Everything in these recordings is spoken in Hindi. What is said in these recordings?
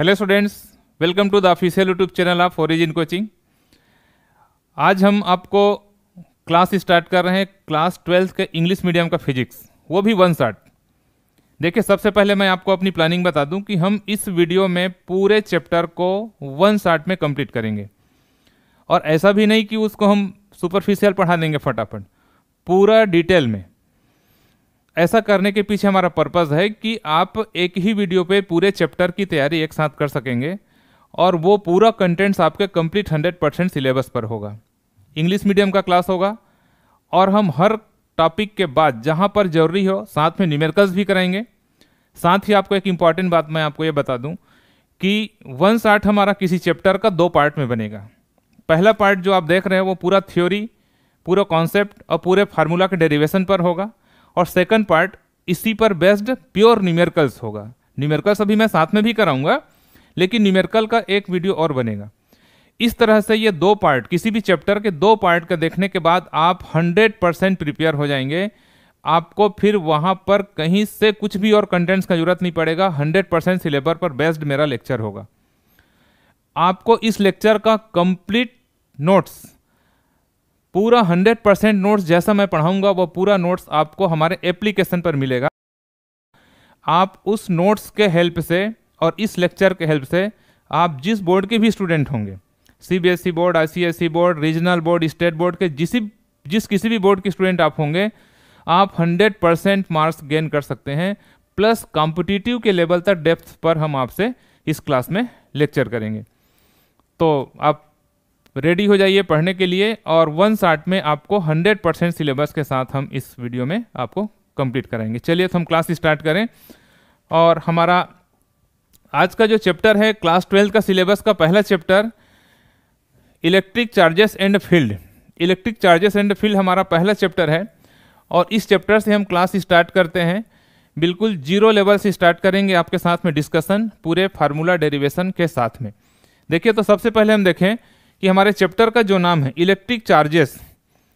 Hello students welcome to the official YouTube channel of Origin coaching आज हम आपको क्लास स्टार्ट कर रहे हैं क्लास ट्वेल्थ के इंग्लिश मीडियम का फिजिक्स वो भी वन शार्ट देखिए सबसे पहले मैं आपको अपनी प्लानिंग बता दूं कि हम इस वीडियो में पूरे चैप्टर को वन शार्ट में कंप्लीट करेंगे और ऐसा भी नहीं कि उसको हम सुपरफिशियल पढ़ा देंगे फटाफट पूरा डिटेल में ऐसा करने के पीछे हमारा पर्पज़ है कि आप एक ही वीडियो पे पूरे चैप्टर की तैयारी एक साथ कर सकेंगे और वो पूरा कंटेंट्स आपके कंप्लीट हंड्रेड परसेंट सिलेबस पर होगा इंग्लिश मीडियम का क्लास होगा और हम हर टॉपिक के बाद जहाँ पर ज़रूरी हो साथ में निमेरकस भी कराएंगे साथ ही आपको एक इम्पॉर्टेंट बात मैं आपको ये बता दूँ कि वन साठ हमारा किसी चैप्टर का दो पार्ट में बनेगा पहला पार्ट जो आप देख रहे हैं वो पूरा थ्योरी पूरा कॉन्सेप्ट और पूरे फार्मूला के डेरिवेशन पर होगा और सेकंड पार्ट इसी पर बेस्ड प्योर न्यूमेरिकल्स होगा न्यूमेरिकल्स अभी मैं साथ में भी कराऊंगा लेकिन न्यूमेरिकल का एक वीडियो और बनेगा इस तरह से ये दो पार्ट किसी भी चैप्टर के दो पार्ट का देखने के बाद आप 100 परसेंट प्रिपेयर हो जाएंगे आपको फिर वहाँ पर कहीं से कुछ भी और कंटेंट्स का जरूरत नहीं पड़ेगा 100 परसेंट सिलेबस पर बेस्ड मेरा लेक्चर होगा आपको इस लेक्चर का कंप्लीट नोट्स पूरा हंड्रेड परसेंट नोट्स जैसा मैं पढ़ाऊंगा वो पूरा नोट्स आपको हमारे एप्लीकेशन पर मिलेगा आप उस नोट्स के हेल्प से और इस लेक्चर के हेल्प से आप जिस बोर्ड के भी स्टूडेंट होंगे C e board I e board regional board state board के जिस जिस किसी भी बोर्ड के स्टूडेंट आप होंगे आप 100 परसेंट मार्क्स गेन कर सकते हैं प्लस कॉम्पिटिटिव के लेवल तक डेप्थ पर हम आपसे इस क्लास में लेक्चर करेंगे तो आप रेडी हो जाइए पढ़ने के लिए और वन शार्ट में आपको हंड्रेड परसेंट सिलेबस के साथ हम इस वीडियो में आपको कंप्लीट कराएंगे चलिए तो हम क्लास स्टार्ट करें और हमारा आज का जो चैप्टर है क्लास ट्वेल्थ का सिलेबस का पहला chapter electric charges and field electric charges and field हमारा पहला चैप्टर है और इस चैप्टर से हम क्लास स्टार्ट करते हैं बिल्कुल जीरो लेवल से स्टार्ट करेंगे आपके साथ में डिस्कशन पूरे फार्मूला डेरिवेशन के साथ में देखिए तो सबसे पहले हम देखें कि हमारे चैप्टर का जो नाम है इलेक्ट्रिक चार्जेस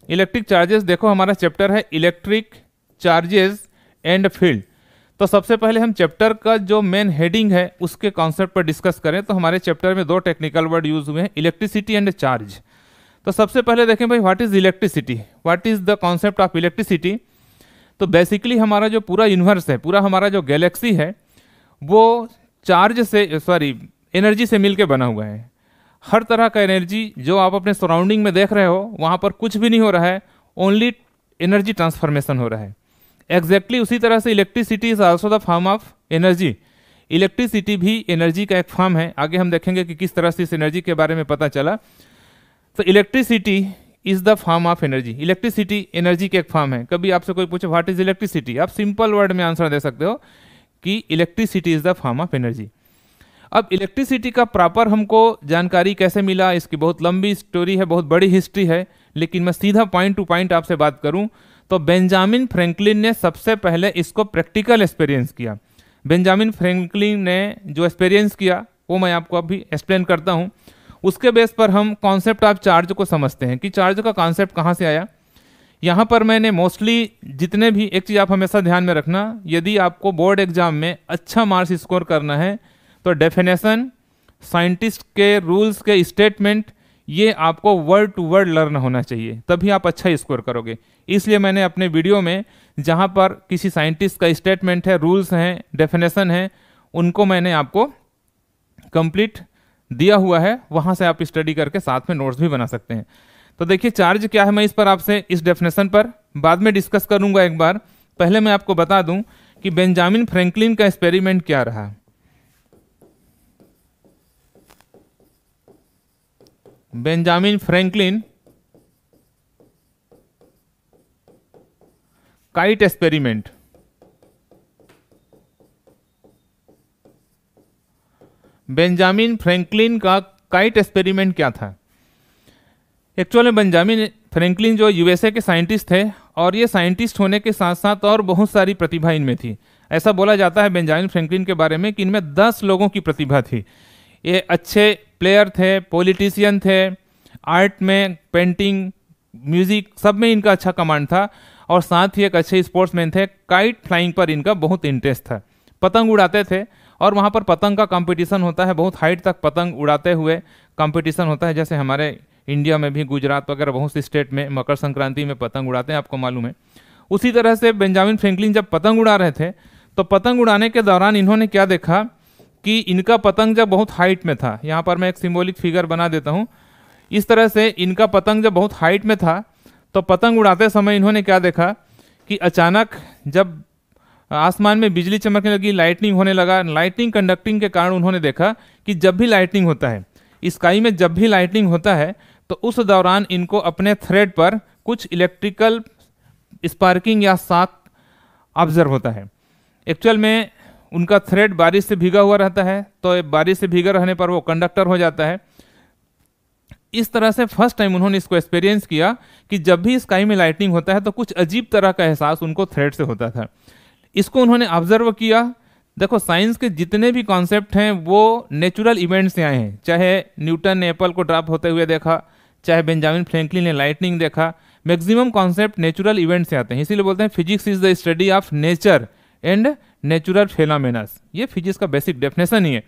इलेक्ट्रिक चार्जेस देखो हमारा चैप्टर है इलेक्ट्रिक चार्जेस एंड फील्ड तो सबसे पहले हम चैप्टर का जो मेन हेडिंग है उसके कॉन्सेप्ट पर डिस्कस करें तो हमारे चैप्टर में दो टेक्निकल वर्ड यूज हुए हैं इलेक्ट्रिसिटी एंड चार्ज तो सबसे पहले देखें भाई what is electricity what is the concept of electricity तो बेसिकली हमारा जो पूरा यूनिवर्स है पूरा हमारा जो गैलेक्सी है वो चार्ज से सॉरी एनर्जी से मिलके बना हुआ है हर तरह का एनर्जी जो आप अपने सराउंडिंग में देख रहे हो वहाँ पर कुछ भी नहीं हो रहा है ओनली एनर्जी ट्रांसफॉर्मेशन हो रहा है एग्जैक्टली exactly उसी तरह से electricity is also the form of energy electricity भी एनर्जी का एक फॉर्म है आगे हम देखेंगे कि किस तरह से इस एनर्जी के बारे में पता चला तो electricity is the form of energy electricity energy का एक फॉर्म है कभी आपसे कोई पूछे व्हाट इज इलेक्ट्रिसिटी आप सिंपल वर्ड में आंसर दे सकते हो कि electricity is the form of energy अब इलेक्ट्रिसिटी का प्रॉपर हमको जानकारी कैसे मिला इसकी बहुत लंबी स्टोरी है बहुत बड़ी हिस्ट्री है लेकिन मैं सीधा पॉइंट टू पॉइंट आपसे बात करूं तो बेंजामिन फ्रैंकलिन ने सबसे पहले इसको प्रैक्टिकल एक्सपीरियंस किया बेंजामिन फ्रैंकलिन ने जो एक्सपीरियंस किया वो मैं आपको अभी एक्सप्लेन करता हूँ उसके बेस पर हम कॉन्सेप्ट ऑफ चार्ज को समझते हैं कि चार्ज का कॉन्सेप्ट कहाँ से आया यहाँ पर मैंने मोस्टली जितने भी एक चीज़ आप हमेशा ध्यान में रखना यदि आपको बोर्ड एग्जाम में अच्छा मार्क्स स्कोर करना है तो डेफिनेशन साइंटिस्ट के रूल्स के स्टेटमेंट ये आपको वर्ड टू वर्ड लर्न होना चाहिए तभी आप अच्छा स्कोर करोगे इसलिए मैंने अपने वीडियो में जहाँ पर किसी साइंटिस्ट का स्टेटमेंट है रूल्स हैं डेफिनेशन है उनको मैंने आपको कंप्लीट दिया हुआ है वहाँ से आप स्टडी करके साथ में नोट्स भी बना सकते हैं तो देखिए चार्ज क्या है मैं इस पर आपसे इस डेफिनेशन पर बाद में डिस्कस करूँगा एक बार पहले मैं आपको बता दूँ कि बेंजामिन फ्रेंकलिन का एक्सपेरिमेंट क्या रहा Benjamin Franklin kite experiment Benjamin Franklin का काइट एक्सपेरिमेंट क्या था एक्चुअल में बेंजामिन फ्रैंकलिन जो यूएसए के साइंटिस्ट थे और ये साइंटिस्ट होने के साथ साथ और बहुत सारी प्रतिभा इनमें थी ऐसा बोला जाता है बेंजामिन फ्रैंकलिन के बारे में कि इनमें दस लोगों की प्रतिभा थी ये अच्छे प्लेयर थे पॉलिटिशियन थे आर्ट में पेंटिंग म्यूजिक सब में इनका अच्छा कमांड था और साथ ही एक अच्छे स्पोर्ट्समैन थे काइट फ्लाइंग पर इनका बहुत इंटरेस्ट था पतंग उड़ाते थे और वहाँ पर पतंग का कंपटीशन होता है बहुत हाइट तक पतंग उड़ाते हुए कंपटीशन होता है जैसे हमारे इंडिया में भी गुजरात वगैरह बहुत से स्टेट में मकर संक्रांति में पतंग उड़ाते हैं आपको मालूम है उसी तरह से बेंजामिन फ्रेंकलिन जब पतंग उड़ा रहे थे तो पतंग उड़ाने के दौरान इन्होंने क्या देखा कि इनका पतंग जब बहुत हाइट में था यहाँ पर मैं एक सिम्बोलिक फिगर बना देता हूँ इस तरह से इनका पतंग जब बहुत हाइट में था तो पतंग उड़ाते समय इन्होंने क्या देखा कि अचानक जब आसमान में बिजली चमकने लगी लाइटनिंग होने लगा लाइटनिंग कंडक्टिंग के कारण उन्होंने देखा कि जब भी लाइटनिंग होता है स्काई में जब भी लाइटनिंग होता है तो उस दौरान इनको अपने थ्रेड पर कुछ इलेक्ट्रिकल स्पार्किंग या साक ऑब्जर्व होता है एक्चुअल में उनका थ्रेड बारिश से भीगा हुआ रहता है तो बारिश से भीगा रहने पर वो कंडक्टर हो जाता है इस तरह से फर्स्ट टाइम उन्होंने इसको एक्सपीरियंस किया कि जब भी स्काई में लाइटनिंग होता है तो कुछ अजीब तरह का एहसास उनको थ्रेड से होता था इसको उन्होंने ऑब्जर्व किया देखो साइंस के जितने भी कॉन्सेप्ट हैं वो नेचुरल इवेंट से आए हैं चाहे न्यूटन ने एप्पल को ड्रॉप होते हुए देखा चाहे बेंजामिन फ्रेंकली ने लाइटनिंग देखा मैक्सिमम कॉन्सेप्ट नेचुरल इवेंट से आते हैं इसीलिए बोलते हैं physics is the study of nature and natural phenomena ये फिजिक्स का बेसिक डेफिनेशन ही है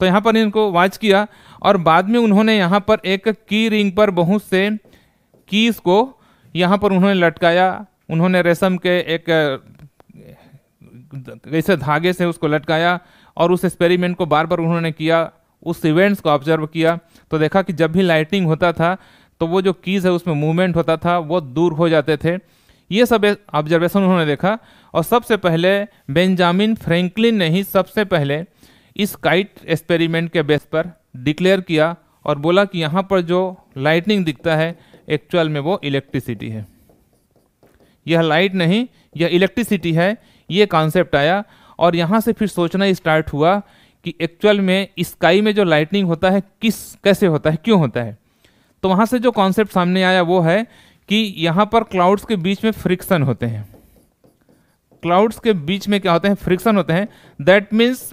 तो यहाँ पर इनको वाच किया और बाद में उन्होंने यहाँ पर एक की रिंग पर बहुत से कीस को यहाँ पर उन्होंने लटकाया उन्होंने रेशम के एक ऐसे धागे से उसको लटकाया और उस एक्सपेरिमेंट को बार बार उन्होंने किया उस इवेंट्स को ऑब्जर्व किया तो देखा कि जब भी लाइटिंग होता था तो वो जो कीज़ है उसमें मूवमेंट होता था वो दूर हो जाते थे ये सब ऑब्जर्वेशन उन्होंने देखा और सबसे पहले बेंजामिन फ्रैंकलिन ने ही सबसे पहले इस काइट एक्सपेरिमेंट के बेस पर डिक्लेयर किया और बोला कि यहाँ पर जो लाइटनिंग दिखता है एक्चुअल में वो इलेक्ट्रिसिटी है यह लाइट नहीं यह इलेक्ट्रिसिटी है ये कॉन्सेप्ट आया और यहाँ से फिर सोचना स्टार्ट हुआ कि एक्चुअल में स्काई में जो लाइटनिंग होता है किस कैसे होता है क्यों होता है तो वहाँ से जो कॉन्सेप्ट सामने आया वो है कि यहाँ पर क्लाउड्स के बीच में फ्रिक्शन होते हैं क्लाउड्स के बीच में क्या होते हैं फ्रिक्शन होते हैं that means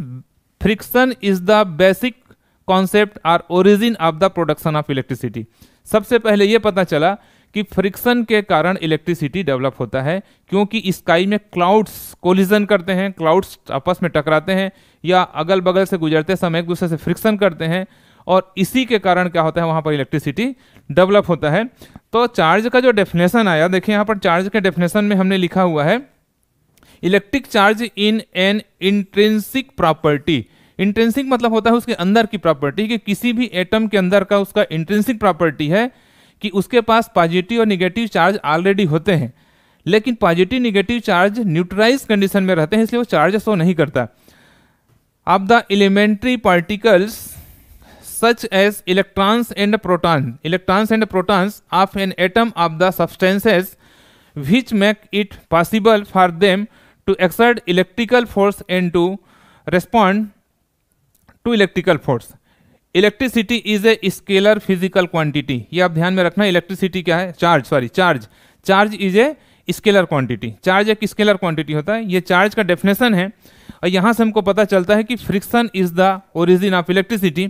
friction is the basic concept or origin of the production of electricity सबसे पहले ये पता चला कि फ्रिक्शन के कारण इलेक्ट्रिसिटी डेवलप होता है क्योंकि स्काई में क्लाउड्स कोलिजन करते हैं क्लाउड्स आपस में टकराते हैं या अगल बगल से गुजरते समय एक दूसरे से फ्रिक्शन करते हैं और इसी के कारण क्या होता है वहाँ पर इलेक्ट्रिसिटी डेवलप होता है तो चार्ज का जो डेफिनेशन आया देखिए यहाँ पर चार्ज के डेफिनेशन में हमने लिखा हुआ है electric charge in an intrinsic property intrinsic मतलब होता है उसके अंदर की प्रॉपर्टी कि किसी भी एटम के अंदर का उसका इंट्रेंसिक प्रॉपर्टी है कि उसके पास पॉजिटिव और निगेटिव चार्ज ऑलरेडी होते हैं लेकिन positive negative charge neutralize condition में रहते हैं इसलिए वो चार्ज शो नहीं करता अब the elementary particles such as electrons and protons electrons and protons of an atom of the substances which make it possible for them to exert electrical force and to respond to electrical force electricity is a scalar physical quantity ये आप ध्यान में रखना इलेक्ट्रिसिटी क्या है charge sorry charge charge is a scalar quantity charge एक स्केलर क्वांटिटी होता है ये चार्ज का डेफिनेशन है और यहाँ से हमको पता चलता है कि friction is the origin of electricity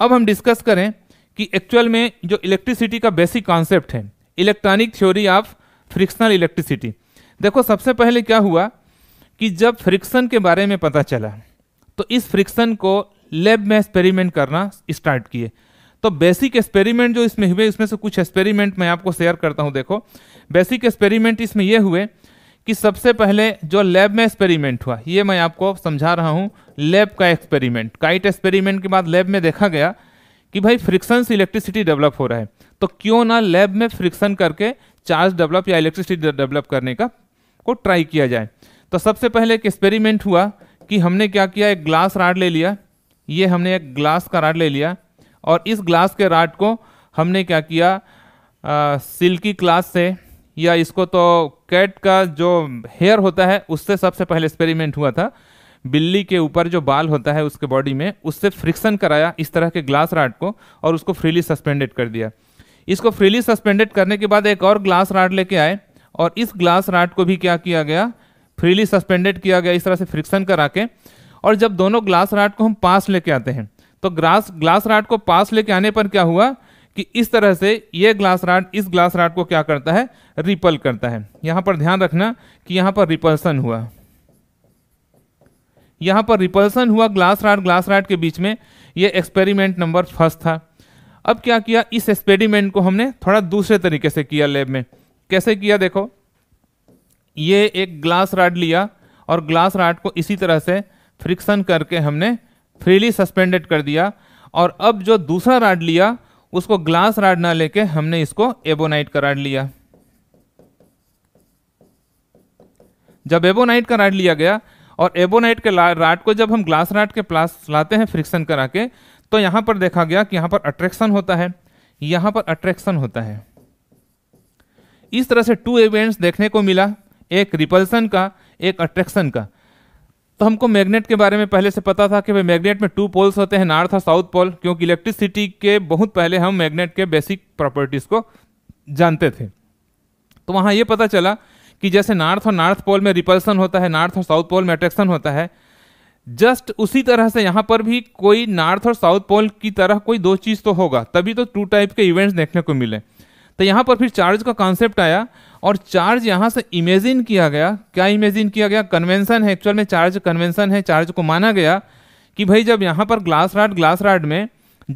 अब हम डिस्कस करें कि एक्चुअल में जो इलेक्ट्रिसिटी का बेसिक कॉन्सेप्ट है electronic theory of frictional electricity देखो सबसे पहले क्या हुआ कि जब फ्रिक्शन के बारे में पता चला तो इस फ्रिक्शन को लैब में एक्सपेरिमेंट करना स्टार्ट किए तो बेसिक एक्सपेरिमेंट जो इसमें हुए इसमें से कुछ एक्सपेरिमेंट मैं आपको शेयर करता हूँ देखो बेसिक एक्सपेरिमेंट इसमें यह हुए कि सबसे पहले जो लैब में एक्सपेरिमेंट हुआ ये मैं आपको समझा रहा हूँ लैब का एक्सपेरिमेंट काइट एक्सपेरिमेंट के बाद लैब में देखा गया कि भाई फ्रिक्शन से इलेक्ट्रिसिटी डेवलप हो रहा है तो क्यों ना लैब में फ्रिक्शन करके चार्ज डेवलप या इलेक्ट्रिसिटी डेवलप करने का को ट्राई किया जाए तो सबसे पहले एक एक्सपेरिमेंट हुआ कि हमने क्या किया एक ग्लास राड ले लिया ये हमने एक ग्लास का राड ले लिया और इस ग्लास के राड को हमने क्या किया आ, सिल्की क्लास से या इसको तो कैट का जो हेयर होता है उससे सबसे पहले एक्सपेरिमेंट हुआ था बिल्ली के ऊपर जो बाल होता है उसके बॉडी में उससे फ्रिक्शन कराया इस तरह के ग्लास राड को और उसको फ्रीली सस्पेंडेड कर दिया इसको फ्रीली सस्पेंडेड करने के बाद एक और ग्लास राड लेके आए और इस ग्लास राड को भी क्या किया गया फ्रीली सस्पेंडेड किया गया इस तरह से फ्रिक्शन करा के और जब दोनों ग्लास राड को हम पास लेके आते हैं तो ग्लास ग्लास राड को पास लेके आने पर क्या हुआ कि इस तरह से यह ग्लास राड इस ग्लास राड को क्या करता है रिपल करता है यहां पर ध्यान रखना कि यहां पर रिपल्सन हुआ यहां पर रिपल्सन हुआ ग्लास राड ग्लास राड के बीच में यह एक्सपेरिमेंट नंबर फर्स्ट था अब क्या किया इस एक्सपेरिमेंट को हमने थोड़ा दूसरे तरीके से किया लैब में कैसे किया देखो ये एक ग्लास राड लिया और ग्लास राड को इसी तरह से फ्रिक्शन करके हमने फ्रीली सस्पेंडेड कर दिया और अब जो दूसरा राड लिया उसको ग्लास राड ना लेके हमने इसको एबोनाइट का राड लिया जब एबोनाइट का राड लिया गया और एबोनाइट के राड को जब हम ग्लास राड के प्लास लाते हैं फ्रिक्शन करा के तो यहां पर देखा गया कि यहां पर अट्रैक्शन होता है यहां पर अट्रैक्शन होता है इस तरह से टू इवेंट्स देखने को मिला एक रिपल्सन का एक अट्रैक्शन का तो हमको मैग्नेट के बारे में पहले से पता था कि भाई मैग्नेट में टू पोल्स होते हैं नॉर्थ और साउथ पोल क्योंकि इलेक्ट्रिसिटी के बहुत पहले हम मैग्नेट के बेसिक प्रॉपर्टीज़ को जानते थे तो वहां ये पता चला कि जैसे नॉर्थ और नॉर्थ पोल में रिपल्सन होता है नॉर्थ और साउथ पोल में अट्रैक्शन होता है जस्ट उसी तरह से यहाँ पर भी कोई नॉर्थ और साउथ पोल की तरह कोई दो चीज़ तो होगा तभी तो टू टाइप के इवेंट्स देखने को मिले तो यहाँ पर फिर चार्ज का कॉन्सेप्ट आया और चार्ज यहाँ से इमेजिन किया गया क्या इमेजिन किया गया कन्वेंसन है एक्चुअल में चार्ज कन्वेंसन है चार्ज को माना गया कि भाई जब यहाँ पर ग्लास राड ग्लास राड में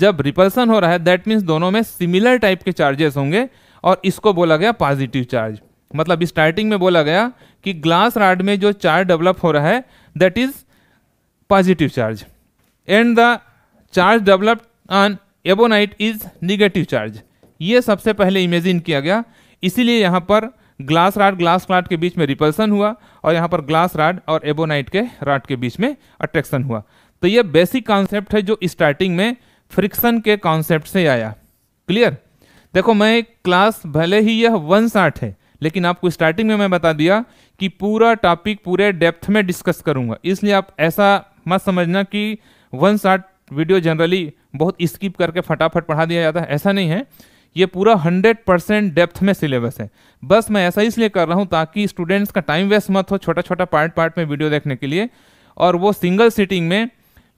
जब रिपल्सन हो रहा है दैट मीन्स दोनों में सिमिलर टाइप के चार्जेस होंगे और इसको बोला गया पॉजिटिव चार्ज मतलब स्टार्टिंग में बोला गया कि ग्लास राड में जो चार्ज डेवलप हो रहा है that is positive charge and the charge develop on ebonite is negative charge ये सबसे पहले इमेजिन किया गया इसीलिए यहाँ पर ग्लास राड ग्लास क्लाट के बीच में रिपल्सन हुआ और यहाँ पर ग्लास राड और एबोनाइट के राड के बीच में अट्रैक्शन हुआ तो ये बेसिक कॉन्सेप्ट है जो स्टार्टिंग में फ्रिक्शन के कॉन्सेप्ट से आया क्लियर देखो मैं क्लास भले ही यह वन साठ है लेकिन आपको स्टार्टिंग में मैं बता दिया कि पूरा टॉपिक पूरे डेप्थ में डिस्कस करूंगा इसलिए आप ऐसा मत समझना कि वन साठ वीडियो जनरली बहुत स्किप करके फटाफट पढ़ा दिया जाता है ऐसा नहीं है ये पूरा 100 परसेंट डेप्थ में सिलेबस है बस मैं ऐसा इसलिए कर रहा हूँ ताकि स्टूडेंट्स का टाइम वेस्ट मत हो छोटा छोटा पार्ट पार्ट में वीडियो देखने के लिए और वो सिंगल सीटिंग में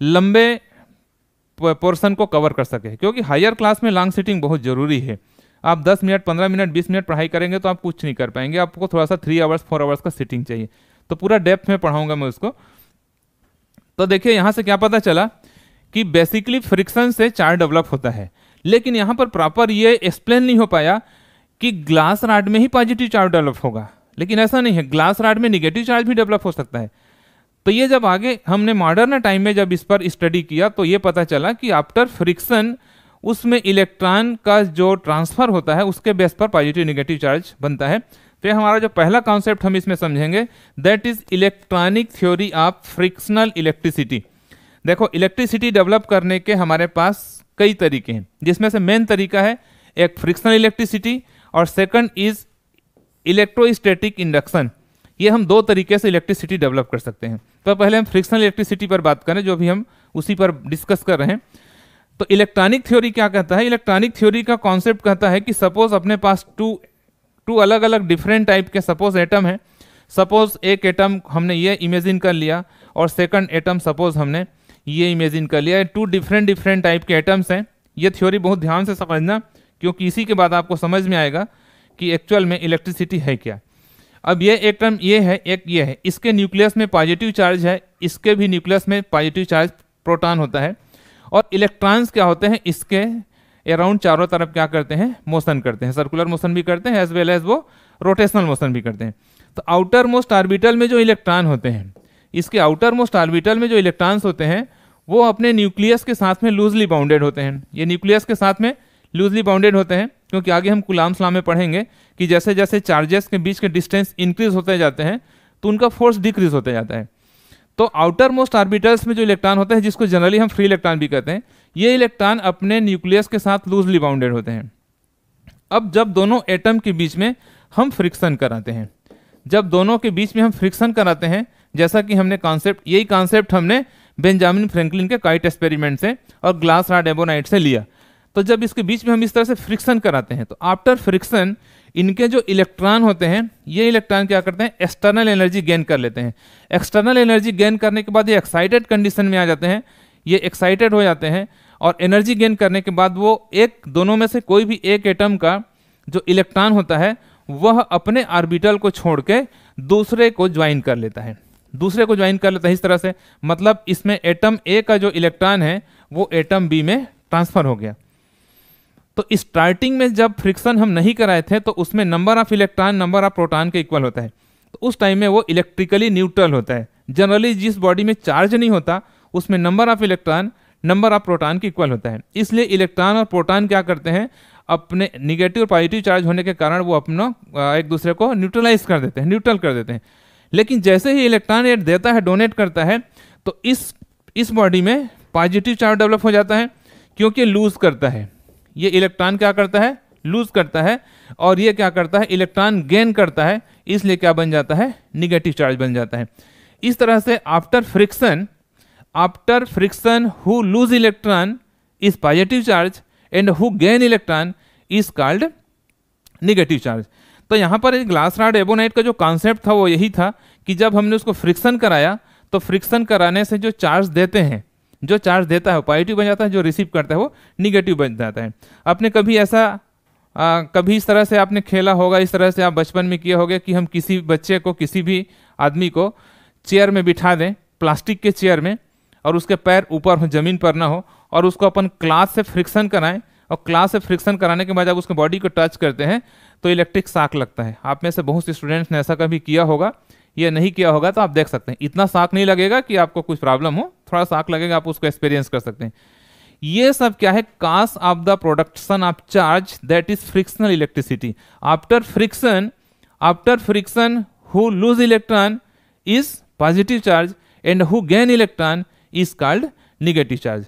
लंबे पोर्सन को कवर कर सके क्योंकि हायर क्लास में लॉन्ग सीटिंग बहुत ज़रूरी है आप 10 मिनट 15 मिनट 20 मिनट पढ़ाई करेंगे तो आप कुछ नहीं कर पाएंगे आपको थोड़ा सा थ्री आवर्स फोर आवर्स का सीटिंग चाहिए तो पूरा डेप्थ में पढ़ाऊंगा मैं उसको तो देखिए यहाँ से क्या पता चला कि बेसिकली फ्रिक्शन से चार डेवलप होता है लेकिन यहाँ पर प्रॉपर ये एक्सप्लेन नहीं हो पाया कि ग्लास राड में ही पॉजिटिव चार्ज डेवलप होगा लेकिन ऐसा नहीं है ग्लास राड में निगेटिव चार्ज भी डेवलप हो सकता है तो ये जब आगे हमने मॉडर्न टाइम में जब इस पर स्टडी किया तो ये पता चला कि आफ्टर फ्रिक्शन उसमें इलेक्ट्रॉन का जो ट्रांसफर होता है उसके बेस पर पॉजिटिव निगेटिव चार्ज बनता है तो ये हमारा जो पहला कॉन्सेप्ट हम इसमें समझेंगे that is electronic theory of frictional electricity देखो इलेक्ट्रिसिटी डेवलप करने के हमारे पास कई तरीके हैं जिसमें से मेन तरीका है एक फ्रिक्शनल इलेक्ट्रिसिटी और सेकंड इज इलेक्ट्रोस्टैटिक इंडक्शन ये हम दो तरीके से इलेक्ट्रिसिटी डेवलप कर सकते हैं तो पहले हम फ्रिक्शनल इलेक्ट्रिसिटी पर बात करें जो भी हम उसी पर डिस्कस कर रहे हैं तो इलेक्ट्रॉनिक थ्योरी क्या कहता है इलेक्ट्रॉनिक थ्योरी का कॉन्सेप्ट कहता है कि सपोज अपने पास टू टू अलग अलग डिफरेंट टाइप के सपोज एटम हैं सपोज एक एटम हमने ये इमेजिन कर लिया और सेकंड एटम सपोज हमने ये इमेजिन कर लिया है टू डिफरेंट डिफरेंट टाइप के एटम्स हैं ये थ्योरी बहुत ध्यान से समझना क्योंकि इसी के बाद आपको समझ में आएगा कि एक्चुअल में इलेक्ट्रिसिटी है क्या अब ये एक टर्म ये है एक ये है इसके न्यूक्लियस में पॉजिटिव चार्ज है इसके भी न्यूक्लियस में पॉजिटिव चार्ज प्रोटॉन होता है और इलेक्ट्रॉन्स क्या होते हैं इसके अराउंड चारों तरफ क्या करते हैं मोशन करते हैं सर्कुलर मोशन भी करते हैं एज वेल एज वो रोटेशनल मोशन भी करते हैं तो आउटर मोस्ट आर्बिटल में जो इलेक्ट्रॉन होते हैं इसके आउटर मोस्ट आर्बिटल में जो इलेक्ट्रॉन्स होते हैं वो अपने न्यूक्लियस के साथ में लूजली बाउंडेड होते हैं ये न्यूक्लियस के साथ में लूजली बाउंडेड होते हैं क्योंकि आगे हम कुलाम सलाम में पढ़ेंगे कि जैसे जैसे चार्जेस के बीच के डिस्टेंस इंक्रीज होते जाते हैं तो उनका फोर्स डिक्रीज होता जाता है तो आउटर मोस्ट आर्बिटल्स में जो इलेक्ट्रॉन होते हैं जिसको जनरली हम फ्री इलेक्ट्रॉन भी कहते हैं ये इलेक्ट्रॉन अपने न्यूक्लियस के साथ लूजली बाउंडेड होते हैं अब जब दोनों एटम के बीच में हम फ्रिक्शन कराते हैं जब दोनों के बीच में हम फ्रिक्शन कराते हैं जैसा कि हमने कॉन्सेप्ट यही कॉन्सेप्ट हमने बेंजामिन फ्रैंकलिन के काइट एक्सपेरिमेंट से और ग्लास राड एबोनाइट से लिया तो जब इसके बीच में हम इस तरह से फ्रिक्शन कराते हैं तो आफ्टर फ्रिक्शन इनके जो इलेक्ट्रॉन होते हैं ये इलेक्ट्रॉन क्या करते हैं एक्सटर्नल एनर्जी गेन कर लेते हैं एक्सटर्नल एनर्जी गेन करने के बाद ये एक्साइटेड कंडीशन में आ जाते हैं ये एक्साइटेड हो जाते हैं और एनर्जी गेन करने के बाद वो एक दोनों में से कोई भी एक एटम का जो इलेक्ट्रॉन होता है वह अपने आर्बिटल को छोड़ के दूसरे को ज्वाइन कर लेता है दूसरे को ज्वाइन कर लेता है इस तरह से मतलब इसमें एटम ए का जो इलेक्ट्रॉन है वो एटम बी में ट्रांसफर हो गया तो स्टार्टिंग में जब फ्रिक्शन हम नहीं कराए थे तो उसमें number of electron number of proton के इक्वल होता है तो उस टाइम में वो इलेक्ट्रिकली न्यूट्रल होता है जनरली जिस बॉडी में चार्ज नहीं होता उसमें number of electron number of proton के इक्वल होता है इसलिए इलेक्ट्रॉन और प्रोटॉन क्या करते हैं अपने निगेटिव और पॉजिटिव चार्ज होने के कारण वो अपना एक दूसरे को न्यूट्रलाइज कर देते हैं न्यूट्रल कर देते हैं लेकिन जैसे ही इलेक्ट्रॉन एड देता है डोनेट करता है तो इस इस बॉडी में पॉजिटिव चार्ज डेवलप हो जाता है क्योंकि लूज़ करता है ये इलेक्ट्रॉन क्या करता है लूज़ करता है और ये क्या करता है इलेक्ट्रॉन गेन करता है इसलिए क्या बन जाता है निगेटिव चार्ज बन जाता है इस तरह से after friction after friction who lose electron is positive charge and who gain electron is called negative charge तो यहाँ पर एक ग्लास राड एबोनाइट का जो कॉन्सेप्ट था वो यही था कि जब हमने उसको फ्रिक्शन कराया तो फ्रिक्शन कराने से जो चार्ज देते हैं जो चार्ज देता है वो पॉजिटिव बन जाता है जो रिसीव करता है वो निगेटिव बन जाता है आपने कभी ऐसा आ, कभी इस तरह से आपने खेला होगा इस तरह से आप बचपन में किया होगा कि हम किसी बच्चे को किसी भी आदमी को चेयर में बिठा दें प्लास्टिक के चेयर में और उसके पैर ऊपर हो ज़मीन पर ना हो और उसको अपन क्लास से फ्रिक्शन कराएं और क्लास से फ्रिक्शन कराने के बाद जब उसके बॉडी को टच करते हैं तो इलेक्ट्रिक साक लगता है आप में से बहुत से स्टूडेंट्स ने ऐसा कभी किया होगा या नहीं किया होगा तो आप देख सकते हैं इतना साक नहीं लगेगा कि आपको कुछ प्रॉब्लम हो थोड़ा साक लगेगा आप उसको एक्सपीरियंस कर सकते हैं ये सब क्या है cause of the production of charge that is frictional electricity after friction after friction who lose electron is positive charge and who gain electron is called negative charge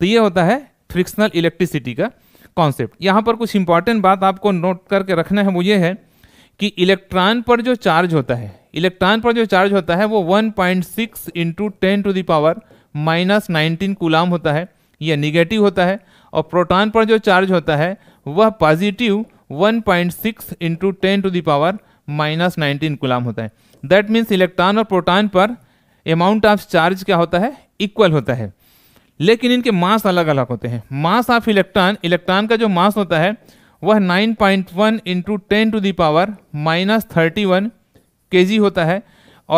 तो ये होता है फ्रिक्शनल इलेक्ट्रिसिटी का कॉन्सेप्ट यहाँ पर कुछ इंपॉर्टेंट बात आपको नोट करके रखना है वो ये है कि इलेक्ट्रॉन पर जो चार्ज होता है इलेक्ट्रॉन पर जो चार्ज होता है वो 1.6 point six into ten to the power minus nineteen coulomb होता है यह निगेटिव होता है और प्रोटॉन पर जो चार्ज होता है वह positive 1.6 point six into ten to the power minus nineteen coulomb होता है दैट मीन्स इलेक्ट्रॉन और प्रोटॉन पर अमाउंट ऑफ चार्ज क्या होता है इक्वल होता है लेकिन इनके मास अलग अलग होते हैं मास ऑफ इलेक्ट्रॉन इलेक्ट्रॉन का जो मास होता है वह 9.1 point one into ten to the power minus thirty one K G होता है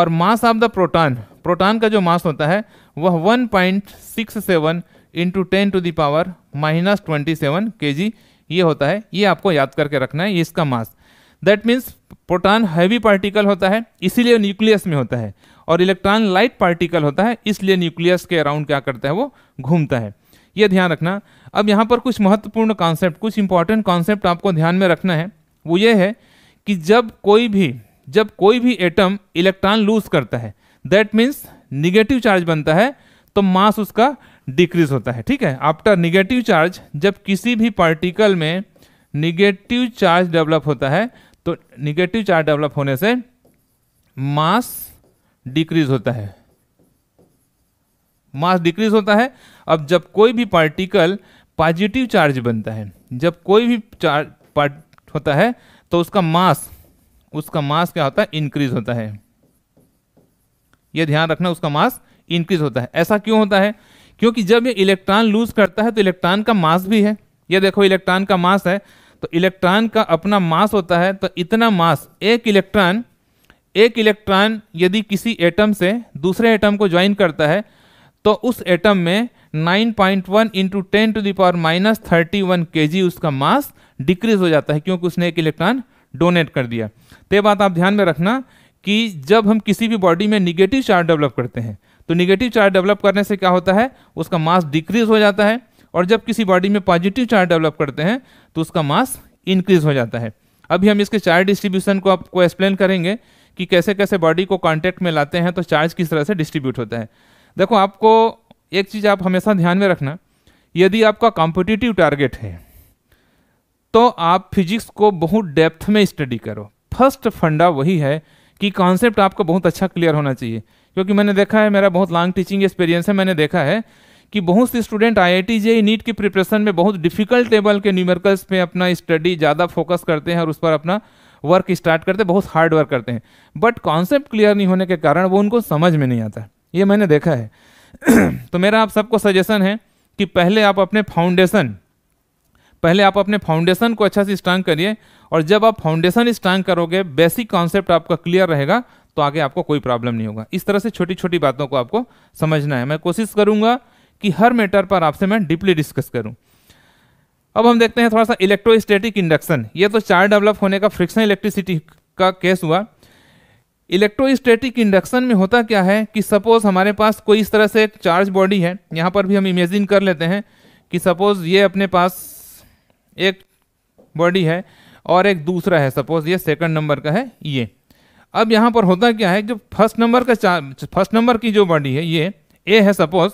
और mass of the proton proton का जो मास होता है वह 1.67 point six seven into ten to the power minus twenty seven K G ये होता है ये आपको याद करके रखना है इसका mass that means proton heavy particle होता है इसीलिए न्यूक्लियस में होता है और इलेक्ट्रॉन लाइट पार्टिकल होता है इसलिए न्यूक्लियस के अराउंड क्या करता है वो घूमता है ये ध्यान रखना अब यहाँ पर कुछ महत्वपूर्ण कॉन्सेप्ट कुछ इंपॉर्टेंट कॉन्सेप्ट आपको ध्यान में रखना है वो ये है कि जब कोई भी जब कोई भी एटम इलेक्ट्रॉन लूज करता है दैट मीन्स निगेटिव चार्ज बनता है तो मास उसका डिक्रीज होता है ठीक है आफ्टर निगेटिव चार्ज जब किसी भी पार्टिकल में निगेटिव चार्ज डेवलप होता है तो निगेटिव चार्ज डेवलप होने से मास डिक्रीज होता है मास डिक्रीज होता है अब जब कोई भी पार्टिकल पॉजिटिव चार्ज बनता है जब कोई भी चार्ज पार्ट होता है तो उसका मास उसका मास क्या होता है इंक्रीज होता है यह ध्यान रखना उसका मास इंक्रीज होता है ऐसा क्यों होता है क्योंकि जब यह इलेक्ट्रॉन लूज करता है तो इलेक्ट्रॉन का मास भी है यह देखो इलेक्ट्रॉन का मास है तो इलेक्ट्रॉन का अपना मास होता है तो इतना मास एक इलेक्ट्रॉन एक इलेक्ट्रॉन यदि किसी एटम से दूसरे एटम को ज्वाइन करता है तो उस एटम में 9.1 point one into ten to the power minus thirty one उसका मास डिक्रीज हो जाता है क्योंकि उसने एक इलेक्ट्रॉन डोनेट कर दिया तो बात आप ध्यान में रखना कि जब हम किसी भी बॉडी में निगेटिव चार्ज डेवलप करते हैं तो निगेटिव चार्ज डेवलप करने से क्या होता है उसका मास डिक्रीज हो जाता है और जब किसी बॉडी में पॉजिटिव चार्ज डेवलप करते हैं तो उसका मास इंक्रीज हो जाता है अभी हम इसके चार्ज डिस्ट्रीब्यूशन को आपको एक्सप्लेन करेंगे कि कैसे कैसे बॉडी को कांटेक्ट में लाते हैं तो चार्ज किस तरह से डिस्ट्रीब्यूट होता है देखो आपको एक चीज़ आप हमेशा ध्यान में रखना यदि आपका कॉम्पिटिटिव टारगेट है तो आप फिजिक्स को बहुत डेप्थ में स्टडी करो फर्स्ट फंडा वही है कि कॉन्सेप्ट आपको बहुत अच्छा क्लियर होना चाहिए क्योंकि मैंने देखा है मेरा बहुत लॉन्ग टीचिंग एक्सपीरियंस है मैंने देखा है कि बहुत से student I I T JEE NEET की प्रिपरेशन में बहुत डिफिकल्ट टेबल के न्यूमेरिकल्स पे अपना स्टडी ज़्यादा फोकस करते हैं और उस पर अपना वर्क स्टार्ट करते बहुत हार्ड वर्क करते हैं बट कॉन्सेप्ट क्लियर नहीं होने के कारण वो उनको समझ में नहीं आता ये मैंने देखा है तो मेरा आप सबको सजेशन है कि पहले आप अपने फाउंडेशन पहले आप अपने फाउंडेशन को अच्छा से स्ट्रांग करिए और जब आप फाउंडेशन स्ट्रांग करोगे बेसिक कॉन्सेप्ट आपका क्लियर रहेगा तो आगे आपको कोई प्रॉब्लम नहीं होगा इस तरह से छोटी छोटी बातों को आपको समझना है मैं कोशिश करूंगा कि हर मैटर पर आपसे मैं डीपली डिस्कस करूं अब हम देखते हैं थोड़ा सा इलेक्ट्रोस्टैटिक इंडक्शन ये तो चार डेवलप होने का फ्रिक्शन इलेक्ट्रिसिटी का केस हुआ इलेक्ट्रोस्टैटिक इंडक्शन में होता क्या है कि सपोज हमारे पास कोई इस तरह से एक चार्ज बॉडी है यहाँ पर भी हम इमेजिन कर लेते हैं कि सपोज ये अपने पास एक बॉडी है और एक दूसरा है सपोज ये सेकंड नंबर का है ये अब यहाँ पर होता क्या है जो फर्स्ट नंबर का चार्ज फर्स्ट नंबर की जो बॉडी है ये ए है सपोज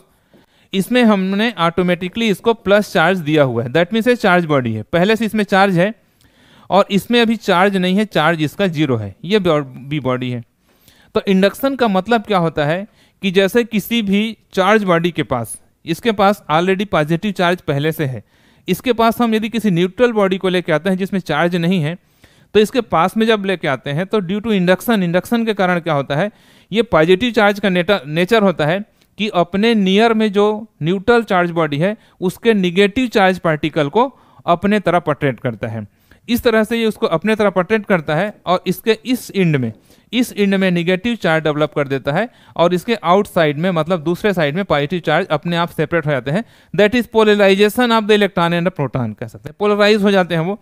इसमें हमने ऑटोमेटिकली इसको प्लस चार्ज दिया हुआ है दैट मीन्स ये चार्ज बॉडी है पहले से इसमें चार्ज है और इसमें अभी चार्ज नहीं है चार्ज इसका जीरो है ये बी बॉडी है तो इंडक्शन का मतलब क्या होता है कि जैसे किसी भी चार्ज बॉडी के पास इसके पास ऑलरेडी पॉजिटिव चार्ज पहले से है इसके पास हम यदि किसी न्यूट्रल बॉडी को लेके आते हैं जिसमें चार्ज नहीं है तो इसके पास में जब लेके आते हैं तो ड्यू टू इंडक्शन इंडक्शन के कारण क्या होता है ये पॉजिटिव चार्ज का नेचर होता है कि अपने नियर में जो न्यूट्रल चार्ज बॉडी है उसके निगेटिव चार्ज पार्टिकल को अपने तरफ अट्रैक्ट करता है इस तरह से ये उसको अपने तरफ अट्रैक्ट करता है और इसके इस इंड में इस इंड में निगेटिव चार्ज डेवलप कर देता है और इसके आउटसाइड में मतलब दूसरे साइड में पॉजिटिव चार्ज अपने आप सेपरेट हो जाते हैं that is polarization of the electron and proton कह सकते हैं पोलराइज हो जाते हैं वो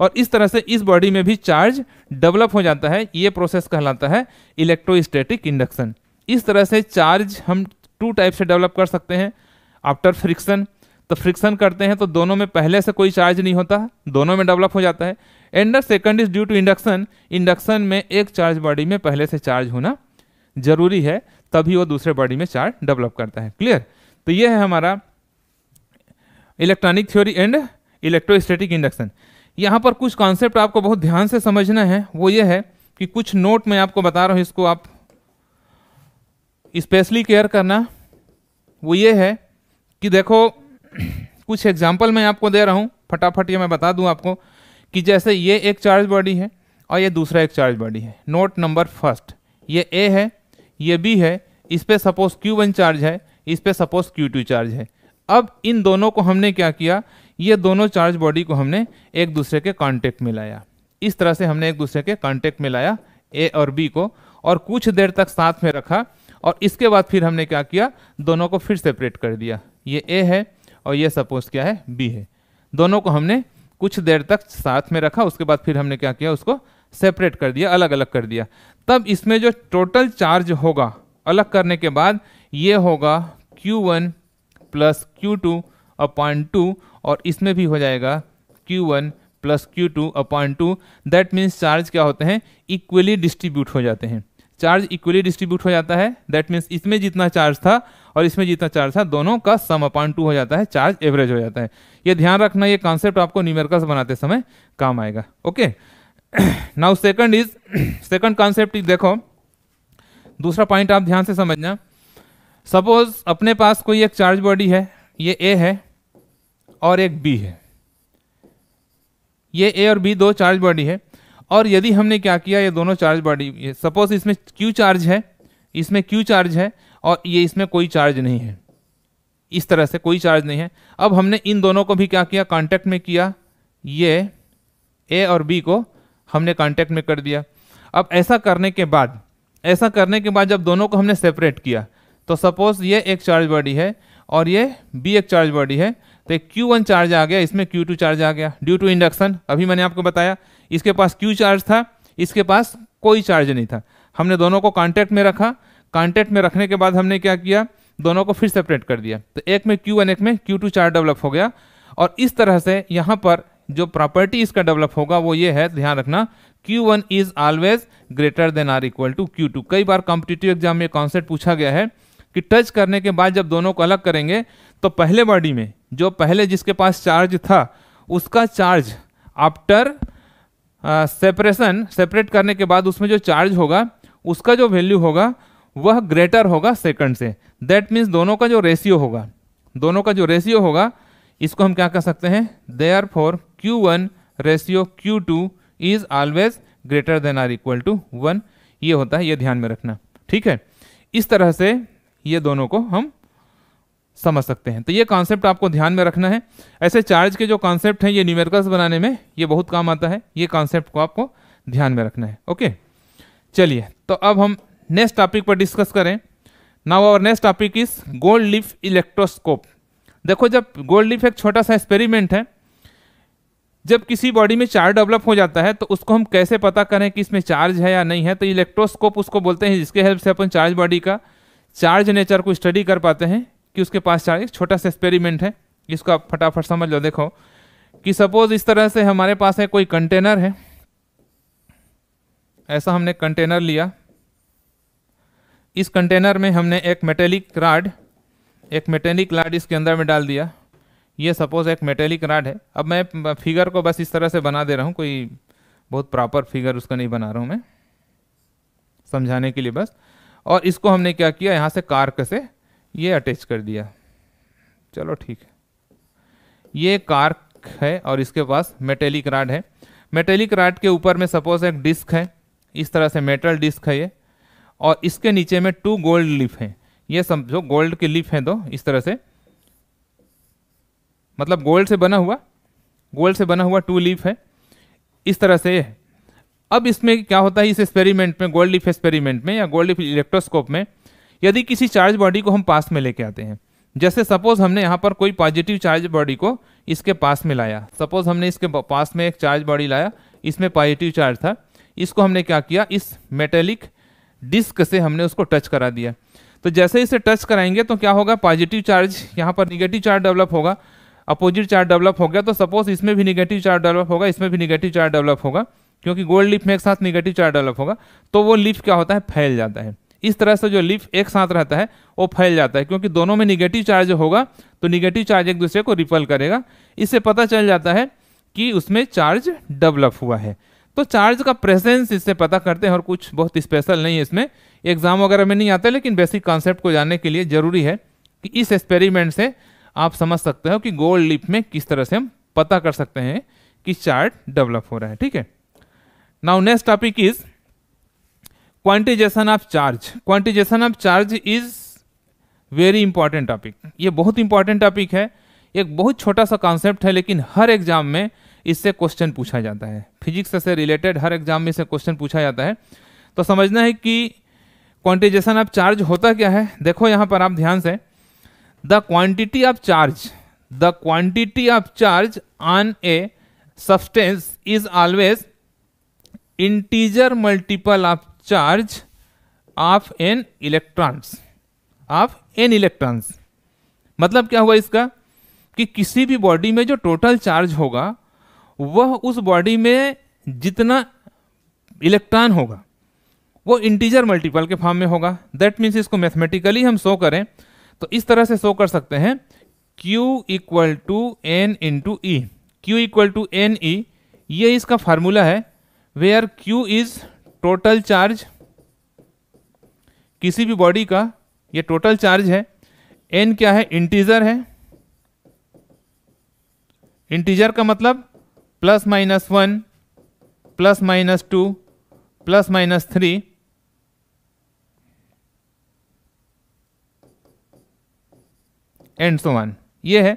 और इस तरह से इस बॉडी में भी चार्ज डेवलप हो जाता है ये प्रोसेस कहलाता है इलेक्ट्रोस्टेटिक इंडक्शन इस तरह से चार्ज हम टू टाइप से डेवलप कर सकते हैं आफ्टर फ्रिक्शन तो फ्रिक्शन करते हैं तो दोनों में पहले से कोई चार्ज नहीं होता दोनों में डेवलप हो जाता है and the second is due to induction induction में एक चार्ज बॉडी में पहले से चार्ज होना जरूरी है तभी वो दूसरे बॉडी में चार्ज डेवलप करता है क्लियर तो ये है हमारा electronic theory and electrostatic induction यहाँ पर कुछ कॉन्सेप्ट आपको बहुत ध्यान से समझना है वो ये है कि कुछ नोट मैं आपको बता रहा हूँ इसको आप स्पेशली केयर करना वो ये है कि देखो कुछ एग्जाम्पल मैं आपको दे रहा हूँ फटाफट ये मैं बता दूँ आपको कि जैसे ये एक चार्ज बॉडी है और ये दूसरा एक चार्ज बॉडी है नोट नंबर फर्स्ट ये ए है ये बी है इस पर सपोज क्यू वन चार्ज है इस पर सपोज क्यू टू चार्ज है अब इन दोनों को हमने क्या किया ये दोनों चार्ज बॉडी को हमने एक दूसरे के कांटेक्ट में लाया इस तरह से हमने एक दूसरे के कांटेक्ट में लाया ए और बी को और कुछ देर तक साथ में रखा और इसके बाद फिर हमने क्या किया दोनों को फिर सेपरेट कर दिया ये ए है और ये सपोज क्या है बी है दोनों को हमने कुछ देर तक साथ में रखा उसके बाद फिर हमने क्या किया उसको सेपरेट कर दिया अलग अलग कर दिया तब इसमें जो टोटल चार्ज होगा अलग करने के बाद ये होगा Q1 one plus Q two upon two और इसमें भी हो जाएगा Q1 one plus Q two upon two that means charge क्या होते हैं इक्वली डिस्ट्रीब्यूट हो जाते हैं चार्ज इक्वली डिस्ट्रीब्यूट हो जाता है दैट मीन्स इसमें जितना चार्ज था और इसमें जितना चार्ज था दोनों का सम अपॉन टू हो जाता है चार्ज एवरेज हो जाता है ये ध्यान रखना ये कॉन्सेप्ट आपको न्यूमेरिकल्स बनाते समय काम आएगा okay now second is second concept देखो दूसरा पॉइंट आप ध्यान से समझना सपोज अपने पास कोई एक चार्ज बॉडी है ये ए है और एक बी है ये ए और बी दो चार्ज बॉडी है और यदि हमने क्या किया ये दोनों चार्ज बॉडी सपोज इसमें क्यू चार्ज है इसमें क्यू चार्ज है और ये इसमें कोई चार्ज नहीं है इस तरह से कोई चार्ज नहीं है अब हमने इन दोनों को भी क्या किया कांटेक्ट में किया ये ए और बी को हमने कांटेक्ट में कर दिया अब ऐसा करने के बाद ऐसा करने के बाद जब दोनों को हमने सेपरेट किया तो सपोज ये एक चार्ज बॉडी है और ये बी एक चार्ज बॉडी है तो एक क्यू चार्ज आ गया इसमें क्यू चार्ज आ गया ड्यू टू इंडक्शन अभी मैंने आपको बताया इसके पास क्यू चार्ज था इसके पास कोई चार्ज नहीं था हमने दोनों को कांटेक्ट में रखा कांटेक्ट में रखने के बाद हमने क्या किया दोनों को फिर सेपरेट कर दिया तो एक में क्यू वन एक में क्यू टू चार्ज डेवलप हो गया और इस तरह से यहाँ पर जो प्रॉपर्टी इसका डेवलप होगा वो ये है ध्यान रखना Q1 one is always greater than or equal to Q two कई बार कॉम्पिटेटिव एग्जाम में कॉन्सेप्ट पूछा गया है कि टच करने के बाद जब दोनों को अलग करेंगे तो पहले बॉडी में जो पहले जिसके पास चार्ज था उसका चार्ज आफ्टर सेपरेशन सेपरेट करने के बाद उसमें जो चार्ज होगा उसका जो वैल्यू होगा वह ग्रेटर होगा सेकंड से दैट मीन्स दोनों का जो रेशियो होगा दोनों का जो रेशियो होगा इसको हम क्या कह सकते हैं they are for Q one ratio Q two is always greater than or equal to one ये होता है ये ध्यान में रखना ठीक है इस तरह से ये दोनों को हम समझ सकते हैं तो ये कॉन्सेप्ट आपको ध्यान में रखना है ऐसे चार्ज के जो कॉन्सेप्ट हैं ये न्यूमेरिकल्स बनाने में ये बहुत काम आता है ये कॉन्सेप्ट को आपको ध्यान में रखना है ओके चलिए तो अब हम नेक्स्ट टॉपिक पर डिस्कस करें now our next topic is gold leaf electroscope देखो जब गोल्ड लिफ एक छोटा सा एक्सपेरिमेंट है जब किसी बॉडी में चार्ज डेवलप हो जाता है तो उसको हम कैसे पता करें कि इसमें चार्ज है या नहीं है तो इलेक्ट्रोस्कोप उसको बोलते हैं जिसके हेल्प से अपन चार्ज बॉडी का चार्ज नेचर को स्टडी कर पाते हैं कि उसके पास चार एक छोटा सा एक्सपेरिमेंट है इसको आप फटाफट समझ लो देखो कि सपोज इस तरह से हमारे पास है कोई कंटेनर है ऐसा हमने कंटेनर लिया इस कंटेनर में हमने एक मेटेलिक राड एक मेटेलिक राड इसके अंदर में डाल दिया ये सपोज एक मेटेलिक राड है अब मैं फिगर को बस इस तरह से बना दे रहा हूँ कोई बहुत प्रॉपर फिगर उसका नहीं बना रहा हूँ मैं समझाने के लिए बस और इसको हमने क्या किया यहाँ से कार्क से ये अटैच कर दिया चलो ठीक है ये कार्क है और इसके पास मेटेलिक राड है मेटेलिक राड के ऊपर में सपोज एक डिस्क है इस तरह से मेटल डिस्क है ये और इसके नीचे में टू गोल्ड लिफ हैं ये समझो गोल्ड के लिफ हैं दो इस तरह से मतलब गोल्ड से बना हुआ गोल्ड से बना हुआ टू लिफ है इस तरह से अब इसमें क्या होता है इस एक्सपेरिमेंट में गोल्ड लिफ एक्सपेरिमेंट में या गोल्ड लिफ इलेक्ट्रोस्कोप में यदि किसी चार्ज बॉडी को हम पास में लेके आते हैं जैसे सपोज हमने यहाँ पर कोई पॉजिटिव चार्ज बॉडी को इसके पास में लाया सपोज हमने इसके पास में एक चार्ज बॉडी लाया इसमें पॉजिटिव चार्ज था इसको हमने क्या किया इस मेटेलिक डिस्क से हमने उसको टच करा दिया तो जैसे इसे टच कराएंगे तो क्या होगा पॉजिटिव चार्ज यहाँ पर निगेटिव चार्ज डेवलप होगा अपोजिट चार्ज डेवलप हो गया तो सपोज इसमें भी निगेटिव चार्ज डेवलप होगा इसमें भी निगेटिव चार्ज डेवलप होगा क्योंकि गोल्ड लिफ में एक साथ निगेटिव चार्ज डेवलप होगा तो वो लिफ्ट क्या होता है फैल जाता है इस तरह से जो लीफ एक साथ रहता है वो फैल जाता है क्योंकि दोनों में निगेटिव चार्ज होगा तो निगेटिव चार्ज एक दूसरे को रिपल करेगा इससे पता चल जाता है कि उसमें चार्ज डेवलप हुआ है तो चार्ज का प्रेजेंस इससे पता करते हैं और कुछ बहुत स्पेशल नहीं है इसमें एग्जाम वगैरह में नहीं आता लेकिन बेसिक कॉन्सेप्ट को जानने के लिए ज़रूरी है कि इस एक्सपेरिमेंट से आप समझ सकते हो कि गोल्ड लिप में किस तरह से हम पता कर सकते हैं कि चार्ज डेवलप हो रहा है ठीक है now next topic is quantization of charge quantization of charge is very important topic ये बहुत इंपॉर्टेंट टॉपिक है एक बहुत छोटा सा कॉन्सेप्ट है लेकिन हर एग्जाम में इससे क्वेश्चन पूछा जाता है फिजिक्स से रिलेटेड हर एग्जाम में इसे क्वेश्चन पूछा जाता है तो समझना है कि क्वांटिजेशन ऑफ चार्ज होता क्या है देखो यहाँ पर आप ध्यान से the quantity of charge the quantity of charge on a substance is always integer multiple of charge of an electrons of an electrons मतलब क्या हुआ इसका कि किसी भी बॉडी में जो टोटल चार्ज होगा वह उस बॉडी में जितना इलेक्ट्रॉन होगा वो इंटीजर मल्टीपल के फॉर्म में होगा दैट मीन्स इसको मैथमेटिकली हम शो करें तो इस तरह से शो कर सकते हैं Q equal to n into e Q equal to n e ये इसका फार्मूला है where Q is total charge किसी भी बॉडी का ये टोटल चार्ज है एन क्या है इंटीजर है इंटीजर का मतलब plus minus one plus minus two plus minus three and so on ये है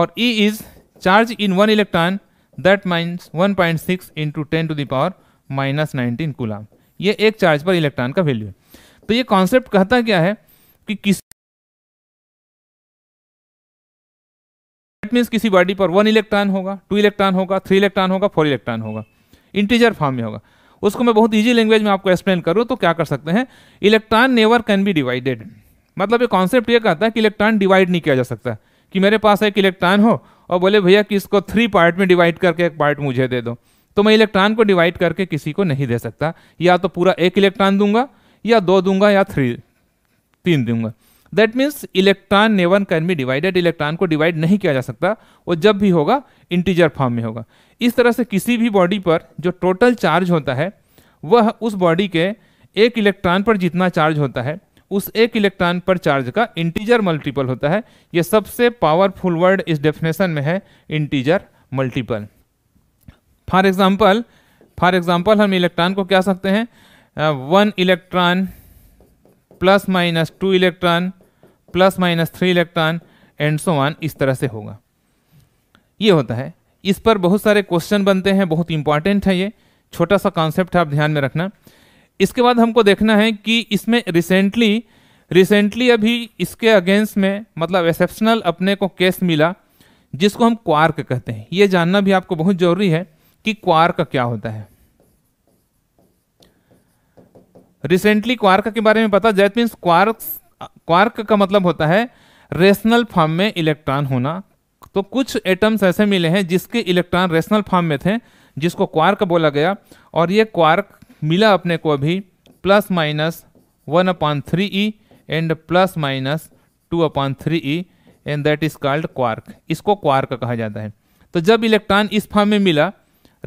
और e is charge in one electron that minus one point six into ten to the power minus nineteen coulomb ये एक चार्ज पर इलेक्ट्रॉन का वैल्यू है तो ये कॉन्सेप्ट कहता क्या है कि किस मीन्स किसी बॉडी पर वन इलेक्ट्रॉन होगा टू इलेक्ट्रॉन होगा थ्री इलेक्ट्रॉन होगा फोर इलेक्ट्रॉन होगा इंटीजर फॉर्म में होगा उसको मैं बहुत इजी लैंग्वेज में आपको एक्सप्लेन करूँ तो क्या कर सकते हैं electron never can be divided मतलब ये कॉन्सेप्ट ये कहता है कि इलेक्ट्रॉन डिवाइड नहीं किया जा सकता कि मेरे पास एक इलेक्ट्रॉन हो और बोले भैया कि इसको थ्री पार्ट में डिवाइड करके एक पार्ट मुझे दे दो तो मैं इलेक्ट्रॉन को डिवाइड करके किसी को नहीं दे सकता या तो पूरा एक इलेक्ट्रॉन दूंगा या दो दूंगा या थ्री तीन दूंगा that means electron never can be divided electron को डिवाइड नहीं किया जा सकता वो जब भी होगा इंटीजर फॉर्म में होगा इस तरह से किसी भी बॉडी पर जो टोटल चार्ज होता है वह उस बॉडी के एक इलेक्ट्रॉन पर जितना चार्ज होता है उस एक इलेक्ट्रॉन पर चार्ज का इंटीजर मल्टीपल होता है यह सबसे पावरफुल वर्ड इस डेफिनेशन में है integer multiple for example for example हम इलेक्ट्रॉन को क्या सकते हैं one electron plus minus two electron plus minus three electron and so on इस तरह से होगा ये होता है इस पर बहुत सारे क्वेश्चन बनते हैं बहुत इंपॉर्टेंट है ये छोटा सा कॉन्सेप्ट है आप ध्यान में रखना इसके बाद हमको देखना है कि इसमें रिसेंटली रिसेंटली अभी इसके अगेंस्ट में मतलब एक्सेप्शनल अपने को केस मिला जिसको हम क्वार्क कहते हैं ये जानना भी आपको बहुत ज़रूरी है कि क्वार्क का क्या होता है रिसेंटली क्वार्क के बारे में पता दैट मीन्स क्वार्क क्वार्क का मतलब होता है रेशनल फॉर्म में इलेक्ट्रॉन होना तो कुछ एटम्स ऐसे मिले हैं जिसके इलेक्ट्रॉन रेशनल फॉर्म में थे जिसको क्वार्क बोला गया और ये क्वार्क मिला अपने को अभी plus minus one upon three e and plus minus two upon three e and that is called quark इसको क्वार्क कहा जाता है तो जब इलेक्ट्रॉन इस फॉर्म में मिला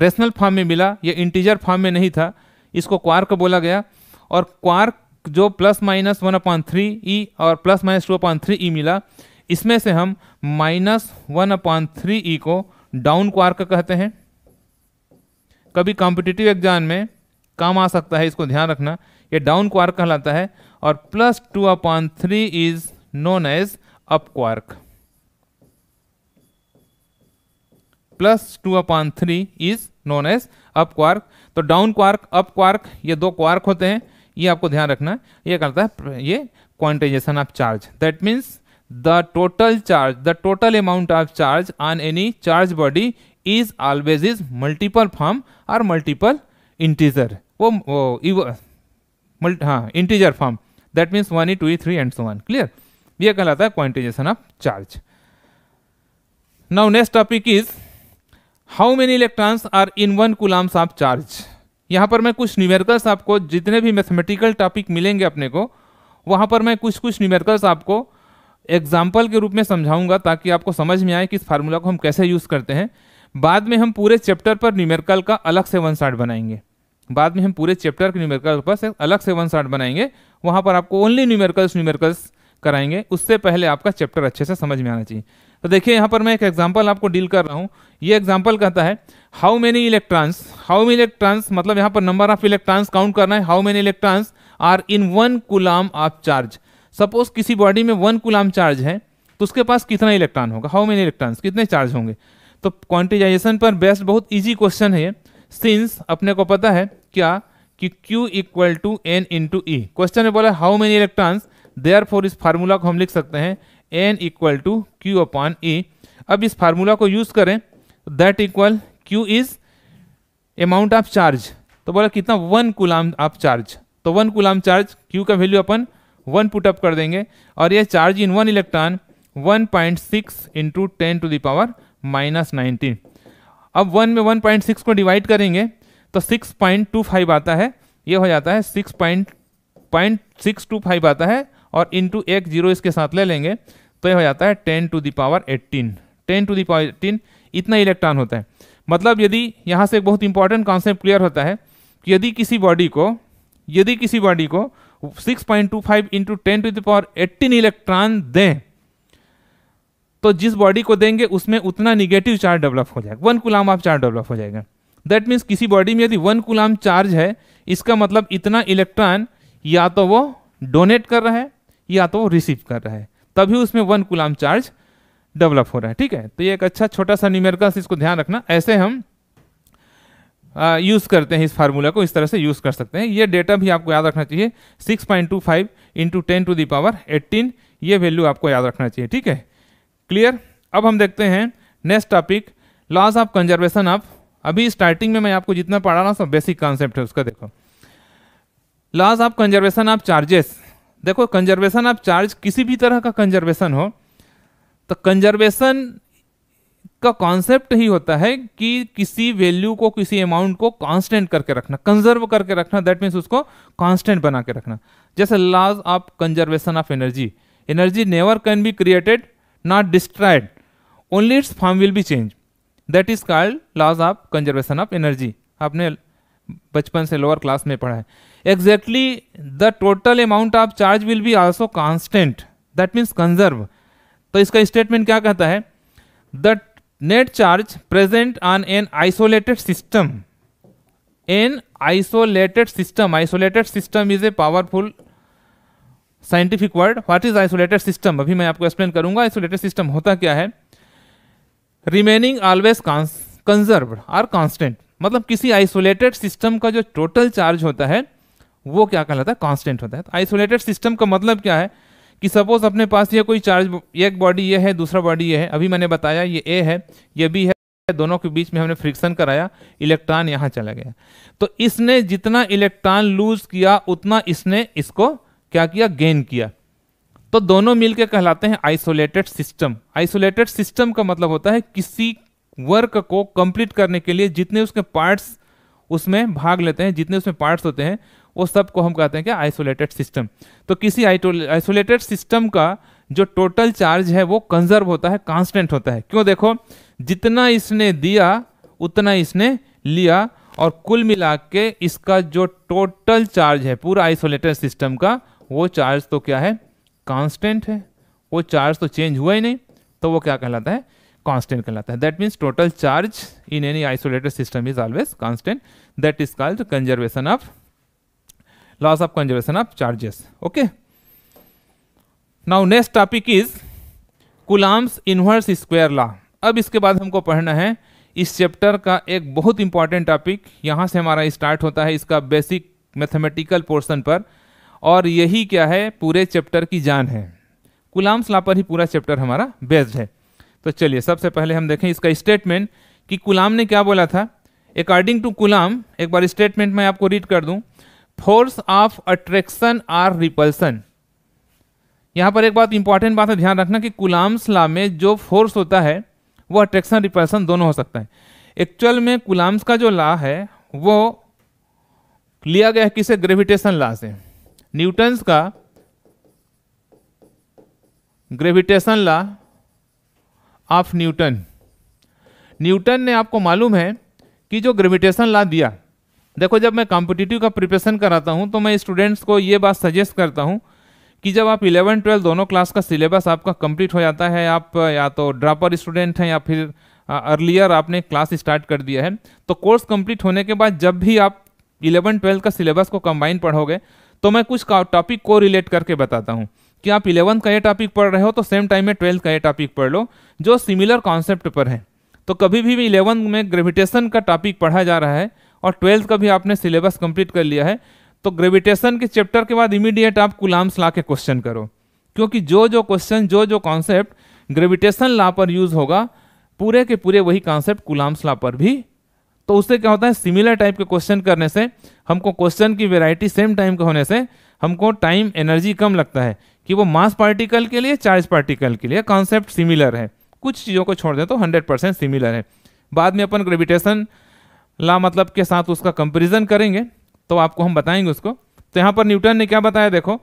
रेशनल फॉर्म में मिला ये इंटीजर फॉर्म में नहीं था इसको क्वार्क बोला गया और क्वार्क जो plus minus one upon three e और plus minus two upon three e मिला इसमें से हम minus one upon three e को डाउन क्वार्क कहते हैं कभी कॉम्पिटिटिव एग्जाम में काम आ सकता है इसको ध्यान रखना ये डाउन क्वार्क कहलाता है और plus two upon three is known as up quark plus two upon three is known as up quark तो डाउन क्वार्क अप क्वार्क ये दो क्वार्क होते हैं ये आपको ध्यान रखना है ये करता है ये quantization of charge that means the total charge the total amount of charge on any charge body is always is multiple form और मल्टीपल इंटीजर वो, हाँ integer form that means one e two e three and so on clear ये कहलाता है quantization of charge now next topic is how many electrons are in one coulombs of charge यहाँ पर मैं कुछ न्यूमेरिकल्स आपको जितने भी मैथमेटिकल टॉपिक मिलेंगे अपने को वहाँ पर मैं कुछ कुछ न्यूमेरिकल्स आपको एग्जाम्पल के रूप में समझाऊंगा ताकि आपको समझ में आए कि इस फार्मूला को हम कैसे यूज़ करते हैं बाद में हम पूरे चैप्टर पर न्यूमेरिकल का अलग से वन शार्ट बनाएंगे बाद में हम पूरे चैप्टर के न्यूमेरिकल पर अलग से वन शार्ट बनाएंगे वहाँ पर आपको ओनली न्यूमेरिकल्स न्यूमेरिकल्स कराएंगे उससे पहले आपका चैप्टर अच्छे से समझ में आना चाहिए तो देखिए यहाँ पर मैं एक एग्जाम्पल आपको डील कर रहा हूँ ये एग्जाम्पल कहता है how many electrons how many electrons मतलब यहां पर नंबर ऑफ इलेक्ट्रॉन्स काउंट करना है how many electrons are in one coulomb of charge suppose किसी बॉडी में वन कुलाम चार्ज है तो उसके पास कितना इलेक्ट्रॉन होगा हाउ मेनी इलेक्ट्रॉन्स कितने चार्ज होंगे तो क्वांटिजाइजेशन पर बेस्ट बहुत ईजी क्वेश्चन है सिंस अपने को पता है क्या कि Q equal to n into e question में बोला how many electrons therefore इस फार्मूला को हम लिख सकते हैं n equal to Q upon e अब इस फार्मूला को यूज़ करें that equal Q is amount of charge तो बोला कितना वन कुलाम ऑफ चार्ज तो वन कुलाम चार्ज क्यू का वैल्यू अपन वन पुटअप कर देंगे और ये charge in one electron one point six into ten to the power minus nineteen अब वन में वन पॉइंट सिक्स को डिवाइड करेंगे तो सिक्स पॉइंट टू फाइव आता है ये हो जाता है six point point six two five आता है और इंटू एक जीरो इसके साथ ले लेंगे तो ये हो जाता है ten to the power eighteen ten to the power eighteen इतना इलेक्ट्रॉन होता है मतलब यदि यहाँ से एक बहुत इंपॉर्टेंट कॉन्सेप्ट क्लियर होता है कि यदि किसी बॉडी को यदि किसी बॉडी को 6.25 point two five into ten to the power eighteen electron दें तो जिस बॉडी को देंगे उसमें उतना निगेटिव चार्ज डेवलप हो जाएगा वन कुलाम आप चार्ज डेवलप हो जाएगा दैट मीन्स किसी बॉडी में यदि वन कुलाम चार्ज है इसका मतलब इतना इलेक्ट्रॉन या तो वो डोनेट कर रहा है या तो वो रिसीव कर रहा है तभी उसमें वन कुलाम चार्ज डेवलप हो रहा है ठीक है तो ये एक अच्छा छोटा सा न्यूमेरिकल इसको ध्यान रखना ऐसे हम यूज़ करते हैं इस फार्मूला को इस तरह से यूज़ कर सकते हैं ये डेटा भी आपको याद रखना चाहिए 6.25 point two five into ten to power eighteen ये वैल्यू आपको याद रखना चाहिए ठीक है क्लियर अब हम देखते हैं next topic loss of conservation of अभी स्टार्टिंग में मैं आपको जितना पढ़ा रहा हूँ सब बेसिक कॉन्सेप्ट है उसका देखो loss of conservation of charges देखो कंजर्वेशन ऑफ चार्ज किसी भी तरह का कंजर्वेशन हो तो कंजर्वेशन का कॉन्सेप्ट ही होता है कि किसी वैल्यू को किसी अमाउंट को कांस्टेंट करके रखना कंजर्व करके रखना दैट मीन्स उसको कांस्टेंट बना के रखना जैसे laws of conservation of energy energy never can be created not destroyed only its form will be change that is called laws of conservation of energy आपने बचपन से लोअर क्लास में पढ़ा है exactly the total amount of charge will be also constant that means conserve तो इसका स्टेटमेंट क्या कहता है the net charge present on an isolated system an isolated system isolated system is a powerful scientific word what is isolated system अभी मैं आपको एक्सप्लेन करूंगा आइसोलेटेड सिस्टम होता क्या है remaining always conserve or constant मतलब किसी आइसोलेटेड सिस्टम का जो टोटल चार्ज होता है वो क्या कहलाता है कांस्टेंट होता है आइसोलेटेड तो सिस्टम का मतलब क्या है कि सपोज़ अपने पास ये कोई चार्ज एक बॉडी ये है दूसरा बॉडी ये है अभी मैंने बताया ये ए है ये बी है दोनों के बीच में हमने फ्रिक्शन कराया इलेक्ट्रॉन यहां चला गया तो इसने जितना इलेक्ट्रॉन लूज किया उतना इसने इसको क्या किया गेन किया तो दोनों मिलकर कहलाते हैं आइसोलेटेड सिस्टम आइसोलेटेड सिस्टम का मतलब होता है किसी वर्क को कंप्लीट करने के लिए जितने उसके पार्ट्स उसमें भाग लेते हैं जितने उसमें पार्ट्स होते हैं वो सब को हम कहते हैं क्या आइसोलेटेड सिस्टम तो किसी आइसोलेटेड सिस्टम का जो टोटल चार्ज है वो कंजर्व होता है कांस्टेंट होता है क्यों देखो जितना इसने दिया उतना इसने लिया और कुल मिला के इसका जो टोटल चार्ज है पूरा आइसोलेटेड सिस्टम का वो चार्ज तो क्या है कांस्टेंट है वो चार्ज तो चेंज हुआ ही नहीं तो वो क्या कहलाता है कांस्टेंट कहलाता है that means total charge in any isolated system is always constant that is called conservation of loss of conservation of charges okay now next topic is coulombs inverse square law अब इसके बाद हमको पढ़ना है इस चैप्टर का एक बहुत इंपॉर्टेंट टॉपिक यहाँ से हमारा स्टार्ट होता है इसका बेसिक मैथमेटिकल पोर्शन पर और यही क्या है पूरे चैप्टर की जान है कुलाम्स ला पर ही पूरा चैप्टर हमारा बेस्ड है तो चलिए सबसे पहले हम देखें इसका स्टेटमेंट कि कुलाम ने क्या बोला था अकॉर्डिंग टू कुलाम एक बार स्टेटमेंट मैं आपको रीड कर दूं force of attraction or repulsion यहां पर एक बात इंपॉर्टेंट बात है ध्यान रखना कि कुलाम्स लॉ में जो फोर्स होता है वो अट्रैक्शन रिपल्सन दोनों हो सकता है एक्चुअल में कुलाम्स का जो लॉ है वो लिया गया है किसे ग्रेविटेशन लॉ से न्यूटन्स का gravitation law of Newton Newton ने आपको मालूम है कि जो ग्रेविटेशन लॉ दिया देखो जब मैं कॉम्पिटिटिव का प्रिपरेशन कराता हूँ तो मैं स्टूडेंट्स को ये बात सजेस्ट करता हूँ कि जब आप इलेवन ट्वेल्व दोनों क्लास का सिलेबस आपका कंप्लीट हो जाता है आप या तो ड्रापर स्टूडेंट हैं या फिर अर्लियर आपने क्लास स्टार्ट कर दिया है तो कोर्स कंप्लीट होने के बाद जब भी आप इलेवन ट्वेल्व का सिलेबस को कंबाइन पढ़ोगे तो मैं कुछ टॉपिक को रिलेट करके बताता हूँ कि आप इलेवन का ये टॉपिक पढ़ रहे हो तो सेम टाइम में ट्वेल्थ का ये टॉपिक पढ़ लो जो सिमिलर कॉन्सेप्ट पर है तो कभी भी इलेवन में ग्रेविटेशन का टॉपिक पढ़ा जा रहा है और ट्वेल्थ का भी आपने सिलेबस कंप्लीट कर लिया है तो ग्रेविटेशन के चैप्टर के बाद इमीडिएट आप कुलाम्स ला के क्वेश्चन करो क्योंकि जो जो क्वेश्चन जो जो कॉन्सेप्ट ग्रेविटेशन ला पर यूज होगा पूरे के पूरे वही कॉन्सेप्ट कुलाम्स ला पर भी तो उससे क्या होता है सिमिलर टाइप के क्वेश्चन करने से हमको क्वेश्चन की वेराइटी सेम टाइम का होने से हमको टाइम एनर्जी कम लगता है कि वो मास पार्टिकल के लिए चार्ज पार्टिकल के लिए कॉन्सेप्ट सिमिलर है कुछ चीज़ों को छोड़ दें तो हंड्रेड परसेंट सिमिलर है बाद में अपन ग्रेविटेशन ला मतलब के साथ उसका कंपेरिजन करेंगे तो आपको हम बताएंगे उसको तो यहाँ पर न्यूटन ने क्या बताया देखो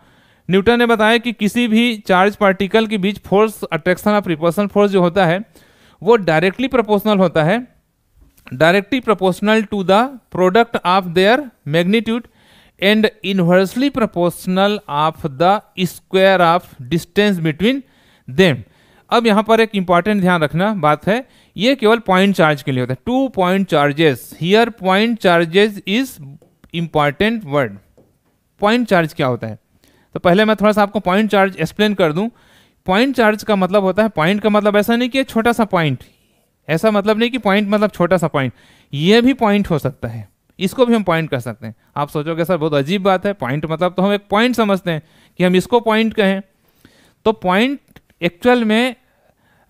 न्यूटन ने बताया कि किसी भी चार्ज पार्टिकल के बीच force attraction of repulsion force जो होता है वो डायरेक्टली प्रोपोर्शनल होता है directly proportional to the product of their magnitude and inversely proportional of the square of distance between them अब यहाँ पर एक इंपॉर्टेंट ध्यान रखना बात है ये केवल पॉइंट चार्ज के लिए होता है two point charges here point charges is important word point charge क्या होता है तो पहले मैं थोड़ा सा आपको पॉइंट चार्ज एक्सप्लेन कर दूं पॉइंट चार्ज का मतलब होता है पॉइंट का मतलब ऐसा नहीं कि छोटा सा पॉइंट ऐसा मतलब नहीं कि पॉइंट मतलब छोटा सा पॉइंट ये भी पॉइंट हो सकता है इसको भी हम पॉइंट कर सकते हैं आप सोचोगे सर बहुत अजीब बात है पॉइंट मतलब तो हम एक पॉइंट समझते हैं कि हम इसको पॉइंट कहें तो पॉइंट एक्चुअल में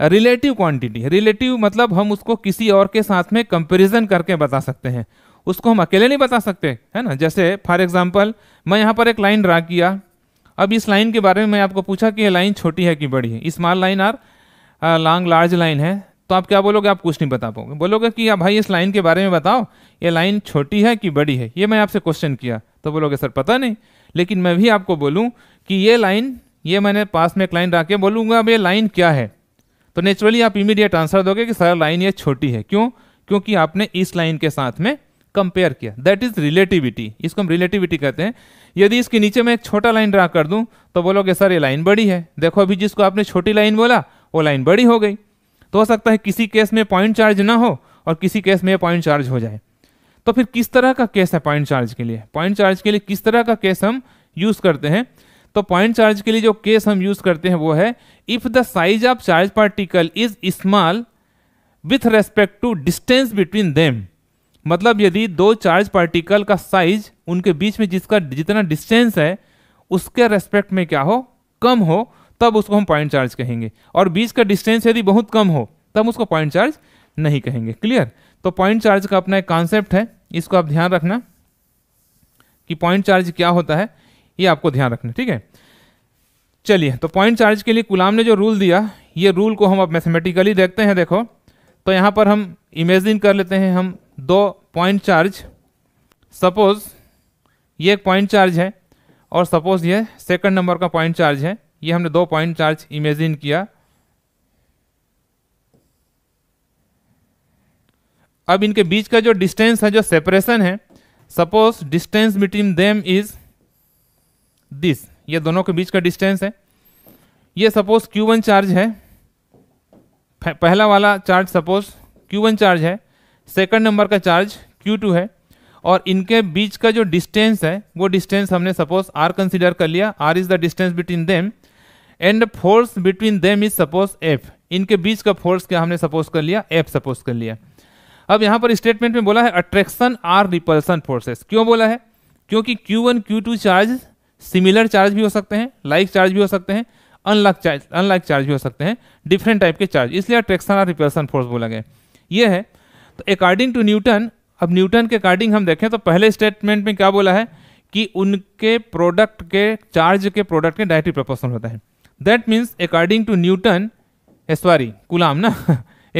रिलेटिव क्वांटिटी रिलेटिव मतलब हम उसको किसी और के साथ में कंपेरिजन करके बता सकते हैं उसको हम अकेले नहीं बता सकते है ना जैसे फॉर एग्जाम्पल मैं यहाँ पर एक लाइन ड्रा किया अब इस लाइन के बारे में मैं आपको पूछा कि ये लाइन छोटी है कि बड़ी है small line or long large line है तो आप क्या बोलोगे आप कुछ नहीं बता पाओगे बोलोगे कि हाँ भाई इस लाइन के बारे में बताओ ये लाइन छोटी है कि बड़ी है ये मैं आपसे क्वेश्चन किया तो बोलोगे सर पता नहीं लेकिन मैं भी आपको बोलूँ कि ये लाइन ये मैंने पास में एक लाइन रखे के बोलूँगा अब ये लाइन क्या है तो नेचुरली आप इमीडिएट आंसर दोगे कि सर लाइन ये छोटी है क्यों क्योंकि आपने इस लाइन के साथ में कंपेयर किया दैट इज रिलेटिविटी इसको हम रिलेटिविटी कहते हैं यदि इसके नीचे मैं एक छोटा लाइन ड्रा कर दूं तो बोलोगे सर ये लाइन बड़ी है देखो अभी जिसको आपने छोटी लाइन बोला वो लाइन बड़ी हो गई तो हो सकता है किसी केस में पॉइंट चार्ज ना हो और किसी केस में पॉइंट चार्ज हो जाए तो फिर किस तरह का केस है पॉइंट चार्ज के लिए पॉइंट चार्ज के लिए किस तरह का केस हम यूज़ करते हैं तो पॉइंट चार्ज के लिए जो केस हम यूज करते हैं वो है if the size of charge particle is small with respect to distance between them मतलब यदि दो चार्ज पार्टिकल का साइज उनके बीच में जिसका जितना डिस्टेंस है उसके रेस्पेक्ट में क्या हो कम हो तब उसको हम पॉइंट चार्ज कहेंगे और बीच का डिस्टेंस यदि बहुत कम हो तब उसको पॉइंट चार्ज नहीं कहेंगे क्लियर तो पॉइंट चार्ज का अपना एक कॉन्सेप्ट है इसको आप ध्यान रखना कि पॉइंट चार्ज क्या होता है ये आपको ध्यान रखना ठीक है चलिए तो पॉइंट चार्ज के लिए गुलाम ने जो रूल दिया ये रूल को हम अब मैथमेटिकली देखते हैं देखो तो यहाँ पर हम इमेजिन कर लेते हैं हम दो पॉइंट चार्ज सपोज ये एक पॉइंट चार्ज है और सपोज ये सेकंड नंबर का पॉइंट चार्ज है ये हमने दो पॉइंट चार्ज इमेजिन किया अब इनके बीच का जो डिस्टेंस है जो सेपरेशन है suppose distance between them is this ये दोनों के बीच का डिस्टेंस है ये सपोज Q1 चार्ज है पहला वाला चार्ज सपोज Q1 चार्ज है सेकंड नंबर का चार्ज Q2 है और इनके बीच का जो डिस्टेंस है वो डिस्टेंस हमने सपोज R कंसिडर कर लिया R is the distance between them and force between them is suppose F इनके बीच का फोर्स क्या हमने सपोज कर लिया F सपोज कर लिया अब यहाँ पर स्टेटमेंट में बोला है अट्रैक्शन आर रिपल्सन फोर्सेस क्यों बोला है क्योंकि Q1 Q2 charge similar charge भी हो सकते हैं लाइक चार्ज भी हो सकते हैं अनलाइक चार्ज अनलाइक चार्ज भी हो सकते हैं डिफरेंट टाइप के चार्ज इसलिए अट्रैक्शन और रिपेल्सन फोर्स बोला गया ये है तो अकॉर्डिंग टू न्यूटन अब न्यूटन के अकॉर्डिंग हम देखें तो पहले स्टेटमेंट में क्या बोला है कि उनके प्रोडक्ट के चार्ज के प्रोडक्ट के डायरेक्टली प्रपोर्शनल होता है that means according to Newton sorry Coulomb ना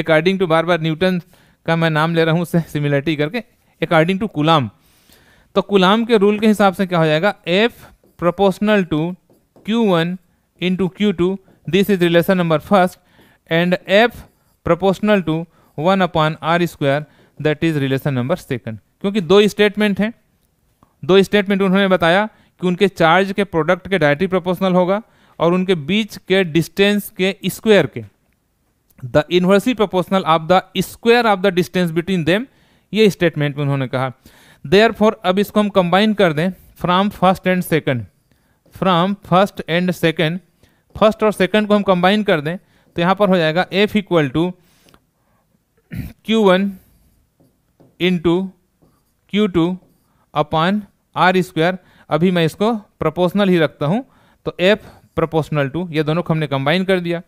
अकॉर्डिंग टू बार बार न्यूटन का मैं नाम ले रहा हूँ उससे सिमिलरिटी करके अकॉर्डिंग टू गुलाम तो गुलाम के रूल के हिसाब से क्या हो जाएगा F proportional to q1 into q2 this is relation number first and f proportional to 1 upon r square that is relation number second क्योंकि दो स्टेटमेंट हैं दो स्टेटमेंट उन्होंने बताया कि उनके चार्ज के प्रोडक्ट के डायरेक्टली प्रोपोर्शनल होगा और उनके बीच के डिस्टेंस के स्क्वायर के the inversely proportional of the square of the distance between them ये स्टेटमेंट उन्होंने कहा देयर अब इसको हम कंबाइन कर दें from first and second from first and second first और सेकेंड को हम कंबाइन कर दें तो यहाँ पर हो जाएगा F equal to Q one into Q two upon are square अभी मैं इसको प्रोपोर्शनल ही रखता हूँ तो एफ प्रोपोर्शनल टू ये दोनों को हमने कंबाइन कर दिया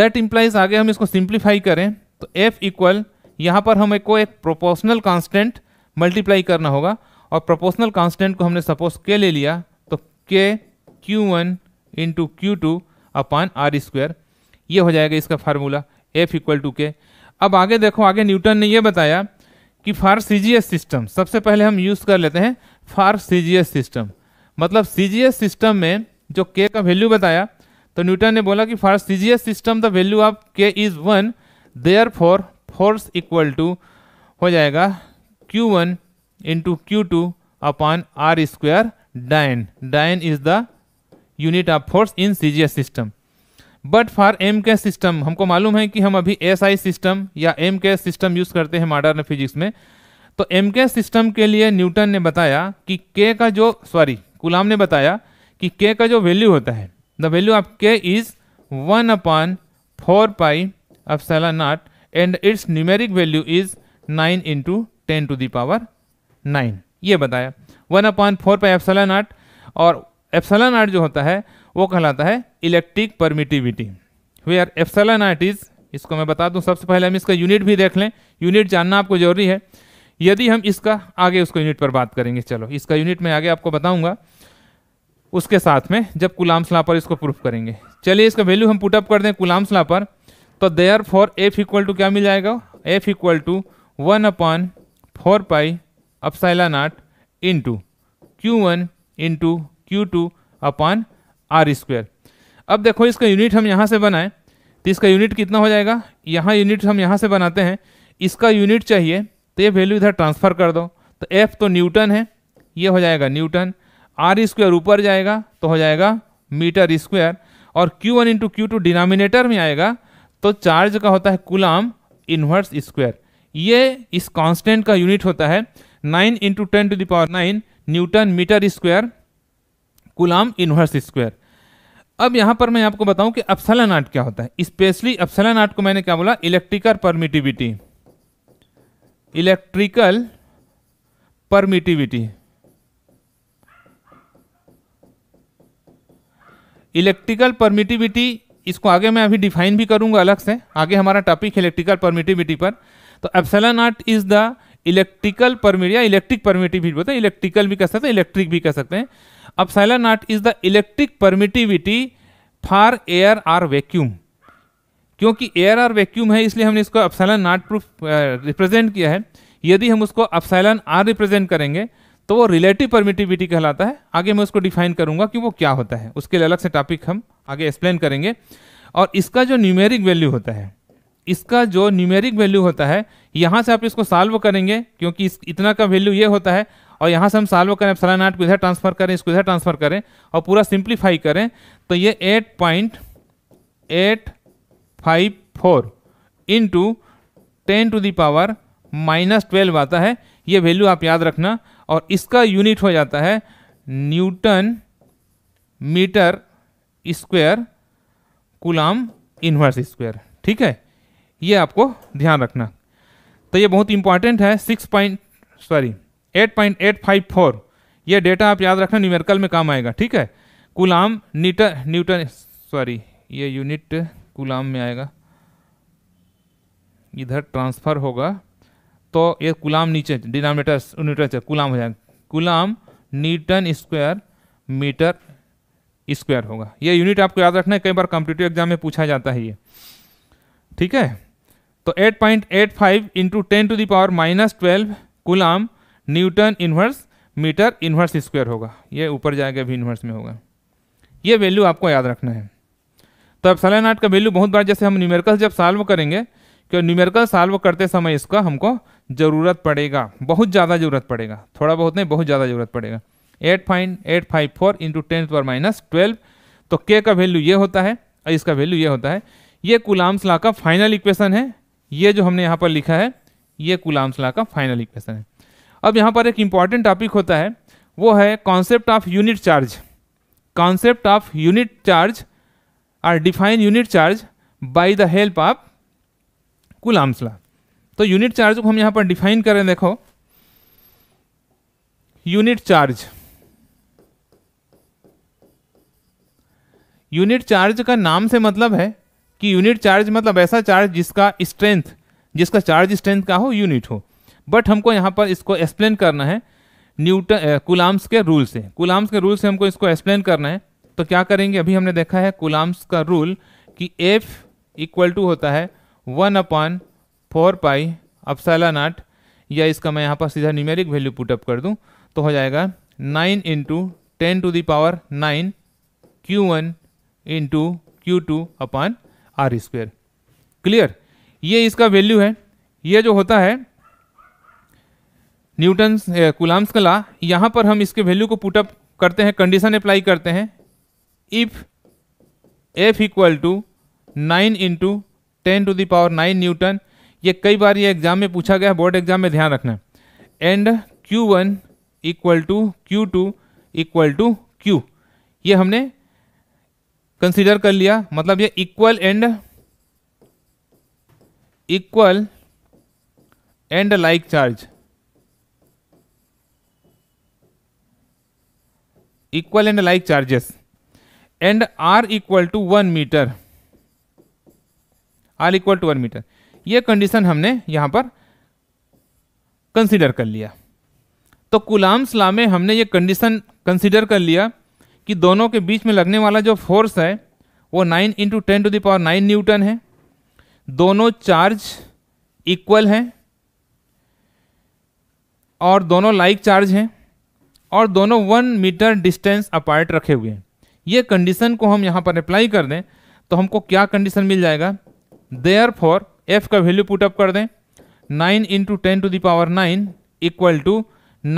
दैट इम्प्लाइज आगे हम इसको सिंप्लीफाई करें तो एफ इक्वल यहाँ पर हमें को एक प्रोपोर्शनल कांस्टेंट मल्टीप्लाई करना होगा और प्रोपोर्शनल कांस्टेंट को हमने सपोज के ले लिया तो K Q one into Q two upon are square ये हो जाएगा इसका फार्मूला एफ इक्वल टू के अब आगे देखो आगे न्यूटन ने यह बताया कि फार सी सिस्टम सबसे पहले हम यूज़ कर लेते हैं फार सी सिस्टम मतलब सी सिस्टम में जो के का वैल्यू बताया तो न्यूटन ने बोला कि for C system the value of K is one therefore force equal to हो जाएगा Q one into Q2 upon R square dyne. Dyne is the unit of force in CGS system. But for M K system हमको मालूम है कि हम अभी एस आई सिस्टम या एम के सिस्टम यूज़ करते हैं मॉडर्न फिजिक्स में तो एम के सिस्टम के लिए न्यूटन ने बताया कि के का जो सॉरी गुलाम ने बताया कि के का जो वैल्यू होता है the value of K is one upon four pi epsilon naught and its numeric value is nine into ten to the power nine ये बताया one upon four pi epsilon naught और एफसला आर्ट जो होता है वो कहलाता है electric permittivity where epsilon naught is इसको मैं बता दूं सबसे पहले हम इसका यूनिट भी देख लें यूनिट जानना आपको जरूरी है यदि हम इसका आगे उसको यूनिट पर बात करेंगे चलो इसका यूनिट मैं आगे आपको बताऊंगा उसके साथ में जब कुलाम्स पर इसको प्रूफ करेंगे चलिए इसका वैल्यू हम पुटअप कर दें कुलाम्स पर तो therefore F equal to क्या मिल जाएगा F equal to one upon four pi epsilon naught into Q one into Q two upon are square अब देखो इसका यूनिट हम यहाँ से बनाएं तो इसका यूनिट कितना हो जाएगा यहाँ यूनिट हम यहाँ से बनाते हैं इसका यूनिट चाहिए तो ये वैल्यू इधर ट्रांसफ़र कर दो तो एफ तो न्यूटन है ये हो जाएगा न्यूटन आर स्क्वेयर ऊपर जाएगा तो हो जाएगा मीटर स्क्वेयर और Q one into Q two denominator में आएगा तो चार्ज का होता है कुलाम इन्वर्स स्क्वेयर ये इस कांस्टेंट का यूनिट होता है nine into ten to the power nine newton metre square coulomb inverse square अब यहां पर मैं आपको बताऊं कि अप्सला नाट क्या होता है स्पेशली अप्सला नाट को मैंने क्या बोला electrical permittivity electrical permittivity electrical permittivity इसको आगे मैं अभी डिफाइन भी करूंगा अलग से आगे हमारा टॉपिक है इलेक्ट्रिकल परमिटिविटी पर तो epsilon r is the electrical permit या इलेक्ट्रिक परमिटिविटी बोलते हैं इलेक्ट्रिकल भी कह सकते हैं इलेक्ट्रिक भी कह सकते हैं अब epsilon naught is the electric permittivity for air or vacuum क्योंकि एयर आर वैक्यूम है इसलिए हमने इसको अपसाइलन नॉट प्रूफ रिप्रेजेंट किया है यदि हम उसको अपसाइलन आर रिप्रेजेंट करेंगे तो वो रिलेटिव परमिटिविटी कहलाता है आगे मैं उसको डिफाइन करूंगा कि वो क्या होता है उसके लिए अलग से टॉपिक हम आगे एक्सप्लेन करेंगे और इसका जो न्यूमेरिक वैल्यू होता है इसका जो न्यूमेरिक वैल्यू होता है यहाँ से आप इसको सॉल्व करेंगे क्योंकि इस इतना का वैल्यू ये होता है और यहाँ से हम सॉल्व करें सलाना आठ को इधर ट्रांसफर करें इसको इधर ट्रांसफर करें और पूरा सिंप्लीफाई करें तो ये eight point eight five four into ten to the power minus twelve आता है ये वैल्यू आप याद रखना और इसका यूनिट हो जाता है newton metre square coulomb inverse square ठीक है ये आपको ध्यान रखना तो ये बहुत इंपॉर्टेंट है six point sorry eight point eight five four ये डेटा आप याद रखना न्यूमेरिकल में काम आएगा ठीक है कुलाम नीटर न्यूटन सॉरी ये यूनिट कुलाम में आएगा इधर ट्रांसफ़र होगा तो ये कुलाम नीचे डिनोमीटर से कुलाम हो जाएगा coulomb newton square metre square होगा ये यूनिट आपको याद रखना है कई बार कॉम्पिटेटिव एग्जाम में पूछा जाता है ये ठीक है तो 8.85 point eight five into ten to the power minus twelve coulomb newton inverse metre inverse square होगा ये ऊपर जाएगा भी इन्वर्स में होगा ये वैल्यू आपको याद रखना है तो अब सलेन आर्ट का वैल्यू बहुत बार जैसे हम न्यूमेरिकल जब सॉल्व करेंगे क्यों न्यूमेरिकल सॉल्व करते समय इसका हमको ज़रूरत पड़ेगा बहुत ज़्यादा ज़रूरत पड़ेगा थोड़ा बहुत नहीं बहुत ज़्यादा ज़रूरत पड़ेगा eight point eight five four into ten power minus twelve तो के का वैल्यू ये होता है और इसका वैल्यू ये होता है ये कुलाम्स ला का फाइनल इक्वेशन है ये जो हमने यहाँ पर लिखा है ये कुलाम सलाह का फाइनल इक्वेशन है अब यहाँ पर एक इम्पॉर्टेंट टॉपिक होता है वो है concept of unit charge concept of unit charge or define unit charge by the help of coulomb law तो यूनिट चार्ज को हम यहाँ पर डिफाइन करें देखो यूनिट चार्ज यूनिट चार्ज का नाम से मतलब है कि यूनिट चार्ज मतलब ऐसा चार्ज जिसका स्ट्रेंथ जिसका चार्ज स्ट्रेंथ का हो यूनिट हो बट हमको यहाँ पर इसको एक्सप्लेन करना है न्यूटन कुलाम्स के रूल से कुलाम्स के रूल से हमको इसको एक्सप्लेन करना है तो क्या करेंगे अभी हमने देखा है कुलाम्स का रूल कि एफ इक्वल टू होता है one upon four pi epsilon naught या इसका मैं यहाँ पर सीधा न्यूमेरिक वैल्यू पुटअप कर दूँ तो हो जाएगा nine into ten to the power nine q one into Q two upon are square clear ये इसका वैल्यू है ये जो होता है न्यूटन कुलाम्स कला यहाँ पर हम इसके वैल्यू को पुटअप करते हैं कंडीशन अप्लाई करते हैं if F equal to nine into ten to the power nine newton ये कई बार ये एग्जाम में पूछा गया है बोर्ड एग्जाम में ध्यान रखना and q one equal to Q two equal to q ये हमने कंसीडर कर लिया मतलब ये equal and equal and like charge equal and like charges and r equal to one metre r equal to one metre ये कंडीशन हमने यहां पर कंसीडर कर लिया तो कुलाम्स लॉ हमने ये कंडीशन कंसीडर कर लिया कि दोनों के बीच में लगने वाला जो फोर्स है वो nine into ten to the power nine newton है दोनों चार्ज इक्वल हैं और दोनों लाइक चार्ज हैं और दोनों वन मीटर डिस्टेंस अपार्ट रखे हुए हैं ये कंडीशन को हम यहाँ पर अप्लाई कर दें तो हमको क्या कंडीशन मिल जाएगा देयर फॉर एफ का वैल्यू पुट अप कर दें nine into ten to the power nine equal to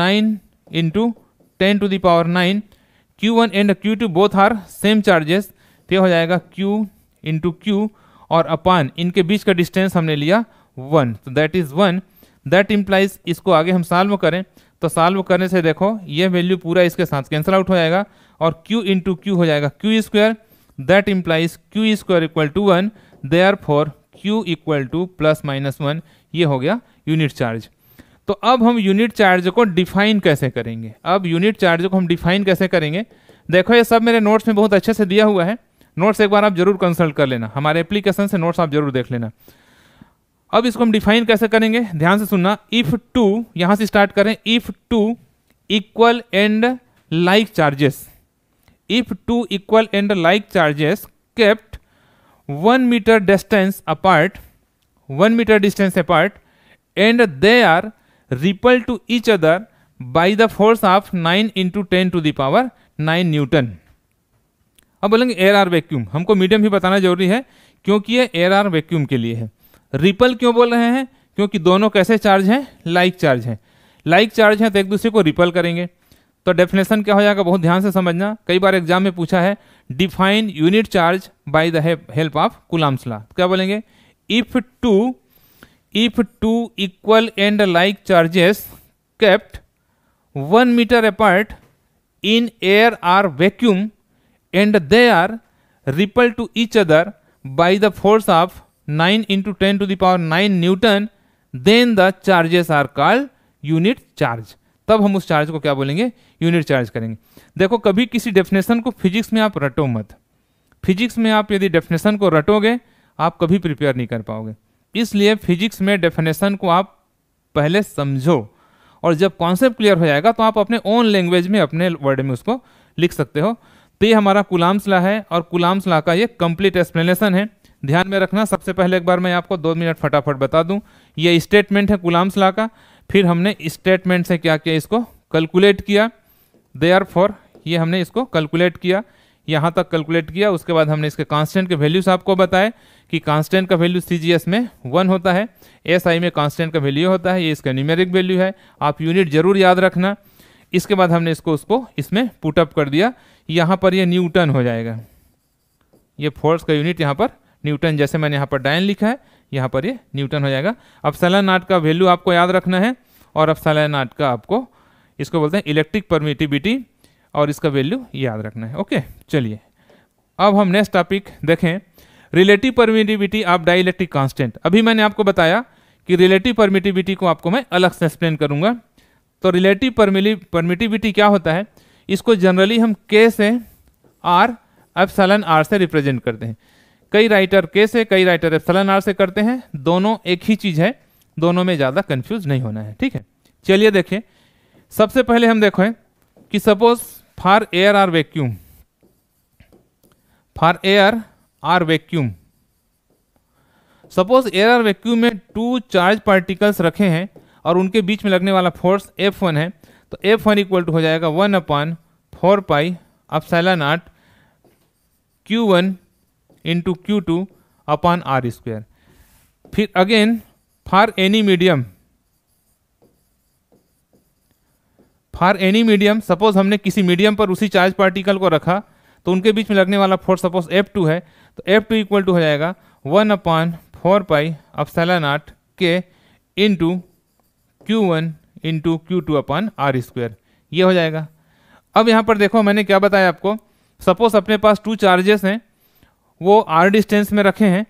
nine into ten to the power nine Q1 and Q2 both are same charges तो हो जाएगा Q इंटू क्यू और अपान इनके बीच का डिस्टेंस हमने लिया वन तो that is one that implies इसको आगे हम साल्व करें तो साल्व करने से देखो ये वैल्यू पूरा इसके साथ कैंसिल आउट हो जाएगा और q इंटू क्यू हो जाएगा q square that implies q square equal to one they are for q equal to plus minus one ये हो गया यूनिट चार्ज तो अब हम यूनिट चार्ज को डिफाइन कैसे करेंगे अब यूनिट चार्ज को हम डिफाइन कैसे करेंगे देखो ये सब मेरे नोट्स में बहुत अच्छे से दिया हुआ है नोट्स एक बार आप जरूर कंसल्ट कर लेना हमारे एप्लीकेशन से नोट्स आप जरूर देख लेना अब इसको हम डिफाइन कैसे करेंगे ध्यान से सुनना इफ टू यहां से स्टार्ट करें if two equal and like charges if two equal and like charges kept one metre distance apart one metre distance apart and they are repel to each other by the force of nine into ten to the power nine newton अब बोलेंगे एयर आर वैक्यूम हमको मीडियम भी बताना जरूरी है क्योंकि ये एयर आर वैक्यूम के लिए है रिपल क्यों बोल रहे हैं क्योंकि दोनों कैसे चार्ज हैं लाइक चार्ज हैं लाइक चार्ज हैं तो एक दूसरे को रिपल करेंगे तो डेफिनेशन क्या हो जाएगा बहुत ध्यान से समझना कई बार एग्जाम में पूछा है define unit charge by the help of coulomb's law क्या बोलेंगे if two if two equal and like charges kept 1 meter apart in air or vacuum and they are repelled to each other by the force of 9 into 10 to the power 9 newton then the charges are called unit charge तब हम उस चार्ज को क्या बोलेंगे यूनिट चार्ज करेंगे देखो कभी किसी डेफिनेशन को फिजिक्स में आप रटो मत फिजिक्स में आप यदि डेफिनेशन को रटोगे आप कभी प्रिपेयर नहीं कर पाओगे इसलिए फिजिक्स में डेफिनेशन को आप पहले समझो और जब कॉन्सेप्ट क्लियर हो जाएगा तो आप अपने ओन लैंग्वेज में अपने वर्ड में उसको लिख सकते हो तो ये हमारा कुलाम्स है और कुलाम्स का ये कंप्लीट एक्सप्लेनेशन है ध्यान में रखना सबसे पहले एक बार मैं आपको दो मिनट फटाफट बता दूं ये स्टेटमेंट है कुलाम्स का फिर हमने स्टेटमेंट से क्या किया इसको कैलकुलेट किया दे आर फॉर ये हमने इसको कैलकुलेट किया यहाँ तक कैलकुलेट किया उसके बाद हमने इसके कांस्टेंट के वैल्यूज आपको बताए कि कांस्टेंट का वैल्यू सी में वन होता है एस में कांस्टेंट का वैल्यू होता है ये इसका न्यूमेरिक वैल्यू है आप यूनिट जरूर याद रखना इसके बाद हमने इसको उसको इसमें पुटअप कर दिया यहाँ पर ये न्यूटन हो जाएगा ये फोर्स का यूनिट यहाँ पर न्यूटन जैसे मैंने यहाँ पर डायन लिखा है यहाँ पर ये न्यूटन हो जाएगा अब सलानाट का वैल्यू आपको याद रखना है और अब सलानाट का आपको इसको बोलते हैं इलेक्ट्रिक परमिटिविटी और इसका वैल्यू याद रखना है ओके चलिए अब हम नेक्स्ट टॉपिक देखें relative permittivity of dielectric constant अभी मैंने आपको बताया कि रिलेटिव परमिटिविटी को आपको मैं अलग से एक्सप्लेन करूंगा तो रिलेटिव परमिटिविटी क्या होता है इसको जनरली हम के से आर एफ सलन आर से रिप्रेजेंट करते हैं कई राइटर के से कई राइटर एफ सलन आर से करते हैं दोनों एक ही चीज़ है दोनों में ज़्यादा कंफ्यूज नहीं होना है ठीक है चलिए देखें सबसे पहले हम देखें कि suppose for air or vacuum for air or vacuum suppose air or vacuum में टू चार्ज पार्टिकल्स रखे हैं और उनके बीच में लगने वाला फोर्स एफ वन है तो एफ वन इक्वल टू हो जाएगा वन अपॉन फोर पाई अब epsilon naught Q one into Q two upon are square फिर again for any medium for any medium suppose हमने किसी मीडियम पर उसी चार्ज पार्टिकल को रखा तो उनके बीच में लगने वाला फोर्स सपोज एफ टू है तो एफ टू इक्वल टू हो जाएगा one upon four pi epsilon naught K into Q one into Q two upon are square ये हो जाएगा अब यहाँ पर देखो मैंने क्या बताया आपको सपोज अपने पास टू चार्जेस हैं वो आर डिस्टेंस में रखे हैं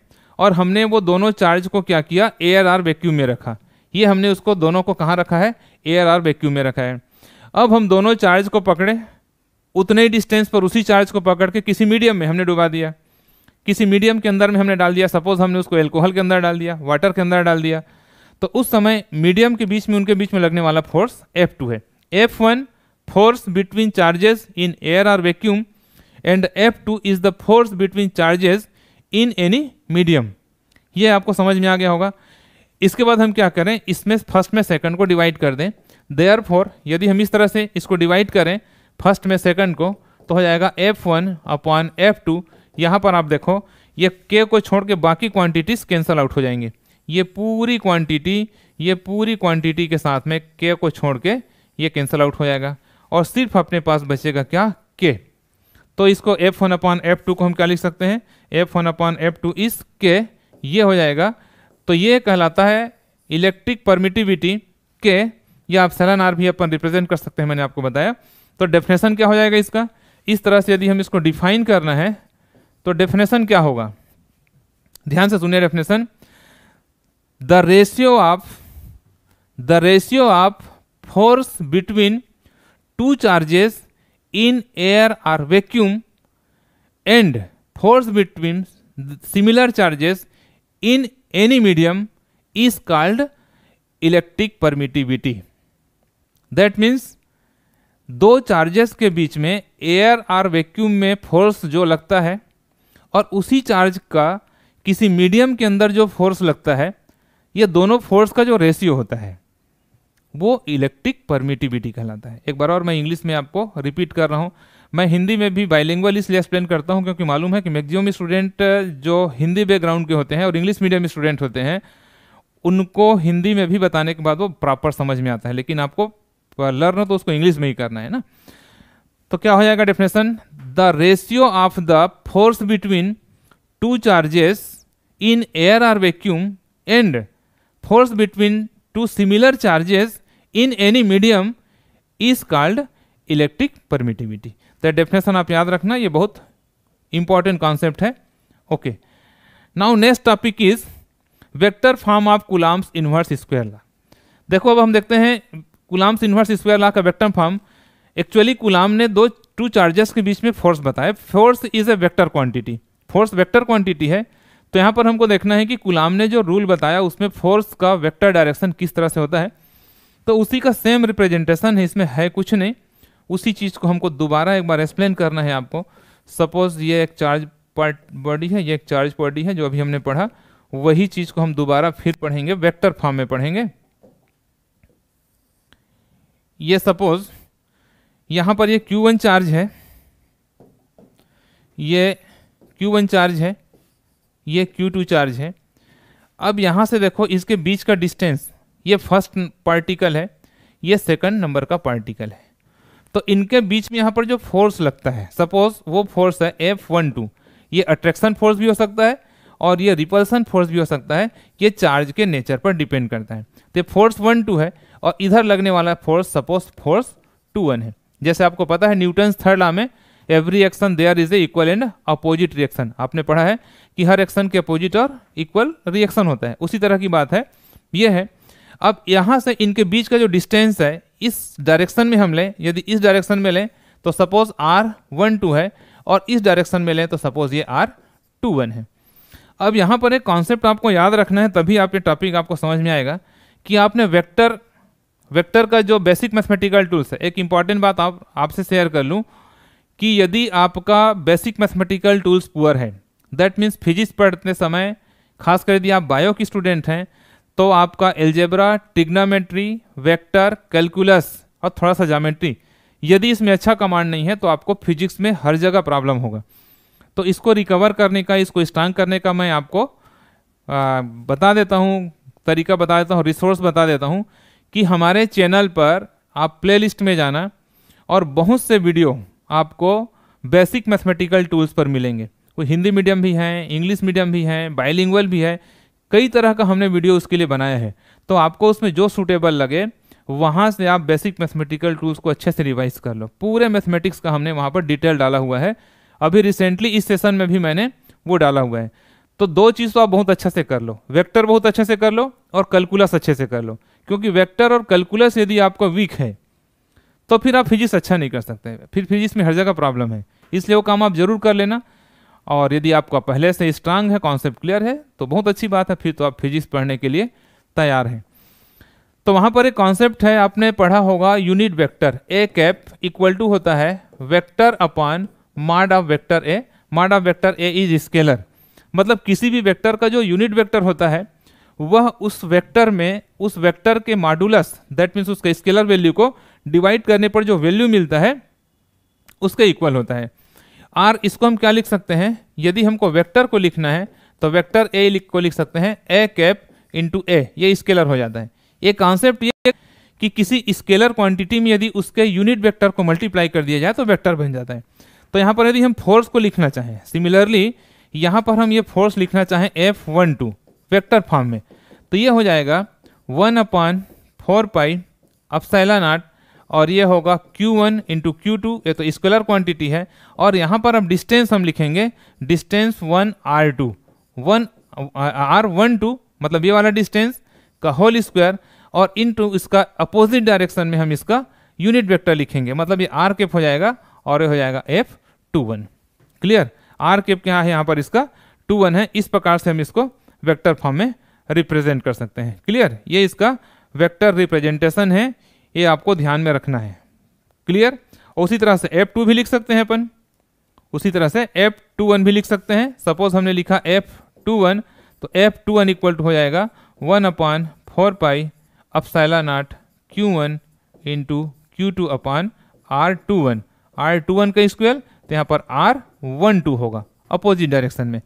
और हमने वो दोनों चार्ज को क्या किया ए आर आर वैक्यूम में रखा ये हमने उसको दोनों को कहाँ रखा है ए आर आर वैक्यूम में रखा है अब हम दोनों चार्ज को पकड़े उतने ही डिस्टेंस पर उसी चार्ज को पकड़ के किसी मीडियम में हमने डुबा दिया किसी मीडियम के अंदर में हमने डाल दिया सपोज हमने उसको एल्कोहल के अंदर डाल दिया वाटर के अंदर डाल दिया तो उस समय मीडियम के बीच में उनके बीच में लगने वाला फोर्स एफ टू है F one force between charges in air or vacuum and F two is the force between charges in any medium ये आपको समझ में आ गया होगा इसके बाद हम क्या करें इसमें फर्स्ट में सेकंड को डिवाइड कर दें देयर फोर यदि हम इस तरह से इसको डिवाइड करें फर्स्ट में सेकंड को तो हो जाएगा F one upon F two यहाँ पर आप देखो ये के को छोड़ के बाकी क्वांटिटीज़ कैंसल आउट हो जाएंगे ये पूरी क्वांटिटी ये पूरी क्वांटिटी के साथ में के को छोड़ के ये कैंसल आउट हो जाएगा और सिर्फ अपने पास बचेगा क्या के तो इसको F one upon F two को हम क्या लिख सकते हैं F one upon F two is K ये हो जाएगा तो ये कहलाता है इलेक्ट्रिक परमिटिविटी के या आप सेलन आर भी अपन रिप्रेजेंट कर सकते हैं मैंने आपको बताया तो डेफिनेशन क्या हो जाएगा इसका इस तरह से यदि हम इसको डिफाइन करना है तो डेफिनेशन क्या होगा ध्यान से सुनिए definition the ratio of the ratio of force between two charges in air or vacuum and force between similar charges in any medium is called electric permittivity that means दो चार्जेस के बीच में एयर और वैक्यूम में फोर्स जो लगता है और उसी चार्ज का किसी मीडियम के अंदर जो फोर्स लगता है ये दोनों फोर्स का जो रेशियो होता है वो इलेक्ट्रिक परमिटिविटी कहलाता है एक बार और मैं इंग्लिश में आपको रिपीट कर रहा हूँ मैं हिंदी में भी बाइलिंग्वल इसलिए एक्सप्लेन करता हूँ क्योंकि मालूम है कि मैगजिम स्टूडेंट जो हिंदी बैकग्राउंड के होते हैं और इंग्लिश मीडियम स्टूडेंट होते हैं उनको हिंदी में भी बताने के बाद वो प्रॉपर समझ में आता है लेकिन आपको उसको लर्न हो तो उसको इंग्लिश में ही करना है ना तो क्या हो जाएगा definition the ratio of the force between two charges in air or vacuum and force between two similar charges in any medium is called electric permittivity the definition आप याद रखना ये बहुत इंपॉर्टेंट कॉन्सेप्ट है okay now next topic is vector form of coulombs inverse square law देखो अब हम देखते हैं कुलाम्स इन्वर्स स्क्वायर लॉ का वेक्टर फॉर्म एक्चुअली कुलाम ने दो टू चार्जेस के बीच में फोर्स बताया force is a vector quantity force vector quantity है तो यहाँ पर हमको देखना है कि कुलाम ने जो रूल बताया उसमें फोर्स का वेक्टर डायरेक्शन किस तरह से होता है तो उसी का सेम रिप्रेजेंटेशन है इसमें है कुछ नहीं उसी चीज़ को हमको दोबारा एक बार एक्सप्लेन करना है आपको सपोज ये एक चार्ज पार्ट बॉडी है ये एक चार्ज बॉडी है जो अभी हमने पढ़ा वही चीज़ को हम दोबारा फिर पढ़ेंगे वेक्टर फॉर्म में पढ़ेंगे ये सपोज यहां पर ये क्यू वन चार्ज है ये क्यू वन चार्ज है ये क्यू टू चार्ज है अब यहां से देखो इसके बीच का डिस्टेंस ये फर्स्ट पार्टिकल है ये सेकंड नंबर का पार्टिकल है तो इनके बीच में यहां पर जो फोर्स लगता है सपोज वो फोर्स है एफ वन टू ये अट्रैक्शन फोर्स भी हो सकता है और ये रिपल्सन फोर्स भी हो सकता है ये चार्ज के नेचर पर डिपेंड करता है तो फोर्स वन टू है और इधर लगने वाला force suppose force two one है जैसे आपको पता है न्यूटन थर्ड ला में every action there is a equal and opposite reaction आपने पढ़ा है कि हर एक्शन के अपोजिट और इक्वल रिएक्शन होता है उसी तरह की बात है यह है अब यहाँ से इनके बीच का जो डिस्टेंस है इस डायरेक्शन में हम लें यदि इस डायरेक्शन में लें तो सपोज आर वन टू है और इस डायरेक्शन में लें तो सपोज ये आर टू वन है अब यहाँ पर एक कॉन्सेप्ट आपको याद रखना है तभी आप ये टॉपिक आपको समझ में आएगा कि आपने वेक्टर वेक्टर का जो बेसिक मैथमेटिकल टूल्स है एक इंपॉर्टेंट बात आप आपसे शेयर कर लूँ कि यदि आपका बेसिक मैथमेटिकल टूल्स पुअर है दैट मीन्स फिजिक्स पढ़ते समय खासकर यदि आप बायो की स्टूडेंट हैं तो आपका एल्जेब्रा टिग्नामेट्री वेक्टर कैलकुलस और थोड़ा सा जामेट्री यदि इसमें अच्छा कमांड नहीं है तो आपको फिजिक्स में हर जगह प्रॉब्लम होगा तो इसको रिकवर करने का इसको स्ट्रांग करने का मैं आपको आ, बता देता हूँ तरीका बता देता हूँ रिसोर्स बता देता हूँ कि हमारे चैनल पर आप प्लेलिस्ट में जाना और बहुत से वीडियो आपको बेसिक मैथमेटिकल टूल्स पर मिलेंगे वो हिंदी मीडियम भी हैं इंग्लिश मीडियम भी हैं बाइलिंगुअल भी है कई तरह का हमने वीडियो उसके लिए बनाया है तो आपको उसमें जो सूटेबल लगे वहाँ से आप बेसिक मैथमेटिकल टूल्स को अच्छे से रिवाइज कर लो पूरे मैथमेटिक्स का हमने वहाँ पर डिटेल डाला हुआ है अभी रिसेंटली इस सेशन में भी मैंने वो डाला हुआ है तो दो चीज़ तो आप बहुत अच्छे से कर लो वेक्टर बहुत अच्छे से कर लो और कैलकुलस अच्छे से कर लो क्योंकि वेक्टर और कैलकुलस यदि आपका वीक है तो फिर आप फिजिक्स अच्छा नहीं कर सकते फिर फिजिक्स में हर जगह प्रॉब्लम है इसलिए वो काम आप जरूर कर लेना और यदि आपका पहले से स्ट्रांग है कॉन्सेप्ट क्लियर है तो बहुत अच्छी बात है फिर तो आप फिजिक्स पढ़ने के लिए तैयार हैं तो वहाँ पर एक कॉन्सेप्ट है आपने पढ़ा होगा unit vector A cap equal to होता है vector upon mod of vector A mod of vector A is scalar मतलब किसी भी वेक्टर का जो यूनिट वेक्टर होता है वह उस वेक्टर में उस वेक्टर के मॉडुलस दैट मीन्स उसके स्केलर वैल्यू को डिवाइड करने पर जो वैल्यू मिलता है उसके इक्वल होता है आर इसको हम क्या लिख सकते हैं यदि हमको वेक्टर को लिखना है तो वेक्टर ए लिख को लिख सकते हैं ए कैप इंटू ए ये स्केलर हो जाता है ये कॉन्सेप्ट ये कि किसी स्केलर क्वांटिटी में यदि उसके यूनिट वेक्टर को मल्टीप्लाई कर दिया जाए तो वेक्टर बन जाता है तो यहाँ पर यदि हम फोर्स को लिखना चाहें सिमिलरली यहाँ पर हम ये फोर्स लिखना चाहें F one two vector form में तो ये हो जाएगा one upon four pi epsilon naught और ये होगा Q1 one into Q to ये तो स्क्वेलर क्वांटिटी है और यहाँ पर अब डिस्टेंस हम लिखेंगे distance one r two one r one two मतलब ये वाला डिस्टेंस का होल स्क्वायर और इंटू इसका अपोजिट डायरेक्शन में हम इसका यूनिट वेक्टर लिखेंगे मतलब ये आर केफ हो जाएगा और ये हो जाएगा F two one clear r cap क्या है यहाँ पर इसका टू वन है इस प्रकार से हम इसको वेक्टर फॉर्म में रिप्रेजेंट कर सकते हैं क्लियर ये इसका वेक्टर रिप्रेजेंटेशन है ये आपको ध्यान में रखना है क्लियर उसी तरह से एफ टू भी लिख सकते हैं अपन उसी तरह से एफ टू वन भी लिख सकते हैं सपोज हमने लिखा एफ टू वन तो F two one equal to हो जाएगा one upon four pi epsilon naught Q one into Q two upon r two one r two one का स्क्वेयर तो यहाँ पर आर वन टू होगा अपोजिट डायरेक्शन में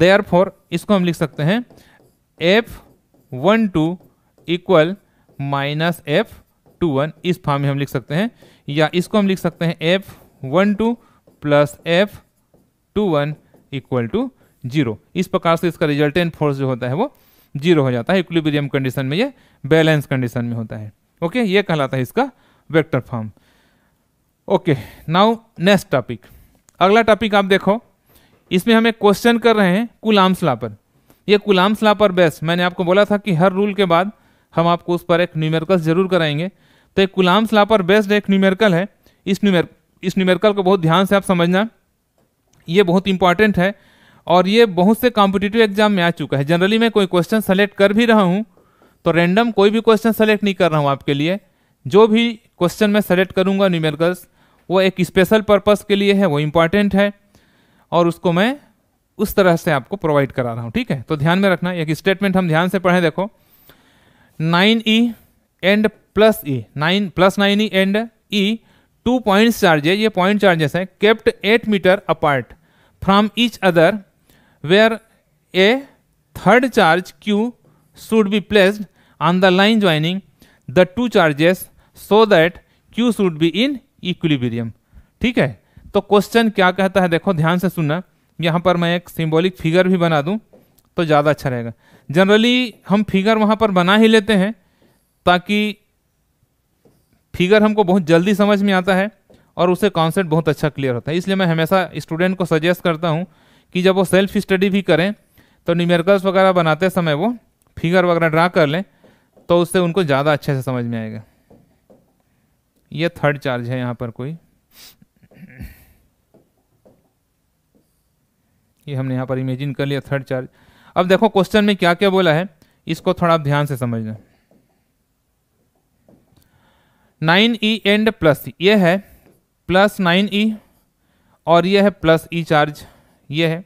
देयर फोर इसको हम लिख सकते हैं F one two equal minus F two one इस फॉर्म में हम लिख सकते हैं या इसको हम लिख सकते हैं F one two plus F two one equal to zero इस प्रकार से इसका रिजल्टेंट फोर्स जो होता है वो जीरो हो जाता है इक्विलिब्रियम कंडीशन में ये बैलेंस कंडीशन में होता है ओके ये कहलाता है इसका vector form okay now next topic अगला टॉपिक आप देखो इसमें हमें क्वेश्चन कर रहे हैं कुलाम लॉ पर यह कुलाम लॉ पर बेस मैंने आपको बोला था कि हर रूल के बाद हम आपको उस पर एक न्यूमेरिकल जरूर कराएंगे तो एक कुलाम्स लॉ पर बेस्ड एक न्यूमेरिकल है इस न्यूमेर इस न्यूमेरिकल को बहुत ध्यान से आप समझना ये बहुत इंपॉर्टेंट है और ये बहुत से कॉम्पिटिटिव एग्जाम में आ चुका है जनरली मैं कोई क्वेश्चन सेलेक्ट कर भी रहा हूँ तो रैंडम कोई भी क्वेश्चन सेलेक्ट नहीं कर रहा हूँ आपके लिए जो भी क्वेश्चन मैं सेलेक्ट करूँगा न्यूमेरिकल्स वो एक स्पेशल पर्पस के लिए है वो इंपॉर्टेंट है और उसको मैं उस तरह से आपको प्रोवाइड करा रहा हूं ठीक है तो ध्यान में रखना एक स्टेटमेंट हम ध्यान से पढ़ें देखो nine e and plus e nine plus nine e and e two point charges ये पॉइंट चार्जेस हैं kept eight metre apart from each other where a third charge q should be placed on the line joining the two charges so that q should be in equilibrium ठीक है तो क्वेश्चन क्या कहता है देखो ध्यान से सुनना यहाँ पर मैं एक सिंबॉलिक फिगर भी बना दूँ तो ज़्यादा अच्छा रहेगा जनरली हम फिगर वहाँ पर बना ही लेते हैं ताकि फिगर हमको बहुत जल्दी समझ में आता है और उसे कॉन्सेप्ट बहुत अच्छा क्लियर होता है इसलिए मैं हमेशा स्टूडेंट को सजेस्ट करता हूँ कि जब वो सेल्फ स्टडी भी करें तो न्यूमेरिकल्स वगैरह बनाते समय वो फिगर वगैरह ड्रा कर लें तो उससे उनको ज़्यादा अच्छे से समझ में आएगा ये थर्ड चार्ज है यहाँ पर कोई ये हमने यहाँ पर इमेजिन कर लिया थर्ड चार्ज अब देखो क्वेश्चन में क्या क्या बोला है इसको थोड़ा आप ध्यान से समझना नाइन ई एंड प्लस ये है प्लस नाइन ई और ये है प्लस ई चार्ज ये है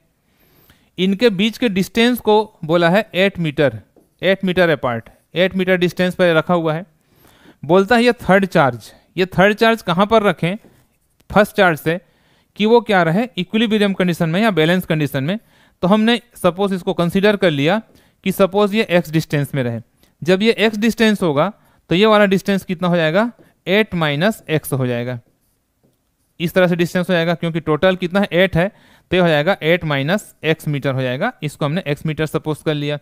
इनके बीच के डिस्टेंस को बोला है eight metre eight metre apart eight metre distance पर रखा हुआ है बोलता है ये थर्ड चार्ज ये थर्ड चार्ज कहाँ पर रखें फर्स्ट चार्ज से कि वो क्या रहे इक्विलिब्रियम कंडीशन में या बैलेंस कंडीशन में तो हमने सपोज इसको कंसिडर कर लिया कि सपोज ये एक्स डिस्टेंस में रहे जब ये एक्स डिस्टेंस होगा तो ये वाला डिस्टेंस कितना हो जाएगा एट माइनस एक्स हो जाएगा इस तरह से डिस्टेंस हो जाएगा क्योंकि टोटल कितना है एट है तो ये हो जाएगा एट माइनस एक्स मीटर हो जाएगा इसको हमने एक्स मीटर सपोज कर लिया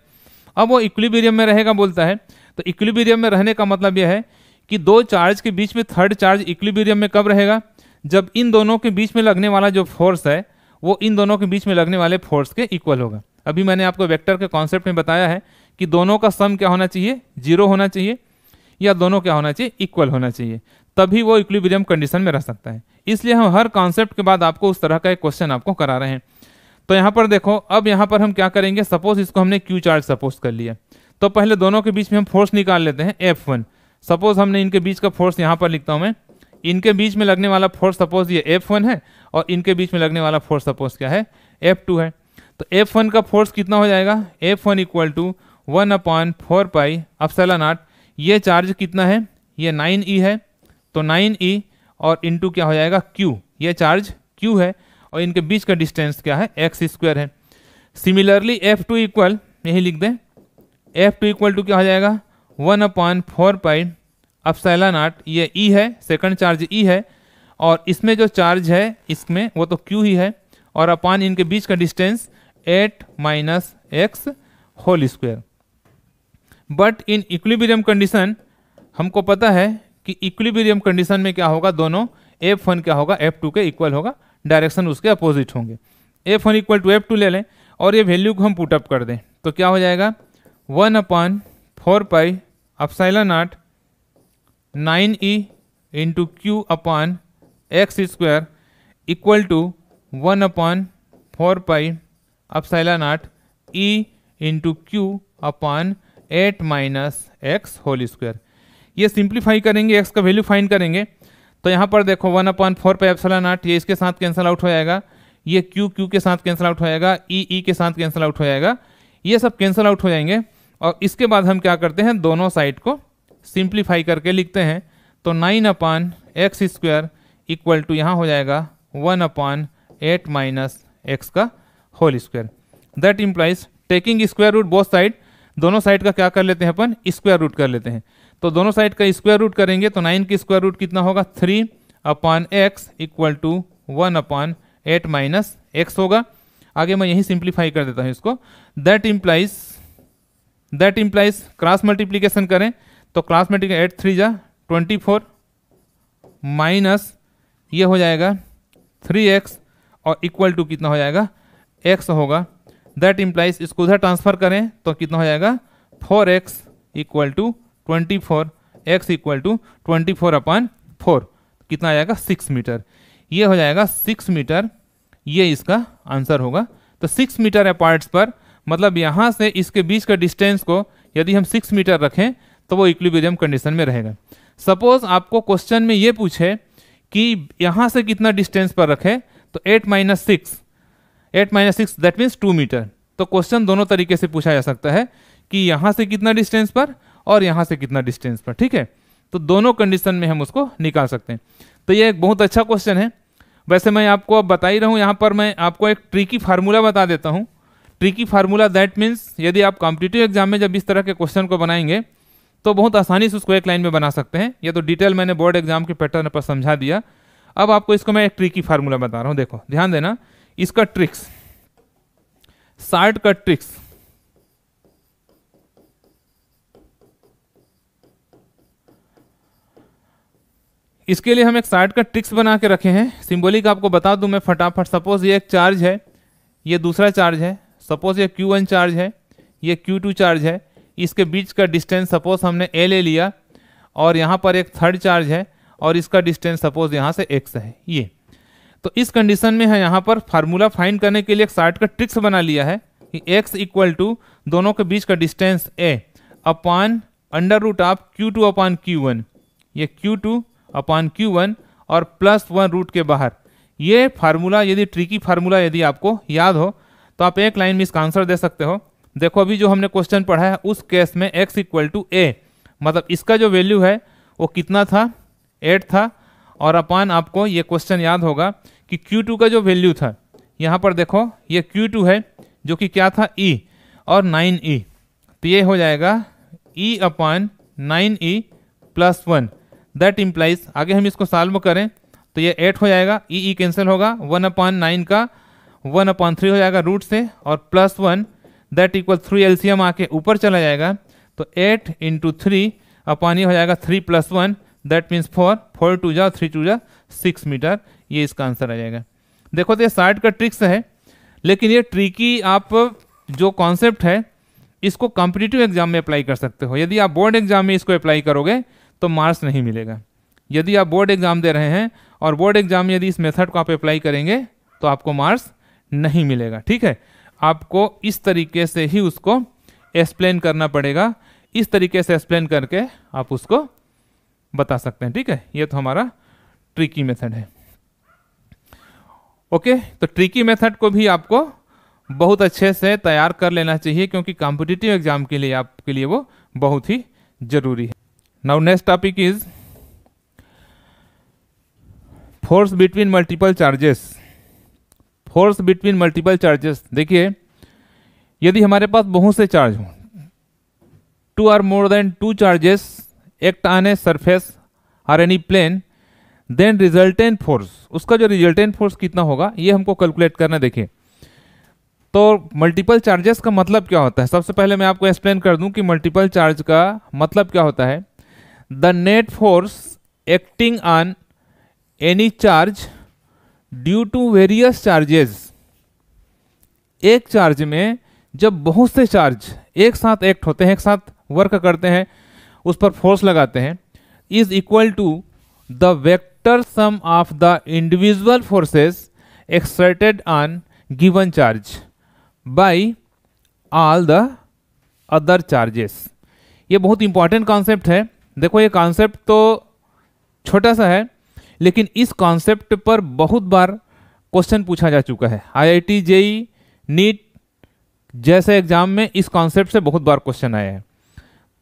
अब वो इक्विलिब्रियम में रहेगा बोलता है तो इक्विलिब्रियम में रहने का मतलब यह है कि दो चार्ज के बीच में थर्ड चार्ज इक्विलिब्रियम में कब रहेगा जब इन दोनों के बीच में लगने वाला जो फोर्स है वो इन दोनों के बीच में लगने वाले फोर्स के इक्वल होगा अभी मैंने आपको वेक्टर के कॉन्सेप्ट में बताया है कि दोनों का सम क्या होना चाहिए जीरो होना चाहिए या दोनों क्या होना चाहिए इक्वल होना चाहिए तभी वो इक्विलिब्रियम कंडीशन में रह सकता है इसलिए हम हर कॉन्सेप्ट के बाद आपको उस तरह का एक क्वेश्चन आपको करा रहे हैं तो यहाँ पर देखो अब यहाँ पर हम क्या करेंगे सपोज इसको हमने क्यू चार्ज सपोज कर लिया तो पहले दोनों के बीच में हम फोर्स निकाल लेते हैं एफ वन सपोज हमने इनके बीच का फोर्स यहाँ पर लिखता हूँ मैं इनके बीच में लगने वाला फोर्स सपोज ये एफ वन है और इनके बीच में लगने वाला फोर्स सपोज क्या है एफ टू है तो एफ वन का फोर्स कितना हो जाएगा F one equal to one upon four pi epsilon naught ये चार्ज कितना है ये नाइन ई e है तो नाइन ई e और इंटू क्या हो जाएगा क्यू ये चार्ज क्यू है और इनके बीच का डिस्टेंस क्या है एक्स स्क्वायर है सिमिलरली एफ टू इक्वल यही लिख दें एफ टू इक्वल टू क्या हो जाएगा one upon four pi epsilon naught ये ई है सेकंड चार्ज ई है और इसमें जो चार्ज है इसमें वो तो क्यू ही है और अपान इनके बीच का distance eight minus x whole square but in equilibrium condition हमको पता है कि इक्विबीरियम कंडीशन में क्या होगा दोनों एफ वन क्या होगा एफ टू के इक्वल होगा डायरेक्शन उसके अपोजिट होंगे F one equal to F two ले लें और ये वैल्यू को हम पुटअप कर दें तो क्या हो जाएगा one upon four pi epsilon naught nine e into Q upon x square equal to one upon four pi epsilon naught e into Q upon eight minus x whole square ये सिंप्लीफाई करेंगे एक्स का वैल्यू फाइंड करेंगे तो यहाँ पर देखो one upon four pi epsilon naught ये इसके साथ कैंसिल आउट हो जाएगा ये क्यू क्यू के साथ कैंसिल आउट हो जाएगा ई e, ई e के साथ कैंसिल आउट हो जाएगा ये सब कैंसिल आउट हो जाएंगे और इसके बाद हम क्या करते हैं दोनों साइड को सिंप्लीफाई करके लिखते हैं तो nine upon x square equal to यहाँ हो जाएगा one upon eight minus x का whole square that implies taking square root both side दोनों साइड का क्या कर लेते हैं अपन स्क्वायर रूट कर लेते हैं तो दोनों साइड का स्क्वायर रूट करेंगे तो नाइन की स्क्वायर रूट कितना होगा three upon x equal to one upon eight minus x होगा आगे मैं यही सिंप्लीफाई कर देता हूँ इसको that implies that implies cross multiplication करें तो क्रॉस मल्टीप्लीकेशन एट थ्री जा ट्वेंटी फोर माइनस ये हो जाएगा थ्री एक्स और इक्वल टू कितना हो जाएगा एक्स होगा दैट इम्प्लाइज इसको उधर ट्रांसफर करें तो कितना हो जाएगा four x equal to twenty four x equal to twenty four upon four कितना आ जाएगा सिक्स मीटर ये हो जाएगा सिक्स मीटर ये इसका आंसर होगा तो सिक्स मीटर अपार्ट्स पर मतलब यहाँ से इसके बीच का डिस्टेंस को यदि हम सिक्स मीटर रखें तो वो इक्विबेरियम कंडीशन में रहेगा सपोज आपको क्वेश्चन में ये पूछे कि यहाँ से कितना डिस्टेंस पर रखें तो eight minus six eight minus six that means two meter तो क्वेश्चन दोनों तरीके से पूछा जा सकता है कि यहाँ से कितना डिस्टेंस पर और यहाँ से कितना डिस्टेंस पर ठीक है तो दोनों कंडीशन में हम उसको निकाल सकते हैं तो ये एक बहुत अच्छा क्वेश्चन है वैसे मैं आपको अब बता ही रहा हूँ यहाँ पर मैं आपको एक ट्रिकी फार्मूला बता देता हूँ ट्रिकी फार्मूला दैट मीन्स यदि आप कॉम्पिटिटिव एग्जाम में जब इस तरह के क्वेश्चन को बनाएंगे तो बहुत आसानी से उसको एक लाइन में बना सकते हैं या तो डिटेल मैंने बोर्ड एग्जाम के पैटर्न पर समझा दिया अब आपको इसको मैं एक ट्रिकी फार्मूला बता रहा हूँ देखो ध्यान देना इसका ट्रिक्स शार्ट का ट्रिक्स इसके लिए हम एक साठ का ट्रिक्स बना के रखे हैं सिंबोलिक आपको बता दूं मैं फटाफट सपोज ये एक चार्ज है ये दूसरा चार्ज है सपोज ये क्यू वन चार्ज है ये क्यू टू चार्ज है इसके बीच का डिस्टेंस सपोज हमने ए ले लिया और यहाँ पर एक थर्ड चार्ज है और इसका डिस्टेंस सपोज यहाँ से एक्स है ये तो इस कंडीशन में है यहाँ पर फार्मूला फाइंड करने के लिए एक शार्ट का ट्रिक्स बना लिया है कि एक्स इक्वल टू दोनों के बीच का distance a upon under root of q two upon q one ये q two upon q one और प्लस वन रूट के बाहर ये फार्मूला यदि ट्रिकी फार्मूला यदि आपको याद हो तो आप एक लाइन में इसका आंसर दे सकते हो देखो अभी जो हमने क्वेश्चन पढ़ा है उस केस में एक्स इक्वल टू ए मतलब इसका जो वैल्यू है वो कितना था एट था और अपान आपको ये क्वेश्चन याद होगा कि Q2 का जो वैल्यू था यहाँ पर देखो ये Q2 है जो कि क्या था E और 9E e। तो ये हो जाएगा E upon nine e plus one that implies आगे हम इसको सॉल्व करें तो ये एट हो जाएगा ई ई कैंसिल होगा वन अपान नाइन का वन अपॉन थ्री हो जाएगा रूट से और plus one that equal three एम आके ऊपर चला जाएगा तो एट इंटू थ्री अपॉन ये हो जाएगा three plus one that means four four two जा थ्री टू जा सिक्स मीटर ये इसका आंसर आ जाएगा देखो तो ये साइड का ट्रिक्स है लेकिन ये ट्रिकी आप जो कॉन्सेप्ट है इसको कॉम्पिटिटिव एग्जाम में अप्लाई कर सकते हो यदि आप बोर्ड एग्जाम में इसको अप्लाई करोगे तो मार्क्स नहीं मिलेगा यदि आप बोर्ड एग्जाम दे रहे हैं और बोर्ड एग्जाम में यदि इस मेथड को आप अप्लाई करेंगे तो आपको मार्क्स नहीं मिलेगा ठीक है आपको इस तरीके से ही उसको एक्सप्लेन करना पड़ेगा इस तरीके से एक्सप्लेन करके आप उसको बता सकते हैं ठीक है ये तो हमारा ट्रिकी मेथड है ओके तो ट्रिकी मेथड को भी आपको बहुत अच्छे से तैयार कर लेना चाहिए क्योंकि कॉम्पिटिटिव एग्जाम के लिए आपके लिए वो बहुत ही जरूरी है now next topic is force between multiple charges force between multiple charges देखिए यदि हमारे पास बहुत से चार्ज हों two or more than two charges act on a surface or any plane then resultant force उसका जो रिजल्टेंट फोर्स कितना होगा ये हमको कैलकुलेट करना देखिए तो मल्टीपल चार्जेस का मतलब क्या होता है सबसे पहले मैं आपको एक्सप्लेन कर दूं कि मल्टीपल चार्ज का मतलब क्या होता है the net force acting on any charge due to various charges एक चार्ज में जब बहुत से चार्ज एक साथ एक्ट होते हैं एक साथ वर्क करते हैं उस पर फोर्स लगाते हैं is equal to the vector sum of the individual forces exerted on given charge by all the other charges ये बहुत इंपॉर्टेंट कॉन्सेप्ट है देखो ये कॉन्सेप्ट तो छोटा सा है लेकिन इस कॉन्सेप्ट पर बहुत बार क्वेश्चन पूछा जा चुका है आईआईटी जेई नीट जैसे एग्जाम में इस कॉन्सेप्ट से बहुत बार क्वेश्चन आया है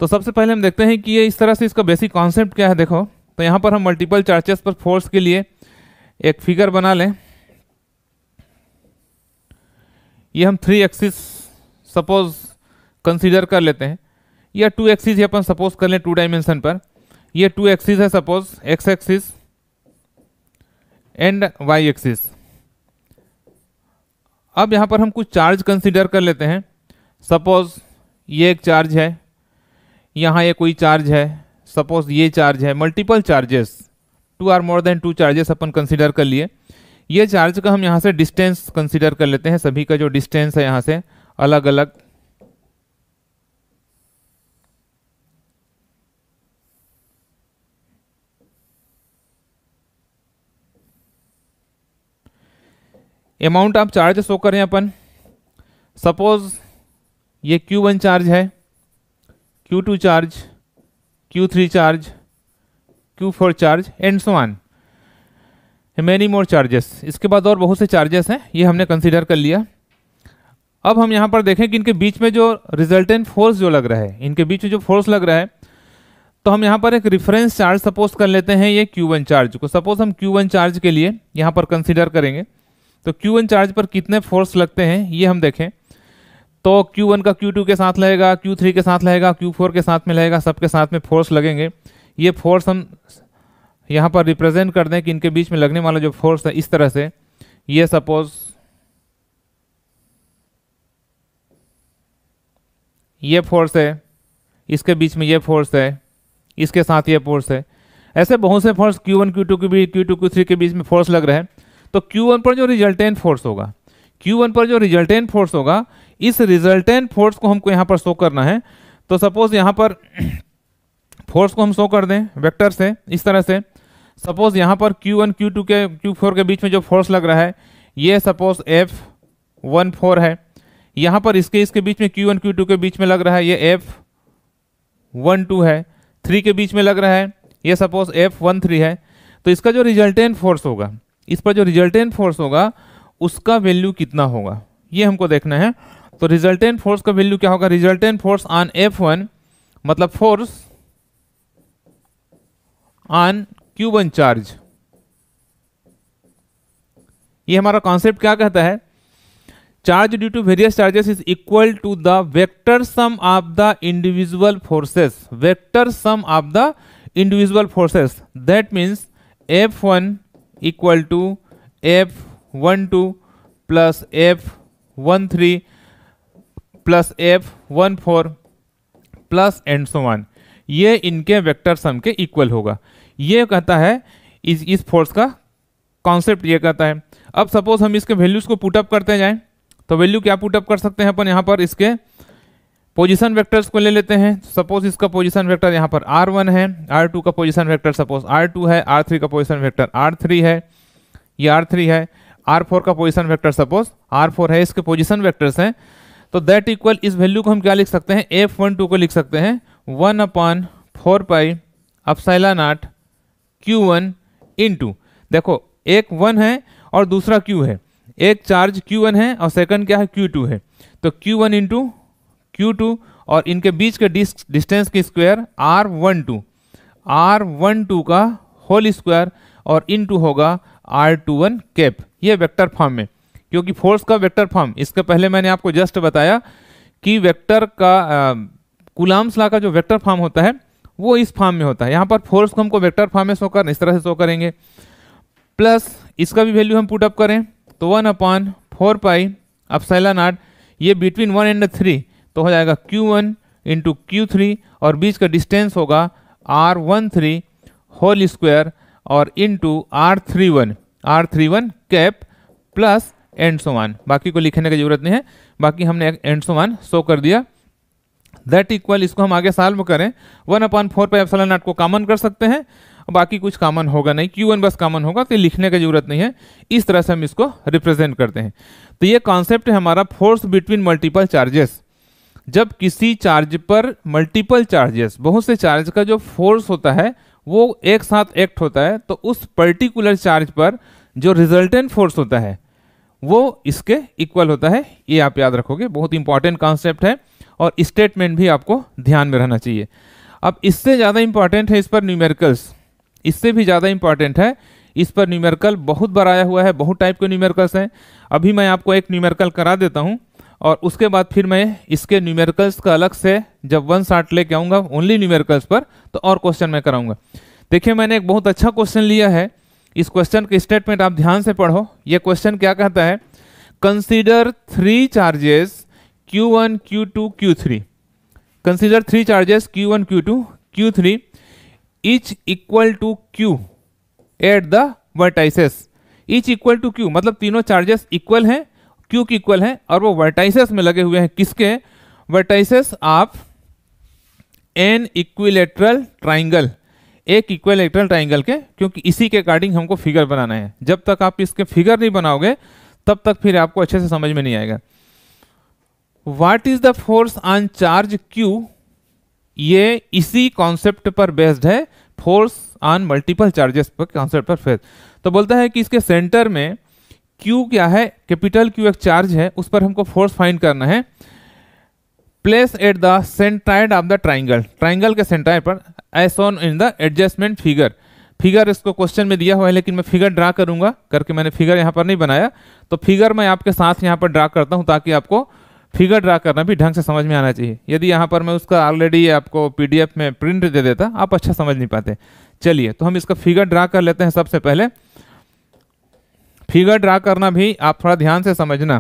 तो सबसे पहले हम देखते हैं कि ये इस तरह से इसका बेसिक कॉन्सेप्ट क्या है देखो तो यहाँ पर हम मल्टीपल चार्जेस पर फोर्स के लिए एक फिगर बना लें ये हम थ्री एक्सिस सपोज कंसीडर कर लेते हैं या टू एक्सिस अपन सपोज कर लें टू डायमेंशन पर यह टू एक्सिस है suppose x axis and y axis अब यहाँ पर हम कुछ चार्ज कंसिडर कर लेते हैं सपोज ये एक चार्ज है यहाँ ये कोई चार्ज है सपोज ये चार्ज है multiple charges two or more than two charges अपन कंसिडर कर लिए ये चार्ज का हम यहाँ से डिस्टेंस कंसिडर कर लेते हैं सभी का जो डिस्टेंस है यहाँ से अलग अलग अमाउंट आप चार्ज शो करें अपन सपोज ये Q1 चार्ज है Q2 charge Q3 charge Q4 charge and so on many more charges इसके बाद और बहुत से चार्जेस हैं ये हमने कंसिडर कर लिया अब हम यहाँ पर देखें कि इनके बीच में जो रिजल्टेंट फोर्स जो लग रहा है इनके बीच में जो फोर्स लग रहा है तो हम यहाँ पर एक रिफरेंस चार्ज सपोज कर लेते हैं ये Q1 चार्ज को सपोज हम Q1 चार्ज के लिए यहाँ पर कंसिडर करेंगे तो Q1 चार्ज पर कितने फोर्स लगते हैं ये हम देखें तो Q1 का Q2 के साथ लगेगा Q3 के साथ लगेगा Q4 के साथ में लगेगा सबके साथ में फोर्स लगेंगे ये फोर्स हम यहाँ पर रिप्रेजेंट कर दें कि इनके बीच में लगने वाला जो फोर्स है इस तरह से ये सपोज ये फोर्स है इसके बीच में ये फोर्स है इसके साथ ये फोर्स है ऐसे बहुत से फोर्स Q1, Q2 के बीच Q2, Q3 के बीच में फोर्स लग रहे हैं तो Q1 पर जो रिजल्टेंट फोर्स होगा Q1 पर जो रिजल्टेंट फोर्स होगा इस रिजल्टेंट फोर्स को हमको यहाँ पर शो करना है तो सपोज यहाँ पर फोर्स को हम शो कर दें वेक्टर से इस तरह से सपोज यहाँ पर Q1, Q2 के Q4 के बीच में जो फोर्स लग रहा है ये सपोज एफ वन फोर है यहाँ पर इसके इसके बीच में Q1, Q2 के बीच में लग रहा है ये एफ वन टू है थ्री के बीच में लग रहा है ये सपोज एफ वन थ्री है तो इसका जो रिजल्टेंट फोर्स होगा इस पर जो रिजल्टेंट फोर्स होगा उसका वैल्यू कितना होगा ये हमको देखना है तो रिजल्टेंट फोर्स का वैल्यू क्या होगा resultant force on F one मतलब force on q one charge ये हमारा कॉन्सेप्ट क्या कहता है charge due to various charges is equal to the vector sum of the individual forces vector sum of the individual forces that means F one equal to F one two plus F one three plus F one four plus and so on ये इनके वेक्टर सम के इक्वल होगा ये कहता है इस इस फोर्स का कॉन्सेप्ट ये कहता है अब सपोज हम इसके वैल्यूज़ को पुटअप करते जाएं तो वैल्यू क्या पुटअप कर सकते हैं अपन यहाँ पर इसके पोजीशन वेक्टर्स को ले लेते हैं सपोज इसका पोजीशन वेक्टर यहाँ पर R1 है R2 का पोजीशन वेक्टर सपोज R2 है R3 का पोजीशन वेक्टर R3 है ये R3 है R4 का पोजीशन वेक्टर सपोज R4 है इसके पोजीशन वेक्टर्स हैं तो दैट इक्वल इस वैल्यू को हम क्या लिख सकते हैं एफ वन टू को लिख सकते हैं one upon four pi epsilon naught Q one into देखो एक वन है और दूसरा क्यू है एक चार्ज क्यू वन है और सेकंड क्या है क्यू टू है तो क्यू वन इंटू Q2 और इनके बीच के डिस्टेंस की square r one two r one two का होल स्क्वायर और इन टू होगा आर टू वन कैप ये वेक्टर फॉर्म में क्योंकि फोर्स का वेक्टर फॉर्म इसके पहले मैंने आपको जस्ट बताया कि वेक्टर का कुलाम्स का जो वेक्टर फॉर्म होता है वो इस फॉर्म में होता है यहाँ पर फोर्स को हमको वेक्टर फॉर्म में शो कर इस तरह से शो करेंगे प्लस इसका भी वैल्यू हम पुट अप करें तो one upon four pi epsilon naught ये बिटवीन वन एंड थ्री तो हो जाएगा Q1 वन इंटू क्यू और बीच का डिस्टेंस होगा r one three whole square और into r three one r three one cap plus and so on बाकी को लिखने की जरूरत नहीं है बाकी हमने एंड सो वन शो कर दिया दैट इक्वल इसको हम आगे सॉल्व करें वन अपॉन फोर पे एफसला नाट को कॉमन कर सकते हैं बाकी कुछ कॉमन होगा नहीं क्यू वन बस कॉमन होगा तो लिखने की जरूरत नहीं है इस तरह से हम इसको रिप्रेजेंट करते हैं तो ये कॉन्सेप्ट है हमारा फोर्स बिटवीन मल्टीपल चार्जेस जब किसी चार्ज पर मल्टीपल चार्जेस बहुत से चार्ज का जो फोर्स होता है वो एक साथ एक्ट होता है तो उस पर्टिकुलर चार्ज पर जो रिजल्टेंट फोर्स होता है वो इसके इक्वल होता है ये आप याद रखोगे बहुत इंपॉर्टेंट कॉन्सेप्ट है और स्टेटमेंट भी आपको ध्यान में रहना चाहिए अब इससे ज़्यादा इंपॉर्टेंट है इस पर न्यूमेरिकल्स इससे भी ज़्यादा इंपॉर्टेंट है इस पर न्यूमेरिकल बहुत बार आया हुआ है बहुत टाइप के न्यूमेरिकल्स हैं अभी मैं आपको एक न्यूमेरिकल करा देता हूँ और उसके बाद फिर मैं इसके न्यूमेरिकल्स का अलग से जब वन शार्ट लेके आऊँगा ओनली न्यूमेरिकल्स पर तो और क्वेश्चन मैं कराऊंगा देखिए मैंने एक बहुत अच्छा क्वेश्चन लिया है इस क्वेश्चन के स्टेटमेंट आप ध्यान से पढ़ो ये क्वेश्चन क्या कहता है consider three charges q one q two q three consider three charges q one q two q three each equal to q at the each equal to q मतलब तीनों चार्जेस इक्वल हैं क्यू की इक्वल है और वो वर्टाइसेस में लगे हुए हैं किसके vertices of an equilateral triangle एक इक्विलेटरल ट्राइंगल के क्योंकि इसी के अकॉर्डिंग हमको फिगर बनाना है जब तक आप इसके फिगर नहीं बनाओगे तब तक फिर आपको अच्छे से समझ में नहीं आएगा what is the force on charge q ये इसी कॉन्सेप्ट पर बेस्ड है फोर्स ऑन मल्टीपल चार्जेस पर कॉन्सेप्ट पर फेस्ड तो बोलता है कि इसके सेंटर में क्यू क्या है कैपिटल क्यू एक चार्ज है उस पर हमको फोर्स फाइंड करना है place at the centroid of the triangle triangle के सेंट्राइड पर as shown in the adjacent figure figure इसको क्वेश्चन में दिया हुआ है लेकिन मैं फिगर ड्रा करूंगा करके मैंने फिगर यहां पर नहीं बनाया तो फिगर मैं आपके साथ यहां पर ड्रा करता हूं ताकि आपको फिगर ड्रा करना भी ढंग से समझ में आना चाहिए यदि यहां पर मैं उसका ऑलरेडी आपको पीडीएफ में प्रिंट दे देता आप अच्छा समझ नहीं पाते चलिए तो हम इसका फिगर ड्रा कर लेते हैं सबसे पहले फिगर ड्रा करना भी आप थोड़ा ध्यान से समझना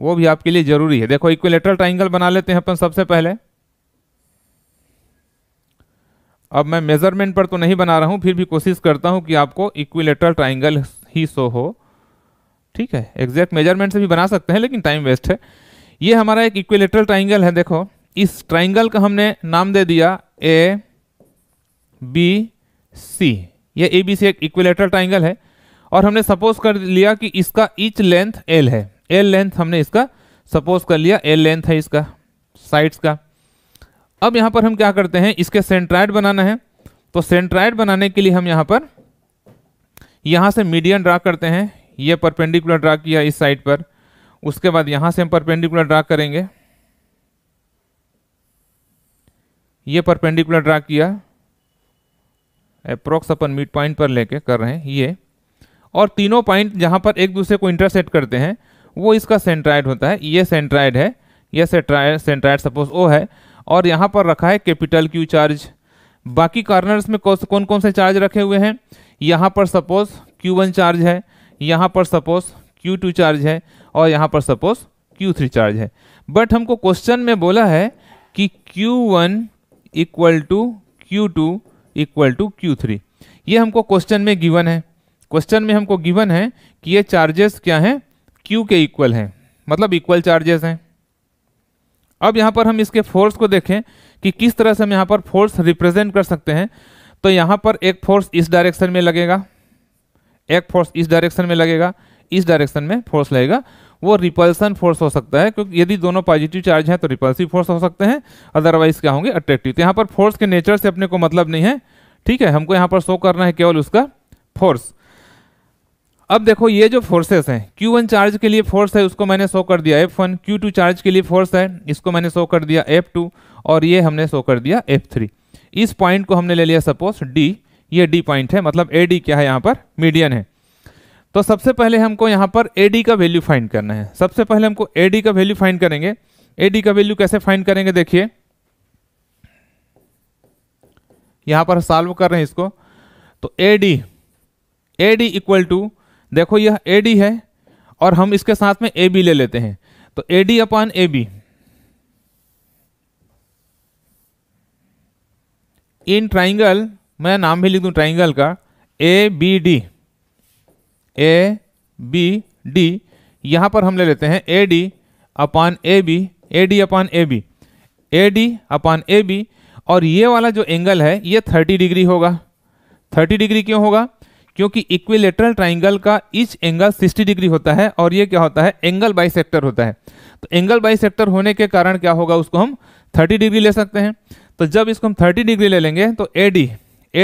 वो भी आपके लिए जरूरी है देखो इक्विलेटरल ट्राइंगल बना लेते हैं अपन सबसे पहले अब मैं मेजरमेंट पर तो नहीं बना रहा हूं फिर भी कोशिश करता हूं कि आपको इक्विलेटरल ट्राइंगल ही सो हो ठीक है एग्जैक्ट मेजरमेंट से भी बना सकते हैं लेकिन टाइम वेस्ट है ये हमारा एक इक्विलेटरल ट्राइंगल है देखो इस ट्राइंगल का हमने नाम दे दिया ए बी सी ये ए बी सी एक इक्विलेटरल ट्राइंगल है और हमने सपोज कर लिया कि इसका इच लेंथ एल है एल लेंथ हमने इसका सपोज कर लिया एल लेंथ है इसका साइड्स का अब यहाँ पर हम क्या करते हैं इसके सेंट्राइड बनाना है तो सेंट्राइड बनाने के लिए हम यहाँ पर यहाँ से मीडियम ड्रा करते हैं ये परपेंडिकुलर ड्रा किया इस साइड पर उसके बाद यहाँ से हम परपेंडिकुलर ड्रा करेंगे ये परपेंडिकुलर ड्रा किया अप्रोक्स अपन मिड पॉइंट पर लेके कर रहे हैं ये और तीनों पॉइंट जहाँ पर एक दूसरे को इंटरसेट करते हैं वो इसका सेंट्राइड होता है ये सेंट्राइड है ये सेंट्राइड सेंट्राइड सपोज ओ है और यहाँ पर रखा है कैपिटल क्यू चार्ज बाकी कार्नर्स में कौन कौन से चार्ज रखे हुए हैं यहाँ पर सपोज क्यू वन चार्ज है यहाँ पर सपोज क्यू टू चार्ज है और यहाँ पर सपोज क्यू थ्री चार्ज है बट हमको क्वेश्चन में बोला है कि q one equal to Q two equal to q three ये हमको क्वेश्चन में गिवन है क्वेश्चन में हमको गिवन है कि ये चार्जेस क्या हैं क्यू के इक्वल हैं मतलब इक्वल चार्जेस हैं अब यहाँ पर हम इसके फोर्स को देखें कि किस तरह से हम यहाँ पर फोर्स रिप्रेजेंट कर सकते हैं तो यहाँ पर एक फोर्स इस डायरेक्शन में लगेगा एक फोर्स इस डायरेक्शन में लगेगा इस डायरेक्शन में फोर्स लगेगा वो रिपल्सन फोर्स हो सकता है क्योंकि यदि दोनों पॉजिटिव चार्ज हैं तो रिपल्सिव फोर्स हो सकते हैं अदरवाइज क्या होंगे अट्रैक्टिव तो यहाँ पर फोर्स के नेचर से अपने को मतलब नहीं है ठीक है हमको यहाँ पर शो करना है केवल उसका फोर्स अब देखो ये जो फोर्सेस हैं Q1 चार्ज के लिए फोर्स है उसको मैंने शो कर दिया F1 Q2 चार्ज के लिए फोर्स है इसको मैंने शो कर दिया F2 और ये हमने शो कर दिया F3 इस पॉइंट को हमने ले लिया सपोज D ये D पॉइंट है मतलब AD क्या है यहाँ पर मीडियन है तो सबसे पहले हमको यहाँ पर AD का वैल्यू फाइंड करना है सबसे पहले हमको AD का वैल्यू फाइंड करेंगे AD का वैल्यू कैसे फाइंड करेंगे देखिए यहाँ पर सॉल्व कर रहे हैं इसको तो AD AD इक्वल टू देखो यह ए डी है और हम इसके साथ में ए बी ले लेते हैं तो A D upon A B in triangle मैं नाम भी लिख दूं ट्राइंगल का A B D A B D यहां पर हम ले लेते हैं A D upon A B A D upon A B A D upon A B और ये वाला जो एंगल है ये 30 डिग्री होगा 30 डिग्री क्यों होगा क्योंकि इक्विलेटरल ट्राइंगल का इच एंगल 60 डिग्री होता है और ये क्या होता है एंगल बाई होता है तो एंगल बाइसेक्टर होने के कारण क्या होगा उसको हम 30 डिग्री ले सकते हैं तो जब इसको हम 30 डिग्री ले लेंगे तो ए डी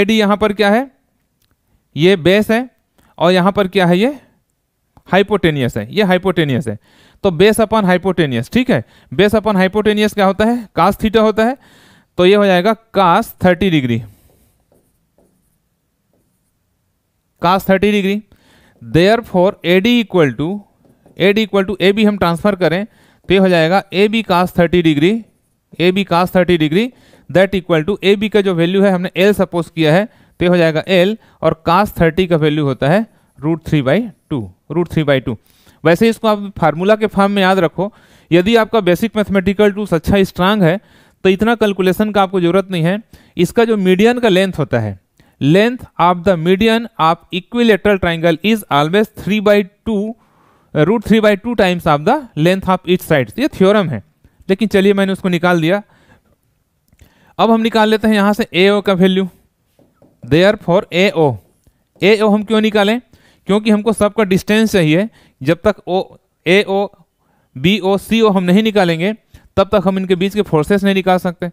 ए डी यहाँ पर क्या है ये बेस है और यहाँ पर क्या है ये हाइपोटेनियस है ये हाइपोटेनियस है तो बेस अपॉन हाइपोटेनियस ठीक है बेस अपॉन हाइपोटेनियस क्या होता है कास थीटा होता है तो ये हो जाएगा cos thirty degree cos thirty degree therefore A D equal to A D equal to A B हम ट्रांसफर करें तो हो जाएगा A B cos thirty degree A B cos thirty degree that equal to A B का जो वैल्यू है हमने एल सपोज किया है तो हो जाएगा एल और कास थर्टी का वैल्यू होता है root three by two root three by two वैसे इसको आप फार्मूला के फॉर्म में याद रखो यदि आपका बेसिक मैथमेटिकल टूल्स अच्छा स्ट्रांग है तो इतना कैलकुलेशन का आपको जरूरत नहीं है इसका जो मीडियन का लेंथ होता है length of the median of equilateral triangle is always three by two root three by two times of the length of each side ये थ्योरम है लेकिन चलिए मैंने उसको निकाल दिया अब हम निकाल लेते हैं यहां से ए ओ का value they are therefore A O A हम क्यों निकालें क्योंकि हमको सबका डिस्टेंस चाहिए जब तक ओ ए ओ बी ओ सी ओ हम नहीं निकालेंगे तब तक हम इनके बीच के फोर्सेस नहीं निकाल सकते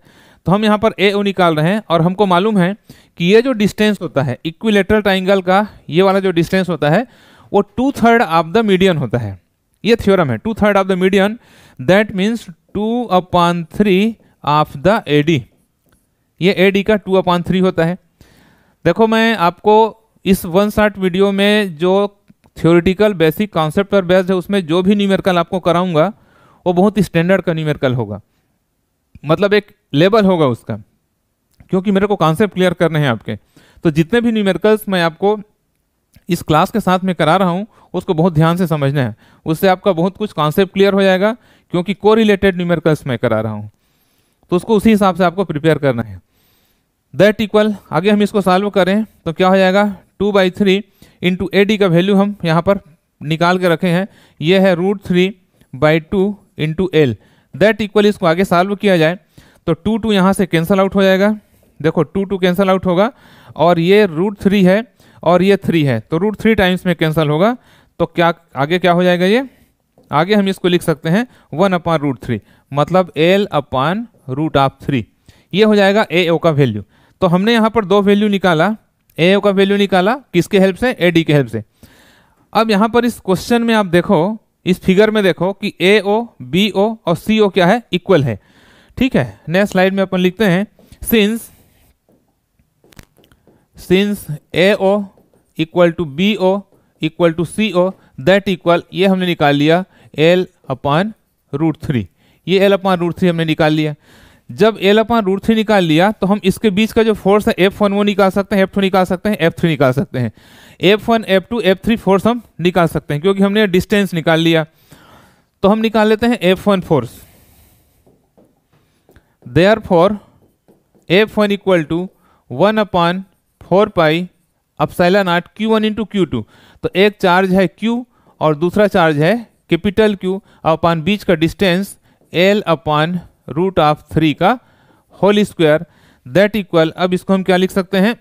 तो हम यहाँ पर ए ओ निकाल रहे हैं और हमको मालूम है कि ये जो डिस्टेंस होता है इक्विलेटरल ट्राइंगल का ये वाला जो डिस्टेंस होता है वो two third of the median होता है ये थ्योरम है two third of the median that means two upon three of the A D ये ए डी का टू अपॉन थ्री होता है देखो मैं आपको इस वन शार्ट वीडियो में जो थ्योरिटिकल बेसिक कॉन्सेप्ट पर बेस्ड है उसमें जो भी न्यूमेरिकल आपको कराऊंगा वो बहुत ही स्टैंडर्ड का न्यूमेरिकल होगा मतलब एक लेबल होगा उसका क्योंकि मेरे को कॉन्सेप्ट क्लियर करने हैं आपके तो जितने भी न्यूमेरिकल्स मैं आपको इस क्लास के साथ में करा रहा हूँ उसको बहुत ध्यान से समझना है उससे आपका बहुत कुछ कॉन्सेप्ट क्लियर हो जाएगा क्योंकि को रिलेटेड न्यूमेरिकल्स मैं करा रहा हूँ तो उसको उसी हिसाब से आपको प्रिपेयर करना है दैट इक्वल आगे हम इसको सॉल्व करें तो क्या हो जाएगा two by three into A D का वैल्यू हम यहाँ पर निकाल के रखे हैं ये है root three by two into L that equal इसको आगे सॉल्व किया जाए तो टू टू यहाँ से कैंसिल आउट हो जाएगा देखो टू टू कैंसल आउट होगा और ये रूट थ्री है और ये थ्री है तो रूट थ्री टाइम्स में कैंसल होगा तो क्या आगे क्या हो जाएगा ये आगे हम इसको लिख सकते हैं वन अपान रूट थ्री मतलब L upon root of three ये हो जाएगा ए ओ का वैल्यू तो हमने यहाँ पर दो वैल्यू निकाला ए ओ का वैल्यू निकाला किसके हेल्प से ए डी के हेल्प से अब यहाँ पर इस क्वेश्चन में आप देखो इस फिगर में देखो कि ए ओ बी ओ और सी ओ क्या है इक्वल है ठीक है नेक्स्ट स्लाइड में अपन लिखते हैं since since A O equal to B O equal to C O that equal ये हमने निकाल लिया एल अपॉन रूट थ्री ये एल अपॉन रूट थ्री हमने निकाल लिया जब एल अपॉन रूट थ्री निकाल लिया तो हम इसके बीच का जो फोर्स है एफ वन वो निकाल सकते हैं एफ टू निकाल सकते हैं एफ थ्री निकाल सकते हैं F one F two F three force हम निकाल सकते हैं क्योंकि हमने डिस्टेंस निकाल लिया तो हम निकाल लेते हैं F one force therefore F one equal to one upon four pi epsilon naught Q one into Q two तो एक चार्ज है क्यू और दूसरा चार्ज है कैपिटल क्यू अपॉन बीच का distance L upon root of three का होल स्क्वायर दैट इक्वल अब इसको हम क्या लिख सकते हैं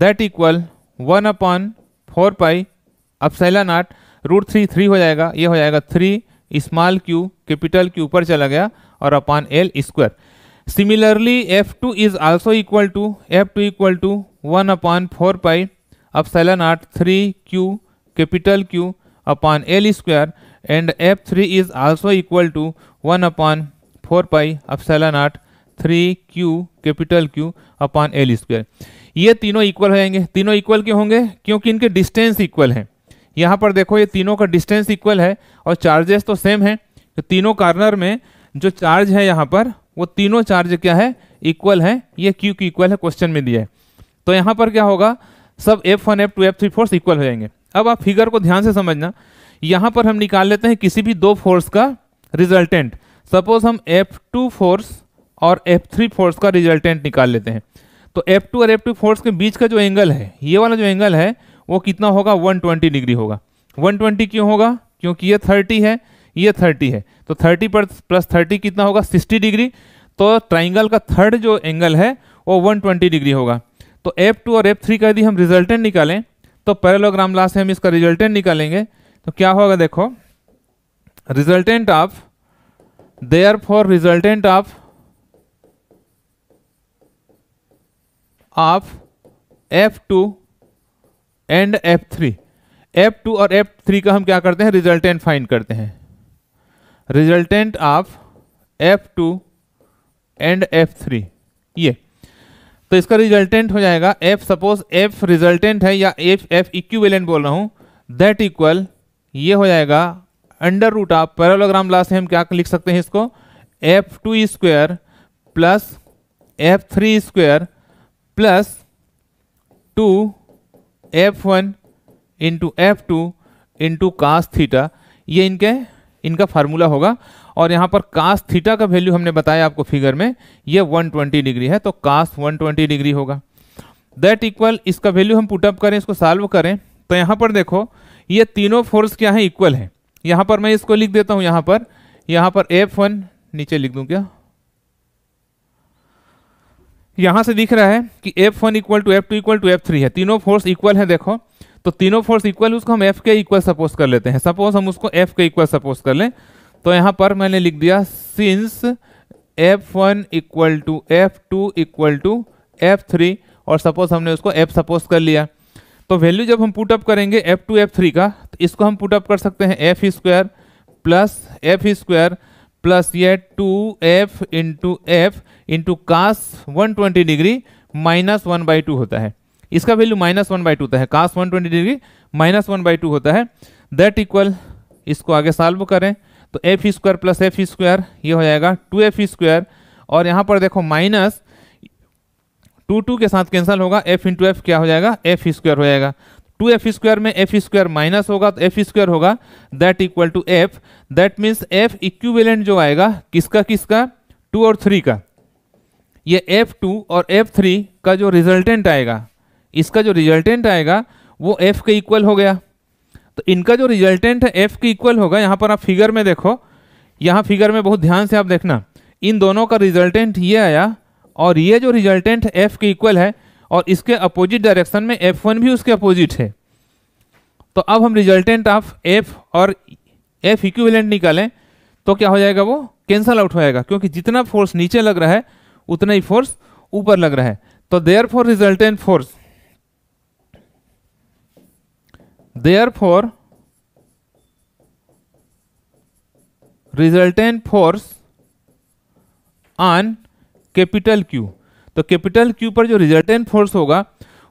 that equal one upon four pi epsilon naught root three three हो जाएगा ये हो जाएगा three small Q capital Q ऊपर चला गया और upon L square similarly F two is also equal to F two equal to one upon four pi epsilon naught three Q capital Q upon L square and F three is also equal to one upon four pi epsilon naught three Q capital Q upon L square ये तीनों इक्वल हो जाएंगे तीनों इक्वल क्यों होंगे क्योंकि इनके डिस्टेंस इक्वल हैं यहाँ पर देखो ये तीनों का डिस्टेंस इक्वल है और चार्जेस तो सेम है तो तीनों कार्नर में जो चार्ज है यहाँ पर वो तीनों चार्ज क्या है इक्वल है ये क्यू की इक्वल है क्वेश्चन में दिया है तो यहाँ पर क्या होगा सब F one F two F three force equal हो जाएंगे अब आप फिगर को ध्यान से समझना यहाँ पर हम निकाल लेते हैं किसी भी दो फोर्स का रिजल्टेंट सपोज हम एफ टू फोर्स और एफ थ्री फोर्स का रिजल्टेंट निकाल लेते हैं तो F2 और F2 फोर्स के बीच का जो एंगल है ये वाला जो एंगल है वो कितना होगा 120 डिग्री होगा 120 क्यों होगा क्योंकि ये 30 है ये 30 है तो 30 पर प्लस 30 कितना होगा 60 डिग्री तो ट्राइंगल का थर्ड जो एंगल है वो 120 डिग्री होगा तो F2 और F3 का यदि हम रिजल्टेंट निकालें तो पैरेलोग्राम ला से हम इसका रिजल्टेंट निकालेंगे तो क्या होगा देखो resultant of therefore resultant of of F two and F three F two और एफ थ्री का हम क्या करते हैं रिजल्टेंट फाइंड करते हैं resultant of F two and F three ये तो इसका रिजल्टेंट हो जाएगा एफ सपोज एफ रिजल्टेंट है या एफ एफ इक्वेलेंट बोल रहा हूँ दैट इक्वल ये हो जाएगा under root of parallelogram law से हम क्या लिख सकते हैं इसको F two square plus F three square plus two F one into F two into cos theta ये इनके इनका फार्मूला होगा और यहाँ पर कास थीटा का वैल्यू हमने बताया आपको फिगर में ये 120 डिग्री है तो कास 120 डिग्री होगा दैट इक्वल इसका वैल्यू हम पुटअप करें इसको सॉल्व करें तो यहाँ पर देखो ये तीनों फोर्स क्या है इक्वल है यहाँ पर मैं इसको लिख देता हूँ यहाँ पर यहाँ पर एफ वन नीचे लिख दूँ क्या यहाँ से दिख रहा है कि F one equal to F two equal to F three है तीनों फोर्स इक्वल है देखो तो तीनों फोर्स इक्वल उसको हम एफ के इक्वल सपोज कर लेते हैं सपोज हम उसको एफ के इक्वल सपोज कर लें तो यहाँ पर मैंने लिख दिया since F one equal to F two equal to F three और सपोज हमने उसको एफ सपोज कर लिया तो वैल्यू जब हम पुटअप करेंगे एफ टू एफ थ्री का तो इसको हम पुटअप कर सकते हैं F square plus F square plus ये two F into F into cos one twenty degree minus one by two होता है इसका value minus one by two होता है cos one twenty degree minus one by two होता है दैट इक्वल इसको आगे सॉल्व करें तो F square plus F square ये हो जाएगा टू एफ स्क्वायर और यहाँ पर देखो माइनस टू टू के साथ कैंसल होगा एफ इंटू एफ क्या हो जाएगा एफ स्क्वायर हो जाएगा टू एफ स्क्वायर में एफ स्क्वायर माइनस होगा तो एफ स्क्वायर होगा that equal to F that means F equivalent जो आएगा किसका किसका टू और थ्री का ये एफ टू और एफ थ्री का जो रिजल्टेंट आएगा इसका जो रिजल्टेंट आएगा वो एफ के इक्वल हो गया तो इनका जो रिजल्टेंट है एफ के इक्वल होगा यहाँ पर आप फिगर में देखो यहाँ फिगर में बहुत ध्यान से आप देखना इन दोनों का रिजल्टेंट ये आया और ये जो रिजल्टेंट एफ के इक्वल है और इसके अपोजिट डायरेक्शन में एफ वन भी उसके अपोजिट है तो अब हम रिजल्टेंट ऑफ एफ और एफ इक्विवेलेंट निकालें तो क्या हो जाएगा वो कैंसल आउट हो जाएगा क्योंकि जितना फोर्स नीचे लग रहा है उतना ही फोर्स ऊपर लग रहा है तो therefore resultant force therefore resultant force on capital Q तो कैपिटल क्यू पर जो रिजल्टेंट फोर्स होगा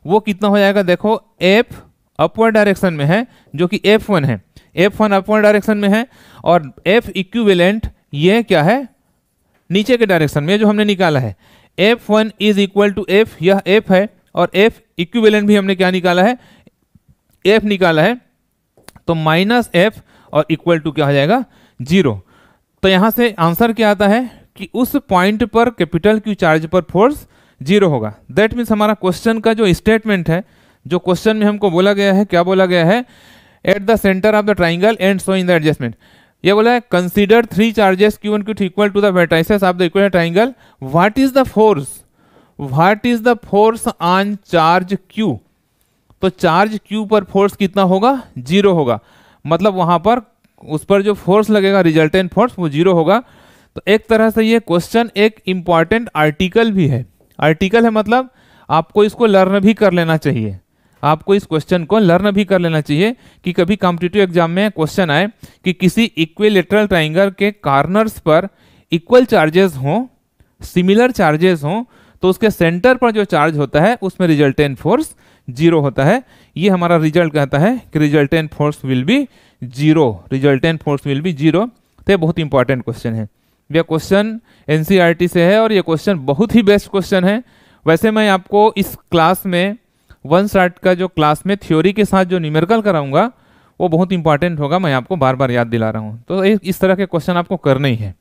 वो कितना हो जाएगा देखो एफ अपवर्ड डायरेक्शन में है जो कि एफ वन है एफ वन अपवर्ड डायरेक्शन में है और एफ इक्विवेलेंट ये क्या है नीचे के डायरेक्शन में जो हमने निकाला है F one is equal to F यह एफ है और एफ इक्विवेलेंट भी हमने क्या निकाला है एफ निकाला है तो माइनस एफ और इक्वल टू क्या हो जाएगा जीरो तो यहां से आंसर क्या आता है कि उस पॉइंट पर कैपिटल क्यू चार्ज पर फोर्स जीरो होगा दैट मीन्स हमारा क्वेश्चन का जो स्टेटमेंट है जो क्वेश्चन में हमको बोला गया है क्या बोला गया है at the centre of the triangle and so in the adjustment ये बोला है consider three charges Q and Q equal to the of the equal triangle what is the force what is the force on charge Q तो चार्ज क्यू पर फोर्स कितना होगा जीरो होगा मतलब वहां पर उस पर जो फोर्स लगेगा रिजल्टेंट फोर्स वो जीरो होगा तो एक तरह से ये क्वेश्चन एक इम्पॉर्टेंट आर्टिकल भी है आर्टिकल है मतलब आपको इसको लर्न भी कर लेना चाहिए आपको इस क्वेश्चन को लर्न भी कर लेना चाहिए कि कभी कॉम्पिटेटिव एग्जाम में क्वेश्चन आए कि किसी इक्वेलेटरल ट्राइंगल के कार्नर्स पर इक्वल चार्जेस हों सिमिलर चार्जेस हों तो उसके सेंटर पर जो चार्ज होता है उसमें रिजल्टेंट फोर्स जीरो होता है ये हमारा रिजल्ट कहता है कि resultant force will be zero resultant force will be zero तो बहुत इंपॉर्टेंट क्वेश्चन है यह क्वेश्चन एन e से है और यह क्वेश्चन बहुत ही बेस्ट क्वेश्चन है वैसे मैं आपको इस क्लास में वन शार्ट का जो क्लास में थ्योरी के साथ जो न्यूमेरिकल कराऊंगा वो बहुत इंपॉर्टेंट होगा मैं आपको बार बार याद दिला रहा हूँ तो इस तरह के क्वेश्चन आपको करने ही है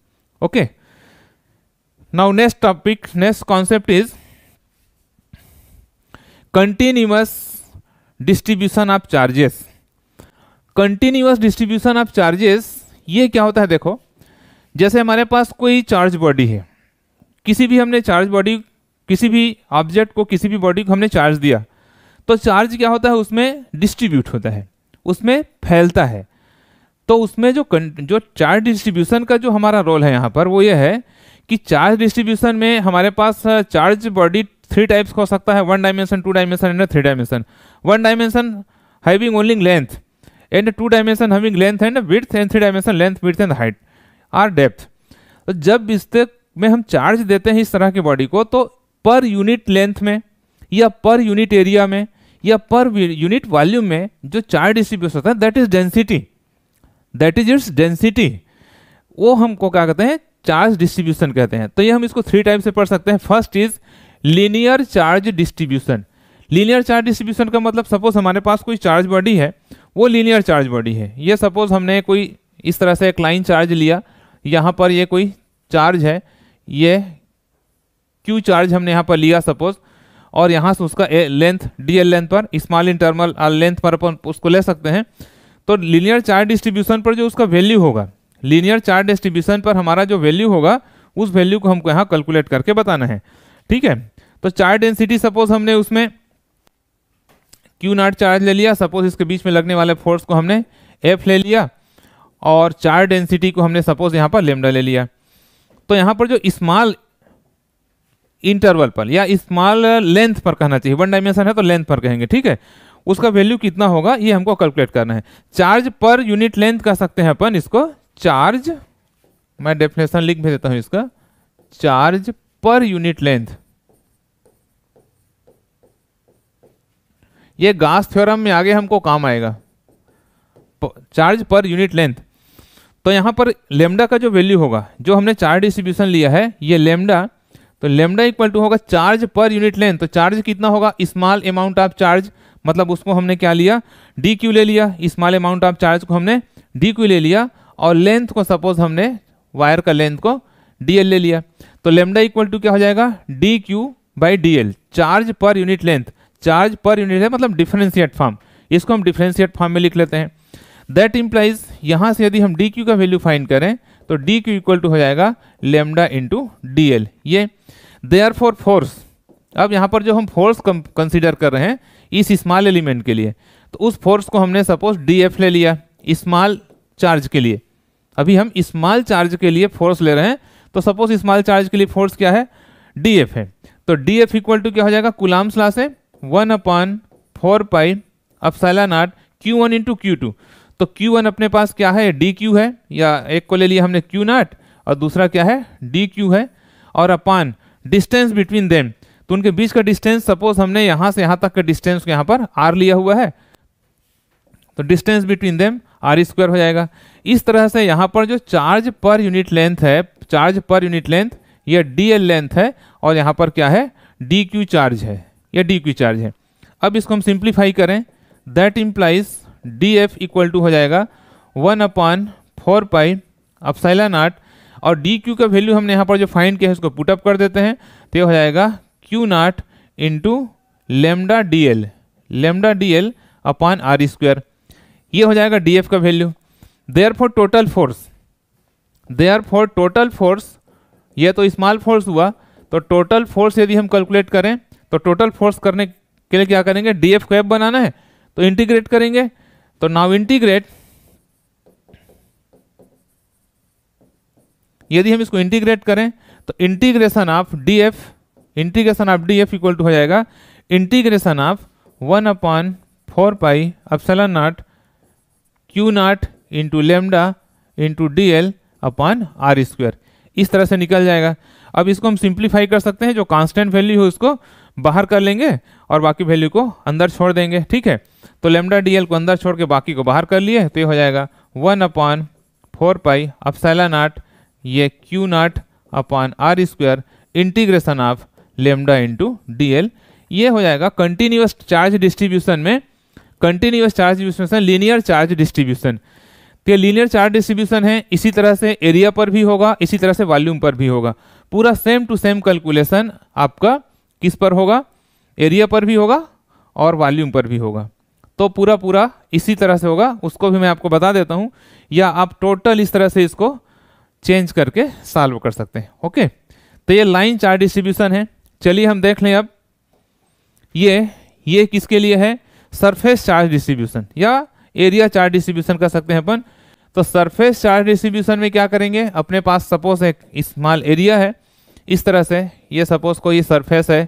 okay now next topic next concept is continuous distribution of charges continuous distribution of charges ये क्या होता है देखो जैसे हमारे पास कोई चार्ज बॉडी है किसी भी हमने चार्ज बॉडी किसी भी ऑब्जेक्ट को किसी भी बॉडी को हमने चार्ज दिया तो चार्ज क्या होता है उसमें डिस्ट्रीब्यूट होता है उसमें फैलता है तो उसमें जो जो चार्ज डिस्ट्रीब्यूशन का जो हमारा रोल है यहाँ पर वो ये है कि चार्ज डिस्ट्रीब्यूशन में हमारे पास चार्ज बॉडी थ्री टाइप्स का हो सकता है one dimension two dimension and three dimension one dimension having only length and two dimension having length and width and three dimension length width and height or depth तो जब इस में हम चार्ज देते हैं इस तरह की बॉडी को तो पर यूनिट लेंथ में या पर यूनिट एरिया में या पर यूनिट वॉल्यूम में जो चार्ज डिस्ट्रीब्यूशन होता है that is density that is its density वो हमको क्या कहते हैं चार्ज डिस्ट्रीब्यूशन कहते हैं तो ये हम इसको थ्री टाइप से पढ़ सकते हैं first is linear charge distribution linear charge distribution का मतलब सपोज हमारे पास कोई चार्ज बॉडी है वो लीनियर चार्ज बॉडी है ये सपोज हमने कोई इस तरह से एक लाइन चार्ज लिया यहाँ पर ये कोई चार्ज है ये क्यू चार्ज हमने यहाँ पर लिया सपोज और यहाँ से उसका लेंथ डी एल लेंथ पर स्मॉल इंटरमल लेंथ पर अपन उसको ले सकते हैं तो लीनियर चार्ज डिस्ट्रीब्यूशन पर जो उसका वैल्यू होगा लीनियर चार्ज डिस्ट्रीब्यूशन पर हमारा जो वैल्यू होगा उस वैल्यू को हमको यहाँ कैलकुलेट करके बताना है ठीक है तो चार्ज डेंसिटी सपोज हमने उसमें क्यू नॉट चार्ज ले लिया सपोज इसके बीच में लगने वाले फोर्स को हमने एफ ले लिया और चार्ज डेंसिटी को हमने सपोज यहाँ पर लेमडा ले लिया तो यहाँ पर जो स्मॉल इंटरवल पर या स्मॉल लेंथ पर कहना चाहिए वन डायमेंशन है तो लेंथ पर कहेंगे ठीक है उसका वैल्यू कितना होगा ये हमको कैलकुलेट करना है चार्ज पर यूनिट लेंथ कह सकते हैं अपन इसको चार्ज मैं डेफिनेशन लिख भी देता हूं इसका चार्ज पर यूनिट लेंथ ये गास थ्योरम में आगे हमको काम आएगा चार्ज तो पर यूनिट लेंथ तो यहां पर लेमडा का जो वैल्यू होगा जो हमने चार्ज डिस्ट्रीब्यूशन लिया है ये लेमडा तो लेमडा इक्वल टू होगा चार्ज पर यूनिट लेंथ तो चार्ज कितना होगा स्मॉल अमाउंट ऑफ चार्ज मतलब उसको हमने क्या लिया डी क्यू ले लिया स्मॉल अमाउंट ऑफ चार्ज को हमने डी क्यू ले लिया और लेंथ को सपोज हमने वायर का लेंथ को डी एल ले लिया तो लेमडा इक्वल टू क्या हो जाएगा D Q by D L charge per unit length charge per unit है मतलब डिफ्रेंशिएट फॉर्म इसको हम डिफ्रेंशिएट फॉर्म में लिख लेते हैं दैट इम्प्लाइज यहाँ से यदि हम डी क्यू का वैल्यू फाइंड करें तो डी क्यू इक्वल टू हो जाएगा लेमडा इंटू डी एल ये देयर फॉर फोर्स अब यहाँ पर जो हम फोर्स कंसिडर कर रहे हैं इस स्मॉल एलिमेंट के लिए तो उस फोर्स को हमने सपोज डी एफ ले लिया स्मॉल चार्ज के लिए अभी हम स्मॉल चार्ज के लिए फोर्स ले रहे हैं तो सपोज स्मॉल चार्ज के लिए फोर्स क्या है डी एफ है तो डी एफ इक्वल टू क्या हो जाएगा कुलाम्स ला से one upon four pi epsilon naught Q one into Q two तो Q1 अपने पास क्या है डी क्यू है या एक को ले लिया हमने Q नाट और दूसरा क्या है डी क्यू है और अपान डिस्टेंस बिटवीन देम तो उनके बीच का डिस्टेंस सपोज हमने यहां से यहां तक का डिस्टेंस यहां पर आर लिया हुआ है तो distance between them R square हो जाएगा इस तरह से यहां पर जो चार्ज पर यूनिट लेंथ है चार्ज पर यूनिट लेंथ यह डी एल लेंथ है और यहां पर क्या है डी क्यू चार्ज है यह डी क्यू चार्ज है अब इसको हम सिंप्लीफाई करें that implies D F equal to हो जाएगा one upon four pi epsilon naught और डी क्यू का वैल्यू हमने यहाँ पर जो फाइंड किया है उसको पुटअप कर देते हैं तो ये हो जाएगा Q naught into lambda D L lambda D L upon are square ये हो जाएगा डी एफ का value they are for total force they are for total force यह तो स्मॉल फोर्स हुआ तो टोटल फोर्स यदि हम कैलकुलेट करें तो टोटल फोर्स करने के लिए क्या करेंगे डी एफ कैप बनाना है तो इंटीग्रेट करेंगे तो नाउ इंटीग्रेट यदि हम इसको इंटीग्रेट करें तो integration of D F integration of D F equal to हो जाएगा integration of one upon four pi epsilon naught Q naught into lambda into D L upon are square इस तरह से निकल जाएगा अब इसको हम सिंप्लीफाई कर सकते हैं जो कांस्टेंट वैल्यू हो उसको बाहर कर लेंगे और बाकी वैल्यू को अंदर छोड़ देंगे ठीक है तो लेमडा डी को अंदर छोड़ के बाकी को बाहर कर लिए तो ये हो जाएगा one upon four pi epsilon naught ये Q naught upon are square integration of lambda into D ये हो जाएगा कंटिन्यूस चार्ज डिस्ट्रीब्यूशन में continuous charge distribution linear charge distribution तो लीनियर चार्ज डिस्ट्रीब्यूशन है इसी तरह से एरिया पर भी होगा इसी तरह से वॉल्यूम पर भी होगा पूरा सेम टू सेम कैलकुलेशन आपका किस पर होगा एरिया पर भी होगा और वॉल्यूम पर भी होगा तो पूरा पूरा इसी तरह से होगा उसको भी मैं आपको बता देता हूँ या आप टोटल इस तरह से इसको चेंज करके सॉल्व कर सकते हैं ओके तो ये लाइन चार डिस्ट्रीब्यूशन है चलिए हम देख लें अब ये ये किसके लिए है सरफेस चार्ज डिस्ट्रीब्यूशन या एरिया चार्ज डिस्ट्रीब्यूशन कर सकते हैं अपन तो सरफेस चार्ज डिस्ट्रीब्यूशन में क्या करेंगे अपने पास सपोज एक स्मॉल एरिया है इस तरह से ये सपोज कोई सरफेस है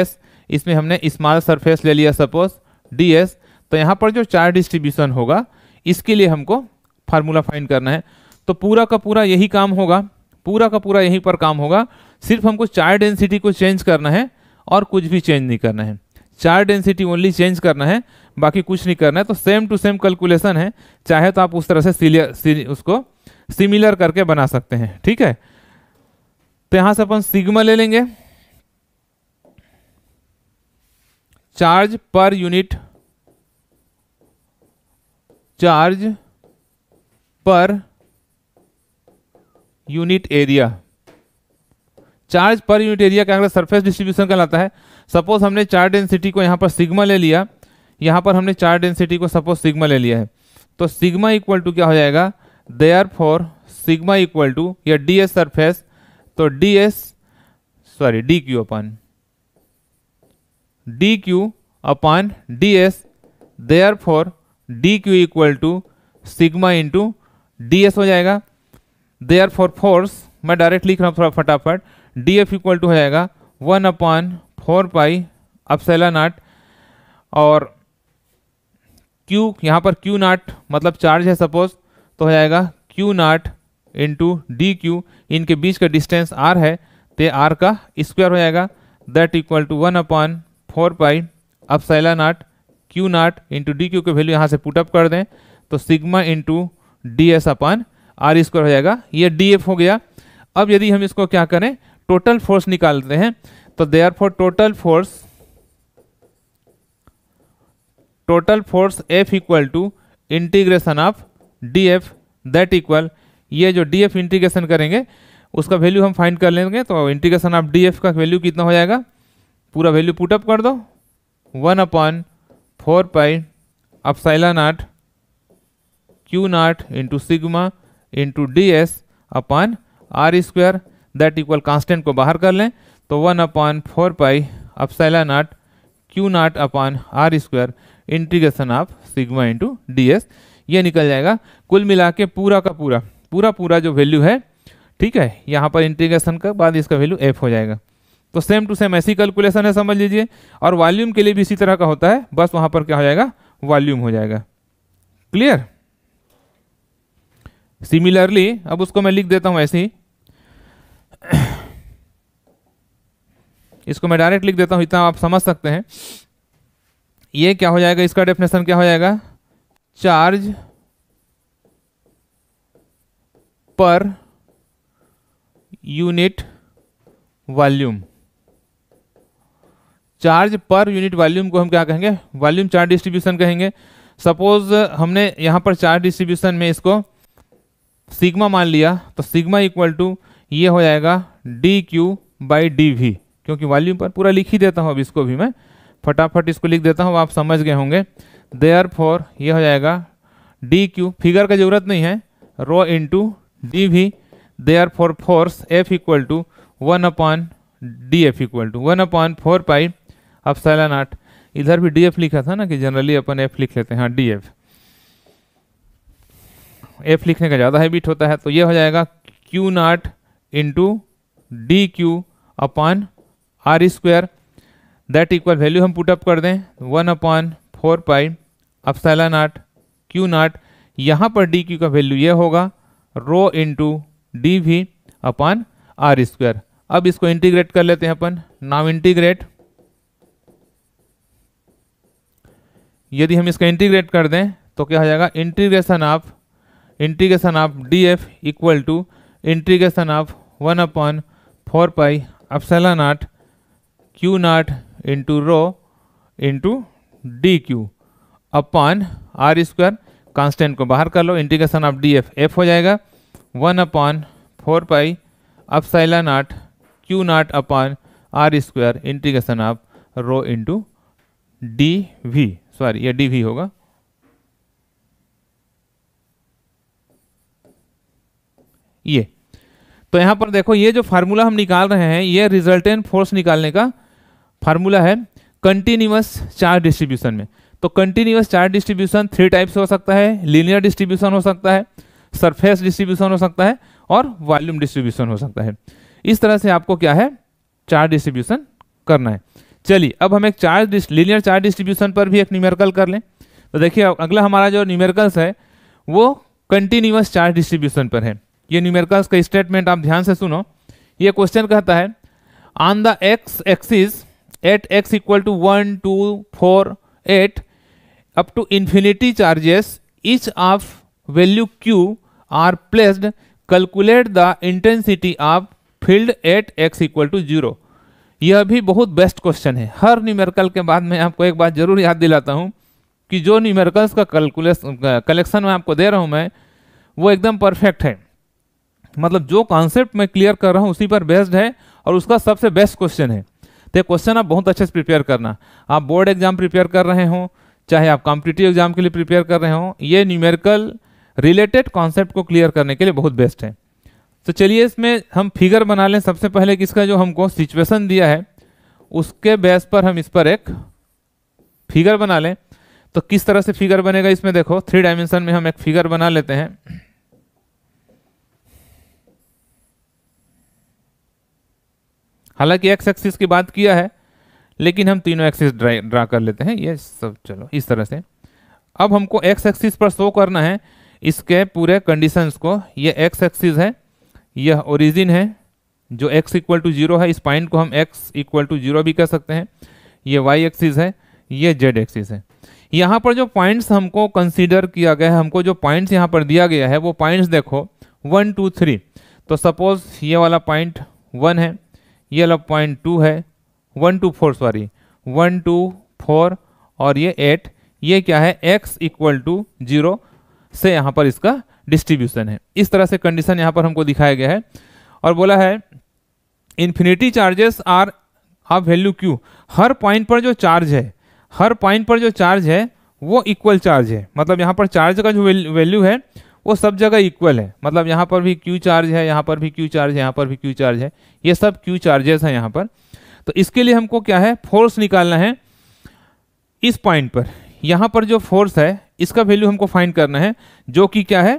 एस इसमें हमने स्मॉल सरफेस ले लिया सपोज डी एस तो यहाँ पर जो चार डिस्ट्रीब्यूशन होगा इसके लिए हमको फार्मूला फाइंड करना है तो पूरा का पूरा यही काम होगा पूरा का पूरा यहीं पर काम होगा सिर्फ हमको चार डेंसिटी को चेंज करना है और कुछ भी चेंज नहीं करना है चार डेंसिटी ओनली चेंज करना है बाकी कुछ नहीं करना है तो सेम टू सेम कैलकुलेशन है चाहे तो आप उस तरह से सी, उसको सिमिलर करके बना सकते हैं ठीक है तो यहां से अपन सिग्मा ले लेंगे charge per unit charge per unit area charge per unit area क्या कहलाता सरफेस डिस्ट्रीब्यूशन कहलाता है सपोज हमने चार्ज डेंसिटी को यहां पर सिग्मा ले लिया यहां पर हमने चार्ज डेंसिटी को सपोज सिग्मा ले लिया है तो सिग्मा इक्वल टू क्या हो जाएगा they are therefore sigma equal to या डी एस सरफेस तो D S sorry D Q upon D Q upon D S they are therefore D Q equal to sigma into D S हो जाएगा दे आर फॉर फोर्स मैं डायरेक्ट लिख रहा हूँ थोड़ा फटाफट डी एफ इक्वल टू हो जाएगा one upon four pi epsilon naught और क्यू यहाँ पर क्यू नाट मतलब चार्ज है सपोज तो हो जाएगा Q naught into D Q इनके बीच का डिस्टेंस आर है तो आर का स्क्वायर हो जाएगा that equal to one upon four pi epsilon naught Q naught into D Q के वैल्यू यहाँ से पुटअप कर दें तो sigma into D S upon R square हो जाएगा ये डी एफ हो गया अब यदि हम इसको क्या करें टोटल फोर्स निकालते हैं तो are for total force total force F equal to integration of D F that equal ये जो डी एफ इंटीग्रेशन करेंगे उसका वैल्यू हम फाइंड कर लेंगे तो इंटीग्रेशन ऑफ डी एफ का वैल्यू कितना हो जाएगा पूरा वैल्यू पुटअप कर दो one upon four pi epsilon naught Q naught into sigma into D S upon are square that equal constant को बाहर कर लें तो one upon four pi epsilon naught Q naught upon are square integration of sigma into D S ये निकल जाएगा कुल मिला के पूरा का पूरा पूरा पूरा जो वैल्यू है ठीक है यहाँ पर इंटीग्रेशन के बाद इसका वैल्यू एफ हो जाएगा तो सेम टू सेम ऐसी कैलकुलेशन है समझ लीजिए और वॉल्यूम के लिए भी इसी तरह का होता है बस वहां पर क्या हो जाएगा वॉल्यूम हो जाएगा क्लियर सिमिलरली अब उसको मैं लिख देता हूं ऐसे ही इसको मैं डायरेक्ट लिख देता हूं इतना आप समझ सकते हैं ये क्या हो जाएगा इसका डेफिनेशन क्या हो जाएगा charge per unit volume charge per unit volume को हम क्या कहेंगे वॉल्यूम चार्ज डिस्ट्रीब्यूशन कहेंगे सपोज हमने यहाँ पर चार्ज डिस्ट्रीब्यूशन में इसको सिग्मा मान लिया तो सिग्मा इक्वल टू ये हो जाएगा D Q by D V क्योंकि वॉल्यूम पर पूरा लिख ही देता हूँ अब इसको भी मैं फटाफट इसको लिख देता हूँ आप समझ गए होंगे देयर फॉर ये हो जाएगा डी क्यू फिगर का जरूरत नहीं है rho into D V therefore force F equal to one upon D F equal to one upon four pi epsilon आठ इधर भी डी लिखा था ना कि जनरली अपन एफ लिख लेते हैं हाँ डी एफ एफ लिखने का ज़्यादा हैबिट होता है तो ये हो जाएगा Q naught into D Q upon are square that equal value हम पुटअप कर दें one upon four pi epsilon naught Q naught यहाँ पर डी क्यू का वैल्यू ये होगा rho into D V upon are square अब इसको इंटीग्रेट कर लेते हैं अपन नाउ इंटीग्रेट यदि हम इसका इंटीग्रेट कर दें तो क्या हो जाएगा integration of integration of D F equal to integration of one upon four pi epsilon naught Q naught into rho into D Q upon are square constant को बाहर कर लो integration of D F F हो जाएगा one upon four pi epsilon naught Q naught upon are square integration of rho into D V sorry ये डी भी होगा ये तो यहां पर देखो ये जो फार्मूला हम निकाल रहे हैं ये रिजल्टेंट फोर्स निकालने का फार्मूला है कंटिन्यूस चार्ज डिस्ट्रीब्यूशन में तो continuous charge distribution three types हो सकता है लीनियर डिस्ट्रीब्यूशन हो सकता है सरफेस डिस्ट्रीब्यूशन हो सकता है और वॉल्यूम डिस्ट्रीब्यूशन हो सकता है इस तरह से आपको क्या है चार्ज डिस्ट्रीब्यूशन करना है चलिए अब हम एक चार्ज लीनियर चार्ज डिस्ट्रीब्यूशन पर भी एक न्यूमेरिकल कर लें तो देखिए अगला हमारा जो न्यूमेरिकल्स है वो कंटिन्यूस चार्ज डिस्ट्रीब्यूशन पर है ये न्यूमेरिकल्स का स्टेटमेंट आप ध्यान से सुनो ये क्वेश्चन कहता है on the X axis at X equal to one two four eight up to infinity charges each of value Q are placed calculate the intensity of field at X equal to zero यह भी बहुत बेस्ट क्वेश्चन है हर न्यूमेरिकल के बाद मैं आपको एक बात जरूर याद दिलाता हूँ कि जो न्यूमेरिकल्स का कैलकुलेशन कलेक्शन मैं आपको दे रहा हूँ मैं वो एकदम परफेक्ट है मतलब जो कॉन्सेप्ट मैं क्लियर कर रहा हूँ उसी पर बेस्ड है और उसका सबसे बेस्ट क्वेश्चन है तो क्वेश्चन आप बहुत अच्छे से प्रिपेयर करना आप बोर्ड एग्जाम प्रिपेयर कर रहे हो चाहे आप कॉम्पिटिटिव एग्जाम के लिए प्रिपेयर कर रहे हो ये न्यूमेरिकल रिलेटेड कॉन्सेप्ट को क्लियर करने के लिए बहुत बेस्ट है तो चलिए इसमें हम फिगर बना लें सबसे पहले किसका जो हमको सिचुएशन दिया है उसके बेस पर हम इस पर एक फिगर बना लें तो किस तरह से फिगर बनेगा इसमें देखो थ्री डायमेंशन में हम एक फिगर बना लेते हैं हालांकि एक्स एक्सिस की बात किया है लेकिन हम तीनों एक्सिस ड्रा कर लेते हैं ये सब चलो इस तरह से अब हमको एक्स एक्सिस पर शो करना है इसके पूरे कंडीशंस को ये एक्स एक्सिस है यह ओरिजिन है जो x इक्वल टू जीरो है इस पॉइंट को हम x इक्वल टू जीरो भी कह सकते हैं ये y एक्सिस है ये z एक्सिस है यहाँ पर जो पॉइंट्स हमको कंसीडर किया गया है हमको जो पॉइंट्स यहाँ पर दिया गया है वो पॉइंट्स देखो वन टू थ्री तो सपोज ये वाला पॉइंट वन है ये वाला पॉइंट टू है one two four sorry one two four और ये एट ये क्या है x इक्वल टू जीरो से यहाँ पर इसका डिस्ट्रीब्यूशन है इस तरह से कंडीशन यहाँ पर हमको दिखाया गया है और बोला है infinity charges are of value Q हर पॉइंट पर जो चार्ज है हर पॉइंट पर जो चार्ज है वो इक्वल चार्ज है मतलब यहाँ पर चार्ज का जो वैल्यू है वो सब जगह इक्वल है मतलब यहाँ पर भी क्यू चार्ज है यहाँ पर भी क्यू चार्ज है यहाँ पर भी क्यू चार्ज है ये सब क्यू चार्जेस हैं यहाँ पर तो इसके लिए हमको क्या है फोर्स निकालना है इस पॉइंट पर यहाँ पर जो फोर्स है इसका वैल्यू हमको फाइंड करना है जो कि क्या है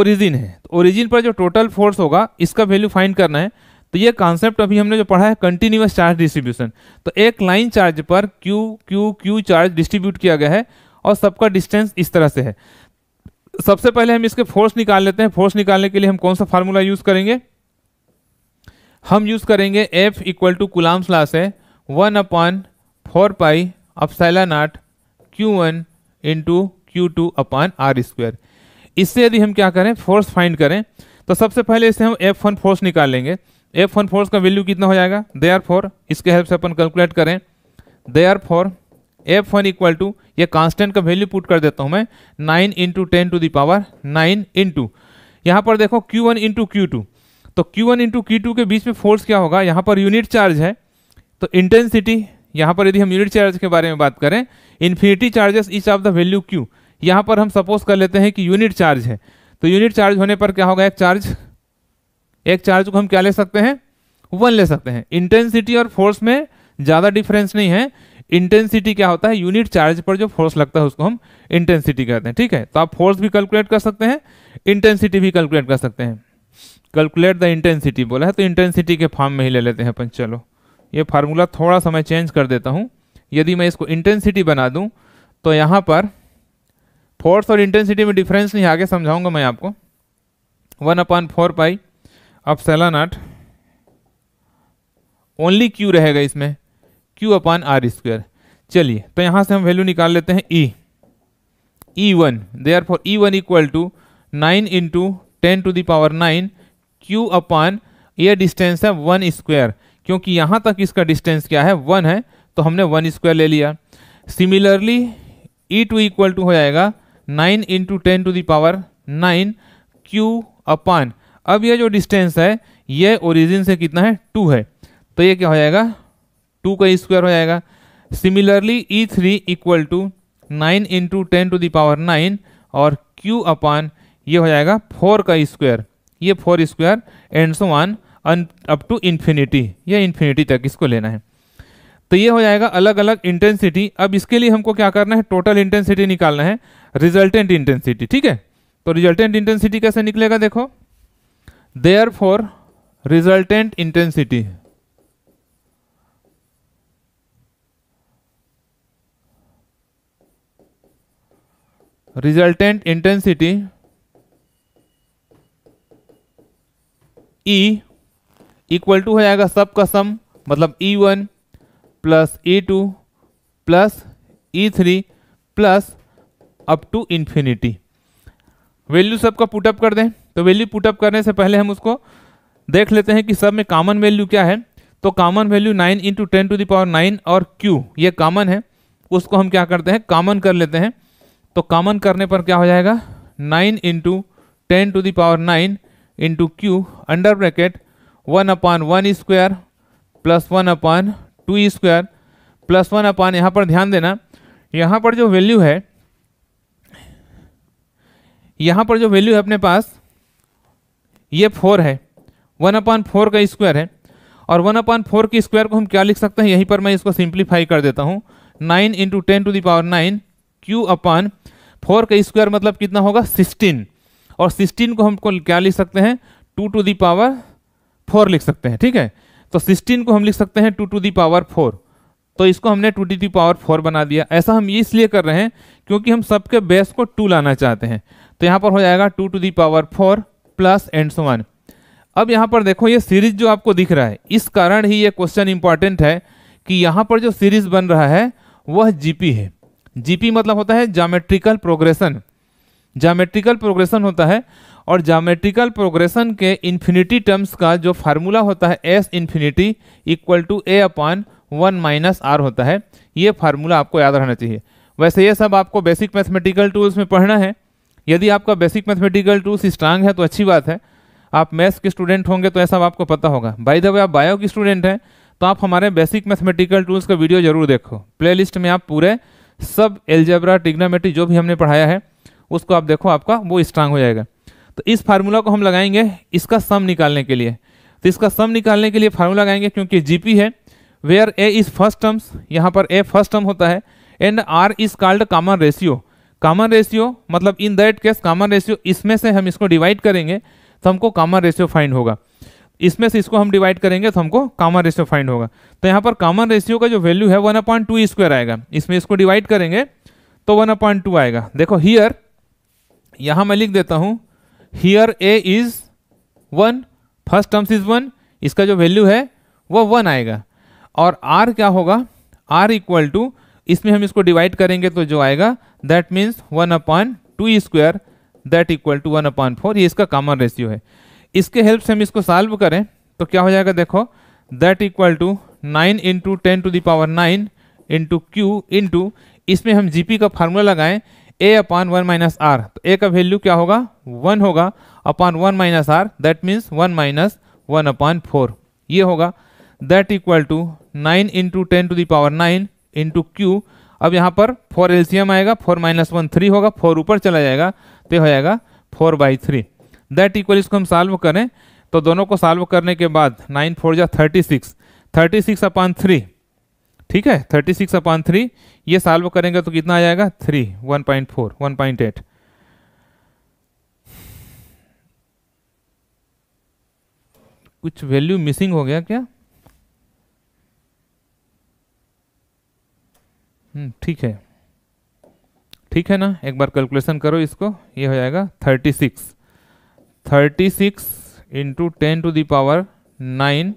ओरिजिन है तो ओरिजिन पर जो टोटल फोर्स होगा इसका वैल्यू फाइंड करना है तो ये कॉन्सेप्ट अभी हमने जो पढ़ा है कंटिन्यूस चार्ज डिस्ट्रीब्यूशन तो एक लाइन चार्ज पर Q Q Q charge distribute किया गया है और सबका डिस्टेंस इस तरह से है सबसे पहले हम इसके फोर्स निकाल लेते हैं फोर्स निकालने के लिए हम कौन सा फार्मूला यूज करेंगे हम यूज करेंगे F equal to Coulomb's law से one upon four pi epsilon naught Q one into Q two upon are square इससे यदि हम क्या करें फोर्स फाइंड करें तो सबसे पहले इससे हम एफ वन फोर्स निकाल लेंगे एफ वन फोर्स का वैल्यू कितना हो जाएगा दे आर फोर इसके हेल्प से अपन कैलकुलेट करें therefore F one equal to ये कांस्टेंट का वैल्यू पुट कर देता हूं मैं nine into ten to the power nine into यहां पर देखो Q one into Q two तो Q one into Q two के बीच में फोर्स क्या होगा यहां पर यूनिट चार्ज है तो इंटेंसिटी यहां पर यदि हम यूनिट चार्ज के बारे में बात करें infinity charges each of the value Q यहाँ पर हम सपोज कर लेते हैं कि यूनिट चार्ज है तो यूनिट चार्ज होने पर क्या होगा एक चार्ज एक चार्ज को हम क्या ले सकते हैं वन ले सकते हैं इंटेंसिटी और फोर्स में ज़्यादा डिफरेंस नहीं है इंटेंसिटी क्या होता है यूनिट चार्ज पर जो फोर्स लगता है उसको हम इंटेंसिटी कहते हैं ठीक है तो आप फोर्स भी कैलकुलेट कर सकते हैं इंटेंसिटी भी कैलकुलेट कर सकते हैं कैलकुलेट द इंटेंसिटी बोला है तो इंटेंसिटी के फॉर्म में ही ले लेते हैं अपन चलो ये फार्मूला थोड़ा सा मैं चेंज कर देता हूँ यदि मैं इसको इंटेंसिटी बना दूँ तो यहाँ पर फोर्स और इंटेंसिटी में डिफरेंस नहीं आगे समझाऊंगा मैं आपको वन अपॉन फोर पाई अब सेलन आठ ओनली क्यू रहेगा इसमें क्यू अपॉन आर स्क्वेयर चलिए तो यहां से हम वैल्यू निकाल लेते हैं E E one they are therefore E one equal to nine into ten to the power nine Q upon ये डिस्टेंस है वन स्क्वायर क्योंकि यहां तक इसका डिस्टेंस क्या है वन है तो हमने वन स्क्वायर ले लिया similarly E two equal to हो जाएगा nine into ten to the power nine Q upon अब यह जो डिस्टेंस है यह ओरिजिन से कितना है टू है तो ये क्या हो जाएगा टू का स्क्वायर e हो जाएगा similarly E three equal to nine into ten to the power nine और क्यू अपान ये हो जाएगा फोर का स्क्वायर ये four square and so on up to infinity ये इन्फिनिटी तक इसको लेना है तो ये हो जाएगा अलग अलग इंटेंसिटी अब इसके लिए हमको क्या करना है टोटल इंटेंसिटी निकालना है रिजल्टेंट इंटेंसिटी ठीक है तो रिजल्टेंट इंटेंसिटी कैसे निकलेगा देखो therefore resultant intensity resultant intensity E equal to हो जाएगा सब का सम मतलब E e one plus E two plus E three plus up to infinity value सबका पुटअप कर दें तो वैल्यू पुटअप करने से पहले हम उसको देख लेते हैं कि सब में कॉमन वैल्यू क्या है तो common value nine into ten to the power nine और क्यू ये कॉमन है उसको हम क्या करते हैं कॉमन कर लेते हैं तो कॉमन करने पर क्या हो जाएगा nine into ten to the power nine into Q under bracket one upon one square plus one upon two E square plus one upon यहाँ पर ध्यान देना यहाँ पर जो वैल्यू है यहाँ पर जो वैल्यू है अपने पास ये फोर है वन अपान फोर का स्क्वायर है और वन अपान फोर की स्क्वायर को हम क्या लिख सकते हैं यहीं पर मैं इसको सिंप्लीफाई कर देता हूँ nine into ten to the power nine Q upon four का स्क्वायर मतलब कितना होगा सिक्सटीन और सिक्सटीन को हमको क्या लिख सकते हैं टू टू दावर फोर लिख सकते हैं ठीक है तो सिक्सटीन को हम लिख सकते हैं two to the power four तो इसको हमने two to the power four बना दिया ऐसा हम इसलिए कर रहे हैं क्योंकि हम सबके बेस को टू लाना चाहते हैं तो यहाँ पर हो जाएगा two to the power four plus and so on अब यहाँ पर देखो ये सीरीज जो आपको दिख रहा है इस कारण ही ये क्वेश्चन इंपॉर्टेंट है कि यहाँ पर जो सीरीज बन रहा है वह जीपी है जीपी मतलब होता है जोमेट्रिकल प्रोग्रेशन जोमेट्रिकल प्रोग्रेशन होता है और जामेट्रिकल प्रोग्रेशन के इन्फिनिटी टर्म्स का जो फार्मूला होता है S infinity equal to A upon one minus R होता है ये फार्मूला आपको याद रहना चाहिए वैसे ये सब आपको बेसिक मैथमेटिकल टूल्स में पढ़ना है यदि आपका बेसिक मैथमेटिकल टूल्स स्ट्रांग है तो अच्छी बात है आप मैथ्स के स्टूडेंट होंगे तो ऐसा आपको पता होगा बाई द वे आप बायो के स्टूडेंट हैं तो आप हमारे बेसिक मैथमेटिकल टूल्स का वीडियो जरूर देखो प्लेलिस्ट में आप पूरे सब एल्जेब्रा टिग्नामेट्री जो भी हमने पढ़ाया है उसको आप देखो आपका वो स्ट्रांग हो जाएगा तो इस फार्मूला को हम लगाएंगे इसका सम निकालने के लिए तो इसका सम निकालने के लिए फार्मूला लगाएंगे क्योंकि जी है where A is first terms यहाँ पर ए फर्स्ट टर्म होता है and R is called common ratio common ratio मतलब in that case common ratio इसमें से हम इसको डिवाइड करेंगे तो हमको कॉमन रेशियो फाइंड होगा इसमें से इसको हम डिवाइड करेंगे तो हमको कॉमन रेशियो फाइंड होगा तो यहाँ पर कॉमन रेशियो का जो वैल्यू है वन अपॉइंट टू स्क्वायर आएगा इसमें इसको डिवाइड करेंगे तो वन अपॉइंट टू आएगा देखो हियर यहाँ मैं लिख देता हूँ here A is one first terms is one इसका जो वैल्यू है वो वन आएगा और आर क्या होगा आर इक्वल टू इसमें हम इसको डिवाइड करेंगे तो जो आएगा that means one upon two square that equal to one upon four ये इसका कॉमन रेशियो है इसके हेल्प से हम इसको सॉल्व करें तो क्या हो जाएगा देखो that equal to nine into ten to the power nine into Q into इसमें हम जीपी का फार्मूला लगाएं A upon one minus R तो ए का वैल्यू क्या होगा वन होगा upon one minus R that means one minus one upon four ये होगा that equal to nine into ten to the power nine into Q अब यहाँ पर फोर एल्सियम आएगा फोर माइनस वन थ्री होगा फोर ऊपर चला जाएगा तो हो जाएगा four by three that equal इसको हम सॉल्व करें तो दोनों को सॉल्व करने के बाद नाइन फोर जा thirty six thirty six upon three ठीक है थर्टी सिक्स अपॉन थ्री ये साल्व करेंगे तो कितना आ जाएगा three one point four one point eight कुछ वैल्यू मिसिंग हो गया क्या हम्म, ठीक है ठीक है ना एक बार कैलकुलेशन करो इसको ये हो जाएगा thirty six thirty six into ten to the power nine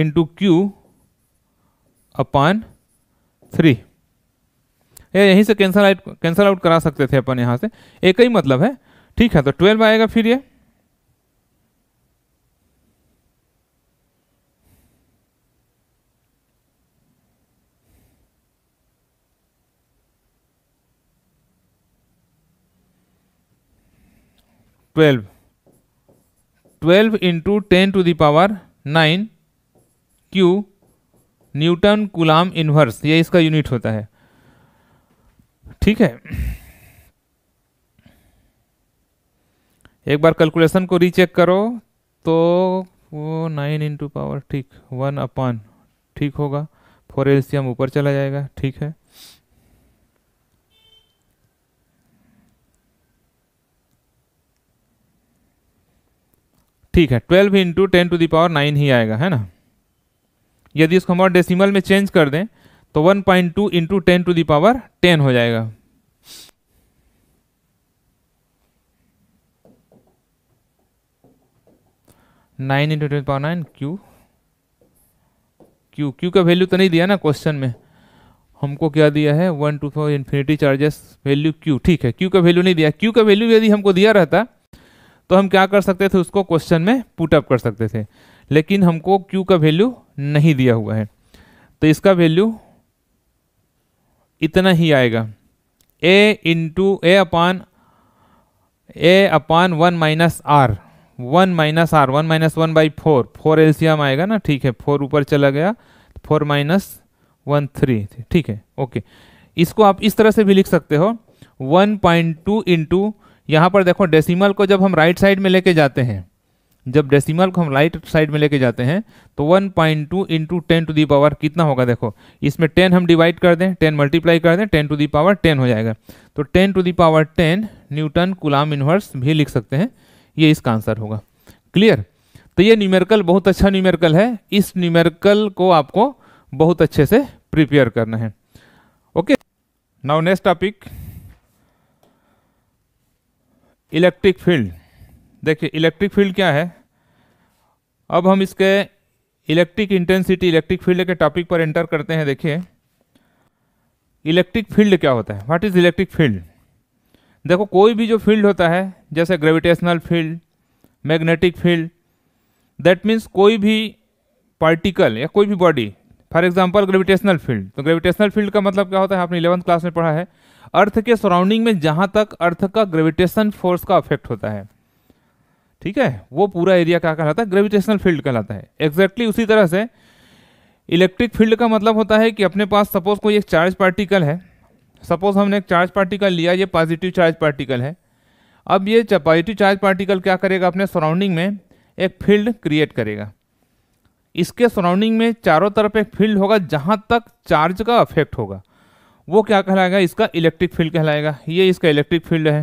into Q upon three यहीं से कैंसल आउट कैंसल आउट करा सकते थे अपन यहाँ से एक ही मतलब है ठीक है तो ट्वेल्व आएगा फिर ये twelve twelve into ten to the power nine Q newton coulomb inverse ये इसका यूनिट होता है ठीक है एक बार कैलकुलेशन को रीचेक करो तो वो नाइन इंटू पावर ठीक वन अपन ठीक होगा फोर एल्सियम ऊपर चला जाएगा ठीक है ठीक है twelve into ten to the power nine ही आएगा है ना यदि इसको हम और डेसिमल में चेंज कर दें तो 1.2 point two into ten to the power ten हो जाएगा nine into ten power nine Q Q Q का वैल्यू तो नहीं दिया ना क्वेश्चन में हमको क्या दिया है one two four infinity charges value Q ठीक है क्यू का वैल्यू नहीं दिया क्यू का वैल्यू यदि हमको दिया रहता तो हम क्या कर सकते थे उसको क्वेश्चन में पुटअप कर सकते थे लेकिन हमको क्यू का वैल्यू नहीं दिया हुआ है तो इसका वैल्यू इतना ही आएगा A into A upon A upon one minus R one minus R one minus one by four four L आएगा ना ठीक है फोर ऊपर चला गया फोर माइनस वन थ्री ठीक है ओके इसको आप इस तरह से भी लिख सकते हो वन पॉइंट टू इंटू यहाँ पर देखो डेसिमल को जब हम राइट साइड में लेके जाते हैं जब डेसिमल को हम राइट साइड में लेके जाते हैं तो 1.2 point two into ten to the power कितना होगा देखो इसमें 10 हम डिवाइड कर दें 10 मल्टीप्लाई कर दें 10 टू दी पावर 10 हो जाएगा तो 10 to the power 10 newton coulomb inverse भी लिख सकते हैं ये इसका आंसर होगा क्लियर तो ये न्यूमेरिकल बहुत अच्छा न्यूमेरिकल है इस न्यूमेरिकल को आपको बहुत अच्छे से प्रिपेयर करना है okay now next topic electric field देखिए इलेक्ट्रिक फील्ड क्या है अब हम इसके इलेक्ट्रिक इंटेंसिटी इलेक्ट्रिक फील्ड के टॉपिक पर एंटर करते हैं देखिए इलेक्ट्रिक फील्ड क्या होता है व्हाट इज़ इलेक्ट्रिक फील्ड देखो कोई भी जो फील्ड होता है जैसे gravitational field magnetic field that means कोई भी पार्टिकल या कोई भी body for example gravitational field तो ग्रेविटेशनल फील्ड का मतलब क्या होता है आपने इलेवंथ क्लास में पढ़ा है अर्थ के सराउंडिंग में जहाँ तक अर्थ का ग्रेविटेशन फोर्स का अफेक्ट होता है ठीक है वो पूरा एरिया क्या कहलाता है ग्रेविटेशनल फील्ड कहलाता है एग्जैक्टली exactly उसी तरह से इलेक्ट्रिक फील्ड का मतलब होता है कि अपने पास सपोज कोई एक चार्ज पार्टिकल है सपोज हमने एक चार्ज पार्टिकल लिया ये पॉजिटिव चार्ज पार्टिकल है अब ये पॉजिटिव चार्ज पार्टिकल क्या करेगा अपने सराउंडिंग में एक फील्ड क्रिएट करेगा इसके सराउंडिंग में चारों तरफ एक फील्ड होगा जहाँ तक चार्ज का अफेक्ट होगा वो क्या कहलाएगा इसका इलेक्ट्रिक फील्ड कहलाएगा ये इसका इलेक्ट्रिक फील्ड है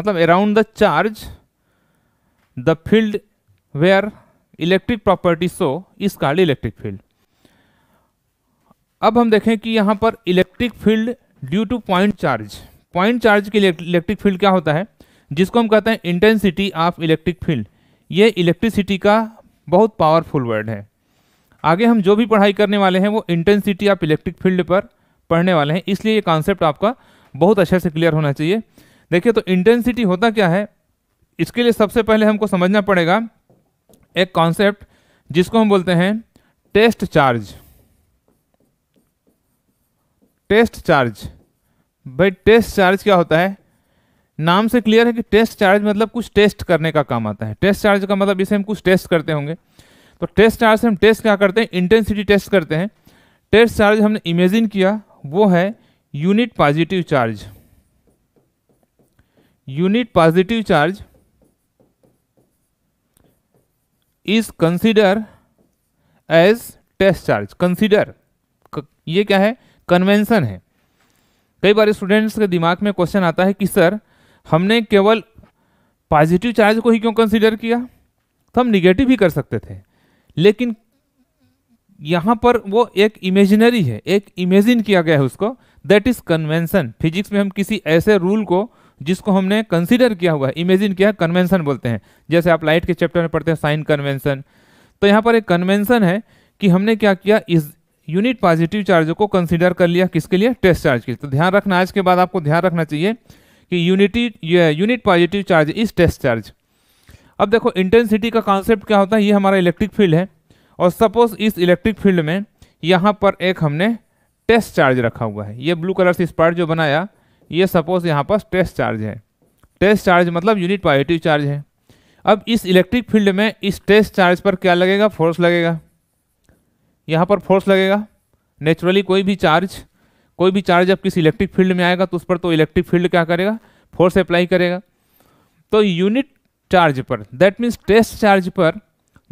मतलब around the charge the field where electric property so इस कार्ड इलेक्ट्रिक फील्ड अब हम देखें कि यहां पर electric field due to point charge point charge के इलेक्ट्रिक फील्ड क्या होता है जिसको हम कहते हैं इंटेंसिटी ऑफ इलेक्ट्रिक फील्ड ये इलेक्ट्रिसिटी का बहुत पावरफुल वर्ड है आगे हम जो भी पढ़ाई करने वाले हैं वो इंटेंसिटी ऑफ इलेक्ट्रिक फील्ड पर पढ़ने वाले हैं इसलिए ये कॉन्सेप्ट आपका बहुत अच्छे से क्लियर होना चाहिए देखिए तो इंटेंसिटी होता क्या है इसके लिए सबसे पहले हमको समझना पड़ेगा एक कॉन्सेप्ट जिसको हम बोलते हैं टेस्ट चार्ज टेस्ट चार्ज भाई टेस्ट चार्ज क्या होता है नाम से क्लियर है कि टेस्ट चार्ज मतलब कुछ टेस्ट करने का काम आता है टेस्ट चार्ज का मतलब इसे हम कुछ टेस्ट करते होंगे तो टेस्ट चार्ज से हम टेस्ट क्या करते हैं इंटेंसिटी टेस्ट करते हैं टेस्ट चार्ज हमने इमेजिन किया वो है unit positive charge unit positive charge is consider as test charge consider ये क्या है कन्वेंसन है कई बार स्टूडेंट्स के दिमाग में क्वेश्चन आता है कि सर हमने केवल पॉजिटिव चार्ज को ही क्यों कंसीडर किया तो हम निगेटिव भी कर सकते थे लेकिन यहाँ पर वो एक इमेजिनरी है एक इमेजिन किया गया है उसको दैट इज कन्वेंसन फिजिक्स में हम किसी ऐसे रूल को जिसको हमने कंसिडर किया हुआ है इमेजिन किया कन्वेंसन बोलते हैं जैसे आप लाइट के चैप्टर में पढ़ते हैं साइन कन्वेंसन तो यहाँ पर एक कन्वेंसन है कि हमने क्या किया इस यूनिट पॉजिटिव चार्ज को कंसिडर कर लिया किसके लिए टेस्ट चार्ज के लिए तो ध्यान रखना आज के बाद आपको ध्यान रखना चाहिए कि unity unit positive charge is test charge अब देखो इंटेंसिटी का कॉन्सेप्ट क्या होता है ये हमारा इलेक्ट्रिक फील्ड है और सपोज इस इलेक्ट्रिक फील्ड में यहाँ पर एक हमने टेस्ट चार्ज रखा हुआ है ये ब्लू कलर से इस पार्ट जो बनाया ये सपोज यहाँ पर टेस्ट चार्ज है टेस्ट चार्ज मतलब यूनिट पॉजिटिव चार्ज है अब इस इलेक्ट्रिक फील्ड में इस टेस्ट चार्ज पर क्या लगेगा फोर्स लगेगा यहाँ पर फोर्स लगेगा नेचुरली कोई भी चार्ज कोई भी चार्ज जब किसी इलेक्ट्रिक फील्ड में आएगा तो उस पर तो इलेक्ट्रिक फील्ड क्या करेगा फोर्स अप्लाई करेगा तो यूनिट चार्ज पर दैट मीन्स टेस्ट चार्ज पर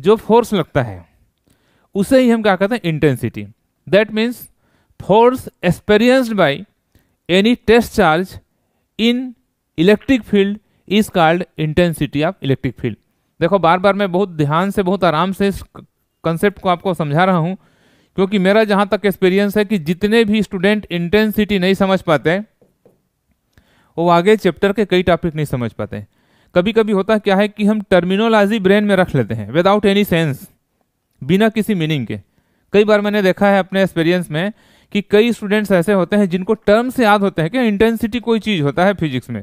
जो फोर्स लगता है उसे ही हम क्या कहते हैं intensity that means force experienced by any test charge in electric field is called intensity of electric field देखो बार बार मैं बहुत ध्यान से बहुत आराम से इस कंसेप्ट को आपको समझा रहा हूँ क्योंकि मेरा जहाँ तक एक्सपीरियंस है कि जितने भी स्टूडेंट इंटेंसिटी नहीं समझ पाते वो आगे चैप्टर के कई टॉपिक नहीं समझ पाते कभी कभी होता क्या है कि हम टर्मिनोलॉजी ब्रेन में रख लेते हैं विदाउट एनी सेंस बिना किसी मीनिंग के कई बार मैंने देखा है अपने एक्सपीरियंस में कि कई स्टूडेंट्स ऐसे होते हैं जिनको टर्म से याद होते हैं कि इंटेंसिटी कोई चीज़ होता है फिजिक्स में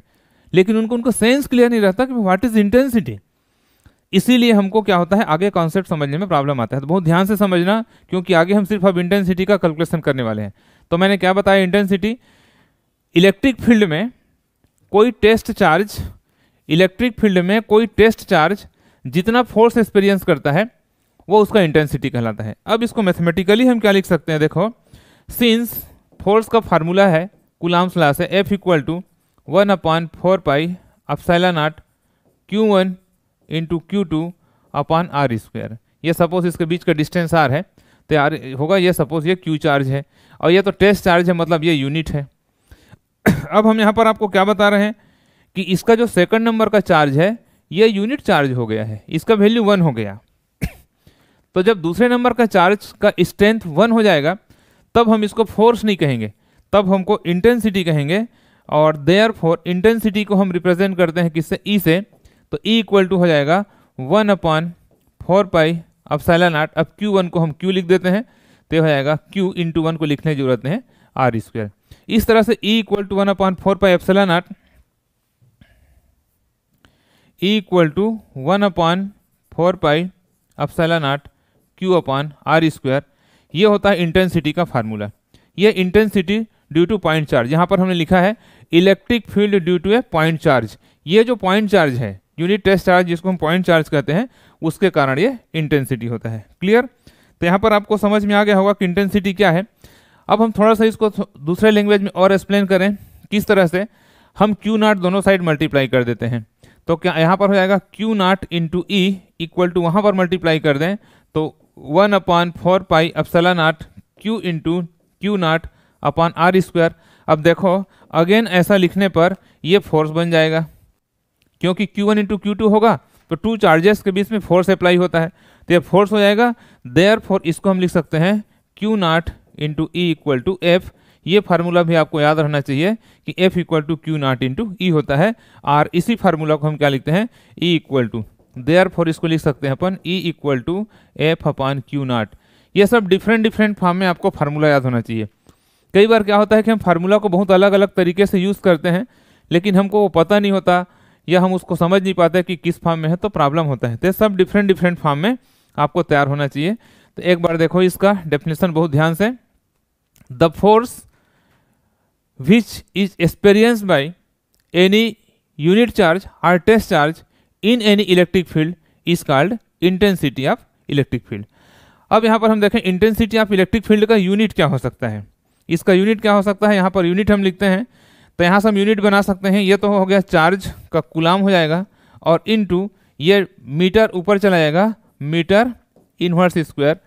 लेकिन उनको उनको सेंस क्लियर नहीं रहता कि व्हाट इज़ इंटेंसिटी इसीलिए हमको क्या होता है आगे कॉन्सेप्ट समझने में प्रॉब्लम आता है तो बहुत ध्यान से समझना क्योंकि आगे हम सिर्फ अब इंटेंसिटी का कैलकुलेशन करने वाले हैं तो मैंने क्या बताया इंटेंसिटी इलेक्ट्रिक फील्ड में कोई टेस्ट चार्ज इलेक्ट्रिक फील्ड में कोई टेस्ट चार्ज जितना फोर्स एक्सपीरियंस करता है वो उसका इंटेंसिटी कहलाता है अब इसको मैथमेटिकली हम क्या लिख सकते हैं देखो सिंस फोर्स का फार्मूला है कुलाम्स ला से F equal to one upon four pi epsilon naught Q one into Q two upon are square ये सपोज इसके बीच का डिस्टेंस आर है तो आर होगा ये सपोज ये क्यू चार्ज है और ये तो टेस्ट चार्ज है मतलब ये यूनिट है अब हम यहाँ पर आपको क्या बता रहे हैं कि इसका जो सेकंड नंबर का चार्ज है ये यूनिट चार्ज हो गया है इसका वैल्यू वन हो गया तो जब दूसरे नंबर का चार्ज का स्ट्रेंथ वन हो जाएगा तब हम इसको फोर्स नहीं कहेंगे तब हमको इंटेंसिटी कहेंगे और देयर फोर इंटेंसिटी को हम रिप्रेजेंट करते हैं किससे ई e से तो ई इक्वल टू हो जाएगा वन अपॉन फोर पाई अब सैला नाट अब क्यू वन को हम क्यू लिख देते हैं तो हो जाएगा क्यू टू वन को लिखने की जरूरत है आर स्क्वेयर इस तरह से E equal to one upon four pi epsilon naught E equal to one upon four pi epsilon naught Q upon are square ये होता है इंटेंसिटी का फार्मूला ये intensity due to point charge यहाँ पर हमने लिखा है electric field due to a point charge ये जो पॉइंट चार्ज है यूनिट टेस्ट चार्ज जिसको हम पॉइंट चार्ज कहते हैं उसके कारण ये इंटेंसिटी होता है क्लियर तो यहाँ पर आपको समझ में आ गया होगा कि इंटेंसिटी क्या है अब हम थोड़ा सा इसको दूसरे लैंग्वेज में और एक्सप्लेन करें किस तरह से हम क्यू नाट दोनों साइड मल्टीप्लाई कर देते हैं तो क्या यहाँ पर हो जाएगा Q naught into E equal to वहाँ पर मल्टीप्लाई कर दें तो one upon four pi epsilon naught Q into Q naught upon are square अब देखो अगेन ऐसा लिखने पर यह फोर्स बन जाएगा क्योंकि q one into Q two होगा तो टू चार्जेस के बीच में फोर्स अप्लाई होता है तो ये फोर्स हो जाएगा देयर फोर इसको हम लिख सकते हैं q naught into E equal to F ये फार्मूला भी आपको याद रहना चाहिए कि F equal to Q naught into E होता है और इसी फार्मूला को हम क्या लिखते हैं E equal to therefore इसको लिख सकते हैं अपन E equal to F upon q naught ये सब डिफरेंट डिफरेंट फॉर्म में आपको फार्मूला याद होना चाहिए कई बार क्या होता है कि हम फार्मूला को बहुत अलग अलग तरीके से यूज़ करते हैं लेकिन हमको वो पता नहीं होता या हम उसको समझ नहीं पाते कि किस फॉर्म में है तो प्रॉब्लम होता है तो सब डिफरेंट डिफरेंट फॉर्म में आपको तैयार होना चाहिए तो एक बार देखो इसका डेफिनेशन बहुत ध्यान से the force which is experience by any unit charge or test charge in any electric field is called intensity of electric field अब यहाँ पर हम देखें इंटेंसिटी ऑफ इलेक्ट्रिक फील्ड का यूनिट क्या हो सकता है इसका यूनिट क्या हो सकता है यहाँ पर यूनिट हम लिखते हैं तो यहाँ से हम यूनिट बना सकते हैं ये तो हो गया चार्ज का गुलाम हो जाएगा और इन टू ये मीटर ऊपर चला जाएगा मीटर इन्वर्स स्क्वायर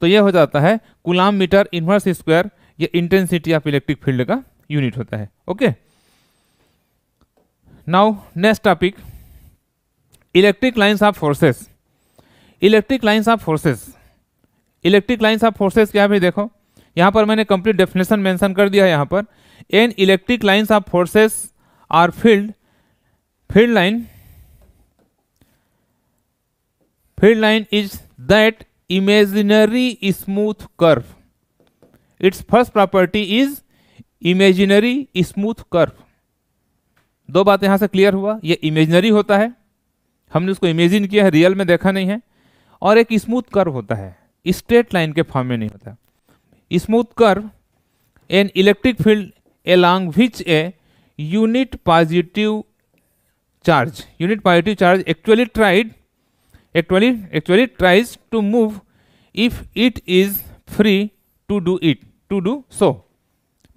तो ये हो जाता है गुलाम मीटर इन्वर्स स्क्वायर ये इंटेंसिटी ऑफ इलेक्ट्रिक फील्ड का यूनिट होता है okay now next topic electric lines of forces electric lines of forces electric lines of forces क्या भी देखो यहाँ पर मैंने कंप्लीट डेफिनेशन मेंशन कर दिया है यहाँ पर an electric lines of forces or field field line field line is that imaginary smooth curve it's first property is imaginary smooth curve दो बात यहां से क्लियर हुआ ये इमेजिनरी होता है हमने उसको इमेजिन किया है रियल में देखा नहीं है और एक स्मूथ कर्व होता है स्ट्रेट लाइन के फॉर्म में नहीं होता smooth curve an electric field along which a unit positive charge unit positive charge actually tried actually actually tries to move if it is free to do it to do so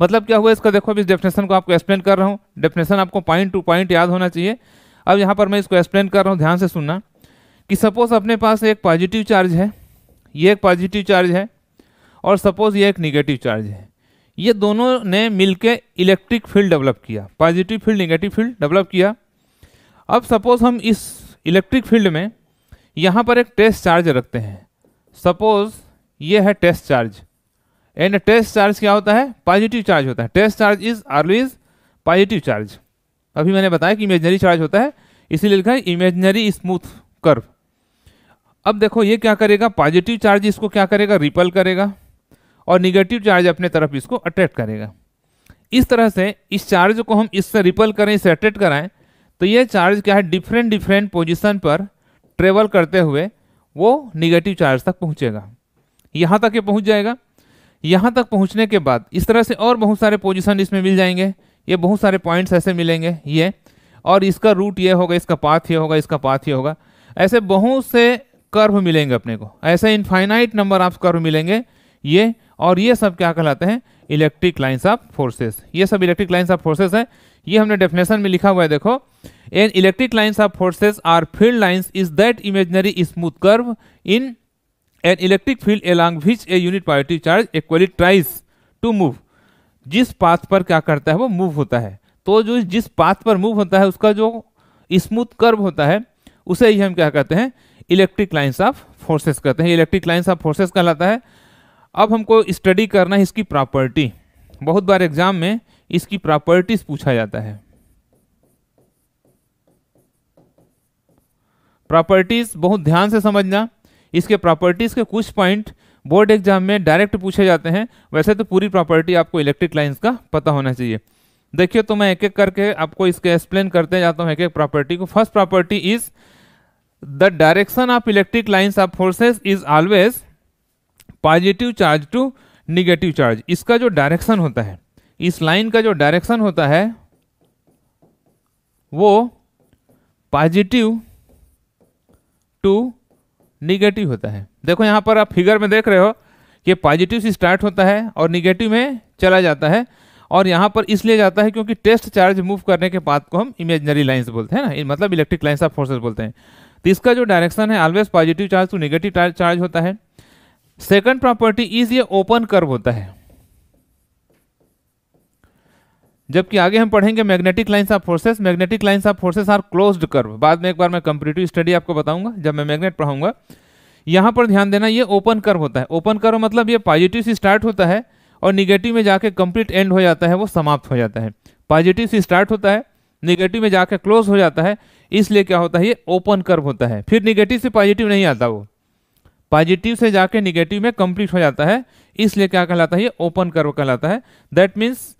मतलब क्या हुआ इसका देखो अभी इस डेफिनेशन को आपको एक्सप्लेन कर रहा हूँ डेफिनेशन आपको पॉइंट टू पॉइंट याद होना चाहिए अब यहाँ पर मैं इसको एक्सप्लेन कर रहा हूँ ध्यान से सुनना कि सपोज अपने पास एक पॉजिटिव चार्ज है ये एक पॉजिटिव चार्ज है और सपोज ये एक निगेटिव चार्ज है ये दोनों ने मिलके इलेक्ट्रिक फील्ड डेवलप किया positive field negative field develop किया अब सपोज हम इस इलेक्ट्रिक फील्ड में यहाँ पर एक टेस्ट चार्ज रखते हैं सपोज ये है test charge and test charge क्या होता है पॉजिटिव चार्ज होता है test charge is always positive charge अभी मैंने बताया कि इमेजनरी चार्ज होता है इसीलिए लिखा है इमेजनरी स्मूथ कर्व अब देखो ये क्या करेगा पॉजिटिव चार्ज इसको क्या करेगा रिपल करेगा और निगेटिव चार्ज अपने तरफ इसको अट्रैक्ट करेगा इस तरह से इस चार्ज को हम इससे रिपल करें इससे अट्रैक्ट कराएं तो ये चार्ज क्या है डिफरेंट डिफरेंट पोजिशन पर ट्रेवल करते हुए वो निगेटिव चार्ज तक पहुँचेगा यहाँ तक ये पहुँच जाएगा यहाँ तक पहुँचने के बाद इस तरह से और बहुत सारे पोजिशन इसमें मिल जाएंगे ये बहुत सारे पॉइंट्स ऐसे मिलेंगे ये और इसका रूट ये होगा इसका पाथ ये होगा इसका पाथ ये होगा ऐसे बहुत से कर्व मिलेंगे अपने को ऐसे इनफाइनाइट नंबर ऑफ कर्व मिलेंगे ये और ये सब क्या कहलाते हैं इलेक्ट्रिक लाइन्स ऑफ फोर्सेस ये सब इलेक्ट्रिक लाइन्स ऑफ फोर्सेस है ये हमने डेफिनेशन में लिखा हुआ है देखो an electric lines of forces or field lines is that imaginary smooth curve in an electric field along which a unit positive charge equally tries to move जिस पाथ पर क्या करता है वो मूव होता है तो जो जिस पाथ पर मूव होता है उसका जो स्मूथ कर्व होता है उसे ही हम क्या कहते हैं इलेक्ट्रिक लाइन्स ऑफ फोर्सेस कहते हैं इलेक्ट्रिक लाइन्स ऑफ फोर्सेस कहलाता है अब हमको स्टडी करना है इसकी प्रॉपर्टी बहुत बार एग्जाम में इसकी प्रॉपर्टीज पूछा जाता है प्रॉपर्टीज बहुत ध्यान से समझना इसके प्रॉपर्टीज के कुछ पॉइंट बोर्ड एग्जाम में डायरेक्ट पूछे जाते हैं वैसे तो पूरी प्रॉपर्टी आपको इलेक्ट्रिक लाइन्स का पता होना चाहिए देखिए तो मैं एक एक करके आपको इसके एक्सप्लेन करते जाता हूँ एक एक प्रॉपर्टी को first property is the direction of electric lines of forces is always positive charge to negative charge इसका जो डायरेक्शन होता है इस लाइन का जो डायरेक्शन होता है वो पॉजिटिव टू निगेटिव होता है देखो यहाँ पर आप फिगर में देख रहे हो कि पॉजिटिव से स्टार्ट होता है और निगेटिव में चला जाता है और यहाँ पर इसलिए जाता है क्योंकि टेस्ट चार्ज मूव करने के बाद को हम इमेजनरी लाइन्स बोलते हैं ना मतलब इलेक्ट्रिक लाइन्स ऑफ फोर्सेज बोलते हैं तो इसका जो डायरेक्शन है always positive charge to negative charge होता है सेकंड प्रॉपर्टी इज ये ओपन कर्व होता है जबकि आगे हम पढ़ेंगे magnetic lines of forces magnetic lines of forces are closed curve बाद में एक बार मैं कंपिटेटिव स्टडी आपको बताऊंगा जब मैं मैग्नेट पढ़ाऊंगा यहाँ पर ध्यान देना ये ओपन कर होता है ओपन कर मतलब ये पॉजिटिव से स्टार्ट होता है और निगेटिव में जाके कंप्लीट एंड हो जाता है वो समाप्त हो जाता है पॉजिटिव से स्टार्ट होता है निगेटिव में जाके क्लोज हो जाता है इसलिए क्या होता है ये ओपन कर्व होता है फिर निगेटिव से पॉजिटिव नहीं आता वो पॉजिटिव से जाके निगेटिव में कंप्लीट हो जाता है इसलिए क्या कहलाता है ये ओपन कर्व कहलाता है that means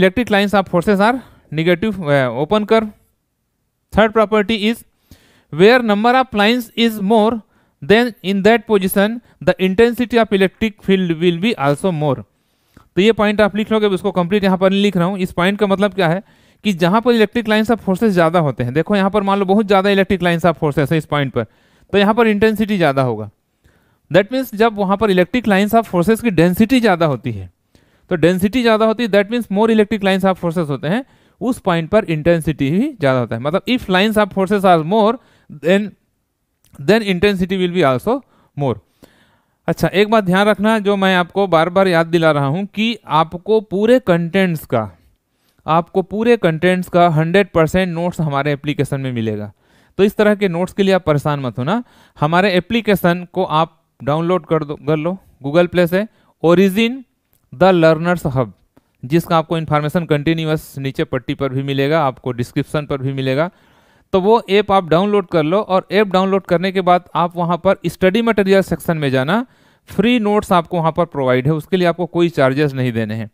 electric lines of forces are negative open curve third property is where number of lines is more then in that position the intensity of electric field will be also more तो ये पॉइंट आप लिख लोगे उसको कंप्लीट यहाँ पर लिख रहा हूँ इस पॉइंट का मतलब क्या है कि जहाँ पर इलेक्ट्रिक लाइन्स ऑफ फोर्सेस ज़्यादा होते हैं देखो यहाँ पर मान लो बहुत ज़्यादा इलेक्ट्रिक लाइन्स ऑफ फोर्सेस है इस पॉइंट पर तो यहाँ पर इंटेंसिटी ज़्यादा होगा दैट मीन्स जब वहाँ पर इलेक्ट्रिक लाइन्स ऑफ फोर्सेस की डेंसिटी ज़्यादा होती है तो डेंसिटी ज़्यादा होती है that means more electric lines of forces होते हैं उस पॉइंट पर इंटेंसिटी भी ज़्यादा होता है मतलब if lines of forces are more then then intensity will be also more अच्छा एक बात ध्यान रखना जो मैं आपको बार बार याद दिला रहा हूँ कि आपको पूरे कंटेंट्स का आपको पूरे कंटेंट्स का 100 परसेंट नोट्स हमारे एप्लीकेशन में मिलेगा तो इस तरह के नोट्स के लिए आप परेशान मत होना हमारे एप्लीकेशन को आप डाउनलोड कर दो कर लो गूगल प्ले से ओरिजिन द लर्नर्स हब जिसका आपको इन्फॉर्मेशन कंटिन्यूस नीचे पट्टी पर भी मिलेगा आपको डिस्क्रिप्शन पर भी मिलेगा तो वो ऐप आप डाउनलोड कर लो और ऐप डाउनलोड करने के बाद आप वहाँ पर स्टडी मटेरियल सेक्शन में जाना फ्री नोट्स आपको वहाँ पर प्रोवाइड है उसके लिए आपको कोई चार्जेस नहीं देने हैं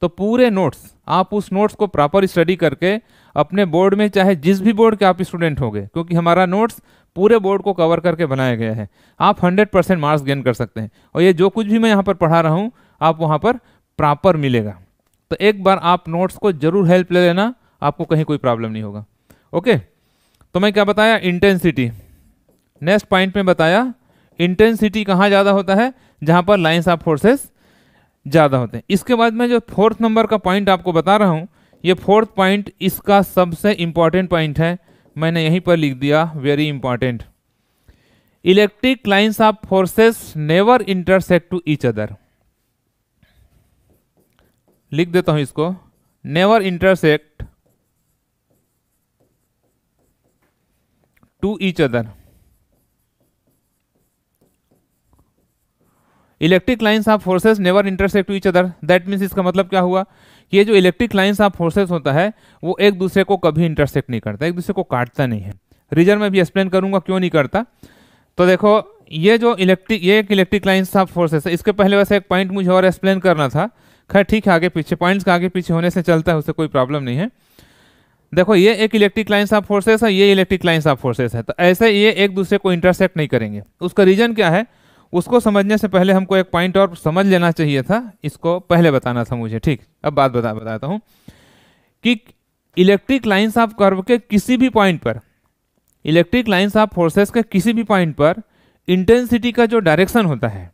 तो पूरे नोट्स आप उस नोट्स को प्रॉपर स्टडी करके अपने बोर्ड में चाहे जिस भी बोर्ड के आप स्टूडेंट होंगे क्योंकि हमारा नोट्स पूरे बोर्ड को कवर करके बनाया गया है आप 100 परसेंट मार्क्स गेन कर सकते हैं और ये जो कुछ भी मैं यहाँ पर पढ़ा रहा हूँ आप वहाँ पर प्रॉपर मिलेगा तो एक बार आप नोट्स को ज़रूर हेल्प ले लेना आपको कहीं कोई प्रॉब्लम नहीं होगा ओके तो मैं क्या बताया इंटेंसिटी नेक्स्ट पॉइंट में बताया इंटेंसिटी कहाँ ज़्यादा होता है जहाँ पर लाइन्स ऑफ फोर्सेस ज़्यादा होते हैं इसके बाद मैं जो फोर्थ नंबर का पॉइंट आपको बता रहा हूँ ये फोर्थ पॉइंट इसका सबसे इम्पॉर्टेंट पॉइंट है मैंने यहीं पर लिख दिया very important electric lines of forces never intersect to each other लिख देता हूँ इसको never intersect to each other electric lines of forces never intersect to each other that means इसका मतलब क्या हुआ कि ये जो इलेक्ट्रिक लाइन्स ऑफ फोर्सेस होता है वो एक दूसरे को कभी इंटरसेक्ट नहीं करता एक दूसरे को काटता नहीं है रीजन में भी एक्सप्लेन करूंगा क्यों नहीं करता तो देखो ये जो इलेक्ट्रिक ये एक इलेक्ट्रिक लाइन्स ऑफ फोर्सेस है इसके पहले वैसे एक पॉइंट मुझे और एक्सप्लेन करना था खैर ठीक है आगे पीछे पॉइंट्स का आगे पीछे होने से चलता है उससे कोई प्रॉब्लम नहीं है देखो ये एक इलेक्ट्रिक लाइन्स ऑफ फोर्सेस है ये इलेक्ट्रिक लाइन्स ऑफ फोर्सेस है तो ऐसे ये एक दूसरे को इंटरसेक्ट नहीं करेंगे उसका रीजन क्या है उसको समझने से पहले हमको एक पॉइंट और समझ लेना चाहिए था इसको पहले बताना था मुझे ठीक अब बात बता बताता हूँ कि इलेक्ट्रिक लाइन्स ऑफ कर्व के किसी भी पॉइंट पर इलेक्ट्रिक लाइन्स ऑफ फोर्सेस के किसी भी पॉइंट पर इंटेंसिटी का जो डायरेक्शन होता है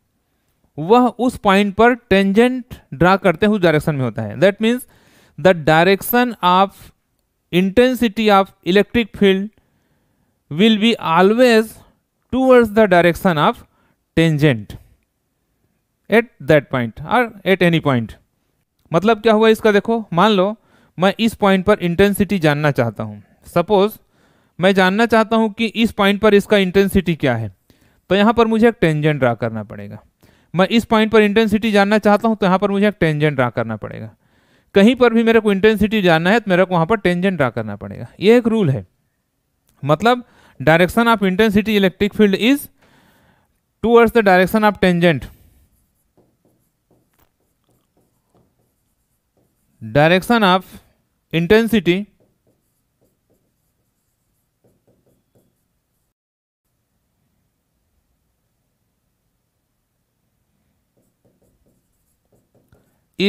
वह उस पॉइंट पर टेंजेंट ड्रा करते हुए डायरेक्शन में होता है that means the direction of intensity of electric field will be always towards the direction of tangent at that point or at any point मतलब क्या हुआ इसका देखो मान लो मैं इस पॉइंट पर इंटेंसिटी जानना चाहता हूँ सपोज मैं जानना चाहता हूँ कि इस पॉइंट पर इसका इंटेंसिटी क्या है तो यहाँ पर मुझे एक टेंजेंट ड्रा करना पड़ेगा मैं इस पॉइंट पर इंटेंसिटी जानना चाहता हूँ तो यहाँ पर मुझे एक टेंजेंट ड्रा करना पड़ेगा कहीं पर भी मेरे को इंटेंसिटी जानना है तो मेरे को वहाँ पर टेंजेंट ड्रा करना पड़ेगा ये एक रूल है मतलब direction of intensity electric field is towards the direction of tangent direction of intensity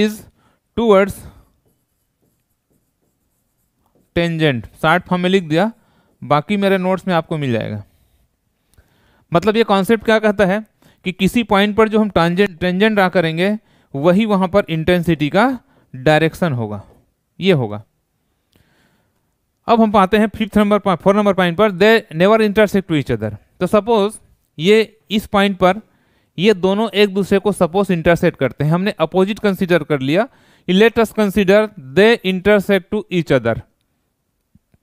is towards tangent short form में लिख दिया बाकी मेरे नोट्स में आपको मिल जाएगा मतलब ये कॉन्सेप्ट क्या कहता है कि किसी पॉइंट पर जो हम टेंजेंट टेंजेंट ड्रा करेंगे वही वहां पर इंटेंसिटी का डायरेक्शन होगा ये होगा अब हम पाते हैं fifth number four number point पर they never intersect to each other तो सपोज ये इस पॉइंट पर ये दोनों एक दूसरे को सपोज इंटरसेक्ट करते हैं हमने अपोजिट कंसीडर कर लिया let's us consider they intersect to each other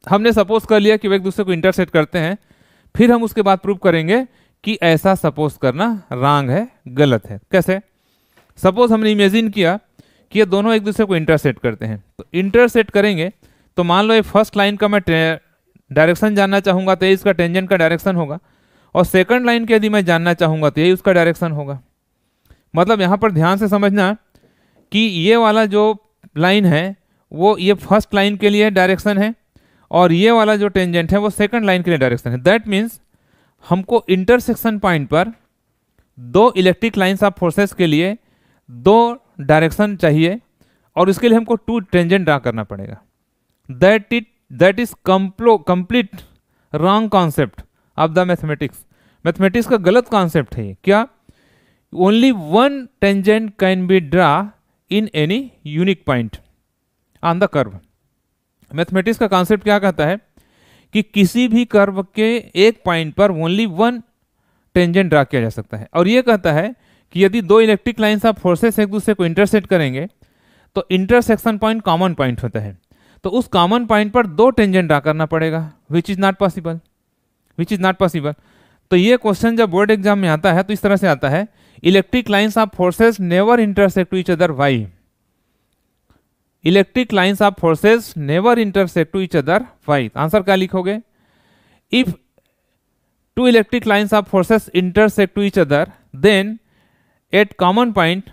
हमने सपोज कर लिया कि वे एक दूसरे को इंटरसेट करते हैं फिर हम उसके बाद प्रूव करेंगे कि ऐसा सपोज करना रांग है गलत है कैसे सपोज हमने इमेजिन किया कि ये दोनों एक दूसरे को इंटरसेट करते हैं तो इंटरसेट करेंगे तो मान लो ये फर्स्ट लाइन का मैं डायरेक्शन जानना चाहूँगा तो ये इसका टेंजेंट का डायरेक्शन होगा और सेकंड लाइन के यदि मैं जानना चाहूँगा तो यही उसका डायरेक्शन होगा मतलब यहाँ पर ध्यान से समझना कि ये वाला जो लाइन है वो ये फर्स्ट लाइन के लिए डायरेक्शन है और ये वाला जो टेंजेंट है वो सेकंड लाइन के लिए डायरेक्शन है दैट मीन्स हमको इंटरसेक्शन पॉइंट पर दो इलेक्ट्रिक लाइन्स ऑफ फोर्सेस के लिए दो डायरेक्शन चाहिए और इसके लिए हमको टू टेंजेंट ड्रा करना पड़ेगा that it that is complete complete wrong concept of the mathematics mathematics का गलत कॉन्सेप्ट है क्या only one tangent can be draw in any unique point on the curve mathematics का कॉन्सेप्ट क्या कहता है कि किसी भी कर्व के एक पॉइंट पर ओनली वन टेंजेंट ड्रा किया जा सकता है और यह कहता है कि यदि दो इलेक्ट्रिक लाइन आप फोर्सेस एक दूसरे को इंटरसेट करेंगे तो इंटरसेक्शन पॉइंट कॉमन पॉइंट होता है तो उस कॉमन पॉइंट पर दो टेंजेंट ड्रा करना पड़ेगा which is not possible which is not possible तो ये क्वेश्चन जब बोर्ड एग्जाम में आता है तो इस तरह से आता है electric lines of forces never intersect to each other why electric lines of forces never intersect to each other why answer क्या लिखोगे if two electric lines of forces intersect to each other then at common point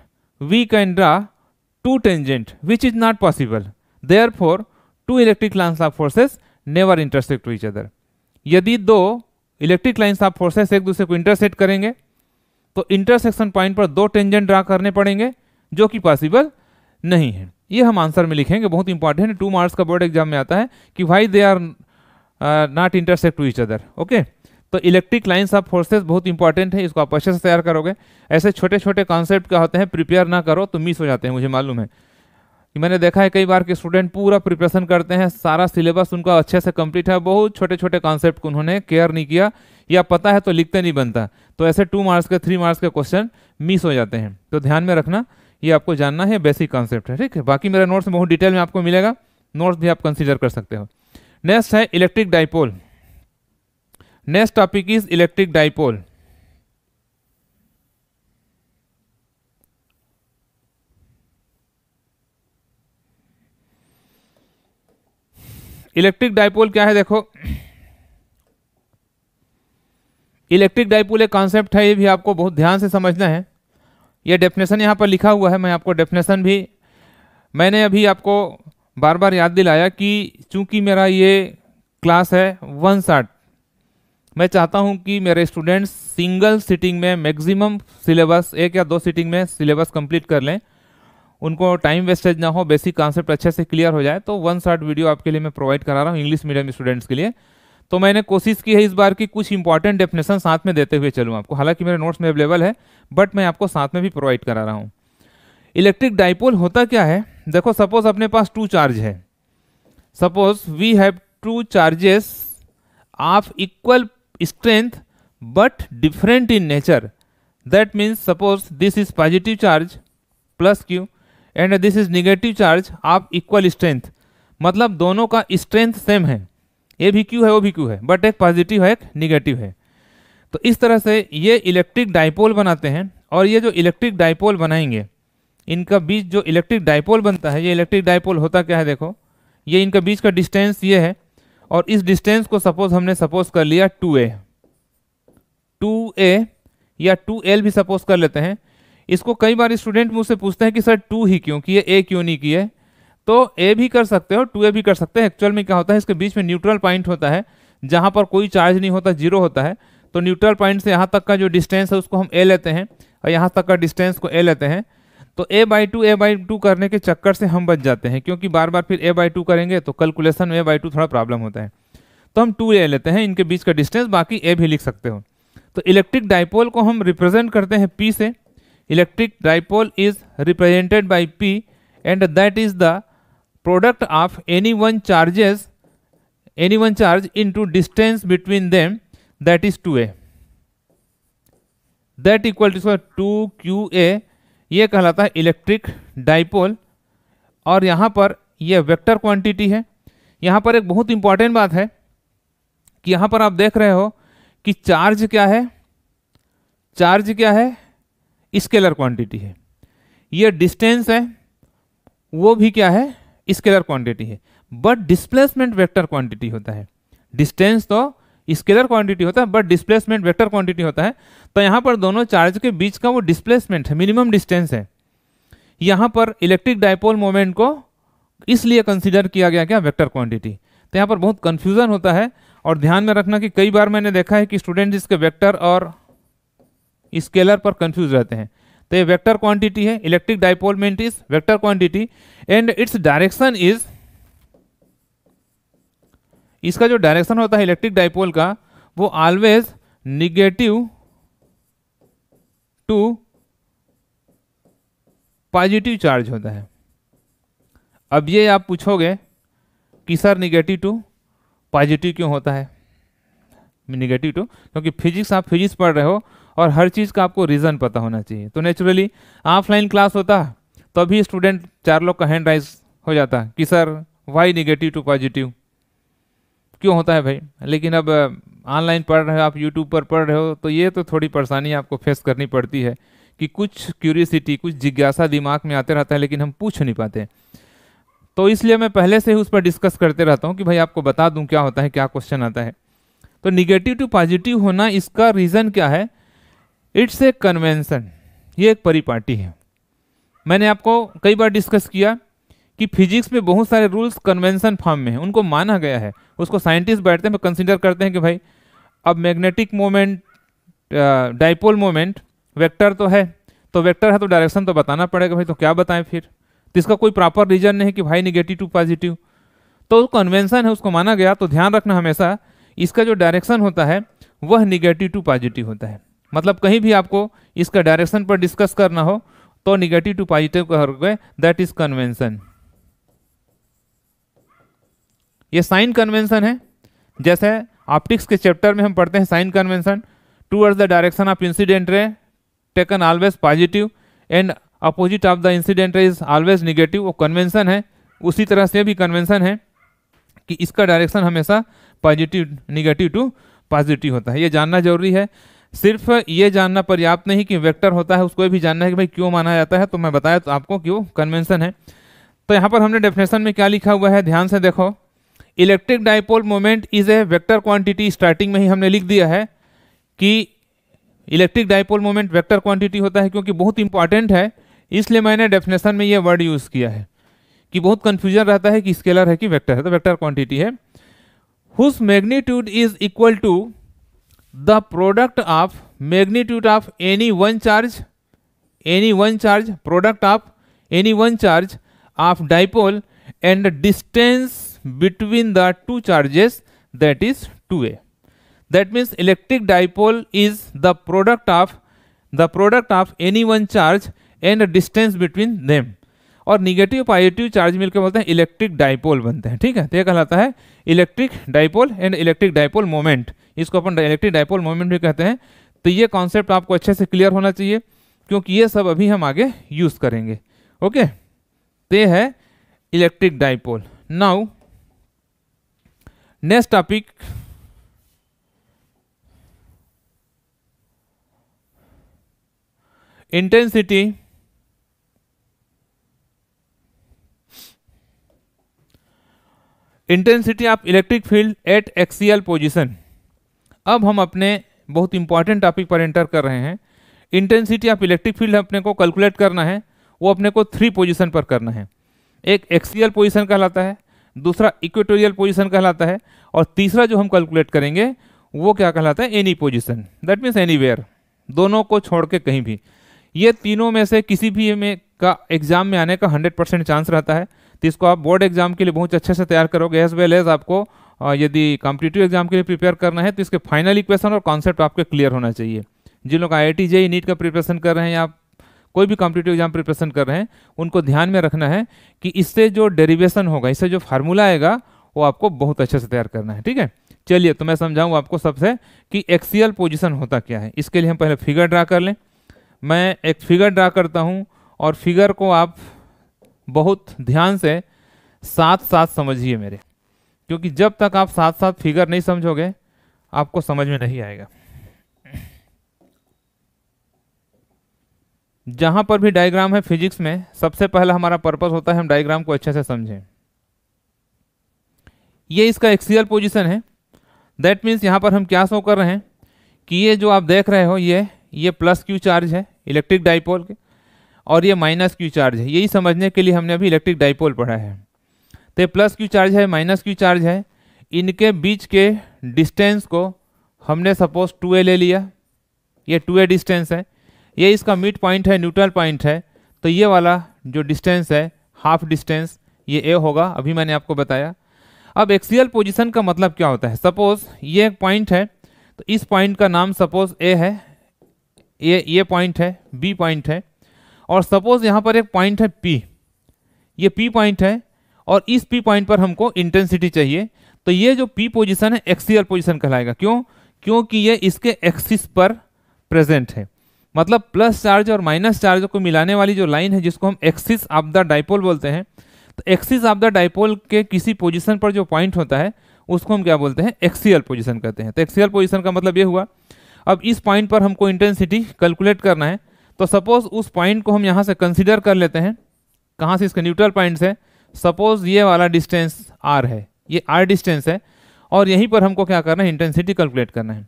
can draw two tangent which is not possible there therefore two electric lines of forces never intersect to each other यदि दो इलेक्ट्रिक लाइन्स ऑफ फोर्सेस एक दूसरे को इंटरसेक्ट करेंगे तो इंटरसेक्शन पॉइंट पर दो टेंजेंट ड्रा करने पड़ेंगे जो कि पॉसिबल नहीं है ये हम आंसर में लिखेंगे बहुत इंपॉर्टेंट टू मार्क्स का बोर्ड एग्जाम में आता है कि why they are not intersect to each other okay तो इलेक्ट्रिक लाइन्स ऑफ फोर्सेस बहुत इंपॉर्टेंट है इसको आप अच्छे से तैयार करोगे ऐसे छोटे छोटे कॉन्सेप्ट क्या होते हैं प्रिपेयर ना करो तो मिस हो जाते हैं मुझे मालूम है मैंने देखा है कई बार के स्टूडेंट पूरा प्रिपरेशन करते हैं सारा सिलेबस उनका अच्छे से कंप्लीट है बहुत छोटे छोटे कॉन्सेप्ट को उन्होंने केयर नहीं किया या पता है तो लिखते नहीं बनता तो ऐसे टू मार्क्स के थ्री मार्क्स के क्वेश्चन मिस हो जाते हैं तो ध्यान में रखना ये आपको जानना है बेसिक कॉन्सेप्ट है ठीक है बाकी मेरा नोट्स बहुत डिटेल में आपको मिलेगा नोट्स भी आप कंसिडर कर सकते हो नेक्स्ट है electric dipole next topic is electric dipole electric dipole क्या है देखो इलेक्ट्रिक डाइपोल एक कॉन्सेप्ट है ये भी आपको बहुत ध्यान से समझना है ये डेफिनेशन यहाँ पर लिखा हुआ है मैं आपको डेफिनेशन भी मैंने अभी आपको बार बार याद दिलाया कि चूंकि मेरा ये क्लास है वन शार्ट मैं चाहता हूं कि मेरे स्टूडेंट्स सिंगल सिटिंग में मैक्सिमम सिलेबस एक या दो सिटिंग में सिलेबस कंप्लीट कर लें उनको टाइम वेस्टेज ना हो बेसिक कॉन्सेप्ट अच्छे से क्लियर हो जाए तो वन शार्ट वीडियो आपके लिए मैं प्रोवाइड करा रहा हूँ इंग्लिश मीडियम स्टूडेंट्स के लिए तो मैंने कोशिश की है इस बार की कुछ इंपॉर्टेंट डेफिनेशन साथ में देते हुए चलूँ आपको हालांकि मेरे नोट्स में अवेलेबल है बट मैं आपको साथ में भी प्रोवाइड करा रहा हूँ इलेक्ट्रिक डाइपोल होता क्या है देखो सपोज अपने पास टू चार्ज है suppose we have two charges of equal strength but different in nature that means suppose this is positive charge plus Q and this is negative charge of equal strength मतलब दोनों का स्ट्रेंथ सेम है ये भी क्यू है वो भी क्यू है बट एक पॉजिटिव है एक निगेटिव है तो इस तरह से ये इलेक्ट्रिक डाइपोल बनाते हैं और ये जो इलेक्ट्रिक डाइपोल बनाएंगे इनका बीच जो इलेक्ट्रिक डाइपोल बनता है ये इलेक्ट्रिक डाइपोल होता क्या है देखो ये इनका बीच का डिस्टेंस ये है और इस डिस्टेंस को सपोज हमने सपोज कर लिया टू ए टू ए या टू एल भी सपोज कर लेते हैं इसको कई बार स्टूडेंट मुझसे पूछते हैं कि सर टू ही क्यों कि ये ए क्यों नहीं है तो ए भी कर सकते हो टू ए भी कर सकते हैं एक्चुअल में क्या होता है इसके बीच में न्यूट्रल पॉइंट होता है जहाँ पर कोई चार्ज नहीं होता जीरो होता है तो न्यूट्रल पॉइंट से यहाँ तक का जो डिस्टेंस है उसको हम ए लेते हैं और यहाँ तक का डिस्टेंस को ए लेते हैं तो a by two a by two करने के चक्कर से हम बच जाते हैं क्योंकि बार बार फिर ए बाई टू करेंगे तो कैलकुलेशन में ए बाई टू थोड़ा प्रॉब्लम होता है तो हम टू ए लेते हैं इनके बीच का डिस्टेंस बाकी ए भी लिख सकते हो तो इलेक्ट्रिक डाइपोल को हम रिप्रेजेंट करते हैं पी से electric dipole is represented by p and that is the product of any one charges any one charge into distance between them that is 2a that equal to इसका टू क्यू ए ये कहलाता है इलेक्ट्रिक डाइपोल और यहाँ पर यह वेक्टर क्वांटिटी है यहाँ पर एक बहुत इंपॉर्टेंट बात है कि यहाँ पर आप देख रहे हो कि चार्ज क्या है चार्ज क्या है स्केलर क्वांटिटी है यह डिस्टेंस है वो भी क्या है स्केलर क्वांटिटी है बट डिस्प्लेसमेंट वेक्टर क्वांटिटी होता है डिस्टेंस तो स्केलर क्वांटिटी होता है बट डिस्प्लेसमेंट वेक्टर क्वांटिटी होता है तो यहाँ पर दोनों चार्ज के बीच का वो डिस्प्लेसमेंट है मिनिमम डिस्टेंस है यहाँ पर इलेक्ट्रिक डायपोल मोमेंट को इसलिए कंसिडर किया गया क्या वैक्टर क्वान्टिटी तो यहाँ पर बहुत कन्फ्यूज़न होता है और ध्यान में रखना कि कई बार मैंने देखा है कि स्टूडेंट इसके वैक्टर और स्केलर पर कन्फ्यूज रहते हैं तो ये वेक्टर क्वांटिटी है electric dipole moment is vector quantity and it's direction is इसका जो डायरेक्शन होता है इलेक्ट्रिक डाइपोल का वो always negative to positive charge होता है अब ये आप पूछोगे कि सर निगेटिव टू पॉजिटिव क्यों होता है निगेटिव टू क्योंकि फिजिक्स आप फिजिक्स पढ़ रहे हो और हर चीज़ का आपको रीज़न पता होना चाहिए तो नेचुरली ऑफलाइन क्लास होता तभी स्टूडेंट चार लोग का हैंड राइज हो जाता कि sir why negative to positive क्यों होता है भाई लेकिन अब ऑनलाइन पढ़ रहे हो आप यूट्यूब पर पढ़ रहे हो तो ये तो थोड़ी परेशानी आपको फेस करनी पड़ती है कि कुछ क्यूरियसिटी कुछ जिज्ञासा दिमाग में आते रहता है लेकिन हम पूछ नहीं पाते तो इसलिए मैं पहले से ही उस पर डिस्कस करते रहता हूँ कि भाई आपको बता दूँ क्या होता है क्या क्वेश्चन आता है तो निगेटिव टू पॉजिटिव होना इसका रीज़न क्या है इट्स ए कन्वेंसन ये एक परिपाटी है मैंने आपको कई बार डिस्कस किया कि फिजिक्स में बहुत सारे रूल्स कन्वेंसन फॉर्म में हैं उनको माना गया है उसको साइंटिस्ट बैठते हैं कंसिडर करते हैं कि भाई अब magnetic moment dipole moment vector तो है तो वेक्टर है तो डायरेक्शन तो बताना पड़ेगा भाई तो क्या बताएं फिर तो इसका कोई प्रॉपर रीजन नहीं है कि भाई निगेटिव टू पॉजिटिव तो कन्वेंसन है उसको माना गया तो ध्यान रखना हमेशा इसका जो डायरेक्शन होता है वह निगेटिव टू पॉजिटिव होता है मतलब कहीं भी आपको इसका डायरेक्शन पर डिस्कस करना हो तो निगेटिव टू पॉजिटिव गए दैट इज कन्वेंशन ये साइन कन्वेंशन है जैसे ऑप्टिक्स के चैप्टर में हम पढ़ते हैं sign convention towards the direction of incident ray taken always positive and opposite of the incident ray is always negative वो कन्वेंशन है उसी तरह से भी कन्वेंशन है कि इसका डायरेक्शन हमेशा पॉजिटिव निगेटिव टू पॉजिटिव होता है ये जानना जरूरी है सिर्फ ये जानना पर्याप्त नहीं कि वेक्टर होता है उसको भी जानना है कि भाई क्यों माना जाता है तो मैं बताया तो आपको क्यों कन्वेंशन कन्वेंसन है तो यहाँ पर हमने डेफिनेशन में क्या लिखा हुआ है ध्यान से देखो electric dipole moment is a vector quantity starting में ही हमने लिख दिया है कि electric dipole moment vector quantity होता है क्योंकि बहुत इंपॉर्टेंट है इसलिए मैंने डेफिनेशन में ये वर्ड यूज़ किया है कि बहुत कन्फ्यूजन रहता है कि स्केलर है कि वेक्टर है तो वेक्टर क्वांटिटी है whose magnitude is equal to the product of magnitude of any one charge any one charge product of any one charge of dipole and distance between the two charges that is 2a that means electric dipole is the product of the product of any one charge and distance between them और निगेटिव पॉजिटिव चार्ज मिलकर बोलते हैं इलेक्ट्रिक डाइपोल बनते हैं ठीक है तो यह कहलाता है electric dipole and electric dipole moment इसको अपन इलेक्ट्रिक डाइपोल मोमेंट भी कहते हैं तो ये कॉन्सेप्ट आपको अच्छे से क्लियर होना चाहिए क्योंकि ये सब अभी हम आगे यूज़ करेंगे ओके तो यह है electric dipole now next topic intensity intensity of electric field at axial position अब हम अपने बहुत इंपॉर्टेंट टॉपिक पर एंटर कर रहे हैं इंटेंसिटी ऑफ इलेक्ट्रिक फील्ड अपने को कैलकुलेट करना है वो अपने को थ्री पोजिशन पर करना है एक एक्सियल पोजिशन कहलाता है दूसरा इक्वेटोरियल पोजिशन कहलाता है और तीसरा जो हम कैलकुलेट करेंगे वो क्या कहलाता है any position that means any दोनों को छोड़ के कहीं भी ये तीनों में से किसी भी में का एग्ज़ाम में आने का हंड्रेड परसेंट चांस रहता है तो इसको आप बोर्ड एग्जाम के लिए बहुत अच्छे से तैयार करोगे एज वेल एज आपको यदि कॉम्पिटेटिव एग्जाम के लिए प्रिपेयर करना है तो इसके फाइनल इक्वेशन और कॉन्सेप्ट आपके क्लियर होना चाहिए जिन लोग आई आई टी नीट का प्रिपरेशन कर रहे हैं या कोई भी कॉम्पिटेटिव एग्जाम प्रिपरेशन कर रहे हैं उनको ध्यान में रखना है कि इससे जो डेरिवेशन होगा इससे जो फार्मूला आएगा वो आपको बहुत अच्छे से तैयार करना है ठीक है चलिए तो मैं समझाऊँ आपको सबसे कि एक्सियल पोजिशन होता क्या है इसके लिए हम पहले फिगर ड्रा कर लें मैं एक फिगर ड्रा करता हूँ और फिगर को आप बहुत ध्यान से साथ साथ समझिए मेरे क्योंकि जब तक आप साथ साथ फिगर नहीं समझोगे आपको समझ में नहीं आएगा जहां पर भी डायग्राम है फिजिक्स में सबसे पहला हमारा पर्पस होता है हम डायग्राम को अच्छे से समझें ये इसका एक्सियल पोजीशन है दैट मीन्स यहां पर हम क्या शो कर रहे हैं कि ये जो आप देख रहे हो ये ये प्लस क्यू चार्ज है इलेक्ट्रिक डाइपोल के और ये माइनस क्यू चार्ज है यही समझने के लिए हमने अभी इलेक्ट्रिक डाइपोल पढ़ा है तो प्लस क्यू चार्ज है माइनस क्यू चार्ज है इनके बीच के डिस्टेंस को हमने सपोज टू ले लिया ये टू ए डिस्टेंस है ये इसका मिड पॉइंट है न्यूट्रल पॉइंट है तो ये वाला जो डिस्टेंस है हाफ डिस्टेंस ये ए होगा अभी मैंने आपको बताया अब एक्सियल पोजिशन का मतलब क्या होता है सपोज ये एक पॉइंट है तो इस पॉइंट का नाम सपोज ए है ये ये पॉइंट है बी पॉइंट है और सपोज यहां पर एक पॉइंट है पी ये पी पॉइंट है और इस पी पॉइंट पर हमको इंटेंसिटी चाहिए तो ये जो पी पोजीशन है एक्सियल पोजिशन कहलाएगा क्यों क्योंकि ये इसके एक्सिस पर प्रेजेंट है मतलब प्लस चार्ज और माइनस चार्ज को मिलाने वाली जो लाइन है जिसको हम एक्सिस ऑफ द डाइपोल बोलते हैं तो एक्सिस ऑफ द डाइपोल के किसी पोजिशन पर जो पॉइंट होता है उसको हम क्या बोलते हैं एक्सियल पोजिशन कहते हैं तो एक्सियल पोजिशन का मतलब ये हुआ अब इस पॉइंट पर हमको इंटेंसिटी कैलकुलेट करना है तो सपोज उस पॉइंट को हम यहाँ से कंसिडर कर लेते हैं कहाँ से इसके न्यूट्रल पॉइंट है सपोज ये वाला डिस्टेंस आर है ये आर डिस्टेंस है और यहीं पर हमको क्या करना है इंटेंसिटी कैलकुलेट करना है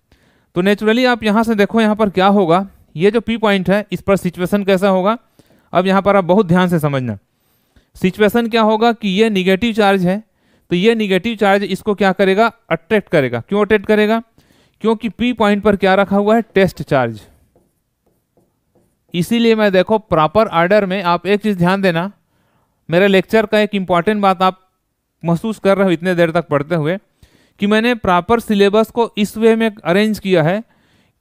तो नेचुरली आप यहाँ से देखो यहाँ पर क्या होगा ये जो पी पॉइंट है इस पर सिचुएसन कैसा होगा अब यहाँ पर आप बहुत ध्यान से समझना सिचुएसन क्या होगा कि ये निगेटिव चार्ज है तो ये निगेटिव चार्ज इसको क्या करेगा अट्रैक्ट करेगा क्यों अट्रैक्ट करेगा क्योंकि पी पॉइंट पर क्या रखा हुआ है टेस्ट चार्ज इसीलिए मैं देखो प्रॉपर आर्डर में आप एक चीज़ ध्यान देना मेरे लेक्चर का एक इम्पॉर्टेंट बात आप महसूस कर रहे हो इतने देर तक पढ़ते हुए कि मैंने प्रॉपर सिलेबस को इस वे में अरेंज किया है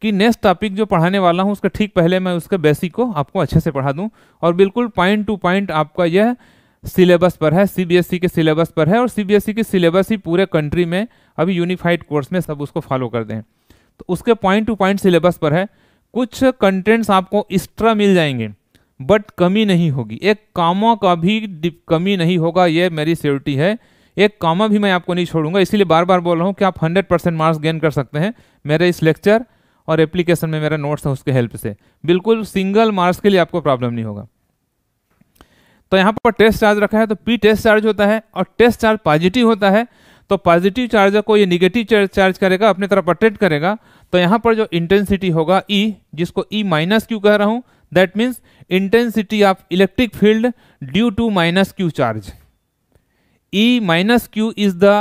कि नेक्स्ट टॉपिक जो पढ़ाने वाला हूँ उसके ठीक पहले मैं उसके बेसिक को आपको अच्छे से पढ़ा दूँ और बिल्कुल पॉइंट टू पॉइंट आपका यह सिलेबस पर है सीबीएसई e के सिलेबस पर है और सीबीएसई की सिलेबस ही पूरे कंट्री में अभी यूनिफाइड कोर्स में सब उसको फॉलो कर दें तो उसके पॉइंट टू पॉइंट सिलेबस पर है कुछ कंटेंट्स आपको एक्स्ट्रा मिल जाएंगे बट कमी नहीं होगी एक कामा का भी कमी नहीं होगा ये मेरी श्योरिटी है एक कामा भी मैं आपको नहीं छोड़ूंगा इसलिए बार बार बोल रहा हूँ कि आप 100 परसेंट मार्क्स गेन कर सकते हैं मेरे इस लेक्चर और एप्लीकेशन में मेरा नोट्स है उसके हेल्प से बिल्कुल सिंगल मार्क्स के लिए आपको प्रॉब्लम नहीं होगा तो यहाँ पर टेस्ट चार्ज रखा है तो पी टेस्ट चार्ज होता है और टेस्ट चार्ज पॉजिटिव होता है तो पॉजिटिव चार्जर को ये निगेटिव चार्ज करेगा अपने तरफ अट्रेक्ट करेगा तो यहां पर जो इंटेंसिटी होगा ई e, जिसको ई माइनस क्यू कह रहा हूं that means intensity of electric field due to minus Q charge E minus Q is the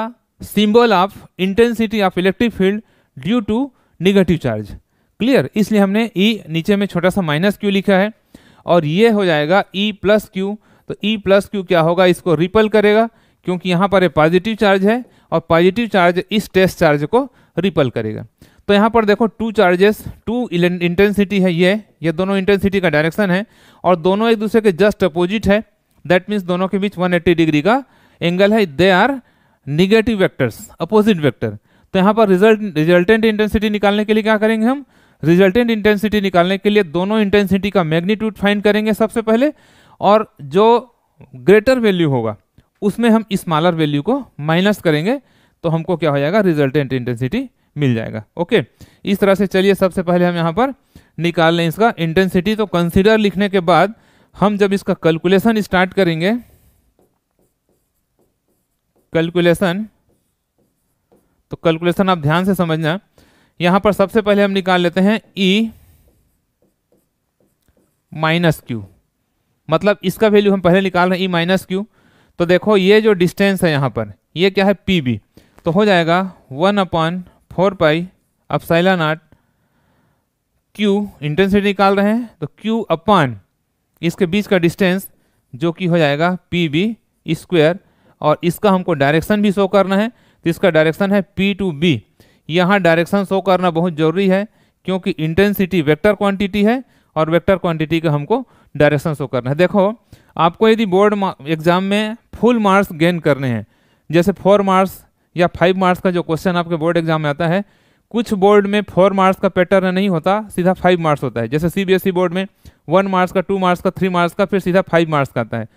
symbol of intensity of electric field due to negative charge clear इसलिए हमने ई e, नीचे में छोटा सा माइनस क्यू लिखा है और ये हो जाएगा ई प्लस क्यू तो ई प्लस क्यू क्या होगा इसको रिपल करेगा क्योंकि यहाँ पर पॉजिटिव चार्ज है और पॉजिटिव चार्ज इस टेस्ट चार्ज को रिपल करेगा तो यहाँ पर देखो टू चार्जेस टू इंटेंसिटी है ये ये दोनों इंटेंसिटी का डायरेक्शन है और दोनों एक दूसरे के जस्ट अपोजिट है दैट मीन्स दोनों के बीच 180 डिग्री का एंगल है they are negative vectors opposite vector तो यहाँ पर रिजल्ट रिजल्टेंट इंटेंसिटी निकालने के लिए क्या करेंगे हम रिजल्टेंट इंटेंसिटी निकालने के लिए दोनों इंटेंसिटी का मैग्नीट्यूड फाइंड करेंगे सबसे पहले और जो ग्रेटर वैल्यू होगा उसमें हम स्मॉलर वैल्यू को माइनस करेंगे तो हमको क्या हो जाएगा रिजल्टेंट इंटेंसिटी मिल जाएगा ओके इस तरह से चलिए सबसे पहले हम यहाँ पर निकाल लें इसका इंटेंसिटी तो कंसिडर लिखने के बाद हम जब इसका कैलकुलेशन स्टार्ट करेंगे कैलकुलेशन तो कैलकुलेशन आप ध्यान से समझना यहां पर सबसे पहले हम निकाल लेते हैं ई माइनस क्यू मतलब इसका वैल्यू हम पहले निकाल रहे हैं ई माइनस क्यू तो देखो ये जो डिस्टेंस है यहां पर ये क्या है पी बी तो हो जाएगा one upon four pi epsilon naught Q intensity निकाल रहे हैं तो क्यू अपान इसके बीच का डिस्टेंस जो कि हो जाएगा पी बी स्क्वेयर और इसका हमको डायरेक्शन भी शो करना है तो इसका डायरेक्शन है पी टू बी यहाँ डायरेक्शन शो करना बहुत ज़रूरी है क्योंकि इंटेंसिटी वेक्टर क्वांटिटी है और वेक्टर क्वांटिटी का हमको डायरेक्शन शो करना है देखो आपको यदि बोर्ड एग्जाम में फुल मार्क्स गेन करने हैं जैसे फोर मार्क्स या फाइव मार्क्स का जो क्वेश्चन आपके बोर्ड एग्जाम में आता है कुछ बोर्ड में फोर मार्क्स का पैटर्न नहीं होता सीधा फाइव मार्क्स होता है जैसे सीबीएसई बोर्ड e में वन मार्क्स का टू मार्क्स का थ्री मार्क्स का फिर सीधा फाइव मार्क्स का आता है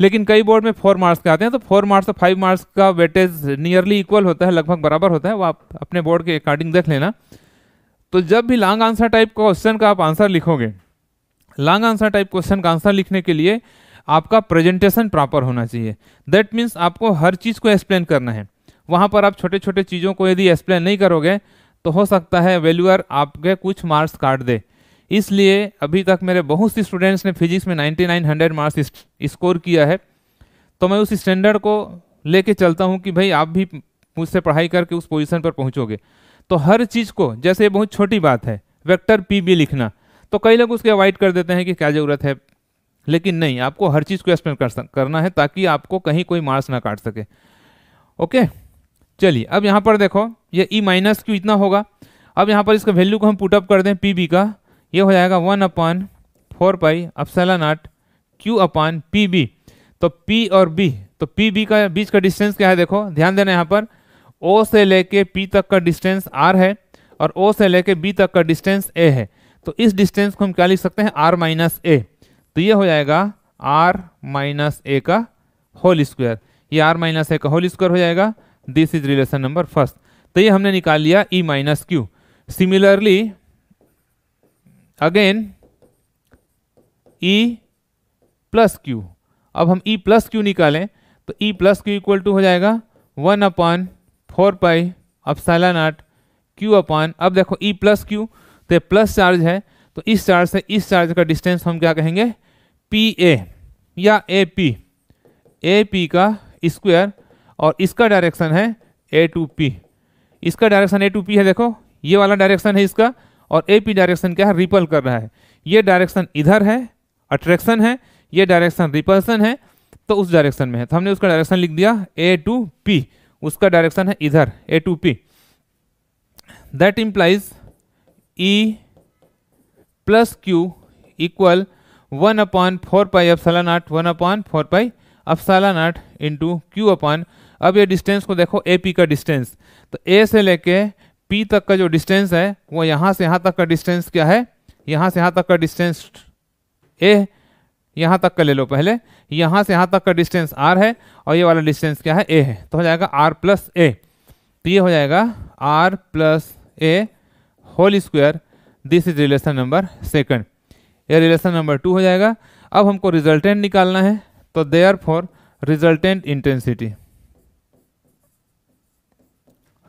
लेकिन कई बोर्ड में फोर मार्क्स के आते हैं तो फोर मार्क्स और फाइव मार्क्स का वेटेज नियरली इक्वल होता है लगभग बराबर होता है वो आप अपने बोर्ड के अकॉर्डिंग देख लेना तो जब भी लॉन्ग आंसर टाइप क्वेश्चन का आप आंसर लिखोगे लॉन्ग आंसर टाइप क्वेश्चन का आंसर लिखने के लिए आपका प्रेजेंटेशन प्रॉपर होना चाहिए दैट मीन्स आपको हर चीज़ को एक्सप्लेन करना है वहाँ पर आप छोटे छोटे चीज़ों को यदि एक्सप्लेन नहीं करोगे तो हो सकता है वैल्यूअर आपके कुछ मार्क्स काट दे इसलिए अभी तक मेरे बहुत से स्टूडेंट्स ने फिजिक्स में 9900 मार्क्स स्कोर किया है तो मैं उस स्टैंडर्ड को लेके चलता हूँ कि भाई आप भी मुझसे पढ़ाई करके उस पोजिशन पर पहुँचोगे तो हर चीज़ को जैसे बहुत छोटी बात है वैक्टर पी भी लिखना तो कई लोग उसके अवॉइड कर देते हैं कि क्या ज़रूरत है लेकिन नहीं आपको हर चीज़ को एक्सप्लेन कर करना है ताकि आपको कहीं कोई मार्क्स ना काट सके ओके चलिए अब यहाँ पर देखो ये ई माइनस क्यू इतना होगा अब यहाँ पर इसका वैल्यू को हम पुटअप कर दें पी बी का ये हो जाएगा one upon four pi epsilon naught Q upon P B तो पी और बी तो पी बी का बीच का डिस्टेंस क्या है देखो ध्यान देना यहाँ पर ओ से लेके पी तक का डिस्टेंस आर है और ओ से लेके बी तक का डिस्टेंस ए है तो इस डिस्टेंस को हम क्या लिख सकते हैं आर माइनस ए तो ये हो जाएगा आर माइनस ए का होल स्क्वायर ये आर माइनस ए का होल स्क्वायर हो जाएगा this is relation number first तो ये हमने निकाल लिया E minus Q similarly again E plus Q अब हम ई प्लस क्यू निकालें तो E plus Q equal to हो जाएगा वन अपॉन फोर पाई अब साला नाट क्यू अपॉन अब देखो ई प्लस क्यू तो प्लस चार्ज है तो इस चार्ज से इस चार्ज का डिस्टेंस हम क्या कहेंगे पी ए या ए पी ए पी का स्क्वायर और इसका डायरेक्शन है ए टू पी इसका डायरेक्शन ए टू पी है देखो ये वाला डायरेक्शन है इसका और ए पी डायरेक्शन क्या है रिपल कर रहा है ये डायरेक्शन इधर है अट्रैक्शन है ये डायरेक्शन रिपल्सन है तो उस डायरेक्शन में है तो हमने उसका डायरेक्शन लिख दिया ए टू पी उसका डायरेक्शन है इधर A to P that implies E plus Q equal one upon four pi epsilon naught one upon four pi epsilon naught into Q upon अब ये डिस्टेंस को देखो ए पी का डिस्टेंस तो ए से लेके पी तक का जो डिस्टेंस है वो यहाँ से यहाँ तक का डिस्टेंस क्या है यहाँ से यहाँ तक का डिस्टेंस ए यहाँ तक का ले लो पहले यहाँ से यहाँ तक का डिस्टेंस आर है और ये वाला डिस्टेंस क्या है ए है तो हो जाएगा आर प्लस ए तो ये हो जाएगा R plus A whole square this is relation number second ये रिलेशन नंबर टू हो जाएगा अब हमको रिजल्टेंट निकालना है तो therefore resultant intensity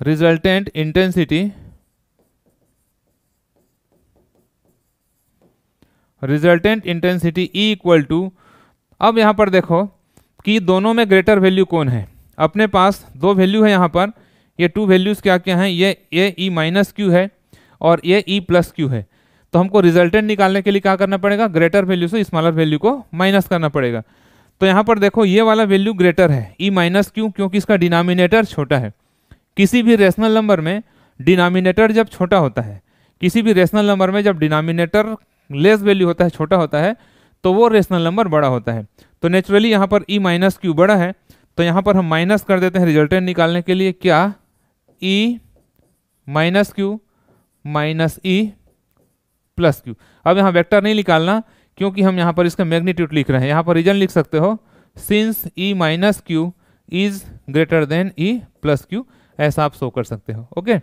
resultant intensity resultant intensity E equal to अब यहाँ पर देखो कि दोनों में ग्रेटर वैल्यू कौन है अपने पास दो वैल्यू है यहाँ पर ये टू वैल्यूज़ क्या क्या हैं ये ये ई माइनस क्यू है और ये ई प्लस क्यू है तो हमको रिजल्टेंट निकालने के लिए क्या करना पड़ेगा ग्रेटर वैल्यू से स्मॉलर वैल्यू को माइनस करना पड़ेगा तो यहाँ पर देखो ये वाला वैल्यू ग्रेटर है ई माइनस क्यू क्योंकि इसका डिनोमिनेटर छोटा है किसी भी रेशनल नंबर में डिनामिनेटर जब छोटा होता है किसी भी रेशनल नंबर में जब डिनोमिनेटर लेस वैल्यू होता है छोटा होता है तो वो रेशनल नंबर बड़ा होता है तो नेचुरली यहाँ पर ई माइनस क्यू बड़ा है तो यहाँ पर हम माइनस कर देते हैं रिजल्टेंट निकालने के लिए क्या E minus Q minus E plus Q अब यहाँ वेक्टर नहीं निकालना क्योंकि हम यहाँ पर इसका मैग्नीट्यूड लिख रहे हैं यहाँ पर रीजन लिख सकते हो since E minus Q is greater than E plus Q ऐसा आप शो कर सकते हो ओके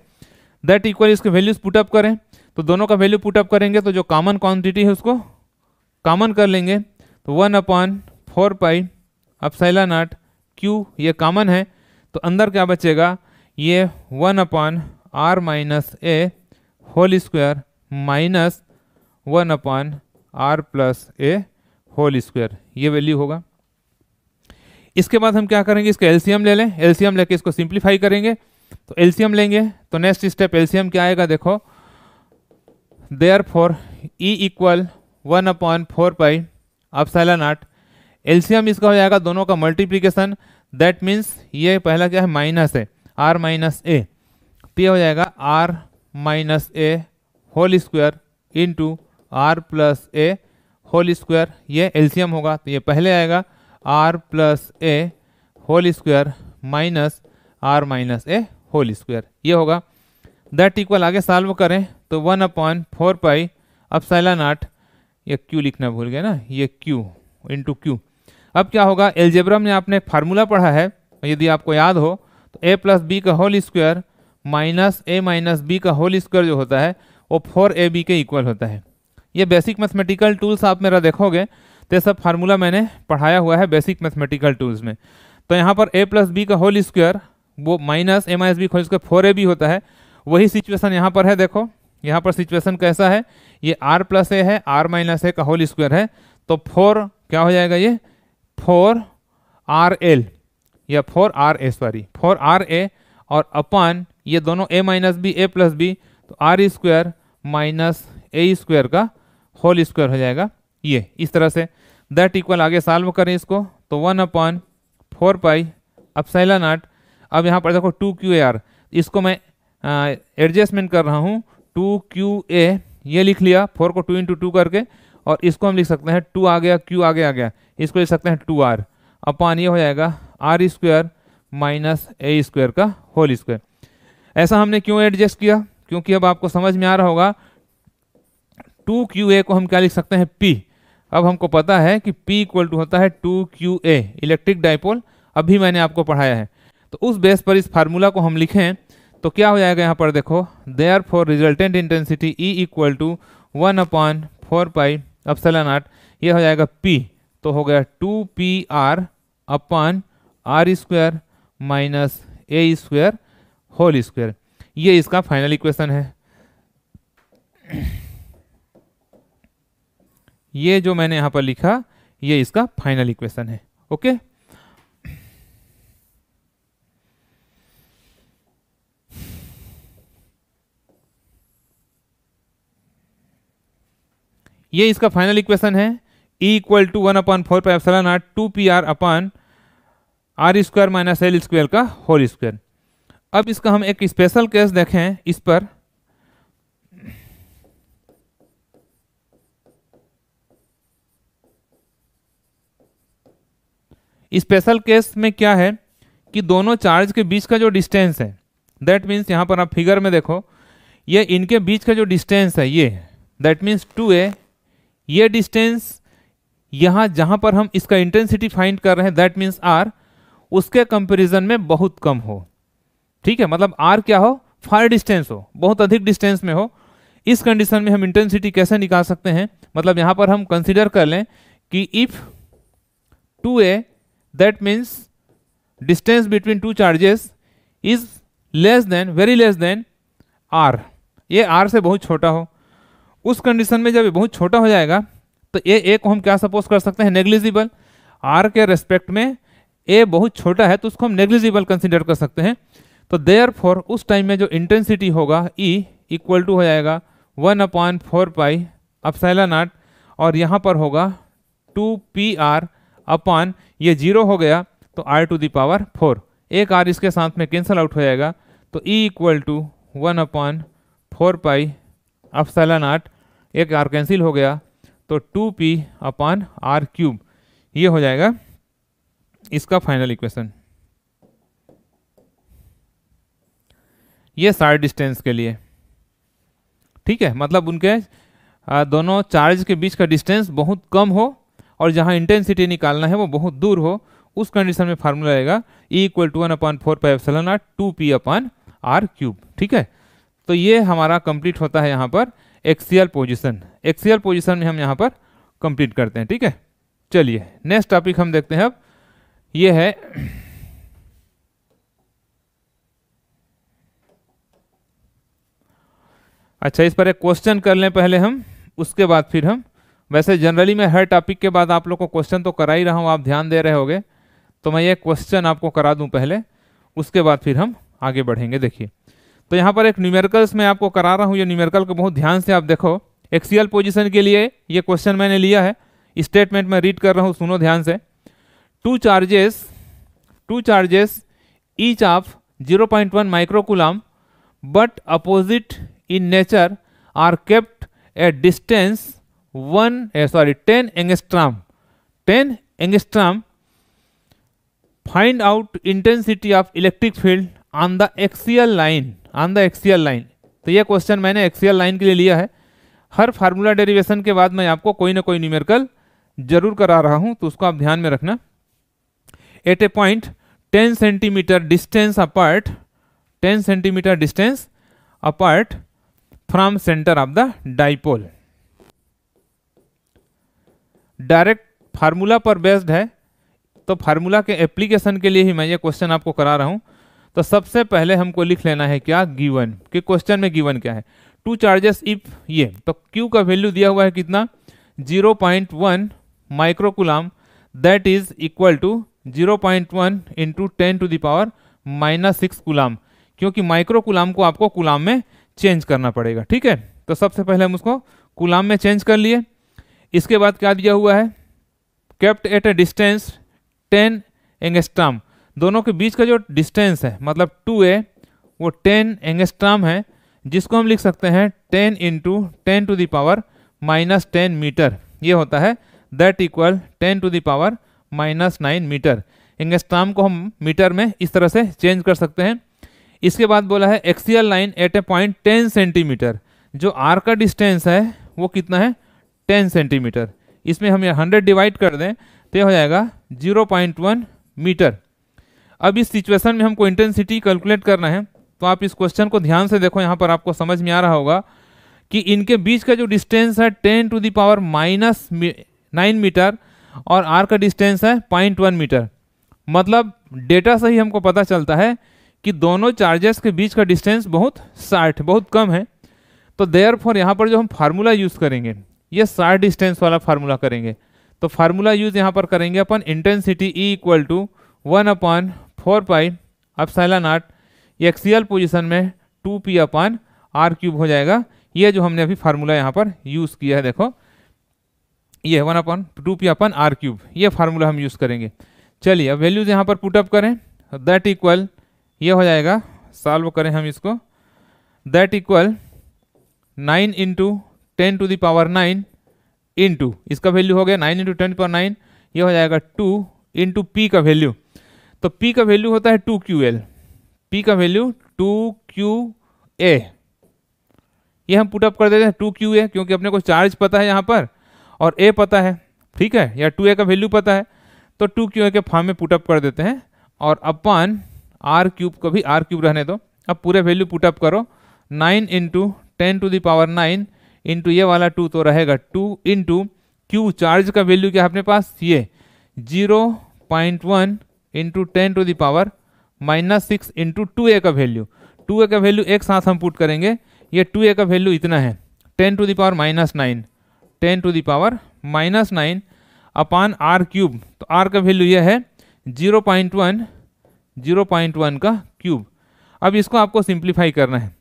दैट इक्वल इसके वैल्यूज पुटअप करें तो दोनों का वैल्यू पुटअप करेंगे तो जो कॉमन क्वान्टिटी है उसको कॉमन कर लेंगे तो वन अपॉन फोर पाई अब सैला नाट क्यू ये कॉमन है तो अंदर क्या बचेगा ये one upon R minus A whole square minus one upon R plus A whole square ये वैल्यू होगा इसके बाद हम क्या करेंगे इसका एल्सियम ले लें एल्सियम लेके इसको सिंप्लीफाई करेंगे तो एल्सियम लेंगे तो नेक्स्ट स्टेप एल्सियम क्या आएगा देखो therefore E equal one upon four pi epsilon आठ एल्सियम इसका हो जाएगा दोनों का मल्टीप्लीकेशन दैट मीन्स ये पहला क्या है माइनस है आर माइनस ए तो हो जाएगा R minus A whole square into R plus A whole square ये एल्सियम होगा तो ये पहले आएगा R plus A whole square minus R minus A whole square ये होगा दैट इक्वल आगे सॉल्व करें तो वन अपॉन फोर पाई अब सैला आठ ये क्यू लिखना भूल गया ना ये क्यू इंटू क्यू अब क्या होगा एल्जेब्रा में आपने फार्मूला पढ़ा है यदि आपको याद हो तो ए प्लस बी का whole square minus A minus B का होल स्क्वायर जो होता है वो फोर ए बी के इक्वल होता है ये बेसिक मैथमेटिकल टूल्स आप मेरा देखोगे ये सब फार्मूला मैंने पढ़ाया हुआ है बेसिक मैथमेटिकल टूल्स में तो यहाँ पर ए प्लस बी का होल स्क्वायर वो minus M I S B whole square four A B होता है वही सिचुएसन यहाँ पर है देखो यहाँ पर सिचुएसन कैसा है ये आर प्लस ए है आर माइनस ए का होल स्क्वायर है तो फोर क्या हो जाएगा ये फोर आर एल या four R A sorry four R A और अपन ये दोनों A minus B A plus B तो R square minus A square का होल स्क्वायर हो जाएगा ये इस तरह से दैट इक्वल आगे साल्व करें इसको तो वन अपॉन फोर पाई अब सैला नाट अब यहाँ पर देखो टू क्यू ए आर इसको मैं एडजस्टमेंट कर रहा हूँ टू क्यू ए ये लिख लिया फोर को टू इंटू टू करके और इसको हम लिख सकते हैं टू आ गया क्यू आगे आ गया इसको लिख सकते हैं टू आर अपॉन ये हो जाएगा R square minus A square का होल स्क्वायर ऐसा हमने क्यों एडजस्ट किया क्योंकि अब आपको समझ में आ रहा होगा टू क्यू ए को हम क्या लिख सकते हैं पी अब हमको पता है कि P इक्वल टू होता है two Q A electric dipole अभी मैंने आपको पढ़ाया है तो उस बेस पर इस फार्मूला को हम लिखें तो क्या हो जाएगा यहाँ पर देखो they are therefore resultant intensity E equal to one upon four pi epsilon naught ये हो जाएगा P तो हो गया two P R upon are square minus A square whole square ये इसका फाइनल इक्वेशन है ये जो मैंने यहां पर लिखा ये इसका फाइनल इक्वेशन है ओके ये इसका फाइनल इक्वेशन है E equal to one upon four pi epsilon R two P R upon are square minus L square का होल स्क्वायर अब इसका हम एक स्पेशल केस देखें इस पर स्पेशल केस में क्या है कि दोनों चार्ज के बीच का जो डिस्टेंस है दैट मीन्स यहाँ पर आप फिगर में देखो ये इनके बीच का जो डिस्टेंस है ये दैट मीन्स टू ए ये डिस्टेंस यहाँ जहाँ पर हम इसका इंटेंसिटी फाइंड कर रहे हैं दैट मीन्स आर उसके कंपेरिजन में बहुत कम हो ठीक है मतलब आर क्या हो फार डिस्टेंस हो बहुत अधिक डिस्टेंस में हो इस कंडीशन में हम इंटेंसिटी कैसे निकाल सकते हैं मतलब यहाँ पर हम कंसिडर कर लें कि if two A that means distance between two charges is less than very less than r ये r से बहुत छोटा हो उस कंडीशन में जब ये बहुत छोटा हो जाएगा तो ए ए को हम क्या सपोज कर सकते हैं नेग्लिजिबल आर के रेस्पेक्ट में ए बहुत छोटा है तो उसको हम नेग्लिजिबल कंसिडर कर सकते हैं तो देयर फॉर उस टाइम में जो इंटेंसिटी होगा ई इक्वल टू हो जाएगा one upon four pi epsilon naught और यहाँ पर होगा टू पी आर अपॉन ये जीरो हो गया तो आर टू दावर फोर एक आर इसके साथ में कैंसिल आउट हो जाएगा तो E equal to one upon four pi epsilon naught एक आर कैंसिल हो गया तो two P upon are cube ये हो जाएगा इसका फाइनल इक्वेशन ये साइड डिस्टेंस के लिए ठीक है मतलब उनके दोनों चार्ज के बीच का डिस्टेंस बहुत कम हो और जहाँ इंटेंसिटी निकालना है वो बहुत दूर हो उस कंडीशन में फार्मूला रहेगा E equal to one upon four pi epsilon R two P upon are cube ठीक है तो ये हमारा कंप्लीट होता है यहाँ पर एक्सियल पोजिशन एक्सीएल पोजिशन में हम यहाँ पर कंप्लीट करते हैं ठीक है चलिए नेक्स्ट टॉपिक हम देखते हैं अब ये है अच्छा इस पर एक क्वेश्चन कर लें पहले हम उसके बाद फिर हम वैसे जनरली मैं हर टॉपिक के बाद आप लोग को क्वेश्चन तो करा ही रहा हूँ आप ध्यान दे रहे होगे तो मैं ये क्वेश्चन आपको करा दूँ पहले उसके बाद फिर हम आगे बढ़ेंगे देखिए तो यहाँ पर एक न्यूमेरिकल्स में आपको करा रहा हूँ ये न्यूमेरिकल को बहुत ध्यान से आप देखो एक्सीएल पोजिशन के लिए ये क्वेश्चन मैंने लिया है स्टेटमेंट में रीड कर रहा हूँ सुनो ध्यान से two charges two charges each of 0.1 point one microcoulomb but opposite in nature are kept a distance one sorry ten angstrom ten angstrom find out intensity of electric field on the axial line on the axial line तो यह क्वेश्चन मैंने एक्सियल लाइन के लिए लिया है हर फार्मूला डेरिवेशन के बाद मैं आपको कोई ना कोई न्यूमेरिकल जरूर करा रहा हूं तो उसको आप ध्यान में रखना at a point ten centimetre distance apart ten centimetre distance apart from centre of the dipole direct formula पर बेस्ड है तो फार्मूला के एप्लीकेशन के लिए ही मैं ये क्वेश्चन आपको करा रहा हूँ तो सबसे पहले हमको लिख लेना है क्या गिवन कि क्वेश्चन में गिवन क्या है टू चार्जेस इफ ये तो क्यू का वैल्यू दिया हुआ है कितना 0.1 point one microcoulomb that is equal to 0.1 point one into ten to the power minus six coulomb क्योंकि माइक्रोकुलाम को आपको कुलाम में चेंज करना पड़ेगा ठीक है तो सबसे पहले हम उसको कुलाम में चेंज कर लिए इसके बाद क्या दिया हुआ है kept at a distance ten angstrom दोनों के बीच का जो डिस्टेंस है मतलब टू ए वो टेन एंगस्ट्राम है जिसको हम लिख सकते हैं ten into ten to the power minus ten metre ये होता है that equal ten to the power minus nine metre angstrom को हम मीटर में इस तरह से चेंज कर सकते हैं इसके बाद बोला है axial line at a point ten centimetre जो आर का डिस्टेंस है वो कितना है टेन सेंटीमीटर इसमें हम हंड्रेड डिवाइड कर दें तो यह हो जाएगा जीरो पॉइंट वन मीटर अब इस सिचुएशन में हमको इंटेंसिटी कैलकुलेट करना है तो आप इस क्वेश्चन को ध्यान से देखो यहाँ पर आपको समझ में आ रहा होगा कि इनके बीच का जो डिस्टेंस है ten to the power minus nine metre और आर का डिस्टेंस है पॉइंट वन मीटर मतलब डेटा से ही हमको पता चलता है कि दोनों चार्जेस के बीच का डिस्टेंस बहुत शार्ट बहुत कम है तो देयर फॉर यहाँ पर जो हम फार्मूला यूज़ करेंगे ये शार्ट डिस्टेंस वाला फार्मूला करेंगे तो फार्मूला यूज यहाँ पर करेंगे अपन intensity E equal to one upon four pi epsilon naught axial position में two P upon are cube हो जाएगा ये जो हमने अभी फार्मूला यहाँ पर यूज़ किया है देखो ये one upon two P upon are cube ये फार्मूला हम यूज़ करेंगे चलिए अब वैल्यूज यहाँ पर पुटअप करें दैट इक्वल ये हो जाएगा सॉल्व करें हम इसको that equal nine into ten to the power nine into इसका वैल्यू हो गया nine into ten power nine ये हो जाएगा टू इंटू पी का वैल्यू तो पी का वैल्यू होता है टू क्यू एल पी का वैल्यू टू क्यू ए ये हम पुटअप कर देते हैं टू क्यू ए क्योंकि अपने को चार्ज पता है यहाँ पर और ए पता है ठीक है या टू ए का वैल्यू पता है तो टू क्यू ए के फॉर्म में पुटअप कर देते हैं और अपन आर क्यूब को भी आर क्यूब रहने दो अब पूरे वैल्यू पुटअप करो nine into ten to the power nine into ये वाला टू तो रहेगा टू इंटू क्यू चार्ज का वैल्यू क्या है अपने पास ये zero point one into ten to the power minus six into two ए का वैल्यू टू ए का वैल्यू एक साथ हम पुट करेंगे ये टू ए का वैल्यू इतना है ten to the power minus nine ten to the power minus nine upon are cube तो आर का वैल्यू यह है zero point one zero point one का क्यूब अब इसको आपको सिंप्लीफाई करना है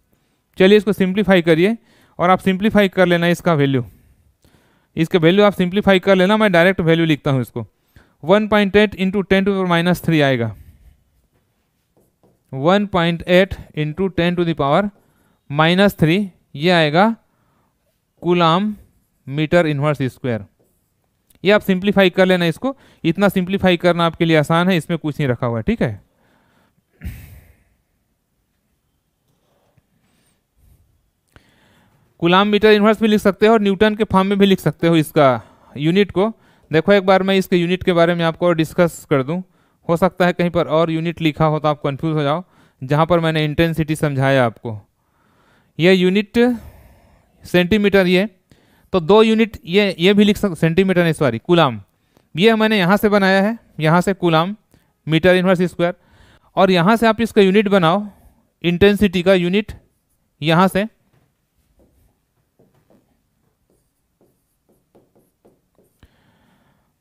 चलिए इसको सिंप्लीफाई करिए और आप सिंप्लीफाई कर लेना इसका वैल्यू इसके वैल्यू आप सिंप्लीफाई कर लेना मैं डायरेक्ट वैल्यू लिखता हूँ इसको one point eight into ten to minus three आएगा one point eight into ten to the power minus three ये आएगा कुलाम मीटर इन्वर्स स्क्वायर ये आप सिंप्लीफाई कर लेना इसको इतना सिंप्लीफाई करना आपके लिए आसान है इसमें कुछ नहीं रखा हुआ है ठीक है गुलाम मीटर इन्वर्स भी लिख सकते हो और न्यूटन के फॉर्म में भी लिख सकते हो इसका यूनिट को देखो एक बार मैं इसके यूनिट के बारे में आपको और डिस्कस कर दूँ हो सकता है कहीं पर और यूनिट लिखा हो तो आप कन्फ्यूज़ हो जाओ जहाँ पर मैंने इंटेंसिटी समझाया आपको यह यूनिट सेंटीमीटर ये तो दो यूनिट ये ये भी लिख सक सेंटीमीटर नहीं सॉरी कुलाम ये मैंने यहाँ से बनाया है यहाँ से कुलाम मीटर इन्वर्स स्क्वायर और यहाँ से आप इसका यूनिट बनाओ इंटेंसिटी का यूनिट यहाँ से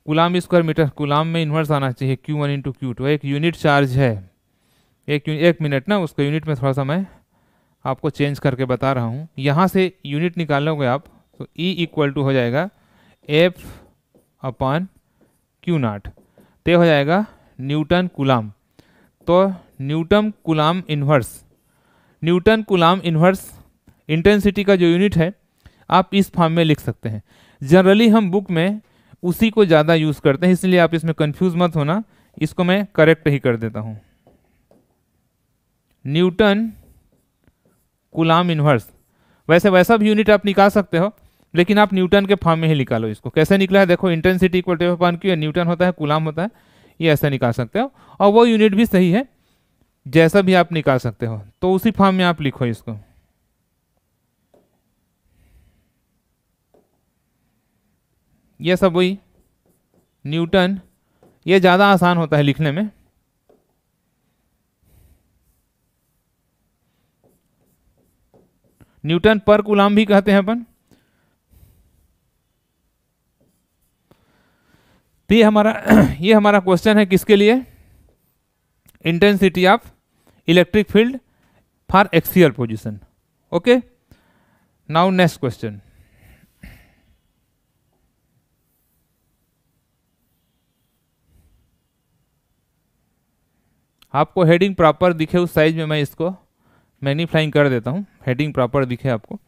गुलाम स्क्वायर मीटर गुलाम में इन्वर्स आना चाहिए Q one into Q two एक यूनिट चार्ज है एक एक मिनट ना उसको यूनिट में थोड़ा सा मैं आपको चेंज करके बता रहा हूँ यहाँ से यूनिट निकालोगे आप तो ई इक्वल टू हो जाएगा एफ अपॉन क्यू नाट तो हो जाएगा न्यूटन कुलाम तो newton coulomb inverse newton coulomb inverse intensity का जो यूनिट है आप इस फॉर्म में लिख सकते हैं जनरली हम बुक में उसी को ज़्यादा यूज़ करते हैं इसलिए आप इसमें कंफ्यूज मत होना इसको मैं करेक्ट ही कर देता हूँ न्यूटन कुलाम इन्वर्स वैसे वैसा भी यूनिट आप निकाल सकते हो लेकिन आप न्यूटन के फॉर्म में ही निकालो इसको कैसे निकला है देखो intensity equal to upon Q newton होता है कुलाम होता है ये ऐसा निकाल सकते हो और वो यूनिट भी सही है जैसा भी आप निकाल सकते हो तो उसी फॉर्म में आप लिखो इसको ये सब वही न्यूटन ये ज़्यादा आसान होता है लिखने में न्यूटन पर गुलाम भी कहते हैं अपन तो ये हमारा ये हमारा क्वेश्चन है किसके लिए intensity of electric field for axial position okay now next question आपको हेडिंग प्रॉपर दिखे उस साइज में मैं इसको मैनीफ्लाइंग कर देता हूँ हेडिंग प्रॉपर दिखे आपको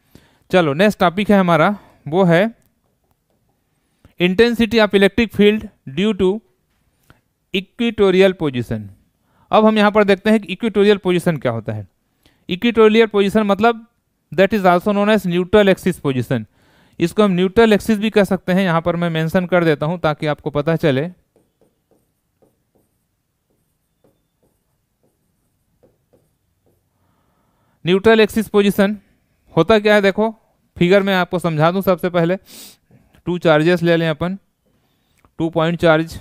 चलो नेक्स्ट टॉपिक है हमारा वो है intensity of electric field due to equatorial position अब हम यहाँ पर देखते हैं कि इक्विटोरियल पोजिशन क्या होता है इक्विटोरियल पोजिशन मतलब that is also known as neutral axis position इसको हम न्यूट्रल एक्सिस भी कह सकते हैं यहाँ पर मैं मैंशन कर देता हूँ ताकि आपको पता चले न्यूट्रल एक्सिस पोजिशन होता क्या है देखो फिगर में आपको समझा दूं सबसे पहले टू चार्जेस ले लें अपन टू पॉइंट चार्ज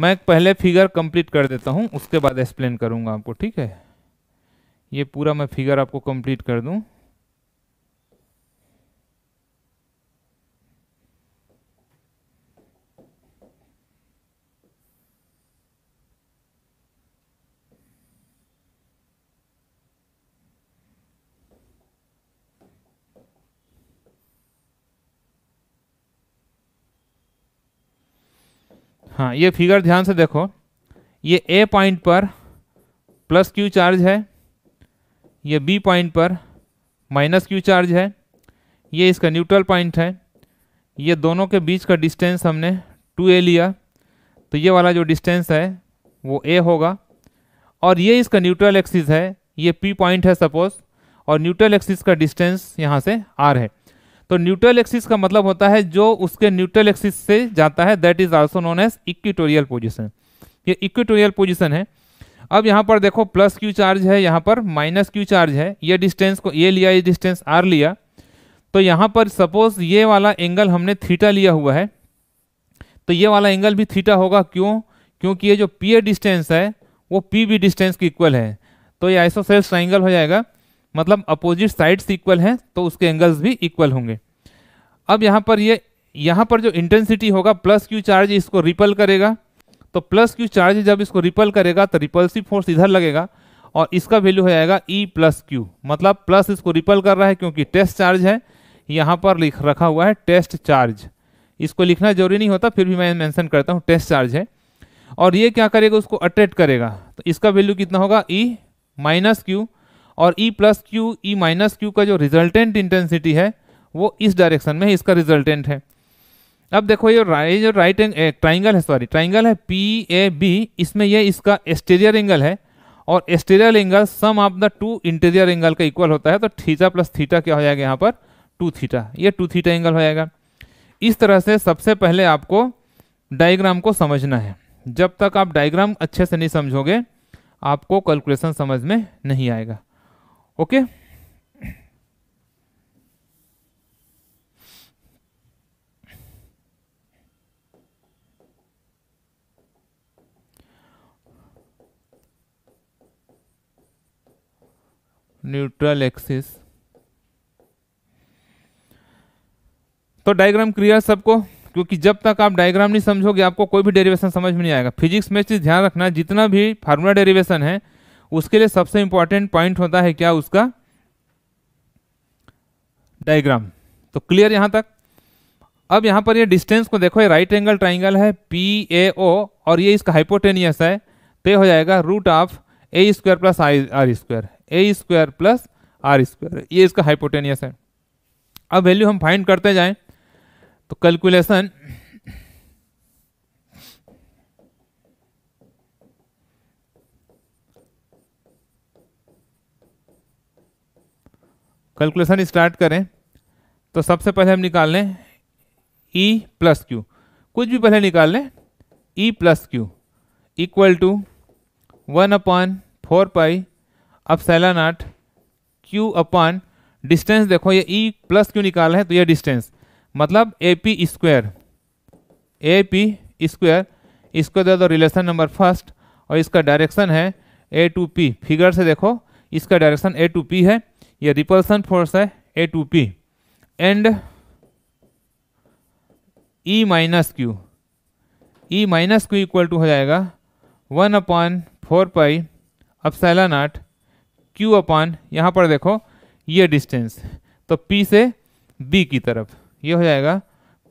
मैं पहले फिगर कंप्लीट कर देता हूँ उसके बाद एक्सप्लेन करूंगा आपको ठीक है ये पूरा मैं फिगर आपको कंप्लीट कर दूं हाँ ये फिगर ध्यान से देखो ये ए पॉइंट पर प्लस क्यू चार्ज है ये बी पॉइंट पर माइनस क्यू चार्ज है ये इसका न्यूट्रल पॉइंट है ये दोनों के बीच का डिस्टेंस हमने टू ए लिया तो ये वाला जो डिस्टेंस है वो ए होगा और ये इसका न्यूट्रल एक्सिस है ये पी पॉइंट है सपोज और न्यूट्रल एक्सिस का डिस्टेंस यहाँ से आर है तो न्यूट्रल एक्सिस का मतलब होता है जो उसके न्यूट्रल एक्सिस से जाता है that is also known as equatorial position ये इक्विटोरियल पोजिशन है अब यहाँ पर देखो प्लस क्यू चार्ज है यहाँ पर माइनस क्यू चार्ज है ये डिस्टेंस को ये लिया ये डिस्टेंस आर लिया तो यहाँ पर सपोज ये वाला एंगल हमने थीटा लिया हुआ है तो ये वाला एंगल भी थीटा होगा क्यों क्योंकि ये जो पी ए डिस्टेंस है वो पी बी डिस्टेंस के इक्वल है तो ये सेल्स ट्राइंगल हो जाएगा मतलब अपोजिट साइड्स इक्वल हैं तो उसके एंगल्स भी इक्वल होंगे अब यहाँ पर ये यहाँ पर जो इंटेंसिटी होगा प्लस क्यू चार्ज इसको रिपल करेगा तो प्लस क्यू चार्ज जब इसको रिपल करेगा तो रिपल्सिव फोर्स इधर लगेगा और इसका वैल्यू हो जाएगा ई प्लस क्यू मतलब प्लस इसको रिपल कर रहा है क्योंकि टेस्ट चार्ज है यहाँ पर लिख रखा हुआ है टेस्ट चार्ज इसको लिखना जरूरी नहीं होता फिर भी मैं मैंशन करता हूँ टेस्ट चार्ज है और ये क्या करेगा उसको अट्रैक्ट करेगा तो इसका वैल्यू कितना होगा ई माइनस क्यू और E plus Q E minus Q का जो रिजल्टेंट इंटेंसिटी है वो इस डायरेक्शन में इसका रिजल्टेंट है अब देखो ये राइट जो राइट ट्राइंगल है सॉरी ट्राइंगल है पी ए बी इसमें ये इसका एस्टेरियर एंगल है और exterior angle sum of the two interior angle का इक्वल होता है तो थीटा प्लस थीटा क्या हो जाएगा यहाँ पर टू थीटा ये टू थीटा एंगल हो जाएगा इस तरह से सबसे पहले आपको डायग्राम को समझना है जब तक आप डायग्राम अच्छे से नहीं समझोगे आपको कैलकुलेशन समझ में नहीं आएगा ओके न्यूट्रल एक्सिस तो डायग्राम क्लियर सबको क्योंकि जब तक आप डायग्राम नहीं समझोगे आपको कोई भी डेरिवेशन समझ में नहीं आएगा फिजिक्स में चीज ध्यान रखना जितना भी फार्मूला डेरिवेशन है उसके लिए सबसे इंपॉर्टेंट पॉइंट होता है क्या उसका डायग्राम तो क्लियर यहां तक अब यहां पर ये डिस्टेंस को देखो ये राइट एंगल ट्राइंगल है पी ए ओ और ये इसका हाइपोटेनियस है तो हो जाएगा root of A square plus R square A square plus R square ये इसका हाइपोटेनियस है अब वैल्यू हम फाइंड करते जाएं तो कैलकुलेशन कैलकुलेशन स्टार्ट करें तो सबसे पहले हम निकाल लें ई प्लस क्यू कुछ भी पहले निकाल लें E plus Q equal to one upon four pi अब सैलान आठ क्यू अपॉन डिस्टेंस देखो ये ई प्लस क्यू निकाल रहे तो ये डिस्टेंस मतलब A P square A P square इसको दे दो रिलेशन नंबर फर्स्ट और इसका डायरेक्शन है ए टू पी फिगर से देखो इसका डायरेक्शन ए टू पी है ये रिपल्सन फोर्स है A to P and E minus Q E minus Q equal to हो जाएगा one upon four pi epsilon naught Q upon यहाँ पर देखो ये डिस्टेंस तो P से B की तरफ ये हो जाएगा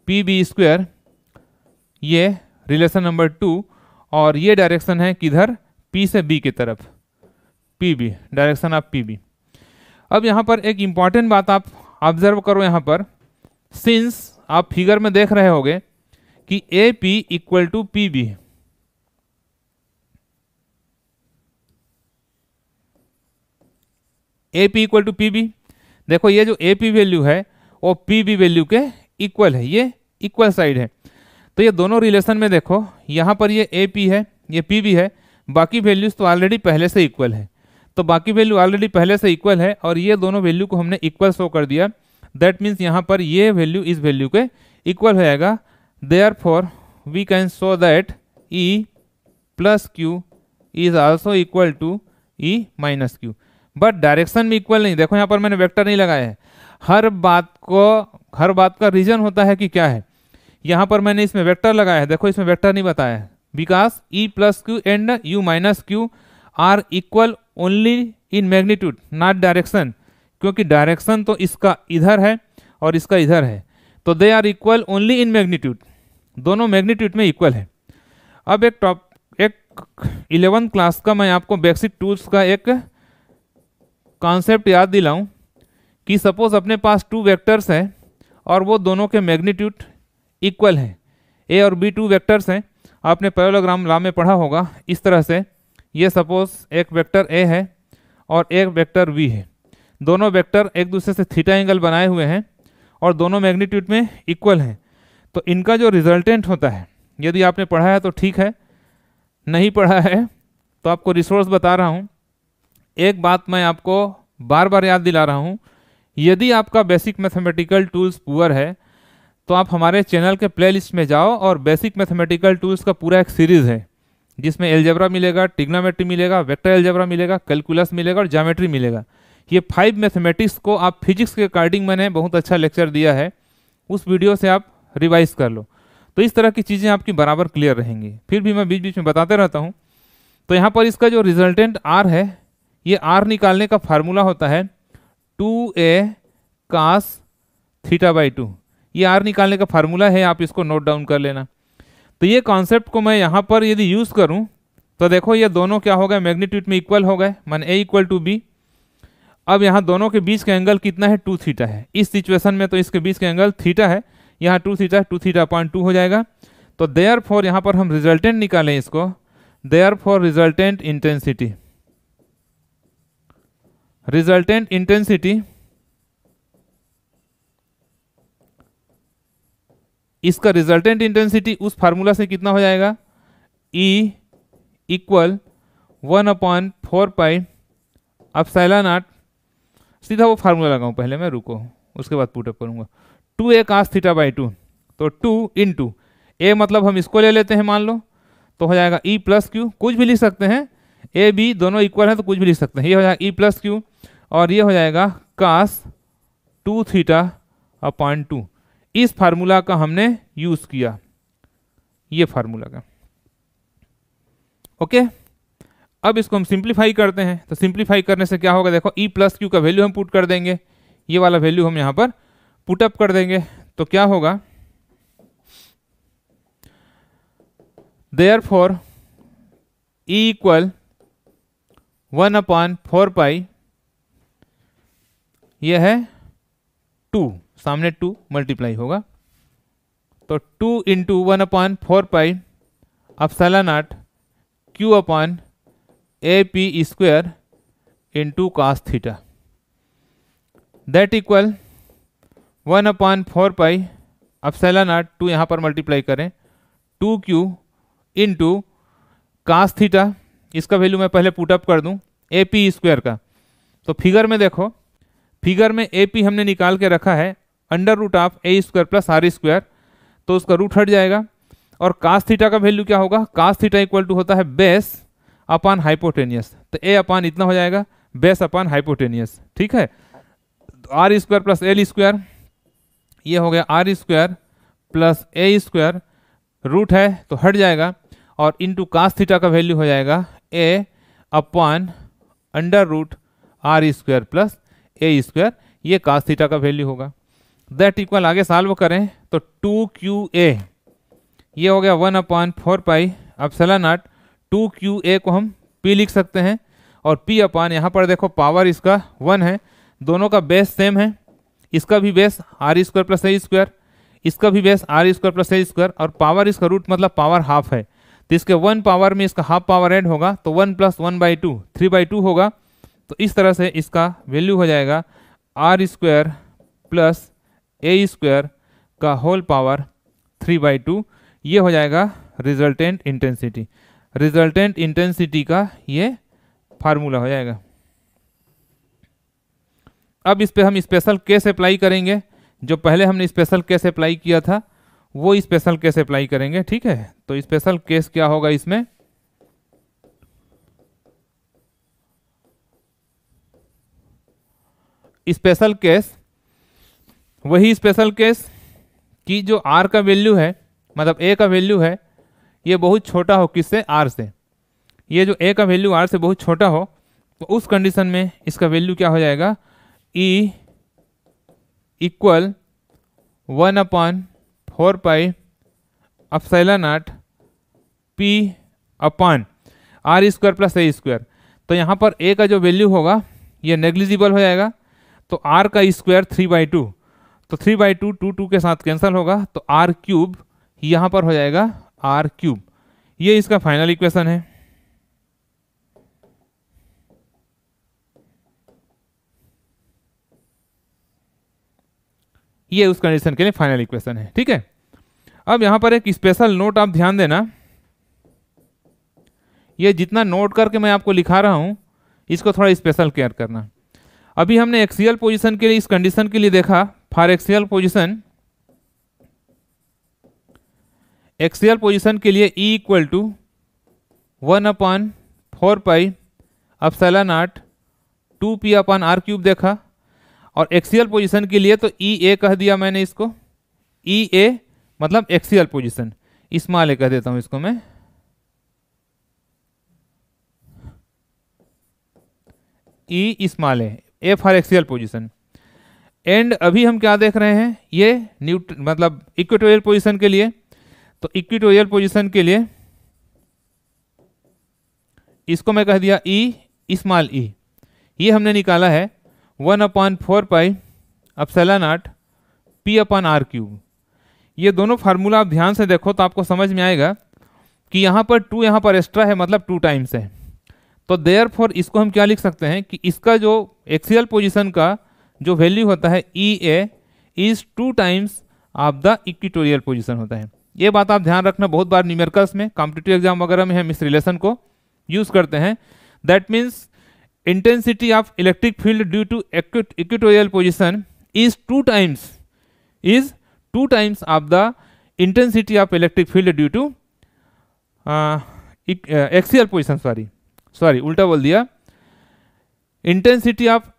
पी बी स्क्वेयर ये रिलेशन नंबर टू और ये डायरेक्शन है किधर P से B की तरफ P B direction of P B अब यहाँ पर एक इम्पॉर्टेंट बात आप ऑब्जर्व करो यहाँ पर सिंस आप फिगर में देख रहे होंगे कि A P equal to P B A P equal to P B देखो ये जो ए पी वैल्यू है वो पी बी वैल्यू के इक्वल है ये इक्वल साइड है तो ये दोनों रिलेशन में देखो यहाँ पर ये ए पी है ये पी बी है बाकी वैल्यूज तो ऑलरेडी पहले से इक्वल है तो बाकी वैल्यू ऑलरेडी पहले से इक्वल है और ये दोनों वैल्यू को हमने इक्वल शो कर दिया दैट मीन्स यहाँ पर ये वैल्यू इस वैल्यू के इक्वल हो जाएगा therefore we can show that E plus Q is also equal to E minus Q but direction भी इक्वल नहीं देखो यहाँ पर मैंने वेक्टर नहीं लगाया है हर बात को हर बात का रीजन होता है कि क्या है यहाँ पर मैंने इसमें वेक्टर लगाया है देखो इसमें वेक्टर नहीं बताया है because E plus Q and U minus Q are equal only in magnitude not direction क्योंकि डायरेक्शन तो इसका इधर है और इसका इधर है तो they are equal only in magnitude दोनों मैग्नीट्यूड में इक्वल है अब एक टॉप एक इलेवंथ क्लास का मैं आपको बेसिक टूल्स का एक कॉन्सेप्ट याद दिलाऊं कि सपोज अपने पास टू वेक्टर्स हैं और वो दोनों के मैग्नीट्यूड इक्वल हैं ए और बी टू वेक्टर्स हैं आपने पैरोलोग्राम ला में पढ़ा होगा इस तरह से ये सपोज एक वेक्टर ए है और एक वेक्टर वी है दोनों वेक्टर एक दूसरे से थीटा एंगल बनाए हुए हैं और दोनों मैग्नीट्यूड में इक्वल हैं तो इनका जो रिजल्टेंट होता है यदि आपने पढ़ा है तो ठीक है नहीं पढ़ा है तो आपको रिसोर्स बता रहा हूँ एक बात मैं आपको बार बार याद दिला रहा हूँ यदि आपका बेसिक मैथमेटिकल टूल्स पुअर है तो आप हमारे चैनल के प्लेलिस्ट में जाओ और बेसिक मैथमेटिकल टूल्स का पूरा एक सीरीज़ है जिसमें एल्जेब्रा मिलेगा टिग्नोमेट्री मिलेगा वेक्टर एल्जेब्रा मिलेगा कैलकुलस मिलेगा और जामेट्री मिलेगा ये फाइव मैथमेटिक्स को आप फिजिक्स के अकॉर्डिंग मैंने बहुत अच्छा लेक्चर दिया है उस वीडियो से आप रिवाइज कर लो तो इस तरह की चीज़ें आपकी बराबर क्लियर रहेंगी फिर भी मैं बीच बीच में बताते रहता हूँ तो यहाँ पर इसका जो रिजल्टेंट आर है ये आर निकालने का फार्मूला होता है two A cos theta by two ये आर निकालने का फार्मूला है आप इसको नोट डाउन कर लेना तो ये कॉन्सेप्ट को मैं यहाँ पर यदि यूज़ करूँ तो देखो ये दोनों क्या हो गए मैग्नीट्यूड में इक्वल हो गए मान ए इक्वल टू बी अब यहाँ दोनों के बीच का एंगल कितना है टू थीटा है इस सिचुएशन में तो इसके बीच का एंगल थीटा है यहाँ two theta two theta point two हो जाएगा तो देयर फॉर यहाँ पर हम रिजल्टेंट निकालें इसको therefore resultant intensity resultant intensity इसका रिजल्टेंट इंटेंसिटी उस फार्मूला से कितना हो जाएगा E equal one upon four pi epsilon naught सीधा वो फार्मूला लगाऊँ पहले मैं रुको उसके बाद पुटअप करूँगा two A cos theta by two तो टू इन टू ए मतलब हम इसको ले लेते हैं मान लो तो हो जाएगा ई प्लस क्यू कुछ भी लिख सकते हैं ए बी दोनों इक्वल हैं तो कुछ भी लिख सकते हैं ये हो जाएगा ई प्लस क्यू और ये हो जाएगा cos two theta upon two इस फार्मूला का हमने यूज किया ये फार्मूला का ओके अब इसको हम सिंप्लीफाई करते हैं तो सिंप्लीफाई करने से क्या होगा देखो ई प्लस क्यू का वैल्यू हम पुट कर देंगे ये वाला वैल्यू हम यहां पर पुटअप कर देंगे तो क्या होगा therefore E equal one upon four pi यह है टू सामने टू मल्टीप्लाई होगा तो two into one upon four pi epsilon naught Q upon A P square into cos theta that equal one upon four pi epsilon naught two यहाँ पर मल्टीप्लाई करें two Q into cos theta इसका वैल्यू मैं पहले पुटअप कर दूँ ए पी स्क्वेयर का तो फिगर में देखो फिगर में ए पी हमने निकाल के रखा है under root of A square plus R square तो उसका रूट हट जाएगा और कास थीटा का वैल्यू क्या होगा कास थीटा इक्वल टू होता है बेस अपान हाइपोटेनियस तो ए अपान इतना हो जाएगा बेस अपान हाइपोटेनियस ठीक है R square plus L square ये हो गया R square plus A square root है तो हट जाएगा और इंटू कास थीटा का वैल्यू हो जाएगा A upon under root R square plus A square ये कास थीटा का वैल्यू होगा दैट इक्वल आगे सॉल्व करें तो टू क्यू ए ये हो गया वन अपॉन फोर पाई अब सला नाट टू क्यू ए को हम पी लिख सकते हैं और पी अपान यहाँ पर देखो पावर इसका वन है दोनों का बेस सेम है इसका भी base R square plus A square इसका भी base R square plus A square और पावर इसका रूट मतलब पावर हाफ है तो इसके वन पावर में इसका हाफ पावर एड होगा तो one plus one by two three by two होगा तो इस तरह से इसका वैल्यू हो जाएगा R square plus A square का whole power three by two ये हो जाएगा रिजल्टेंट इंटेंसिटी रिजल्टेंट इंटेंसिटी का ये फार्मूला हो जाएगा अब इस पे हम स्पेशल केस अप्लाई करेंगे जो पहले हमने स्पेशल केस अप्लाई किया था वो स्पेशल केस अप्लाई करेंगे ठीक है तो स्पेशल केस क्या होगा इसमें स्पेशल केस वही स्पेशल केस कि जो आर का वैल्यू है मतलब ए का वैल्यू है ये बहुत छोटा हो किससे आर से ये जो ए का वैल्यू आर से बहुत छोटा हो तो उस कंडीशन में इसका वैल्यू क्या हो जाएगा E equal one upon four pi epsilon naught P upon are square plus A square तो यहाँ पर ए का जो वैल्यू होगा ये नेग्लिजिबल हो जाएगा तो आर का स्क्वायर थ्री बाई टू तो three by two two two के साथ कैंसिल होगा तो आर क्यूब यहां पर हो जाएगा आर क्यूब ये इसका फाइनल इक्वेशन है ये उस कंडीशन के लिए फाइनल इक्वेशन है ठीक है अब यहां पर एक स्पेशल नोट आप ध्यान देना ये जितना नोट करके मैं आपको लिखा रहा हूं इसको थोड़ा स्पेशल केयर करना अभी हमने एक्सियल पोजीशन के लिए इस कंडीशन के लिए देखा हर एक्सियल पोजिशन एक्सियल पोजिशन के लिए E equal to one upon four pi epsilon naught two P upon are cube देखा और एक्सियल पोजिशन के लिए तो ई e ए कह दिया मैंने इसको ई e ए मतलब एक्सियल पोजिशन स्मॉल कह देता हूं इसको मैं E e small A A for axial position and अभी हम क्या देख रहे हैं ये न्यूट मतलब इक्विटोरियल पोजीशन के लिए तो इक्विटोरियल पोजीशन के लिए इसको मैं कह दिया ई स्मॉल ई ये हमने निकाला है one upon four pi epsilon naught P upon are cube ये दोनों फार्मूला आप ध्यान से देखो तो आपको समझ में आएगा कि यहाँ पर टू यहाँ पर एक्स्ट्रा है मतलब टू टाइम्स है तो देयर फॉर इसको हम क्या लिख सकते हैं कि इसका जो एक्सियल पोजिशन का जो वैल्यू होता है E A is two times of the equatorial position होता है ये बात आप ध्यान रखना बहुत बार न्यूमेरिकल्स में कॉम्पिटेटिव एग्जाम वगैरह में हम इस रिलेशन को यूज़ करते हैं that means intensity of electric field due to equatorial position is two times is two times of the intensity of electric field due to axial position sorry sorry उल्टा बोल दिया intensity of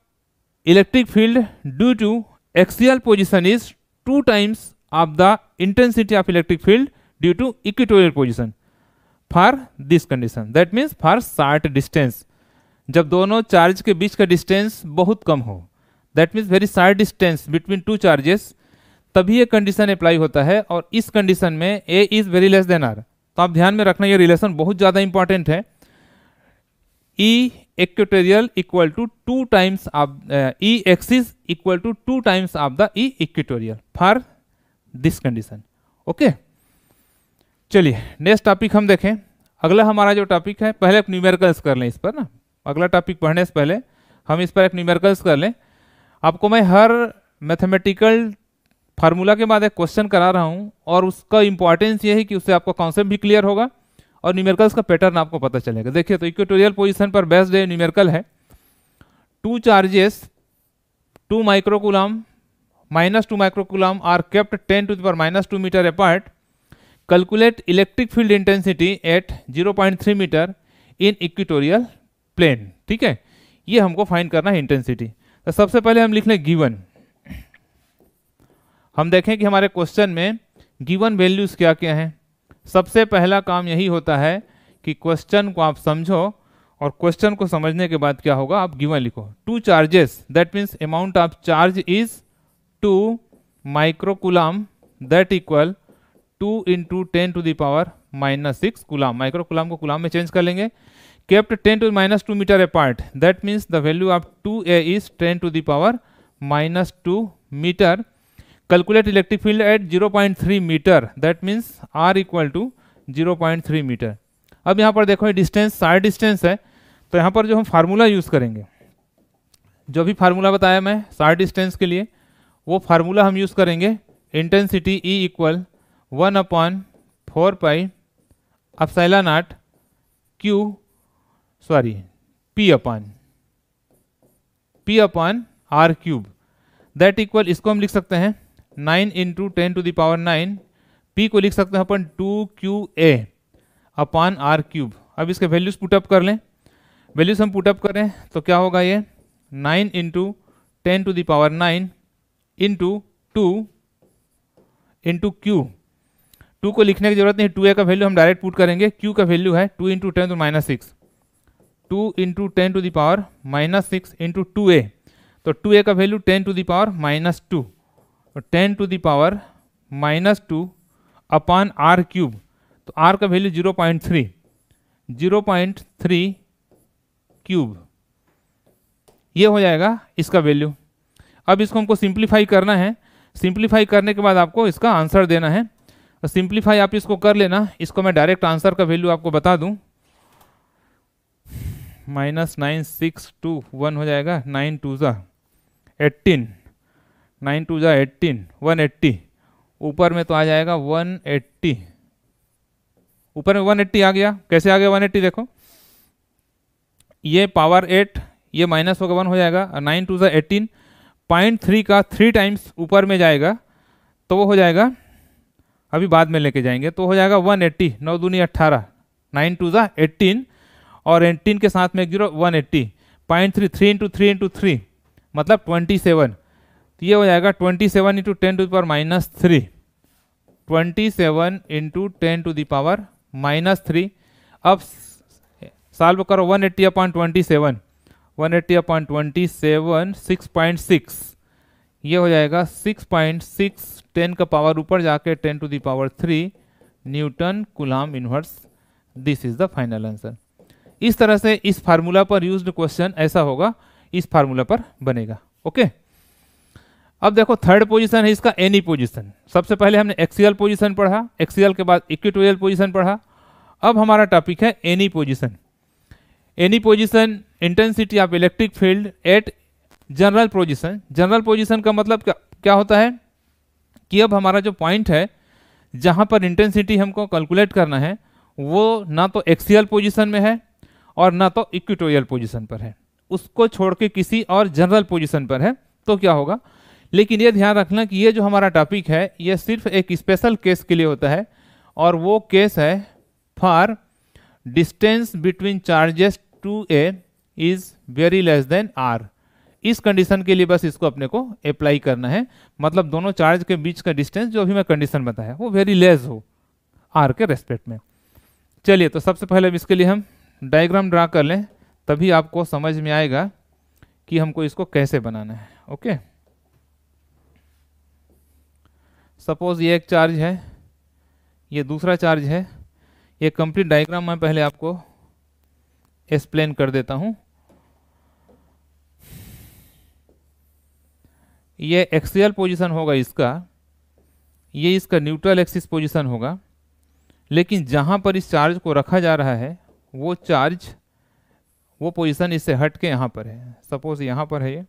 electric field due to axial position is two times of the intensity of electric field due to equatorial position for this condition that means for short distance जब दोनों चार्ज के बीच का डिस्टेंस बहुत कम हो that means very short distance between two charges तभी ये कंडीशन अप्लाई होता है और इस कंडीशन में a is very less than r तो आप ध्यान में रखना ये रिलेशन बहुत ज़्यादा इंपॉर्टेंट है E equatorial equal to two times of uh, E axis equal to 2 times of the E equatorial for this condition. Okay. चलिए नेक्स्ट टॉपिक हम देखें अगला हमारा जो टॉपिक है पहले न्यूमेरिकल्स कर लें इस पर ना अगला टॉपिक पढ़ने से पहले हम इस पर एक न्यूमेरिकल्स कर लें आपको मैं हर मैथमेटिकल फार्मूला के बाद एक क्वेश्चन करा रहा हूँ और उसका इंपॉर्टेंस ये है कि उससे आपका कॉन्सेप्ट भी क्लियर होगा और न्यूमेरिकल्स का पैटर्न आपको पता चलेगा देखिए तो इक्वेटोरियल पोजिशन पर बेस्ड है न्यूमेरिकल है two charges two microcoulomb minus two microcoulomb are kept ten to the minus two metre apart field intensity at zero point 0.3 metre in equatorial plane ठीक है ये हमको फाइंड करना है इंटेंसिटी तो सबसे पहले हम लिख लें गिवन हम देखें कि हमारे क्वेश्चन में गिवन वैल्यूज क्या क्या हैं सबसे पहला काम यही होता है कि क्वेश्चन को आप समझो और क्वेश्चन को समझने के बाद क्या होगा आप गिवन लिखो two charges that means amount of charge is two microcoulomb that equal to into ten to the power minus six coulomb microcoulomb को कुलाम में चेंज कर लेंगे kept ten to minus two metre apart that means the value of two a is ten to the power minus two metre field at zero point 0.3 metre that means r equal to 0.3 metre अब यहाँ पर देखो ये डिस्टेंस साइड डिस्टेंस है तो यहाँ पर जो हम फार्मूला यूज़ करेंगे जो भी फार्मूला बताया मैं साइड डिस्टेंस के लिए वो फार्मूला हम यूज़ करेंगे intensity E equal one upon four pi epsilon naught q sorry p upon p upon are cube that equal इसको हम लिख सकते हैं nine into ten to the power nine p को लिख सकते हैं upon two Q a upon are cube अब इसके वैल्यूज पुटअप कर लें वैल्यूज हम पुटअप करें तो क्या होगा ये nine into ten to the power nine into two into Q two को लिखने की जरूरत नहीं टू ए का वैल्यू हम डायरेक्ट पुट करेंगे क्यू का वैल्यू है two into ten to minus six two into ten to the power minus six into two a तो टू ए का value ten to the power minus two ten to the power minus two upon are cube तो आर का value zero point three zero point three cube ये हो जाएगा इसका वैल्यू अब इसको हमको सिंप्लीफाई करना है सिंप्लीफाई करने के बाद आपको इसका आंसर देना है और तो सिंप्लीफाई आप इसको कर लेना इसको मैं डायरेक्ट आंसर का वैल्यू आपको बता दूं minus nine six two one हो जाएगा nine twos are eighteen nine twos are eighteen one eighty ऊपर में तो आ जाएगा वन एट्टी ऊपर में वन एट्टी आ गया कैसे आ गया वन एट्टी देखो ये पावर एट ये माइनस होगा वन हो जाएगा nine twos are eighteen point three का थ्री टाइम्स ऊपर में जाएगा तो वो हो जाएगा अभी बाद में लेके जाएंगे तो हो जाएगा वन एट्टी नौ दूनी अट्ठारह नाइन टू ज़ा एट्टीन और एट्टीन के साथ में एक zero one eighty point three three into three into three मतलब ट्वेंटी सेवन तो ये हो जाएगा twenty seven into ten to the power minus three twenty seven into ten to the power minus three अब साल्व करो one eighty upon twenty seven one eighty upon twenty seven six point six ये हो जाएगा सिक्स पॉइंट सिक्स टेन का पावर ऊपर जाके ten to the power three newton coulomb inverse this is the final answer इस तरह से इस फार्मूला पर यूज्ड क्वेश्चन ऐसा होगा इस फार्मूला पर बनेगा ओके okay? अब देखो थर्ड पोजीशन है इसका एनी पोजीशन सबसे पहले हमने एक्सीएल पोजीशन पढ़ा एक्सीएल के बाद इक्विटोरियल पोजीशन पढ़ा अब हमारा टॉपिक है any position any position intensity of electric field at general position general position का मतलब क्या क्या होता है कि अब हमारा जो पॉइंट है जहाँ पर इंटेंसिटी हमको कैलकुलेट करना है वो ना तो एक्सीएल पोजिशन में है और ना तो इक्विटोरियल पोजिशन पर है उसको छोड़ के किसी और जनरल पोजिशन पर है तो क्या होगा लेकिन ये ध्यान रखना कि ये जो हमारा टॉपिक है ये सिर्फ एक स्पेशल केस के लिए होता है और वो केस है for distance between charges two a is very less than r इस कंडीशन के लिए बस इसको अपने को अप्लाई करना है मतलब दोनों चार्ज के बीच का डिस्टेंस जो अभी मैं कंडीशन बताया वो वेरी लेस हो आर के रेस्पेक्ट में चलिए तो सबसे पहले इसके लिए हम डायग्राम ड्रा कर लें तभी आपको समझ में आएगा कि हमको इसको कैसे बनाना है ओके सपोज ये एक चार्ज है ये दूसरा चार्ज है ये कंप्लीट डायग्राम मैं पहले आपको एक्सप्लेन कर देता हूँ ये एक्सियल पोजीशन होगा इसका ये इसका न्यूट्रल एक्सिस पोजीशन होगा लेकिन जहाँ पर इस चार्ज को रखा जा रहा है वो चार्ज वो पोजीशन इससे हट के यहाँ पर है सपोज़ यहाँ पर है ये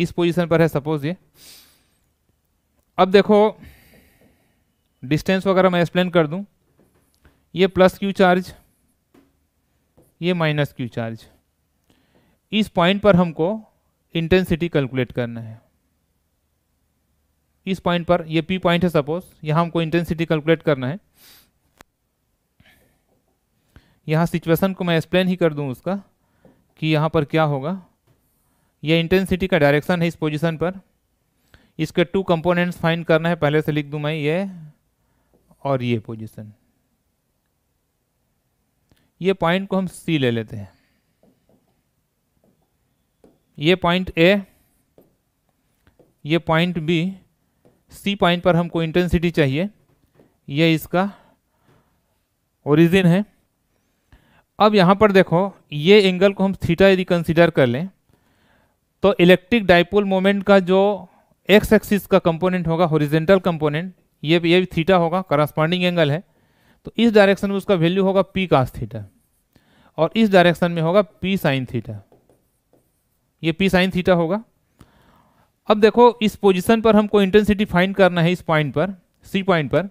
इस पोजीशन पर है सपोज ये अब देखो डिस्टेंस वगैरह मैं एक्सप्लेन कर दूं ये प्लस क्यू चार्ज ये माइनस क्यू चार्ज इस पॉइंट पर हमको इंटेंसिटी कैलकुलेट करना है इस पॉइंट पर ये पी पॉइंट है सपोज यहां हमको इंटेंसिटी कैलकुलेट करना है यहां सिचुएशन को मैं एक्सप्लेन ही कर दूं उसका कि यहां पर क्या होगा ये इंटेंसिटी का डायरेक्शन है इस पोजीशन पर इसके टू कंपोनेंट्स फाइंड करना है पहले से लिख दूं मैं ये और ये पोजीशन ये पॉइंट को हम सी ले लेते हैं ये पॉइंट ए ये पॉइंट बी सी पॉइंट पर हमको इंटेंसिटी चाहिए ये इसका ओरिजिन है अब यहाँ पर देखो ये एंगल को हम थीटा यदि कंसीडर कर लें तो इलेक्ट्रिक डाइपोल मोमेंट का जो एक्स एक्सिस का कंपोनेंट होगा हॉरिजेंटल कंपोनेंट ये ये भी थीटा होगा करस्पॉन्डिंग एंगल है तो इस डायरेक्शन में उसका वैल्यू होगा पी कास थीटा और इस डायरेक्शन में होगा पी साइन थीटा ये पी साइन थीटा होगा अब देखो इस पोजिशन पर हमको इंटेंसिटी फाइंड करना है इस पॉइंट पर सी पॉइंट पर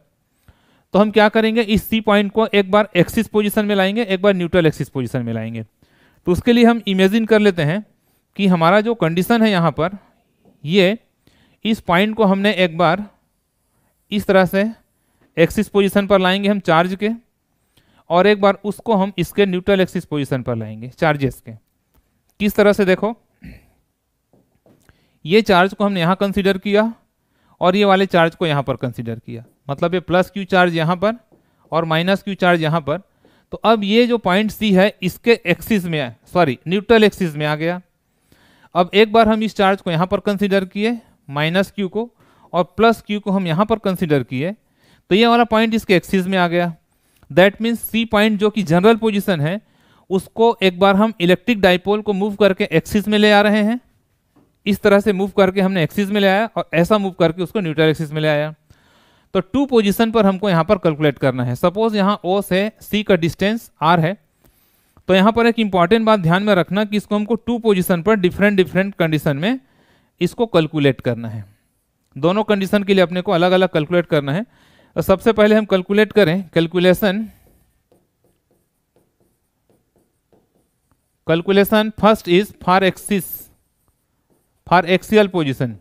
तो हम क्या करेंगे इस सी पॉइंट को एक बार एक्सिस पोजिशन में लाएंगे एक बार न्यूट्रल एक्सिस पोजिशन में लाएंगे तो उसके लिए हम इमेजिन कर लेते हैं कि हमारा जो कंडीशन है यहाँ पर ये इस पॉइंट को हमने एक बार इस तरह से एक्सिस पोजीशन पर लाएंगे हम चार्ज के और एक बार उसको हम इसके न्यूट्रल एक्सिस पोजीशन पर लाएंगे चार्जेस के किस तरह से देखो ये चार्ज को हमने यहाँ कंसिडर किया और ये वाले चार्ज को यहाँ पर कंसिडर किया मतलब ये प्लस क्यू चार्ज यहाँ पर और माइनस क्यू चार्ज यहाँ पर तो अब ये जो पॉइंट सी है इसके एक्सिस में सॉरी न्यूट्रल एक्सिस में आ गया अब एक बार हम इस चार्ज को यहाँ पर कंसिडर किए माइनस क्यू को और प्लस क्यू को हम यहाँ पर कंसिडर किए तो ये हमारा पॉइंट इसके एक्सिस में आ गया दैट मीन्स सी पॉइंट जो कि जनरल पोजिशन है उसको एक बार हम इलेक्ट्रिक डाइपोल को मूव करके एक्सिस में ले आ रहे हैं इस तरह से मूव करके हमने एक्सिस में ले आया और ऐसा मूव करके उसको न्यूट्रल एक्सिस में ले आया तो टू पोजीशन पर हमको यहाँ पर कैलकुलेट करना है सपोज यहाँ ओ से सी का डिस्टेंस आर है तो यहाँ पर एक इंपॉर्टेंट बात ध्यान में रखना कि इसको हमको टू पोजिशन पर डिफरेंट डिफरेंट कंडीशन में इसको कैलकुलेट करना है दोनों कंडीशन के लिए अपने को अलग अलग कैलकुलेट करना है और सबसे पहले हम कैलकुलेट करें calculation calculation first is for axis for axial position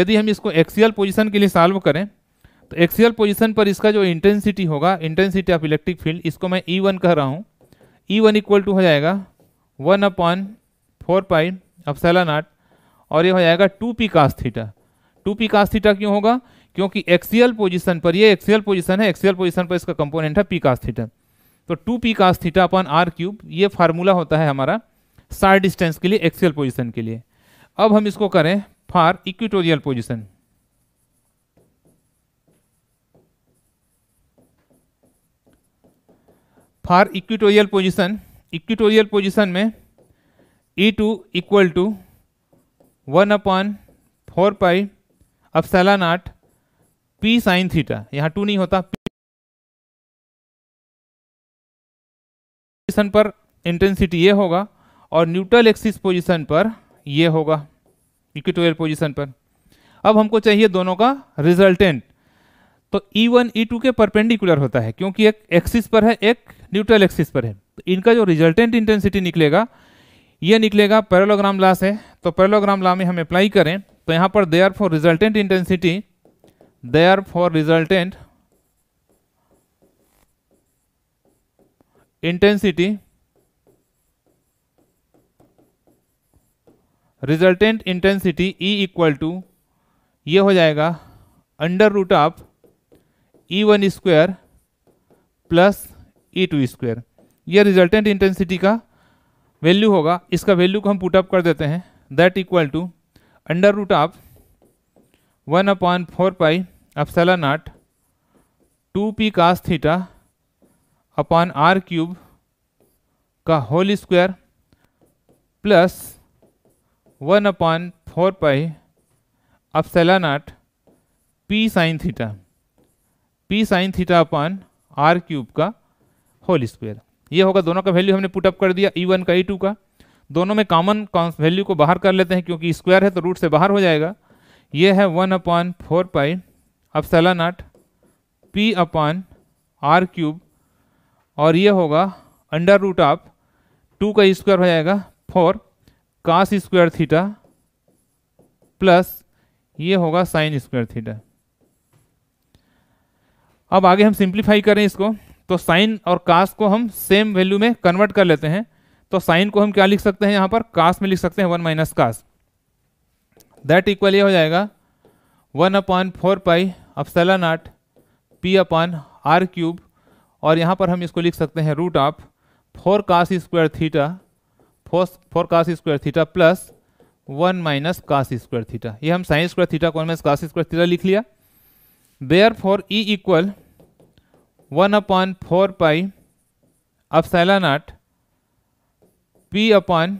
यदि हम इसको एक्सियल पोजिशन के लिए सॉल्व करें तो एक्सियल पोजिशन पर इसका जो इंटेंसिटी होगा इंटेंसिटी ऑफ इलेक्ट्रिक फील्ड इसको मैं ई e वन कह रहा हूँ ई वन इक्वल टू हो जाएगा one upon four pi epsilon naught और ये हो जाएगा two p cos theta two p cos theta क्यों होगा क्योंकि एक्सियल पोजिशन पर ये एक्सियल पोजिशन है एक्सियल पोजिशन पर इसका कंपोनेंट है पी कास थीटा तो two p cos theta r cube ये फार्मूला होता है हमारा सार डिस्टेंस के लिए एक्सियल पोजिशन के लिए अब हम इसको करें for equatorial position for equatorial position equatorial position में E two equal to one upon four pi epsilon naught p sine theta यहाँ टू नहीं होता पोजिशन पर इंटेंसिटी ये होगा और न्यूट्रल एक्सिस पोजिशन पर ये होगा इक्विटोरियल पोजिशन पर अब हमको चाहिए दोनों का रिजल्टेंट तो E1 E2 के परपेंडिकुलर होता है क्योंकि एक एक्सिस पर है एक न्यूट्रल एक्सिस पर है तो इनका जो रिजल्टेंट इंटेंसिटी निकलेगा ये निकलेगा पैरोलोग्राम लॉ से तो पैरोलोग्राम लॉ में हम अप्लाई करें तो यहाँ पर they are therefore resultant intensity they are therefore resultant intensity resultant intensity E equal to ये हो जाएगा under root of E one square plus E two square यह रिजल्टेंट इंटेंसिटी का वैल्यू होगा इसका वैल्यू को हम पुटअप कर देते हैं that equal to under root of one upon four pi epsilon naught two p cos theta upon are cube का whole square plus one upon four pi epsilon naught p sine theta P sine theta upon are cube का होल स्क्वायर ये होगा दोनों का वैल्यू हमने पुटअप कर दिया ई e वन का ई e टू का दोनों में कॉमन वैल्यू को बाहर कर लेते हैं क्योंकि स्क्वायर है तो रूट से बाहर हो जाएगा ये है one upon four pi epsilon naught P upon are cube और ये होगा अंडर रूट ऑफ टू का स्क्वायर हो जाएगा four cos square theta plus ये होगा साइन स्क्वायर थीटा अब आगे हम सिंप्लीफाई करें इसको तो साइन और कास को हम सेम वैल्यू में कन्वर्ट कर लेते हैं तो साइन को हम क्या लिख सकते हैं यहाँ पर कास में लिख सकते हैं one minus cos that equal ये हो जाएगा one upon four pi epsilon naught P upon are cube और यहाँ पर हम इसको लिख सकते हैं root of four cos square theta four four cos square theta plus one minus cos square theta ये हम साइन स्क्वायर थीटा कॉन माइनस कास स्क्वायर थीटा लिख लिया therefore E equal one upon four pi epsilon naught P upon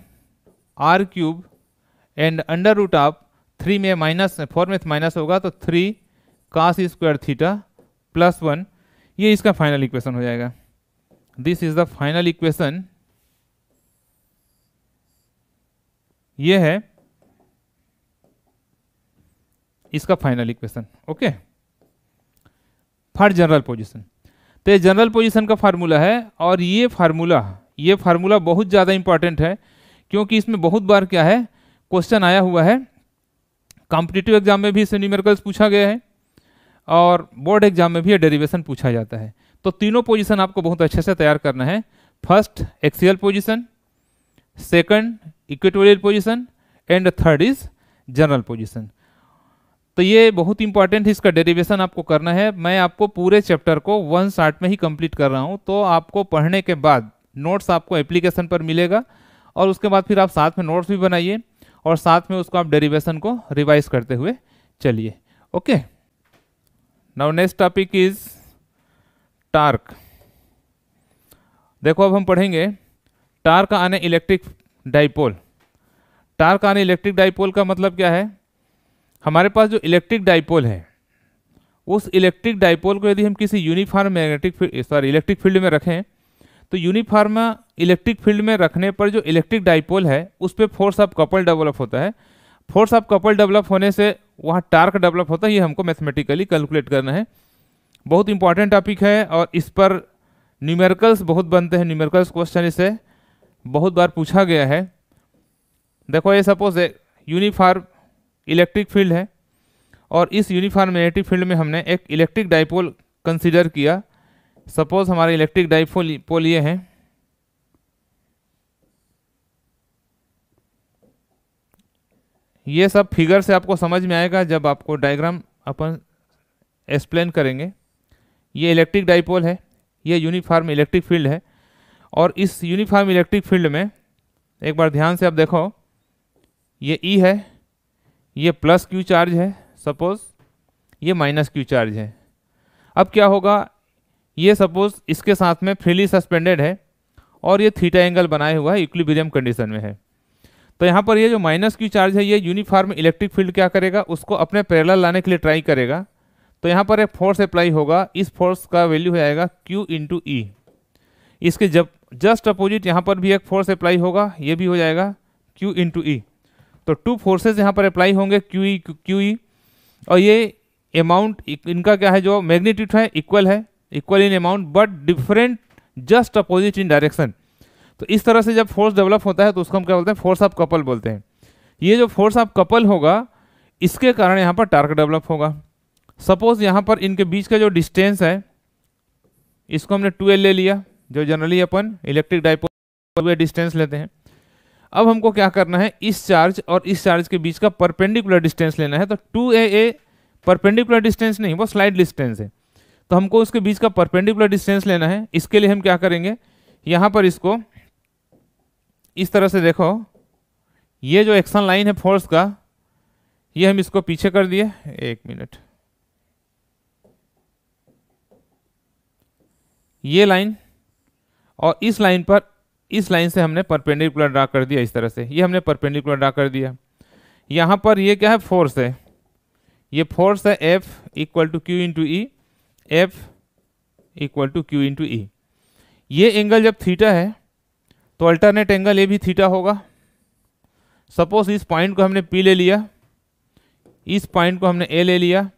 are cube and under root of three में माइनस फोर में माइनस होगा तो three cos square theta plus one ये इसका फाइनल इक्वेशन हो जाएगा this is the final equation ये है इसका final equation okay okay? For general position तो ये जनरल पोजिशन का फार्मूला है और ये फार्मूला ये फार्मूला बहुत ज़्यादा इंपॉर्टेंट है क्योंकि इसमें बहुत बार क्या है क्वेश्चन आया हुआ है कॉम्पिटिटिव एग्जाम में भी इसमें न्यूमेरिकल्स पूछा गया है और बोर्ड एग्जाम में भी ये डेरिवेशन पूछा जाता है तो तीनों पोजिशन आपको बहुत अच्छे से तैयार करना है first axial position second equatorial position and third is general position तो ये बहुत इंपॉर्टेंट है इसका डेरिवेशन आपको करना है मैं आपको पूरे चैप्टर को वन शार्ट में ही कंप्लीट कर रहा हूँ तो आपको पढ़ने के बाद नोट्स आपको एप्लीकेशन पर मिलेगा और उसके बाद फिर आप साथ में नोट्स भी बनाइए और साथ में उसको आप डेरिवेशन को रिवाइज करते हुए चलिए okay now next topic is torque देखो अब हम पढ़ेंगे torque on an electric dipole torque on an electric dipole का मतलब क्या है हमारे पास जो इलेक्ट्रिक डाइपोल है उस इलेक्ट्रिक डाइपोल को यदि हम किसी uniform magnetic sorry electric field में रखें तो यूनिफार्म इलेक्ट्रिक फील्ड में रखने पर जो इलेक्ट्रिक डाइपोल है उस पर फोर्स ऑफ कपल डेवलप होता है फोर्स ऑफ कपल डेवलप होने से वहाँ टार्क डेवलप होता है ये हमको मैथमेटिकली कैलकुलेट करना है बहुत इंपॉर्टेंट टॉपिक है और इस पर न्यूमेरिकल्स बहुत बनते हैं न्यूमेरिकल्स क्वेश्चन इसे बहुत बार पूछा गया है देखो ये suppose uniform eh, electric field है और इस यूनिफॉर्म मैग्नेटिक फील्ड में हमने एक इलेक्ट्रिक डाइपोल कंसिडर किया सपोज हमारे इलेक्ट्रिक डाइपोल पोल ये हैं ये सब फिगर से आपको समझ में आएगा जब आपको डायग्राम अपन एक्सप्लेन करेंगे ये इलेक्ट्रिक डाइपोल है ये यूनिफॉर्म इलेक्ट्रिक फील्ड है और इस यूनिफॉर्म इलेक्ट्रिक फील्ड में एक बार ध्यान से आप देखो ये ई e है ये प्लस क्यू चार्ज है सपोज ये माइनस क्यू चार्ज है अब क्या होगा ये सपोज इसके साथ में फ्रीली सस्पेंडेड है और ये थीटा एंगल बनाए हुआ है इक्विलिब्रियम कंडीशन में है तो यहाँ पर ये जो माइनस क्यू चार्ज है ये यूनिफॉर्म इलेक्ट्रिक फील्ड क्या करेगा उसको अपने पैरल लाने के लिए ट्राई करेगा तो यहाँ पर एक फोर्स अप्लाई होगा इस फोर्स का वैल्यू हो जाएगा क्यू इंटू ई इसके जब जस्ट अपोजिट यहाँ पर भी एक फोर्स अप्लाई होगा ये भी हो जाएगा क्यू इंटू ई तो टू फोर्सेज यहाँ पर अप्लाई होंगे क्यू ई क्यू ई और ये अमाउंट इनका क्या है जो मैग्नीट्यूड है इक्वल है equal in amount but different just opposite in direction तो इस तरह से जब फोर्स डेवलप होता है तो उसको हम क्या बोलते हैं फोर्स ऑफ कपल बोलते हैं ये जो फोर्स ऑफ कपल होगा इसके कारण यहाँ पर टार्क डेवलप होगा सपोज यहाँ पर इनके बीच का जो डिस्टेंस है इसको हमने टू ले लिया जो जनरली अपन इलेक्ट्रिक डाइपोल डिस्टेंस लेते हैं अब हमको क्या करना है इस चार्ज और इस चार्ज के बीच का परपेंडिकुलर डिस्टेंस लेना है तो two a a perpendicular distance नहीं वो स्लाइड डिस्टेंस है तो हमको उसके बीच का परपेंडिकुलर डिस्टेंस लेना है इसके लिए हम क्या करेंगे यहाँ पर इसको इस तरह से देखो ये जो एक्शन लाइन है फोर्स का ये हम इसको पीछे कर दिए एक मिनट ये लाइन और इस लाइन पर इस लाइन से हमने परपेंडिकुलर ड्रा कर दिया इस तरह से ये हमने परपेंडिकुलर ड्रा कर दिया यहाँ पर ये क्या है फोर्स है ये फोर्स है F equal to Q into E F equal to Q into E ये एंगल जब थीटा है तो अल्टरनेट एंगल ये भी थीटा होगा सपोज इस पॉइंट को हमने पी ले लिया इस पॉइंट को हमने ए ले लिया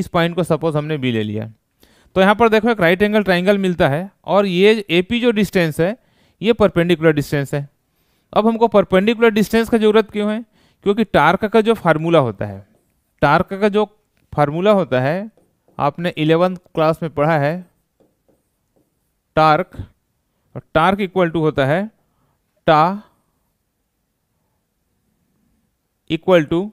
इस पॉइंट को सपोज हमने बी ले लिया तो यहाँ पर देखो एक राइट एंगल ट्राइंगल मिलता है और ये ए पी जो डिस्टेंस है ये परपेंडिकुलर डिस्टेंस है अब हमको परपेंडिकुलर डिस्टेंस का ज़रूरत क्यों है क्योंकि टार्क का जो फार्मूला होता है टार्क का जो फार्मूला होता है आपने इलेवंथ क्लास में पढ़ा है टार्क और टार्क इक्वल टू होता है tau equal to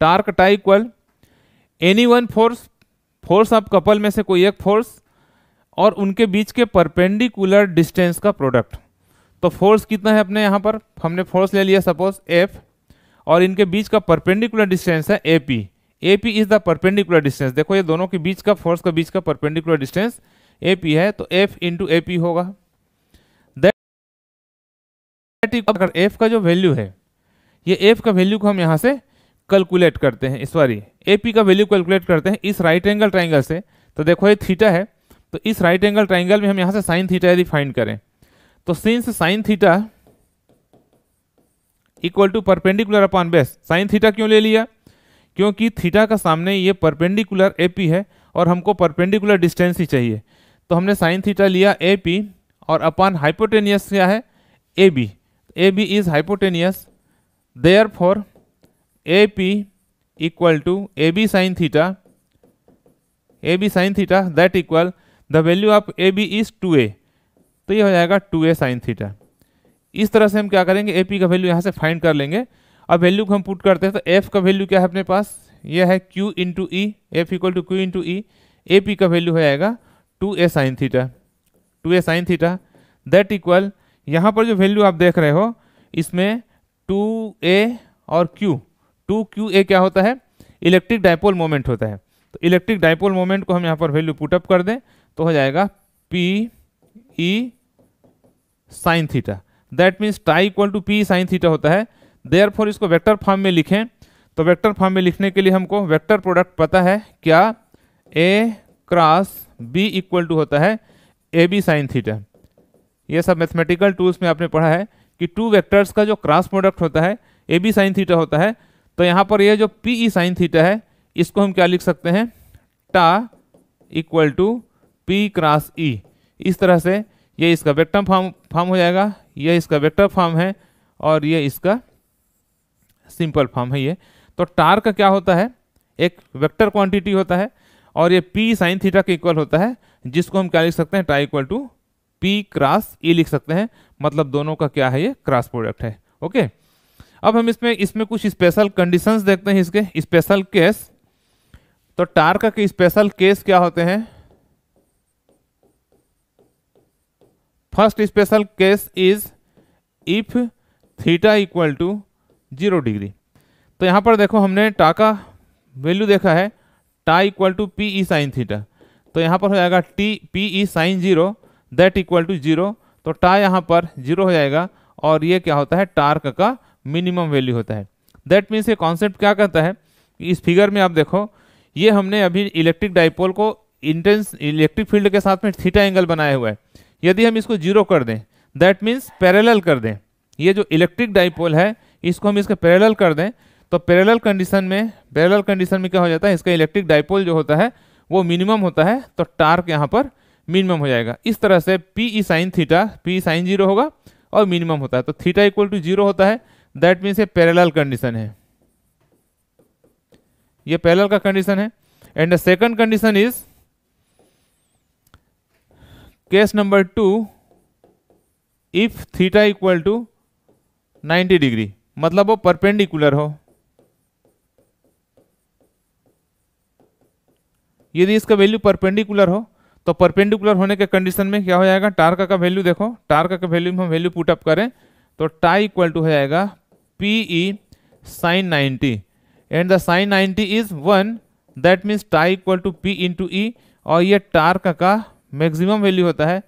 torque tau equal any one force force आप कपल में से कोई एक फोर्स और उनके बीच के परपेंडिकुलर डिस्टेंस का प्रोडक्ट तो फोर्स कितना है अपने यहाँ पर हमने फोर्स ले लिया सपोज एफ और इनके बीच का परपेंडिकुलर डिस्टेंस है A P A P is the perpendicular distance देखो ये दोनों के बीच का फोर्स का बीच का परपेंडिकुलर डिस्टेंस ए पी है तो एफ इंटू ए पी होगा दैट अगर एफ का जो वैल्यू है ये एफ का वैल्यू को हम यहाँ से कैलकुलेट करते हैं सॉरी ए पी का वैल्यू कैलकुलेट करते हैं इस राइट एंगल ट्राइंगल से तो देखो ये थीटा है तो इस राइट एंगल ट्राइंगल में हम यहाँ से साइन थीटा यदि फाइंड करें तो since sine theta equal to perpendicular upon base sine theta क्यों ले लिया क्योंकि थीटा का सामने ये परपेंडिकुलर ए पी है और हमको परपेंडिकुलर डिस्टेंस ही चाहिए तो हमने साइन थीटा लिया ए पी और अपॉन हाइपोटेनियस क्या है A B A B is hypotenuse therefore A P equal to ab sin theta ab sin theta that equal the value of ab is 2a तो ये हो जाएगा 2a sin theta इस तरह से हम क्या करेंगे ए पी का वैल्यू यहाँ से फाइंड कर लेंगे अब वैल्यू को हम पुट करते हैं तो एफ का वैल्यू क्या है अपने पास ये है q into E F equal to Q into E A P का वैल्यू हो जाएगा 2a a sine theta two a sine theta that equal यहाँ पर जो वैल्यू आप देख रहे हो इसमें 2a और क्यू टू क्यू ए क्या होता है इलेक्ट्रिक डायपोल मोमेंट होता है तो इलेक्ट्रिक डायपोल मोमेंट को हम यहाँ पर वैल्यू पुटअप कर दें तो हो जाएगा P E sine theta that means tau equal to P sine theta होता है देयर फॉर इसको वैक्टर फॉर्म में लिखें तो वैक्टर फॉर्म में लिखने के लिए हमको वैक्टर प्रोडक्ट पता है क्या A cross B equal to होता है ए बी साइन थीटा ये सब मैथमेटिकल टूल्स में आपने पढ़ा है कि टू वेक्टर्स का जो क्रॉस प्रोडक्ट होता है ए बी साइन थीटा होता है तो यहाँ पर यह जो पी ई साइन थीटा है इसको हम क्या लिख सकते हैं tau equal to P cross E इस तरह से ये इसका वेक्टर फॉर्म फॉर्म हो जाएगा यह इसका वेक्टर फॉर्म है और ये इसका सिंपल फॉर्म है ये तो टार का क्या होता है एक वेक्टर क्वांटिटी होता है और ये पी साइन थीटा के इक्वल होता है जिसको हम क्या लिख सकते हैं tau equal to P cross E लिख सकते हैं मतलब दोनों का क्या है ये क्रॉस प्रोडक्ट है ओके अब हम इसमें इसमें कुछ स्पेशल कंडीशंस देखते हैं इसके स्पेशल केस तो टार्क के स्पेशल केस क्या होते हैं first special case is if theta equal to zero degree तो यहां पर देखो हमने टा का वैल्यू देखा है tau equal to P E sine theta तो यहां पर हो जाएगा T P E sine zero that equal to zero तो टा यहां पर जीरो हो जाएगा और ये क्या होता है टार्क का मिनिमम वैल्यू होता है दैट मीन्स ये कॉन्सेप्ट क्या कहता है इस फिगर में आप देखो ये हमने अभी इलेक्ट्रिक डाइपोल को इंटेंस इलेक्ट्रिक फील्ड के साथ में थीटा एंगल बनाया हुआ है यदि हम इसको जीरो कर दें दैट मीन्स पैरेलल कर दें ये जो इलेक्ट्रिक डाइपोल है इसको हम इसके पैरेलल कर दें तो पैरेलल कंडीशन में पैरेलल कंडीशन में क्या हो जाता है इसका इलेक्ट्रिक डाइपोल जो होता है वो मिनिमम होता है तो टार्क यहाँ पर मिनिमम हो जाएगा इस तरह से P E sine theta P sine zero होगा और मिनिमम होता है तो थीटा इक्वल टू जीरो होता है दैट मीन्स ये पैरेलल कंडीशन है ये पैरेलल का कंडीशन है and the second condition is case number two if theta equal to 90 degree मतलब वो परपेंडिकुलर हो यदि इसका वैल्यू परपेंडिकुलर हो तो परपेंडिकुलर होने के कंडीशन में क्या हो जाएगा टार्क का वैल्यू देखो टार्क का वैल्यू में हम वैल्यू पुटअप करें तो टाई इक्वल टू हो जाएगा P E sine ninety and the sine ninety is one that means tau equal to P to E और ये टार्क का मैक्सिमम वैल्यू होता है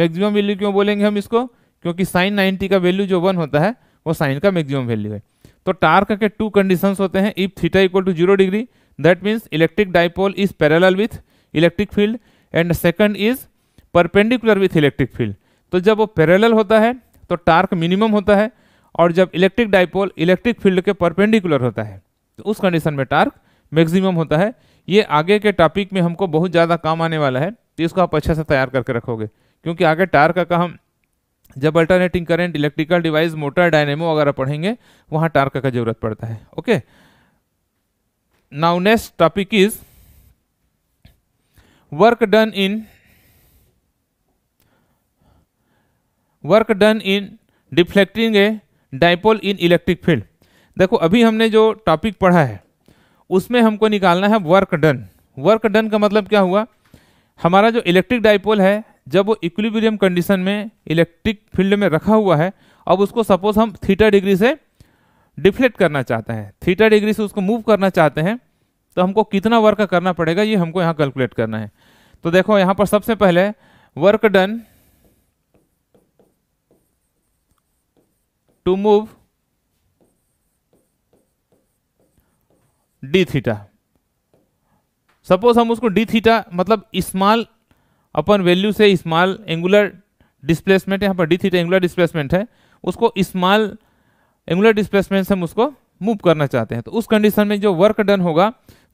मैक्सिमम वैल्यू क्यों बोलेंगे हम इसको क्योंकि साइन नाइन्टी का वैल्यू जो वन होता है वो साइन का मैक्सिमम वैल्यू है तो टार्क के टू कंडीशन होते हैं if theta equal to zero degree that means electric dipole is parallel with electric field and second is perpendicular with electric field तो जब वो पैरेलल होता है तो टार्क मिनिमम होता है और जब इलेक्ट्रिक डाइपोल इलेक्ट्रिक फील्ड के परपेंडिकुलर होता है तो उस कंडीशन में टार्क मैक्सिमम होता है ये आगे के टॉपिक में हमको बहुत ज़्यादा काम आने वाला है तो इसको आप अच्छा से तैयार करके रखोगे क्योंकि आगे टार्क का हम जब alternating current electrical device motor dynamo वगैरह पढ़ेंगे वहाँ टार्क का जरूरत पड़ता है okay now next topic is work done in work done in deflecting a dipole in electric field देखो अभी हमने जो टॉपिक पढ़ा है उसमें हमको निकालना है वर्क डन वर्क डन का मतलब क्या हुआ हमारा जो इलेक्ट्रिक डाइपोल है जब वो इक्विलिब्रियम कंडीशन में इलेक्ट्रिक फील्ड में रखा हुआ है अब उसको सपोज हम थीटा डिग्री से डिफ्लेक्ट करना चाहते हैं थीटा डिग्री से उसको मूव करना चाहते हैं तो हमको कितना वर्क करना पड़ेगा ये हमको यहाँ कैलकुलेट करना है तो देखो यहाँ पर सबसे पहले work done to move d theta suppose हम उसको d थीटा मतलब स्मॉल अपन वैल्यू से स्मॉल एंगुलर डिस्प्लेसमेंट यहाँ पर d थीटा एंगुलर डिस्प्लेसमेंट है उसको स्मॉल एंगुलर डिस्प्लेसमेंट से हम उसको मूव करना चाहते हैं तो उस कंडीशन में जो वर्क डन होगा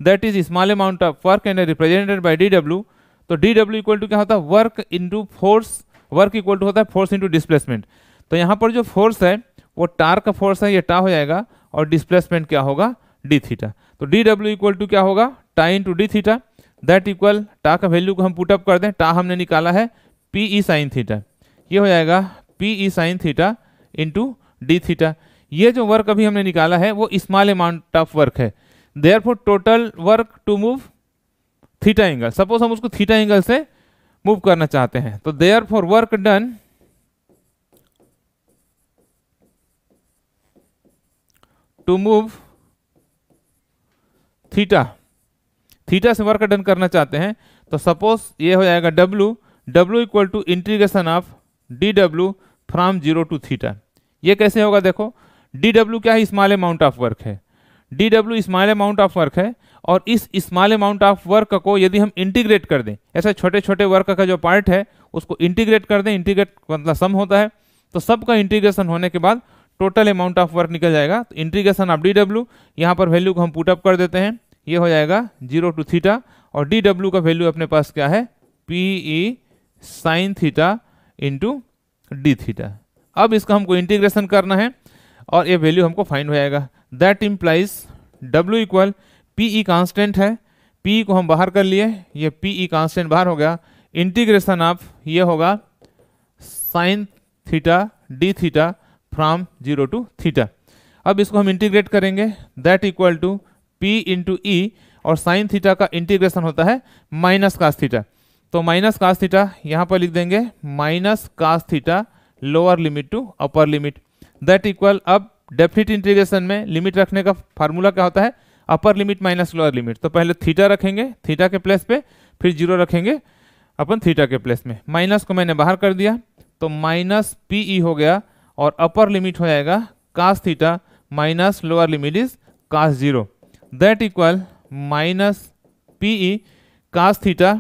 that is small amount of work and represented by D W तो डी डब्ल्यू इक्वल टू क्या होता है work into force work equal to होता है फोर्स इंटू डिस्प्लेसमेंट तो यहाँ पर जो फोर्स है वो टार का फोर्स है ये टा हो जाएगा और डिस्प्लेसमेंट क्या होगा डी थीटा तो डी डब्ल्यू इक्वल टू क्या होगा tau to D theta that equal tau का वैल्यू को हम पुटअप कर दें टा हमने निकाला है पी ई साइन थीटा ये हो जाएगा P E sine theta into D theta ये जो वर्क अभी हमने निकाला है वो स्मॉल अमाउंट ऑफ वर्क है therefore total work to move theta angle suppose हम उसको थीटा एंगल से मूव करना चाहते हैं तो therefore work done to move theta theta से वर्क डन करना चाहते हैं तो सपोज ये हो जाएगा W W equal to integration of D W from zero to theta ये कैसे होगा देखो डी डब्ल्यू क्या है स्मॉल अमाउंट ऑफ वर्क है D W small amount of work है और इस स्मॉल अमाउंट ऑफ वर्क को यदि हम इंटीग्रेट कर दें ऐसे छोटे छोटे वर्क का जो पार्ट है उसको इंटीग्रेट कर दें इंटीग्रेट मतलब सम होता है तो सब का इंटीग्रेशन होने के बाद टोटल अमाउंट ऑफ वर्क निकल जाएगा तो इंट्रीगेशन ऑफ डी डब्ल्यू यहाँ पर वैल्यू को हम पुट अप कर देते हैं ये हो जाएगा जीरो टू थीटा और डी डब्ल्यू का वैल्यू अपने पास क्या है P E sine theta into D theta अब इसका हमको इंटीग्रेशन करना है और ये वैल्यू हमको फाइंड हो जाएगा that implies W equal P E constant है पी e को हम बाहर कर लिए ये पी ई कांस्टेंट बाहर हो गया इंटीग्रेशन ऑफ ये होगा sine theta D theta from zero to theta अब इसको हम इंटीग्रेट करेंगे that equal to P into E और साइन थीटा का इंटीग्रेशन होता है माइनस कास थीटा तो माइनस कास थीटा यहाँ पर लिख देंगे minus cos theta lower limit to upper limit that equal अब डेफिनेट इंटीग्रेशन में लिमिट रखने का फार्मूला क्या होता है upper limit minus lower limit तो पहले थीटा रखेंगे थीटा के प्लेस पे फिर जीरो रखेंगे अपन थीटा के प्लेस में माइनस को मैंने बाहर कर दिया तो माइनस पी ई हो गया और अपर लिमिट हो जाएगा cos theta minus lower limit is cos zero that equal minus P E cos theta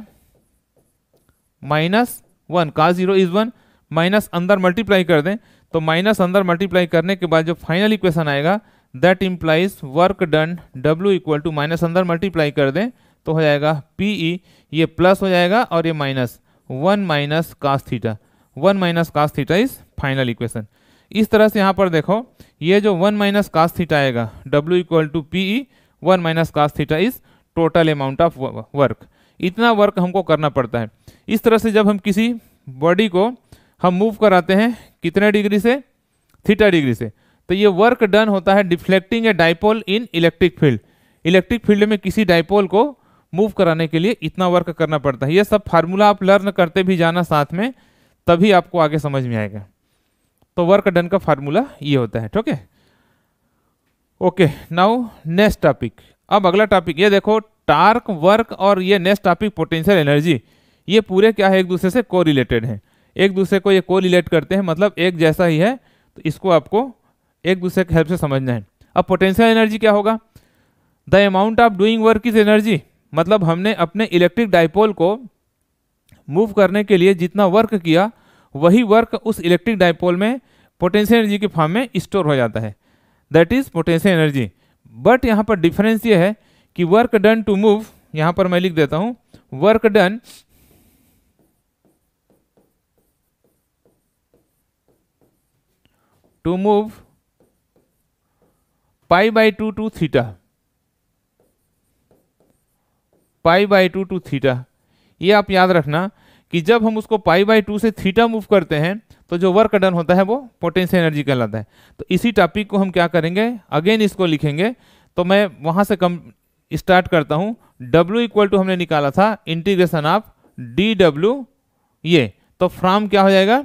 minus one cos zero is one minus अंदर मल्टीप्लाई कर दें तो माइनस अंदर मल्टीप्लाई करने के बाद जो फाइनल इक्वेशन आएगा that implies work done W equal to minus अंदर मल्टीप्लाई कर दें तो हो जाएगा पी ई e, ये प्लस हो जाएगा और ये minus one minus cos theta one minus cos theta is final equation इस तरह से यहाँ पर देखो ये जो वन माइनस कास्ट थीटा आएगा W equal to P E one minus cos theta is total amount of work इतना वर्क हमको करना पड़ता है इस तरह से जब हम किसी बॉडी को हम मूव कराते हैं कितने डिग्री से थीटा डिग्री से तो ये वर्क डन होता है deflecting a dipole in electric field electric field में किसी डाइपोल को मूव कराने के लिए इतना वर्क करना पड़ता है ये सब फार्मूला आप लर्न करते भी जाना साथ में तभी आपको आगे समझ में आएगा तो वर्क डन का फार्मूला ये होता है ठीक है ओके नाउ नेक्स्ट टॉपिक अब अगला टॉपिक ये देखो टार्क वर्क और ये नेक्स्ट टॉपिक पोटेंशियल एनर्जी ये पूरे क्या है एक दूसरे से को रिलेटेड है एक दूसरे को ये को रिलेट करते हैं मतलब एक जैसा ही है तो इसको आपको एक दूसरे के हेल्प से समझना है अब पोटेंशियल एनर्जी क्या होगा the amount of doing work is energy मतलब हमने अपने इलेक्ट्रिक डाइपोल को मूव करने के लिए जितना वर्क किया वही वर्क उस इलेक्ट्रिक डाइपोल में पोटेंशियल एनर्जी के फॉर्म में स्टोर हो जाता है that is potential energy but यहाँ पर डिफरेंस ये है कि वर्क डन टू मूव यहाँ पर मैं लिख देता हूँ work done to move pi by two to theta pi by two to theta ये आप याद रखना कि जब हम उसको पाई बाई टू से थीटा मूव करते हैं तो जो वर्क डन होता है वो पोटेंशियल एनर्जी कहलाता है तो इसी टॉपिक को हम क्या करेंगे अगेन इसको लिखेंगे तो मैं वहाँ से कम स्टार्ट करता हूँ डब्ल्यू इक्वल टू हमने निकाला था इंटीग्रेशन ऑफ डी डब्ल्यू ये तो फ्राम क्या हो जाएगा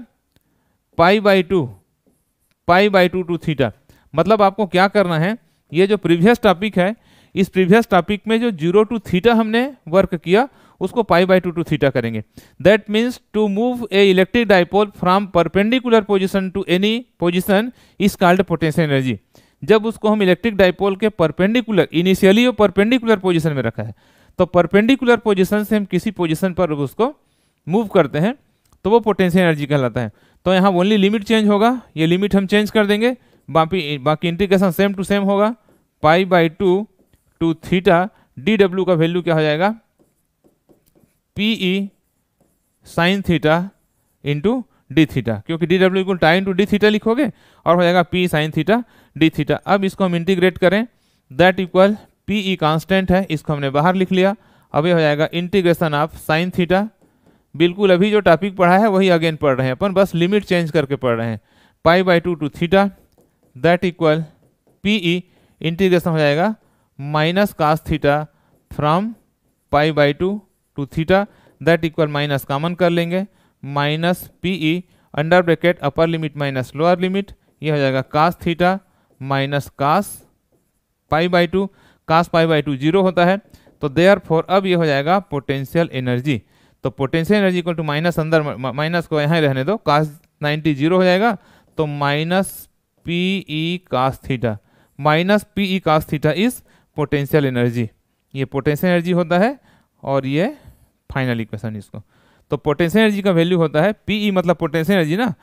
pi by two pi by two to theta मतलब आपको क्या करना है ये जो प्रीवियस टॉपिक है इस प्रीवियस टॉपिक में जो जीरो टू थीटा हमने वर्क किया उसको pi by two to theta करेंगे that means to move a electric dipole from perpendicular position to any position is called potential energy जब उसको हम इलेक्ट्रिक डाइपोल के परपेंडिकुलर इनिशियली वो परपेंडिकुलर पोजिशन में रखा है तो परपेंडिकुलर पोजिशन से हम किसी पोजिशन पर उसको मूव करते हैं तो वो पोटेंशियल एनर्जी कहलाता है तो यहाँ ओनली लिमिट चेंज होगा ये लिमिट हम चेंज कर देंगे बाकी बाकी इंटीग्रेशन सेम टू सेम होगा pi by two to theta D W का वैल्यू क्या हो जाएगा P E sine theta into D theta क्योंकि D W equal tau to D theta लिखोगे और हो जाएगा P sine theta D theta अब इसको हम इंटीग्रेट करें that equal P E constant है इसको हमने बाहर लिख लिया अब ये हो जाएगा इंटीग्रेशन ऑफ साइन थीटा बिल्कुल अभी जो टॉपिक पढ़ा है वही अगेन पढ़ रहे हैं अपन बस लिमिट चेंज करके पढ़ रहे हैं pi by two to theta that equal P E integration हो जाएगा minus cos theta from pi by two to theta that equal minus common कर लेंगे minus P E under bracket upper limit minus lower limit ये हो जाएगा cos theta minus cos pi by two cos pi by two zero होता है तो देयर फोर अब ये हो जाएगा पोटेंशियल एनर्जी तो potential energy equal to minus अंदर माइनस को यहाँ रहने दो कास नाइन्टी जीरो हो जाएगा तो minus P E cos theta minus P E cos theta is potential energy ये पोटेंशियल एनर्जी होता है और ये फाइनल इक्वेशन इसको तो पोटेंशियल एनर्जी का वैल्यू होता है पीई e मतलब पोटेंशियल एनर्जी ना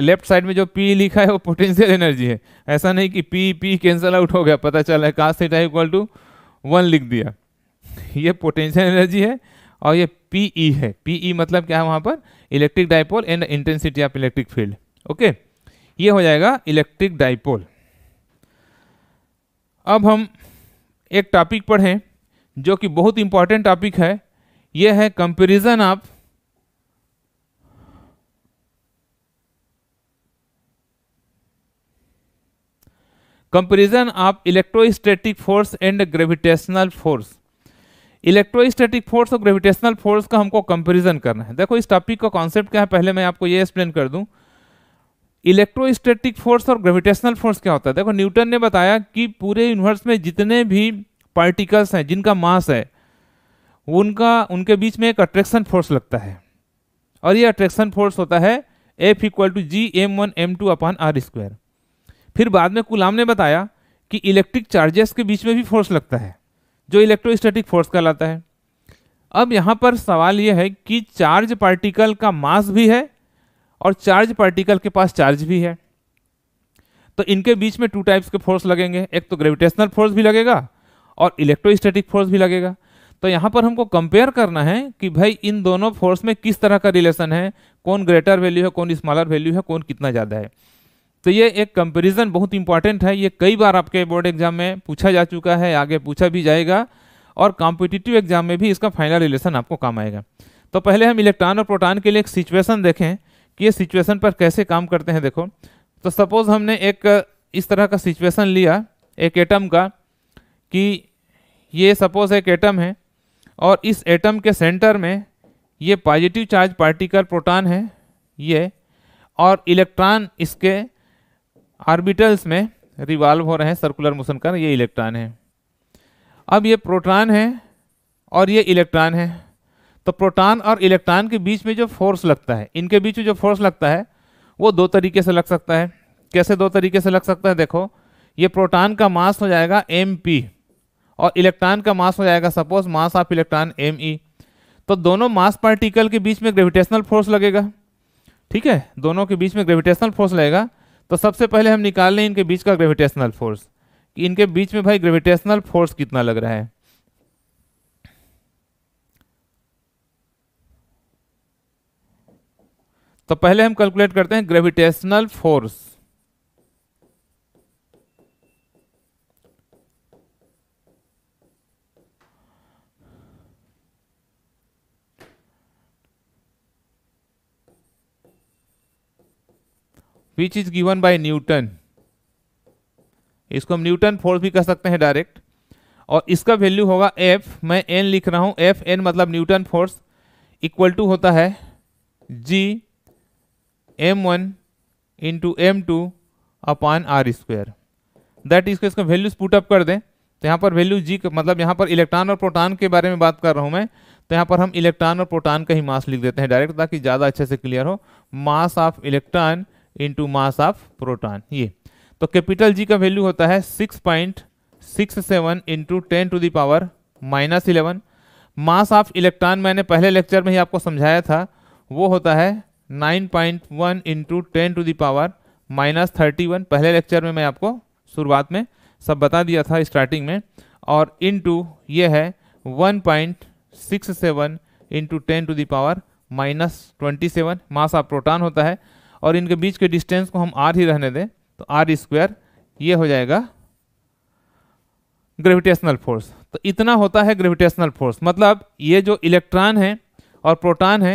लेफ्ट साइड में जो पी e लिखा है वो पोटेंशियल एनर्जी है ऐसा नहीं कि पी पी कैंसल आउट हो गया पता चला है cos theta equal to one लिख दिया ये पोटेंशियल एनर्जी है और ये पीई e है पीई मतलब क्या है वहाँ पर electric dipole and intensity of electric field okay ये हो जाएगा इलेक्ट्रिक डाइपोल अब हम एक टॉपिक पढ़ें जो कि बहुत इंपॉर्टेंट टॉपिक है ये है comparison of comparison of electrostatic force and gravitational force electrostatic force और ग्रेविटेशनल फोर्स का हमको कंपैरिजन करना है देखो इस टॉपिक का कॉन्सेप्ट क्या है पहले मैं आपको ये एक्सप्लेन कर दूं इलेक्ट्रोस्टैटिक फोर्स और ग्रेविटेशनल फोर्स क्या होता है देखो न्यूटन ने बताया कि पूरे यूनिवर्स में जितने भी पार्टिकल्स हैं जिनका मास है उनका उनके बीच में एक अट्रैक्शन फोर्स लगता है और ये अट्रैक्शन फोर्स होता है F equal to G M one M two upon are square फिर बाद में कुलाम ने बताया कि इलेक्ट्रिक चार्जेस के बीच में भी फोर्स लगता है जो इलेक्ट्रोस्टैटिक फोर्स कहलाता है अब यहाँ पर सवाल यह है कि चार्ज पार्टिकल का मास भी है और चार्ज पार्टिकल के पास चार्ज भी है तो इनके बीच में टू टाइप्स के फोर्स लगेंगे एक तो ग्रेविटेशनल फोर्स भी लगेगा और इलेक्ट्रोस्टैटिक फोर्स भी लगेगा तो यहाँ पर हमको कंपेयर करना है कि भाई इन दोनों फोर्स में किस तरह का रिलेशन है कौन ग्रेटर वैल्यू है कौन स्मॉलर वैल्यू है कौन कितना ज़्यादा है तो ये एक कंपैरिजन बहुत इंपॉर्टेंट है ये कई बार आपके बोर्ड एग्जाम में पूछा जा चुका है आगे पूछा भी जाएगा और कॉम्पिटिटिव एग्जाम में भी इसका फाइनल रिलेशन आपको काम आएगा तो पहले हम इलेक्ट्रॉन और प्रोटॉन के लिए एक सिचुएशन देखें कि ये सिचुएशन पर कैसे काम करते हैं देखो तो सपोज हमने एक इस तरह का सिचुएशन लिया एक एटम का कि ये सपोज एक एटम है और इस एटम के सेंटर में ये पॉजिटिव चार्ज पार्टिकल प्रोटॉन है ये और इलेक्ट्रॉन इसके आर्बिटल्स में रिवॉल्व हो रहे हैं सर्कुलर मोशन का ये इलेक्ट्रॉन है अब ये प्रोटॉन है और ये इलेक्ट्रॉन है तो प्रोटॉन और इलेक्ट्रॉन के बीच में जो फोर्स लगता है इनके बीच में जो फोर्स लगता है वो दो तरीके से लग सकता है कैसे दो तरीके से लग सकता है देखो ये प्रोटॉन का मास हो जाएगा एम पी और इलेक्ट्रॉन का मास हो जाएगा suppose mass of electron M E तो दोनों मास पार्टिकल के बीच में ग्रेविटेशनल फोर्स लगेगा ठीक है दोनों के बीच में ग्रेविटेशनल फोर्स लगेगा तो सबसे पहले हम निकाल लें इनके बीच का ग्रेविटेशनल फोर्स कि इनके बीच में भाई ग्रेविटेशनल फोर्स कितना लग रहा है तो पहले हम कैलकुलेट करते हैं gravitational force which is given by Newton इसको हम न्यूटन फोर्स भी कह सकते हैं डायरेक्ट और इसका वैल्यू होगा एफ मैं एन लिख रहा हूं एफ एन मतलब न्यूटन फोर्स इक्वल टू होता है G M one into M two upon are square that इसको इसका वैल्यू पुट अप कर दें तो यहाँ पर वैल्यू जी मतलब यहाँ पर इलेक्ट्रॉन और प्रोटॉन के बारे में बात कर रहा हूँ मैं तो यहाँ पर हम इलेक्ट्रॉन और प्रोटॉन का ही मास लिख देते हैं डायरेक्ट ताकि ज़्यादा अच्छे से क्लियर हो mass of electron into mass of proton ये तो कैपिटल जी का वैल्यू होता है six point six seven into ten to the power minus eleven mass of electron मैंने पहले लेक्चर में ही आपको समझाया था वो होता है nine point one into ten to the power minus thirty one पहले लेक्चर में मैं आपको शुरुआत में सब बता दिया था स्टार्टिंग में और इंटू ये है one point six seven into ten to the power minus twenty seven mass of proton होता है और इनके बीच के डिस्टेंस को हम आर ही रहने दें तो आर स्क्वायर ये हो जाएगा ग्रेविटेशनल फोर्स तो इतना होता है ग्रेविटेशनल फोर्स मतलब ये जो इलेक्ट्रॉन है और प्रोटॉन है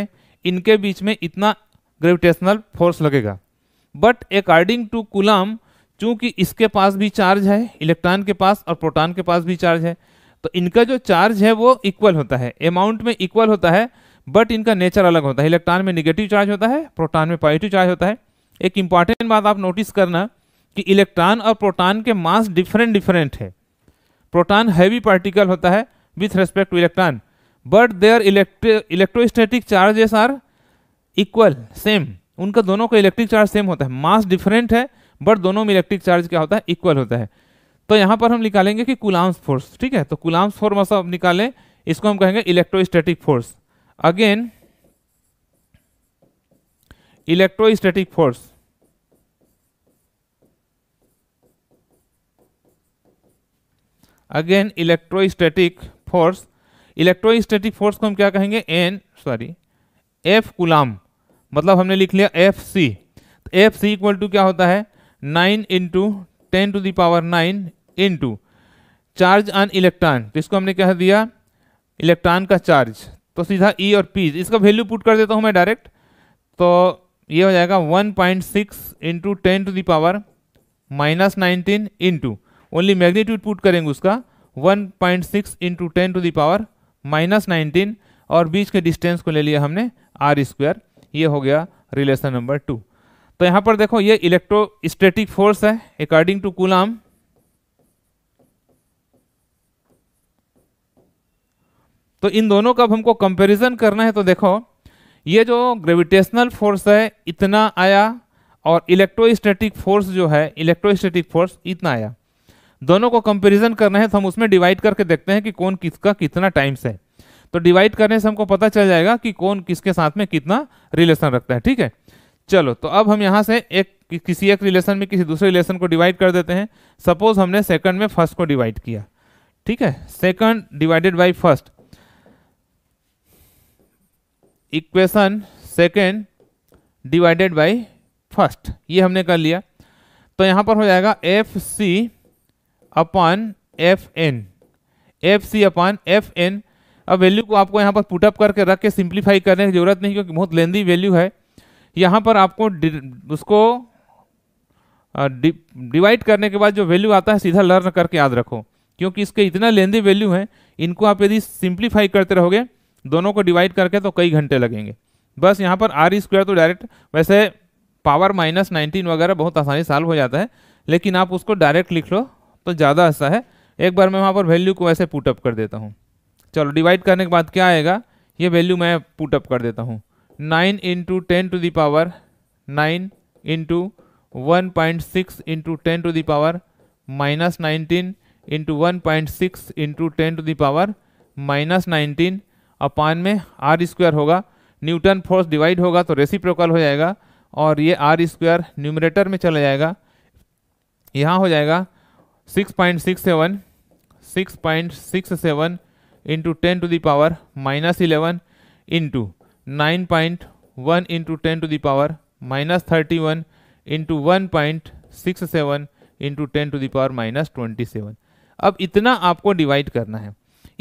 इनके बीच में इतना ग्रेविटेशनल फोर्स लगेगा बट अकॉर्डिंग टू कुलम चूंकि इसके पास भी चार्ज है इलेक्ट्रॉन के पास और प्रोटॉन के पास भी चार्ज है तो इनका जो चार्ज है वो इक्वल होता है अमाउंट में इक्वल होता है बट इनका नेचर अलग होता है इलेक्ट्रॉन में निगेटिव चार्ज होता है प्रोटॉन में पॉजिटिव चार्ज होता है एक इंपॉर्टेंट बात आप नोटिस करना कि इलेक्ट्रॉन और प्रोटॉन के मास डिफरेंट डिफरेंट है प्रोटॉन हैवी पार्टिकल होता है with respect to electron but their electrostatic charges are equal same उनका दोनों का इलेक्ट्रिक चार्ज सेम होता है मास डिफरेंट है बट दोनों में इलेक्ट्रिक चार्ज क्या होता है इक्वल होता है तो यहाँ पर हम निकालेंगे कि कुलाम्स फोर्स ठीक है तो कुलाम्स फोर्स मतलब निकालें इसको हम कहेंगे electrostatic force again electrostatic force again electrostatic force electrostatic force को हम क्या कहेंगे एन सॉरी एफ कुलाम मतलब हमने लिख लिया एफ सी तो एफ सी इक्वल टू क्या होता है nine into ten to the power nine into charge on electron तो इसको हमने क्या दिया इलेक्ट्रॉन का चार्ज तो सीधा ई e और पी इसका वैल्यू पुट कर देता हूँ मैं डायरेक्ट तो ये हो जाएगा 1.6 point six into ten to the power minus nineteen into only magnitude put करेंगे उसका 1.6 point six into ten to the power minus nineteen और बीच के डिस्टेंस को ले लिया हमने आर स्क्वायर ये हो गया रिलेशन नंबर टू तो यहाँ पर देखो ये इलेक्ट्रो फोर्स है अकॉर्डिंग टू कुलाम तो इन दोनों का अब हमको कंपैरिजन करना है तो देखो ये जो ग्रेविटेशनल फोर्स है इतना आया और इलेक्ट्रोस्टैटिक फोर्स जो है इलेक्ट्रोस्टैटिक फोर्स इतना आया दोनों को कंपैरिजन करना है तो हम उसमें डिवाइड करके देखते हैं कि कौन किसका कितना टाइम्स है तो डिवाइड करने से हमको पता चल जाएगा कि कौन किसके साथ में कितना रिलेशन रखता है ठीक है चलो तो अब हम यहाँ से एक कि किसी एक रिलेशन में किसी दूसरे रिलेशन को डिवाइड कर देते हैं सपोज हमने सेकंड में फर्स्ट को डिवाइड किया ठीक है second divided by first equation second divided by first ये हमने कर लिया तो यहाँ पर हो जाएगा F C upon F N F C upon F N अब वैल्यू को आपको यहाँ पर पुटअप करके रख के सिंप्लीफाई करने की ज़रूरत नहीं क्योंकि बहुत लेंदी वैल्यू है यहाँ पर आपको उसको डिवाइड करने के बाद जो वैल्यू आता है सीधा लर्न करके याद रखो क्योंकि इसके इतना लेंदी वैल्यू है इनको आप यदि सिंप्लीफाई करते रहोगे दोनों को डिवाइड करके तो कई घंटे लगेंगे बस यहाँ पर आर स्क्वायर e तो डायरेक्ट वैसे पावर माइनस नाइनटीन वगैरह बहुत आसानी सॉल्व हो जाता है लेकिन आप उसको डायरेक्ट लिख लो तो ज़्यादा अच्छा है एक बार मैं वहाँ पर वैल्यू को वैसे पुटअप कर देता हूँ चलो डिवाइड करने के बाद क्या आएगा ये वैल्यू मैं पुटअप कर देता हूँ nine into ten to the power nine into one point six into ten to the power minus nineteen into one point six into ten to the power minus nineteen upon में आर स्क्वायर होगा न्यूटन फोर्स डिवाइड होगा तो रेसिप्रोकल हो जाएगा और ये आर स्क्वायर न्यूमरेटर में चला जाएगा यहाँ हो जाएगा six point six seven six point six seven into ten to the power minus eleven into nine point one into ten to the power minus thirty one into one point six seven into ten to the power minus twenty seven अब इतना आपको डिवाइड करना है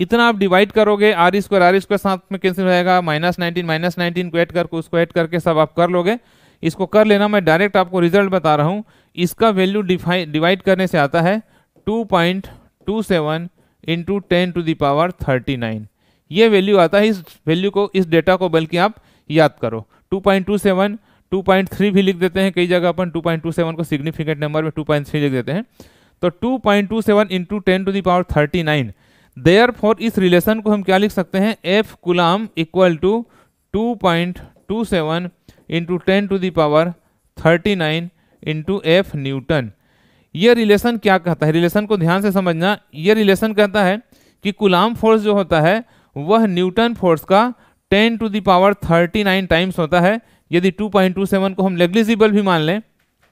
इतना आप डिवाइड करोगे आर स्क्वायर आर स्क्वायर साथ में कैंसिल हो जाएगा माइनस नाइनटीन माइनस नाइनटीन को ऐड करके उसको ऐड करके सब आप कर लोगे इसको कर लेना मैं डायरेक्ट आपको रिजल्ट बता रहा हूँ इसका वैल्यू डिवाइड करने से आता है two point two seven into ten to the power thirty nine ये वैल्यू आता है इस वैल्यू को इस डेटा को बल्कि आप याद करो two two two point seven point three भी लिख देते हैं कई जगह अपन टू टू पॉइंट सेवन को सिग्निफिकेंट नंबर में टू पॉइंट थ्री लिख देते हैं तो two point two seven into ten to the power thirty nine therefore इस रिलेशन को हम क्या लिख सकते हैं एफ गुलाम equal to two point two seven into ten to the power thirty nine into F Newton यह रिलेशन क्या कहता है रिलेशन को ध्यान से समझना यह रिलेशन कहता है कि गुलाम फोर्स जो होता है वह न्यूटन फोर्स का ten to the power thirty nine times होता है यदि टू पॉइंट टू सेवन को हम नेग्लिजिबल भी मान लें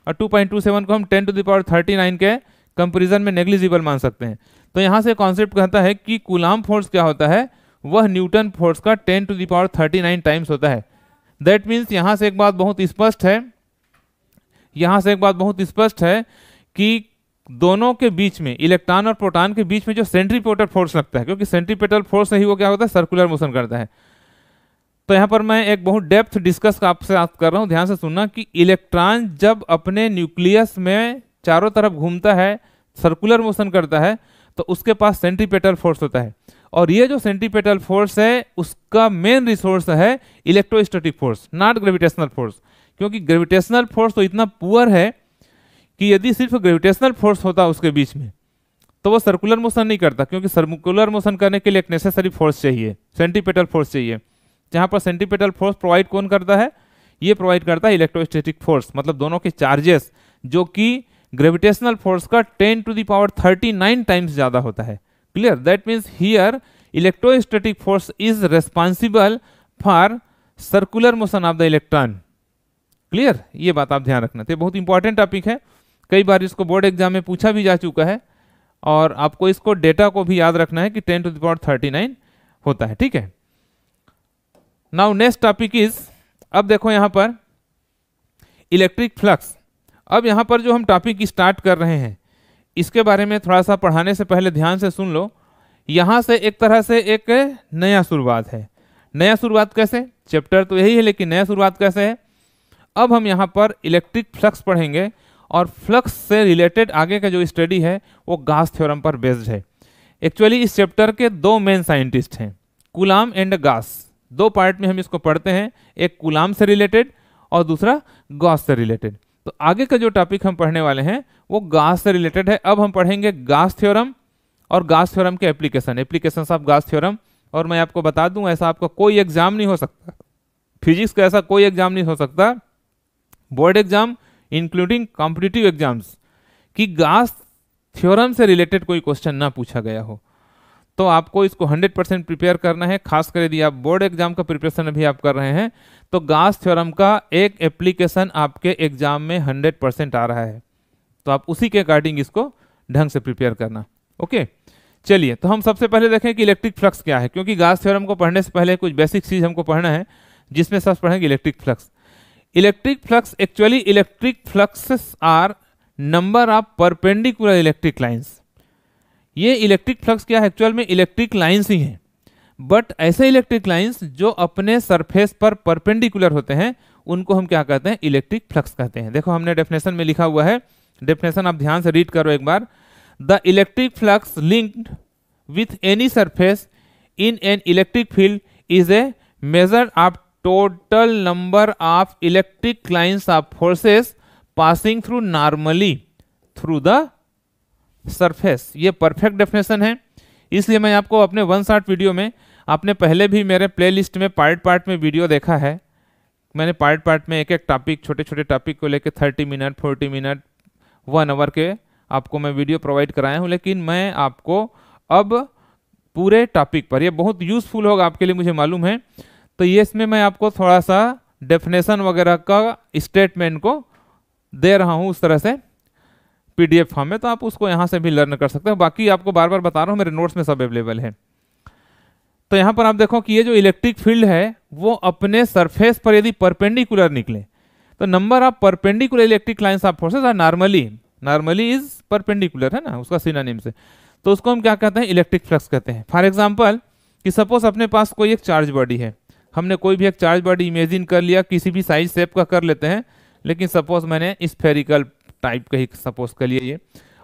और टू पॉइंट टू सेवन को हम ten to the power thirty nine के कंपेरिजन में नेग्लिजिबल मान सकते हैं तो यहाँ से कॉन्सेप्ट कहता है कि कुलाम फोर्स क्या होता है वह न्यूटन फोर्स का ten to the power thirty nine times होता है दैट मीन्स यहाँ से एक बात बहुत स्पष्ट है यहाँ से एक बात बहुत स्पष्ट है कि दोनों के बीच में इलेक्ट्रॉन और प्रोटॉन के बीच में जो सेंट्रीपेटल फोर्स लगता है क्योंकि सेंट्रीपेटल फोर्स से ही वो क्या होता है सर्कुलर मोशन करता है तो यहाँ पर मैं एक बहुत डेप्थ डिस्कस आपसे आप कर रहा हूँ ध्यान से सुनना कि इलेक्ट्रॉन जब अपने न्यूक्लियस में चारों तरफ घूमता है सर्कुलर मोशन करता है तो उसके पास सेंट्रीपेटल फोर्स होता है और ये जो सेंट्रीपेटल फोर्स है उसका मेन रिसोर्स है electrostatic force not gravitational force क्योंकि ग्रेविटेशनल फोर्स तो इतना पुअर है कि यदि सिर्फ ग्रेविटेशनल फोर्स होता उसके बीच में तो वो सर्कुलर मोशन नहीं करता क्योंकि सर्कुलर मोशन करने के लिए एक नेसेसरी फोर्स चाहिए सेंटीपेटल फोर्स चाहिए जहाँ पर सेंटीपेटल फोर्स प्रोवाइड कौन करता है ये प्रोवाइड करता है इलेक्ट्रोस्टैटिक फोर्स मतलब दोनों के चार्जेस जो कि ग्रेविटेशनल फोर्स का 10 टू दी पावर 39 टाइम्स ज़्यादा होता है clear that means here electrostatic force is responsible for circular motion of the electron clear ये बात आप ध्यान रखना थे तो बहुत इंपॉर्टेंट टॉपिक है कई बार इसको बोर्ड एग्जाम में पूछा भी जा चुका है और आपको इसको डेटा को भी याद रखना है कि ten to the power thirty nine होता है ठीक है नाउ नेक्स्ट टॉपिक इज अब देखो यहां पर इलेक्ट्रिक फ्लक्स अब यहाँ पर जो हम टॉपिक स्टार्ट कर रहे हैं इसके बारे में थोड़ा सा पढ़ाने से पहले ध्यान से सुन लो यहाँ से एक तरह से एक नया शुरुआत है नया शुरुआत कैसे चैप्टर तो यही है लेकिन नया शुरुआत कैसे है अब हम यहाँ पर इलेक्ट्रिक फ्लक्स पढ़ेंगे और फ्लक्स से रिलेटेड आगे का जो स्टडी है वो गास थ्योरम पर बेस्ड है एक्चुअली इस चैप्टर के दो मेन साइंटिस्ट हैं कुलाम एंड गास दो पार्ट में हम इसको पढ़ते हैं एक कुलाम से रिलेटेड और दूसरा गॉस से रिलेटेड तो आगे का जो टॉपिक हम पढ़ने वाले हैं वो गास से रिलेटेड है अब हम पढ़ेंगे गास थ्योरम और गास थ्योरम के application application of Gauss theorem और मैं आपको बता दूं ऐसा आपका कोई एग्जाम नहीं हो सकता फिजिक्स का ऐसा कोई एग्जाम नहीं हो सकता board exam including competitive exams कि गास थ्योरम से रिलेटेड कोई क्वेश्चन ना पूछा गया हो तो आपको इसको 100 परसेंट प्रिपेयर करना है खासकर यदि आप बोर्ड एग्जाम का प्रिपरेशन अभी आप कर रहे हैं तो गास थ्योरम का एक एप्लीकेशन आपके एग्जाम में 100 परसेंट आ रहा है तो आप उसी के अकॉर्डिंग इसको ढंग से प्रिपेयर करना ओके चलिए तो हम सबसे पहले देखें कि इलेक्ट्रिक फ्लक्स क्या है क्योंकि गास थ्योरम को पढ़ने से पहले कुछ बेसिक चीज़ हमको पढ़ना है जिसमें सबसे पढ़ेंगे electric flux electric flux actually electric flux are number of perpendicular electric lines ये इलेक्ट्रिक फ्लक्स क्या है एक्चुअल में इलेक्ट्रिक लाइन्स ही हैं बट ऐसे इलेक्ट्रिक लाइन्स जो अपने सरफेस पर परपेंडिकुलर होते हैं उनको हम क्या कहते हैं इलेक्ट्रिक फ्लक्स कहते हैं देखो हमने डेफिनेशन में लिखा हुआ है डेफिनेशन आप ध्यान से रीड करो एक बार the electric flux linked with any surface in an electric field is a measure of total number of electric lines of forces passing through normally through the surface ये परफेक्ट डेफिनेशन है इसलिए मैं आपको अपने वन शार्ट वीडियो में आपने पहले भी मेरे प्लेलिस्ट में पार्ट पार्ट में वीडियो देखा है मैंने पार्ट पार्ट में एक एक टॉपिक छोटे छोटे टॉपिक को लेकर thirty minute forty minute one hour के आपको मैं वीडियो प्रोवाइड कराया हूँ लेकिन मैं आपको अब पूरे टॉपिक पर यह बहुत यूज़फुल होगा आपके लिए मुझे मालूम है तो ये इसमें मैं आपको थोड़ा सा डेफिनेशन वगैरह का स्टेटमेंट को दे रहा हूँ उस तरह से पीडीएफ फॉर्म में तो आप उसको यहाँ से भी लर्न कर सकते हो बाकी आपको बार बार बता रहा हूँ मेरे नोट्स में सब अवेलेबल है तो यहाँ पर आप देखो कि ये जो इलेक्ट्रिक फील्ड है वो अपने सरफेस पर यदि परपेंडिकुलर निकले तो number of perpendicular electric lines of forces are normally normally is perpendicular है ना उसका सीनानेम से तो उसको हम क्या कहते हैं इलेक्ट्रिक फ्लक्स कहते हैं फॉर एग्जाम्पल कि सपोज अपने पास कोई एक चार्ज बॉडी है हमने कोई भी एक चार्ज बॉडी इमेजिन कर लिया किसी भी साइज सेप का कर लेते हैं लेकिन सपोज मैंने स्फेरिकल टाइप का ही सपोज कर ये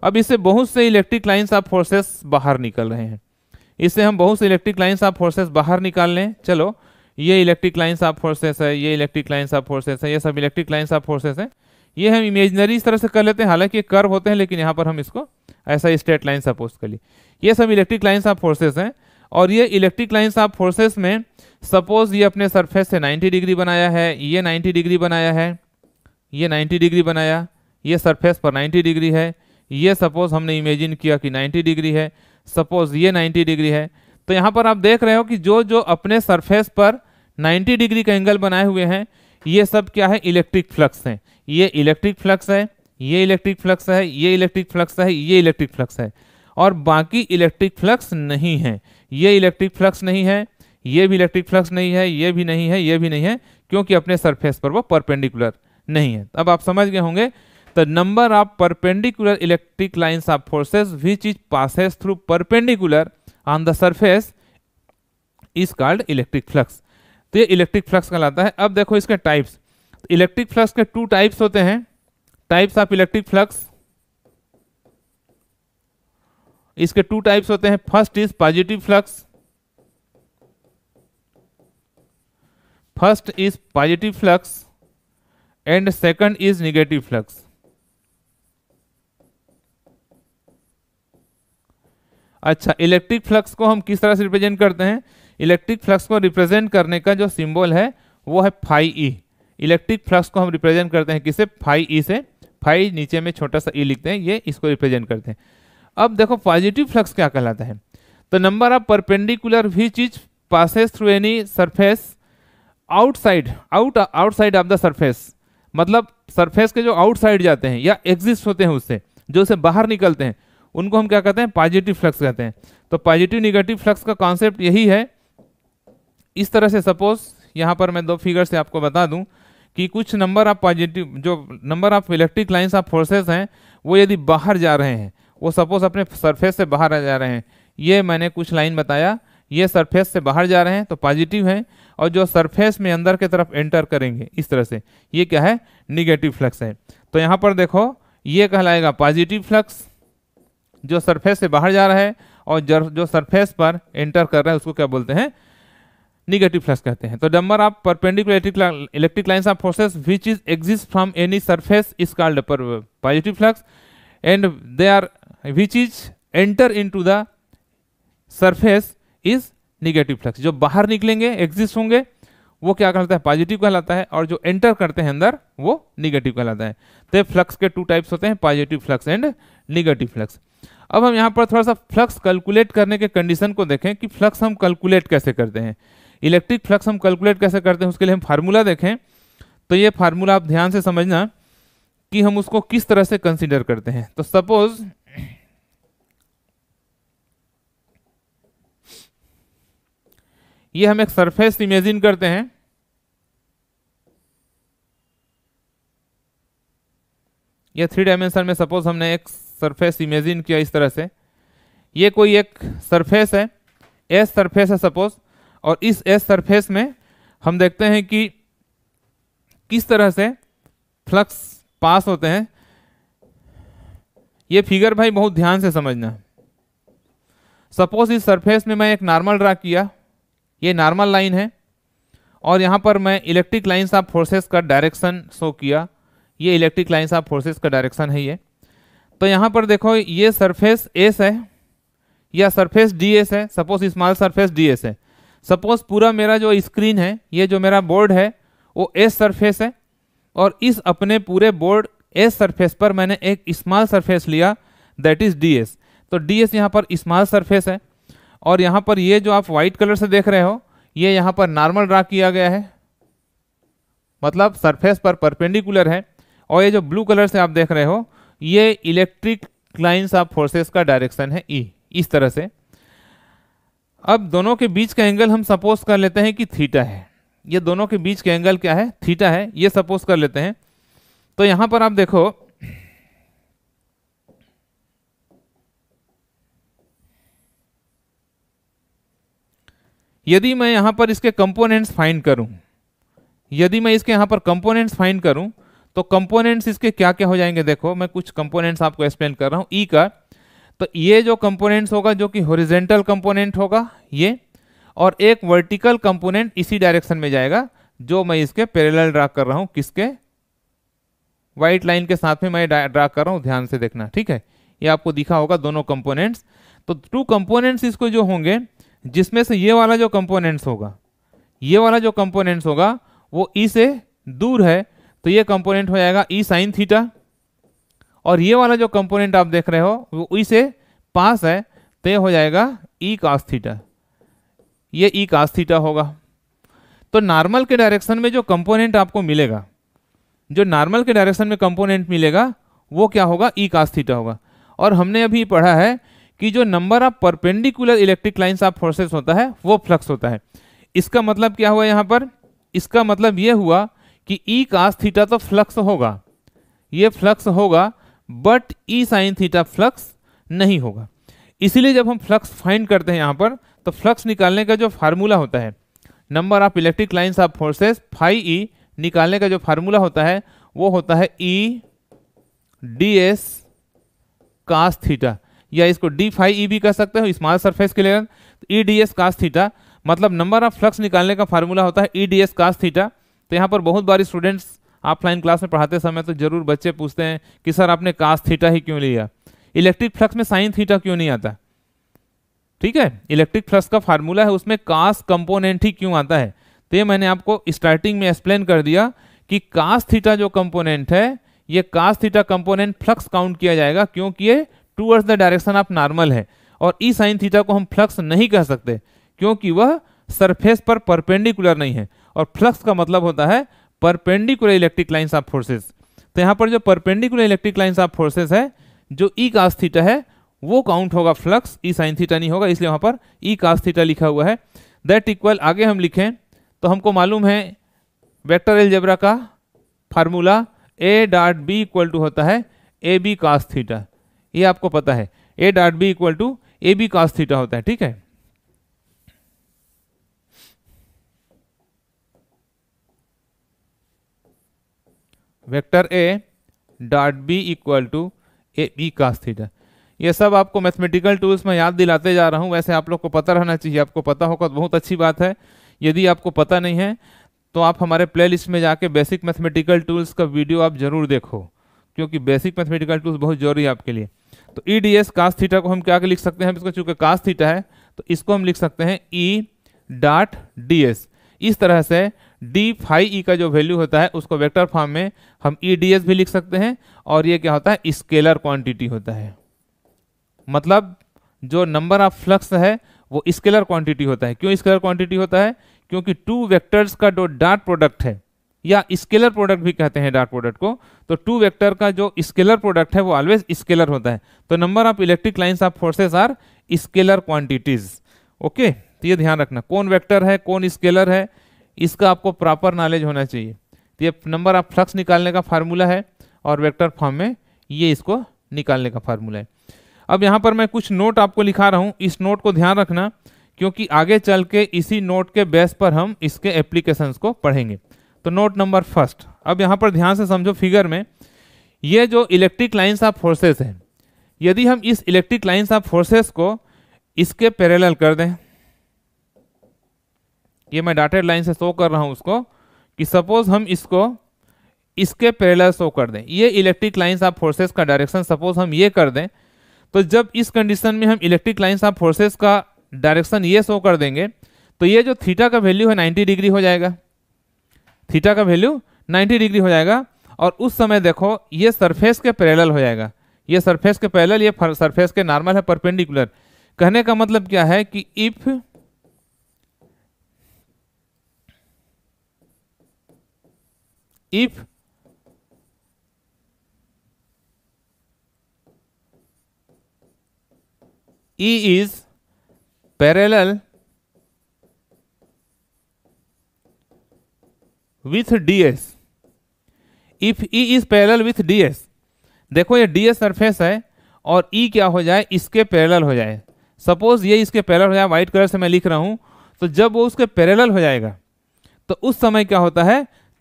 अब इससे बहुत से इलेक्ट्रिक लाइन्स ऑफ फोर्सेस बाहर निकल रहे हैं इससे हम बहुत से इलेक्ट्रिक लाइन्स ऑफ फोर्सेस बाहर निकाल लें चलो ये इलेक्ट्रिक लाइन्स ऑफ फोर्सेस है ये इलेक्ट्रिक लाइन्स ऑफ फोर्सेस है ये सब इलेक्ट्रिक लाइन्स ऑफ फोर्सेस है ये हम इमेजनरी इस तरह से कर लेते हैं हालांकि ये कर्व होते हैं लेकिन यहाँ पर हम इसको ऐसा स्ट्रेट लाइन सपोज कर लिए ये सब इलेक्ट्रिक लाइन्स ऑफ फोर्सेस हैं और ये इलेक्ट्रिक लाइन्स ऑफ फोर्सेस में सपोज ये अपने सरफेस से 90 डिग्री बनाया है ये 90 डिग्री बनाया है ये 90 डिग्री बनाया ये सरफेस पर 90 डिग्री है ये सपोज हमने इमेजिन किया कि 90 डिग्री है सपोज ये 90 डिग्री है तो यहाँ पर आप देख रहे हो कि जो जो अपने सरफेस पर 90 डिग्री का एंगल बनाए हुए हैं ये सब क्या है इलेक्ट्रिक फ्लक्स है ये इलेक्ट्रिक फ्लक्स है ये इलेक्ट्रिक फ्लक्स है ये इलेक्ट्रिक फ्लक्स है ये इलेक्ट्रिक फ्लक्स है और बाकी इलेक्ट्रिक फ्लक्स नहीं है ये इलेक्ट्रिक फ्लक्स नहीं है ये भी इलेक्ट्रिक फ्लक्स नहीं है ये भी नहीं है ये भी नहीं है क्योंकि अपने सरफेस पर वो परपेंडिकुलर नहीं है अब आप समझ गए होंगे the number of perpendicular electric lines of forces which is passes through perpendicular on the surface is called electric flux तो ये इलेक्ट्रिक फ्लक्स कहलाता है अब देखो इसके टाइप्स इलेक्ट्रिक फ्लक्स के टू टाइप्स होते हैं टाइप्स ऑफ इलेक्ट्रिक फ्लक्स इसके टू टाइप्स होते हैं first is positive flux first is positive flux and second is negative flux अच्छा इलेक्ट्रिक फ्लक्स को हम किस तरह से रिप्रेजेंट करते हैं इलेक्ट्रिक फ्लक्स को रिप्रेजेंट करने का जो सिंबल है वो है फाई ई इलेक्ट्रिक फ्लक्स को हम रिप्रेजेंट करते हैं किसे फाई ई e से फाई नीचे में छोटा सा ई e लिखते हैं ये इसको रिप्रेजेंट करते हैं अब देखो पॉजिटिव फ्लक्स क्या कहलाता है तो नंबर ऑफ परपेंडिकुलर भी चीज passes through any surface outside out outside of the surface मतलब सरफेस के जो आउटसाइड जाते हैं या एग्जिस्ट होते हैं उससे जो उसे बाहर निकलते हैं उनको हम क्या कहते हैं पॉजिटिव फ्लक्स कहते हैं तो पॉजिटिव निगेटिव फ्लक्स का कॉन्सेप्ट यही है इस तरह से सपोज यहाँ पर मैं दो फिगर से आपको बता दूँ कि कुछ नंबर ऑफ पॉजिटिव जो number of electric lines of forces हैं वो यदि बाहर जा रहे हैं वो सपोज अपने सरफेस से बाहर जा रहे हैं ये मैंने कुछ लाइन बताया ये सरफेस से बाहर जा रहे हैं तो पॉजिटिव हैं और जो सरफेस में अंदर की तरफ एंटर करेंगे इस तरह से ये क्या है निगेटिव फ्लक्स है तो यहाँ पर देखो ये कहलाएगा पॉजिटिव फ्लक्स जो सरफेस से बाहर जा रहा है और जो सरफेस पर एंटर कर रहा है उसको क्या बोलते हैं निगेटिव फ्लक्स कहते हैं तो number of perpendicular electric lines of forces which is exist from any surface is called positive flux and they are which is enter in the surface is negative flux जो बाहर निकलेंगे एग्जिस्ट होंगे वो क्या कहलाता है पॉजिटिव कहलाता है और जो एंटर करते हैं अंदर वो निगेटिव कहलाता है तो फ्लक्स के टू टाइप्स होते हैं positive flux and negative flux अब हम यहाँ पर थोड़ा सा फ्लक्स कैलकुलेट करने के कंडीशन को देखें कि फ्लक्स हम कैलकुलेट कैसे करते हैं इलेक्ट्रिक फ्लक्स हम कैलकुलेट कैसे करते हैं उसके लिए हम फार्मूला देखें तो ये फार्मूला आप ध्यान से समझना कि हम उसको किस तरह से कंसिडर करते हैं तो सपोज ये हम एक सरफेस इमेजिन करते हैं या थ्री डायमेंशन में सपोज हमने एक सरफेस इमेजिन किया इस तरह से ये कोई एक सरफेस है एस सरफेस है सपोज और इस एस सरफेस में हम देखते हैं कि किस तरह से फ्लक्स पास होते हैं ये फिगर भाई बहुत ध्यान से समझना सपोज इस सरफेस में मैं एक नॉर्मल ड्रा किया ये नॉर्मल लाइन है और यहाँ पर मैं इलेक्ट्रिक लाइन्स ऑफ फोर्सेस का डायरेक्शन शो किया ये इलेक्ट्रिक लाइन्स ऑफ फोर्सेस का डायरेक्शन है ये तो यहाँ पर देखो ये सरफेस एस है या सरफेस डी एस है suppose small surface D S है सपोज पूरा मेरा जो स्क्रीन है ये जो मेरा बोर्ड है वो एस सरफेस है और इस अपने पूरे बोर्ड एस सरफेस पर मैंने एक स्मॉल सरफेस लिया दैट इज़ डी एस तो डी एस यहाँ पर स्मॉल सरफेस है और यहाँ पर ये जो आप वाइट कलर से देख रहे हो ये यहाँ पर नॉर्मल ड्रा किया गया है मतलब सरफेस पर परपेंडिकुलर है और ये जो ब्लू कलर से आप देख रहे हो ये इलेक्ट्रिक लाइन्स ऑफ फोर्सेस का डायरेक्शन है ई e, इस तरह से अब दोनों के बीच का एंगल हम सपोज कर लेते हैं कि थीटा है ये दोनों के बीच का एंगल क्या है थीटा है ये सपोज कर लेते हैं तो यहां पर आप देखो यदि मैं यहां पर इसके कंपोनेंट्स फाइंड करूं यदि मैं इसके यहां पर कंपोनेंट्स फाइंड करूं तो कंपोनेंट्स इसके क्या क्या हो जाएंगे देखो मैं कुछ कंपोनेंट्स आपको एक्सप्लेन कर रहा हूँ ई e का तो ये जो कंपोनेंट्स होगा जो कि हॉरिजेंटल कंपोनेंट होगा ये और एक वर्टिकल कंपोनेंट इसी डायरेक्शन में जाएगा जो मैं इसके पैरेलल ड्रा कर रहा हूँ किसके वाइट लाइन के साथ में मैं ड्रा कर रहा हूँ ध्यान से देखना ठीक है ये आपको दिखा होगा दोनों कंपोनेंट्स तो टू कंपोनेंट्स इसको जो होंगे जिसमें से ये वाला जो कंपोनेंट्स होगा ये वाला जो कंपोनेंट्स होगा वो ई e से दूर है तो ये कंपोनेंट हो जाएगा ई साइन थीटा और ये वाला जो कंपोनेंट आप देख रहे हो वो ई e से पास है तो हो जाएगा ई कास थीटा ये ई कास थीटा होगा तो नॉर्मल के डायरेक्शन में जो कंपोनेंट आपको मिलेगा जो नॉर्मल के डायरेक्शन में कंपोनेंट मिलेगा वो क्या होगा ई कास थीटा होगा और हमने अभी पढ़ा है कि जो number of perpendicular electric lines of forces होता है वो फ्लक्स होता है इसका मतलब क्या हुआ यहाँ पर इसका मतलब ये हुआ कि ई e cos थीटा तो फ्लक्स होगा ये फ्लक्स होगा but E sine theta flux नहीं होगा इसीलिए जब हम फ्लक्स फाइंड करते हैं यहाँ पर तो फ्लक्स निकालने का जो फार्मूला होता है number of electric lines of forces phi E निकालने का जो फार्मूला होता है वो होता है E D S cos theta या इसको डी फाइव ई भी कह सकते हो स्मॉल सरफेस लिए E D S cos theta मतलब नंबर ऑफ फ्लक्स निकालने का फार्मूला होता है E D S cos theta तो यहाँ पर बहुत बारी स्टूडेंट्स ऑफलाइन क्लास में पढ़ाते समय तो जरूर बच्चे पूछते हैं कि सर आपने कास थीटा ही क्यों लिया इलेक्ट्रिक फ्लक्स में साइन थीटा क्यों नहीं आता ठीक है इलेक्ट्रिक फ्लक्स का फार्मूला है उसमें कास कंपोनेंट ही क्यों आता है तो ये मैंने आपको स्टार्टिंग में एक्सप्लेन कर दिया कि कास थीटा जो कंपोनेंट है ये cos theta component flux count किया जाएगा क्योंकि ये towards the direction of normal है और ई साइन थीटा को हम फ्लक्स नहीं कह सकते क्योंकि वह सरफेस पर परपेंडिकुलर नहीं है और फ्लक्स का मतलब होता है perpendicular electric lines of forces तो यहाँ पर जो perpendicular electric lines of forces है जो ई कास्ट थीटा है वो काउंट होगा फ्लक्स ई साइन थीटा नहीं होगा इसलिए वहाँ पर ई कास थीटा लिखा हुआ है दैट इक्वल आगे हम लिखें तो हमको मालूम है वेक्टर एलजेब्रा का formula A dot B equal to होता है ए बी कास थीटा ये आपको पता है A dot B equal to A B cos theta होता है ठीक है vector A dot B equal to A B cos theta ये सब आपको मैथमेटिकल टूल्स में याद दिलाते जा रहा हूँ वैसे आप लोग को पता रहना चाहिए आपको पता होगा तो बहुत अच्छी बात है यदि आपको पता नहीं है तो आप हमारे प्लेलिस्ट में जाके बेसिक मैथमेटिकल टूल्स का वीडियो आप जरूर देखो क्योंकि बेसिक मैथमेटिकल टूल्स बहुत जरूरी है आपके लिए तो E D S cos theta को हम क्या लिख सकते हैं इसका चूँकि कास थीटा है तो इसको हम लिख सकते हैं E e dot D S इस तरह से डी फाइव ई का जो वैल्यू होता है उसको वेक्टर फॉर्म में हम ई डी एस भी लिख सकते हैं और ये क्या होता है स्केलर क्वांटिटी होता है मतलब जो नंबर ऑफ फ्लक्स है वो स्केलर क्वांटिटी होता है क्यों स्केलर क्वांटिटी होता है क्योंकि टू वेक्टर्स का जो डॉट प्रोडक्ट है या स्केलर प्रोडक्ट भी कहते हैं डॉट प्रोडक्ट को तो टू वेक्टर का जो स्केलर प्रोडक्ट है वो ऑलवेज स्केलर होता है तो number of electric lines of forces are scalar quantities okay तो ये ध्यान रखना कौन वेक्टर है कौन स्केलर है इसका आपको प्रॉपर नॉलेज होना चाहिए तो ये नंबर आप फ्लक्स निकालने का फार्मूला है और वेक्टर फॉर्म में ये इसको निकालने का फार्मूला है अब यहाँ पर मैं कुछ नोट आपको लिखा रहा हूँ इस नोट को ध्यान रखना क्योंकि आगे चल के इसी नोट के बेस पर हम इसके एप्लीकेशंस को पढ़ेंगे तो नोट नंबर फर्स्ट अब यहाँ पर ध्यान से समझो फिगर में ये जो इलेक्ट्रिक लाइन्स ऑफ फोर्सेस हैं यदि हम इस इलेक्ट्रिक लाइन्स ऑफ फोर्सेस को इसके पैरेलल कर दें ये मैं डाटेड लाइन से शो कर रहा हूँ उसको कि सपोज हम इसको इसके पैरेलल शो कर दें ये इलेक्ट्रिक लाइन्स ऑफ फोर्सेस का डायरेक्शन सपोज हम ये कर दें तो जब इस कंडीशन में हम इलेक्ट्रिक लाइन्स ऑफ फोर्सेस का डायरेक्शन ये शो कर देंगे तो ये जो थीटा का वैल्यू है नाइन्टी डिग्री हो जाएगा थीटा का वैल्यू नाइन्टी डिग्री हो जाएगा और उस समय देखो ये सरफेस के पैरेलल हो जाएगा ये सरफेस के पैरेलल ये सरफेस के नॉर्मल है परपेंडिकुलर कहने का मतलब क्या है कि if if E is parallel with ds if E is parallel with ds देखो ये ds सरफेस है और E क्या हो जाए इसके पैरेलल हो जाए सपोज ये इसके पैरेलल हो जाए व्हाइट कलर से मैं लिख रहा हूं तो जब वो उसके पैरेलल हो जाएगा तो उस समय क्या होता है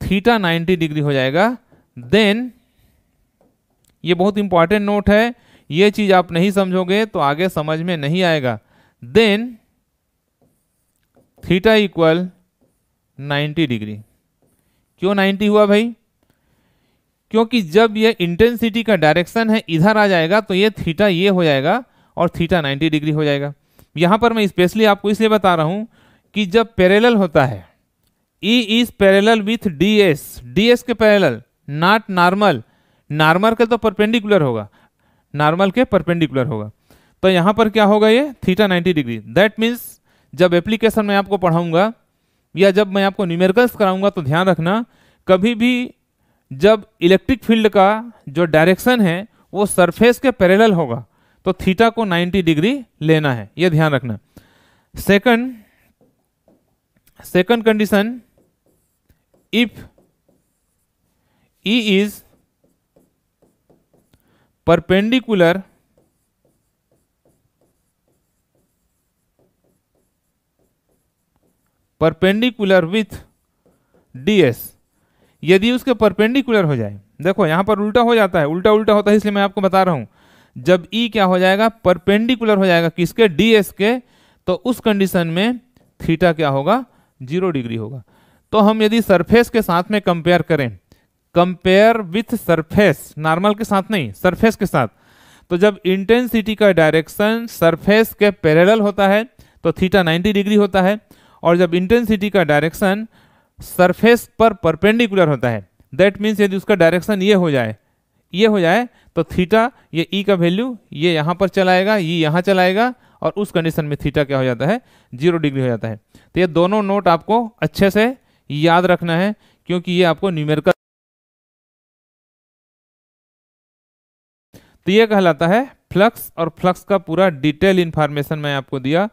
थीटा 90 डिग्री हो जाएगा देन ये बहुत इंपॉर्टेंट नोट है ये चीज आप नहीं समझोगे तो आगे समझ में नहीं आएगा देन थीटा इक्वल 90 डिग्री क्यों 90 हुआ भाई क्योंकि जब ये इंटेंसिटी का डायरेक्शन है इधर आ जाएगा तो ये थीटा ये हो जाएगा और थीटा 90 डिग्री हो जाएगा यहां पर मैं स्पेशली आपको इसलिए बता रहा हूं कि जब पैरेलल होता है E is parallel with D S D S के पैरेलल नॉट नॉर्मल नॉर्मल के तो परपेंडिकुलर होगा नॉर्मल के परपेंडिकुलर होगा तो यहाँ पर क्या होगा ये थीटा 90 डिग्री दैट मीन्स जब एप्लीकेशन मैं आपको पढ़ाऊंगा या जब मैं आपको न्यूमेरिकल्स कराऊंगा तो ध्यान रखना कभी भी जब इलेक्ट्रिक फील्ड का जो डायरेक्शन है वो सरफेस के पैरेलल होगा तो थीटा को 90 डिग्री लेना है ये ध्यान रखना second second condition if e is perpendicular perpendicular with DS यदि उसके परपेंडिकुलर हो जाए देखो यहां पर उल्टा हो जाता है उल्टा उल्टा होता है इसलिए मैं आपको बता रहा हूं जब ई e क्या हो जाएगा परपेंडिकुलर हो जाएगा किसके डीएस के तो उस कंडीशन में थीटा क्या होगा जीरो डिग्री होगा तो हम यदि सरफेस के साथ में कंपेयर करें कंपेयर विथ सरफेस नॉर्मल के साथ नहीं सरफेस के साथ तो जब इंटेंसिटी का डायरेक्शन सरफेस के पैरेलल होता है तो थीटा 90 डिग्री होता है और जब इंटेंसिटी का डायरेक्शन सरफेस पर परपेंडिकुलर होता है दैट मीन्स यदि उसका डायरेक्शन ये हो जाए ये हो जाए तो थीटा ये ई e का वैल्यू ये यहाँ पर चलाएगा ये यहाँ चलाएगा और उस कंडीशन में थीटा क्या हो जाता है जीरो डिग्री हो जाता है तो ये दोनों नोट आपको अच्छे से याद रखना है क्योंकि ये आपको न्यूमेरिकल तो ये कहलाता है फ्लक्स और फ्लक्स का पूरा डिटेल इंफॉर्मेशन मैं आपको दिया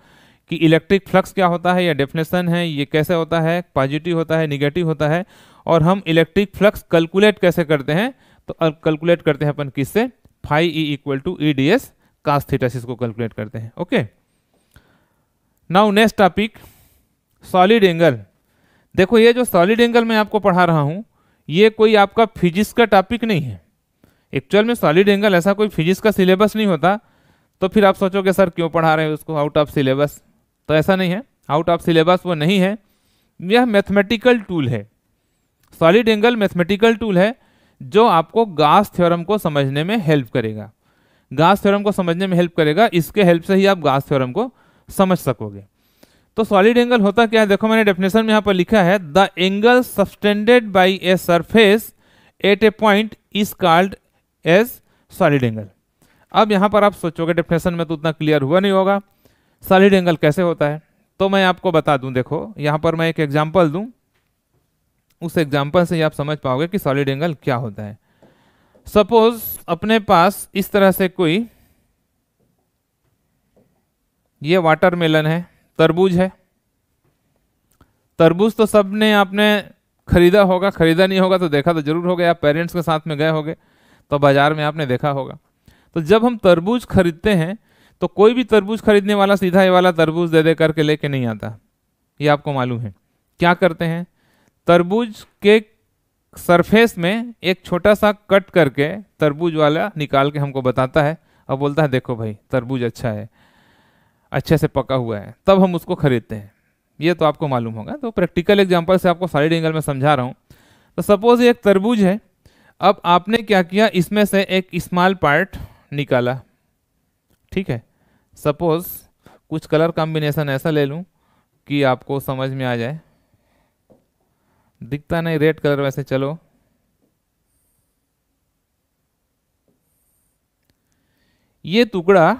कि इलेक्ट्रिक फ्लक्स क्या होता है या डेफिनेशन है ये कैसे होता है पॉजिटिव होता है निगेटिव होता है और हम इलेक्ट्रिक फ्लक्स कैलकुलेट कैसे करते हैं तो कैलकुलेट करते हैं अपन किससे phi E equal to E D S cos theta इसको कैलकुलेट करते हैं okay now next topic solid angle देखो ये जो सॉलिड एंगल मैं आपको पढ़ा रहा हूँ ये कोई आपका फिजिक्स का टॉपिक नहीं है एक्चुअल में सॉलिड एंगल ऐसा कोई फिजिक्स का सिलेबस नहीं होता तो फिर आप सोचोगे सर क्यों पढ़ा रहे हैं उसको आउट ऑफ सिलेबस तो ऐसा नहीं है आउट ऑफ सिलेबस वो नहीं है यह मैथमेटिकल टूल है सॉलिड एंगल मैथमेटिकल टूल है जो आपको गास थ्योरम को समझने में हेल्प करेगा गास थ्योरम को समझने में हेल्प करेगा इसके हेल्प से ही आप गास थ्योरम को समझ सकोगे तो सॉलिड एंगल होता क्या है देखो मैंने डेफिनेशन में यहाँ पर लिखा है the angle subtended by a surface at a point is called as solid angle अब यहाँ पर आप सोचोगे डेफिनेशन में तो उतना क्लियर हुआ नहीं होगा सॉलिड एंगल कैसे होता है तो मैं आपको बता दूं देखो यहाँ पर मैं एक एग्जाम्पल दूँ उस एग्जाम्पल से आप समझ पाओगे कि सॉलिड एंगल क्या होता है सपोज अपने पास इस तरह से कोई ये वाटरमेलन है तरबूज है तरबूज तो सबने आपने खरीदा होगा खरीदा नहीं होगा तो देखा तो जरूर होगा आप पेरेंट्स के साथ में गए होंगे तो बाजार में आपने देखा होगा तो जब हम तरबूज खरीदते हैं तो कोई भी तरबूज खरीदने वाला सीधा ये वाला तरबूज दे दे करके लेके नहीं आता ये आपको मालूम है क्या करते हैं तरबूज के सरफेस में एक छोटा सा कट करके तरबूज वाला निकाल के हमको बताता है और बोलता है देखो भाई तरबूज अच्छा है अच्छे से पका हुआ है तब हम उसको खरीदते हैं ये तो आपको मालूम होगा तो प्रैक्टिकल एग्जाम्पल से आपको साइड एंगल में समझा रहा हूँ तो सपोज एक तरबूज है अब आपने क्या किया इसमें से एक स्मॉल पार्ट निकाला ठीक है सपोज कुछ कलर कॉम्बिनेशन ऐसा ले लूँ कि आपको समझ में आ जाए दिखता नहीं रेड कलर वैसे चलो ये टुकड़ा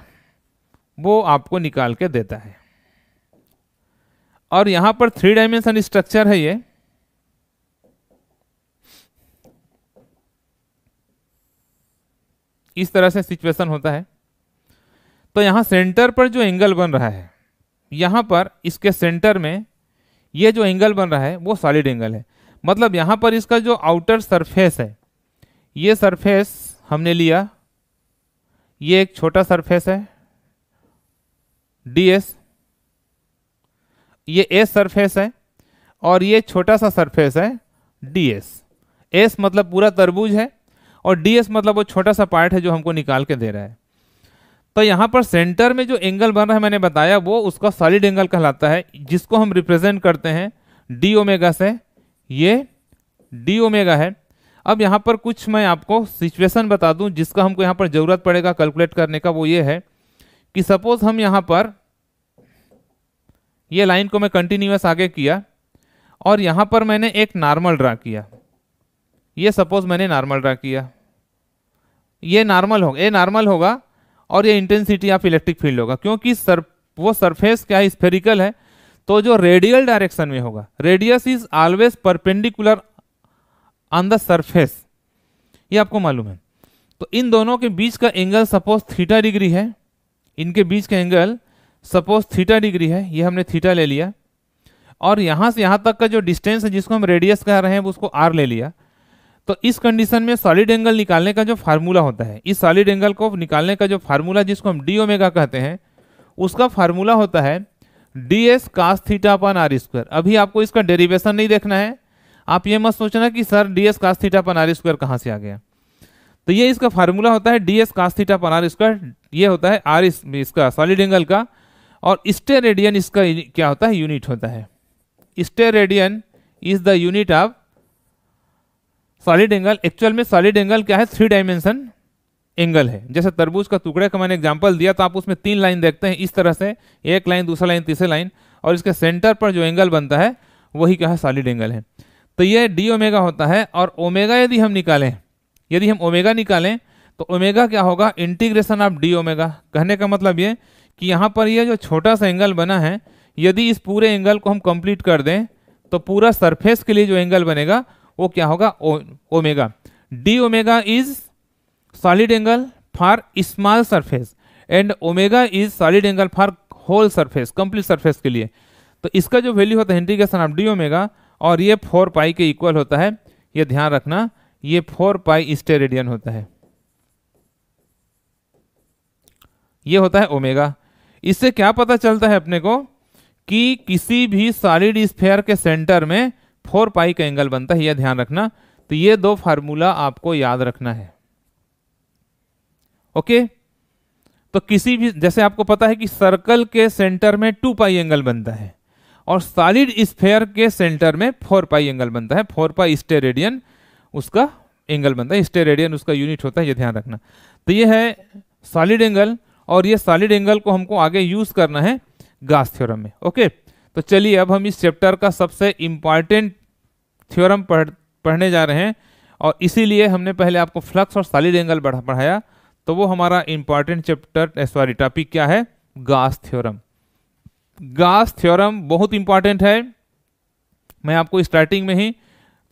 वो आपको निकाल के देता है और यहां पर थ्री डायमेंशन स्ट्रक्चर है ये इस तरह से सिचुएशन होता है तो यहां सेंटर पर जो एंगल बन रहा है यहां पर इसके सेंटर में ये जो एंगल बन रहा है वो सॉलिड एंगल है मतलब यहां पर इसका जो आउटर सरफेस है ये सरफेस हमने लिया ये एक छोटा सरफेस है डी एस ये एस सरफेस है और ये छोटा सा सरफेस है डी एस एस मतलब पूरा तरबूज है और डी एस मतलब वो छोटा सा पार्ट है जो हमको निकाल के दे रहा है तो यहाँ पर सेंटर में जो एंगल बन रहा है मैंने बताया वो उसका सॉलिड एंगल कहलाता है जिसको हम रिप्रेजेंट करते हैं डी ओमेगा से ये डी ओमेगा है अब यहाँ पर कुछ मैं आपको सिचुएशन बता दूं जिसका हमको यहाँ पर ज़रूरत पड़ेगा कैलकुलेट करने का वो ये है कि सपोज हम यहां पर ये लाइन को मैं कंटिन्यूस आगे किया और यहां पर मैंने एक नॉर्मल ड्रा किया ये सपोज मैंने नॉर्मल ड्रा किया ये नॉर्मल होगा ये नॉर्मल होगा और ये इंटेंसिटी ऑफ इलेक्ट्रिक फील्ड होगा क्योंकि सर वो सरफेस क्या है स्फेरिकल है तो जो रेडियल डायरेक्शन में होगा radius is always perpendicular on the surface ये आपको मालूम है तो इन दोनों के बीच का एंगल सपोज थीटा डिग्री है इनके बीच का एंगल सपोज थीटा डिग्री है ये हमने थीटा ले लिया और यहाँ से यहाँ तक का जो डिस्टेंस है जिसको हम रेडियस कह रहे हैं उसको आर ले लिया तो इस कंडीशन में सॉलिड एंगल निकालने का जो फार्मूला होता है इस सॉलिड एंगल को निकालने का जो फार्मूला जिसको हम डी ओमेगा कहते हैं उसका फार्मूला होता है D S cos theta upon R square अभी आपको इसका डेरिवेशन नहीं देखना है आप ये मत सोचना कि sir D S cos theta upon R square कहाँ से आ गया तो ये इसका फार्मूला होता है डी एस कास्थीटा पर आर स्क्वायर ये होता है आर इसका सॉलिड एंगल का और स्टे रेडियन इसका क्या होता है यूनिट होता है steradian is the unit of solid angle actual में सॉलिड एंगल क्या है थ्री डायमेंशन एंगल है जैसे तरबूज का टुकड़े का मैंने एग्जाम्पल दिया तो आप उसमें तीन लाइन देखते हैं इस तरह से एक लाइन दूसरा लाइन तीसरी लाइन और इसके सेंटर पर जो एंगल बनता है वही क्या है सॉलिड एंगल है तो ये डी ओमेगा होता है और ओमेगा यदि हम निकालें यदि हम ओमेगा निकालें तो ओमेगा क्या होगा इंटीग्रेशन ऑफ डी ओमेगा कहने का मतलब ये कि यहाँ पर ये जो छोटा सा एंगल बना है यदि इस पूरे एंगल को हम कंप्लीट कर दें तो पूरा सरफेस के लिए जो एंगल बनेगा वो क्या होगा omega D omega is solid angle for small surface and omega is solid angle for whole surface complete surface के लिए तो इसका जो वैल्यू होता है इंटीग्रेशन ऑफ डी ओमेगा और ये फोर पाई के इक्वल होता है ये ध्यान रखना ये फोर पाई स्टे रेडियन होता है ये होता है ओमेगा इससे क्या पता चलता है अपने को कि किसी भी सॉलिड स्फेयर के सेंटर में फोर पाई का एंगल बनता है यह ध्यान रखना तो ये दो फार्मूला आपको याद रखना है ओके तो किसी भी जैसे आपको पता है कि सर्कल के सेंटर में टू पाई एंगल बनता है और सॉलिड स्फेयर के सेंटर में फोर पाई एंगल बनता है फोर पाई स्टे रेडियन उसका एंगल बनता है स्टे रेडियन उसका यूनिट होता है ये ध्यान रखना तो ये है सॉलिड एंगल और ये सॉलिड एंगल को हमको आगे यूज़ करना है गास थ्योरम में ओके तो चलिए अब हम इस चैप्टर का सबसे इम्पॉर्टेंट थ्योरम पढ़ पढ़ने जा रहे हैं और इसीलिए हमने पहले आपको फ्लक्स और सॉलिड एंगल बढ़ा पढ़ाया तो वो हमारा इम्पॉर्टेंट चैप्टर सॉरी टॉपिक क्या है गास थ्योरम गास थ्योरम बहुत इंपॉर्टेंट है मैं आपको स्टार्टिंग में ही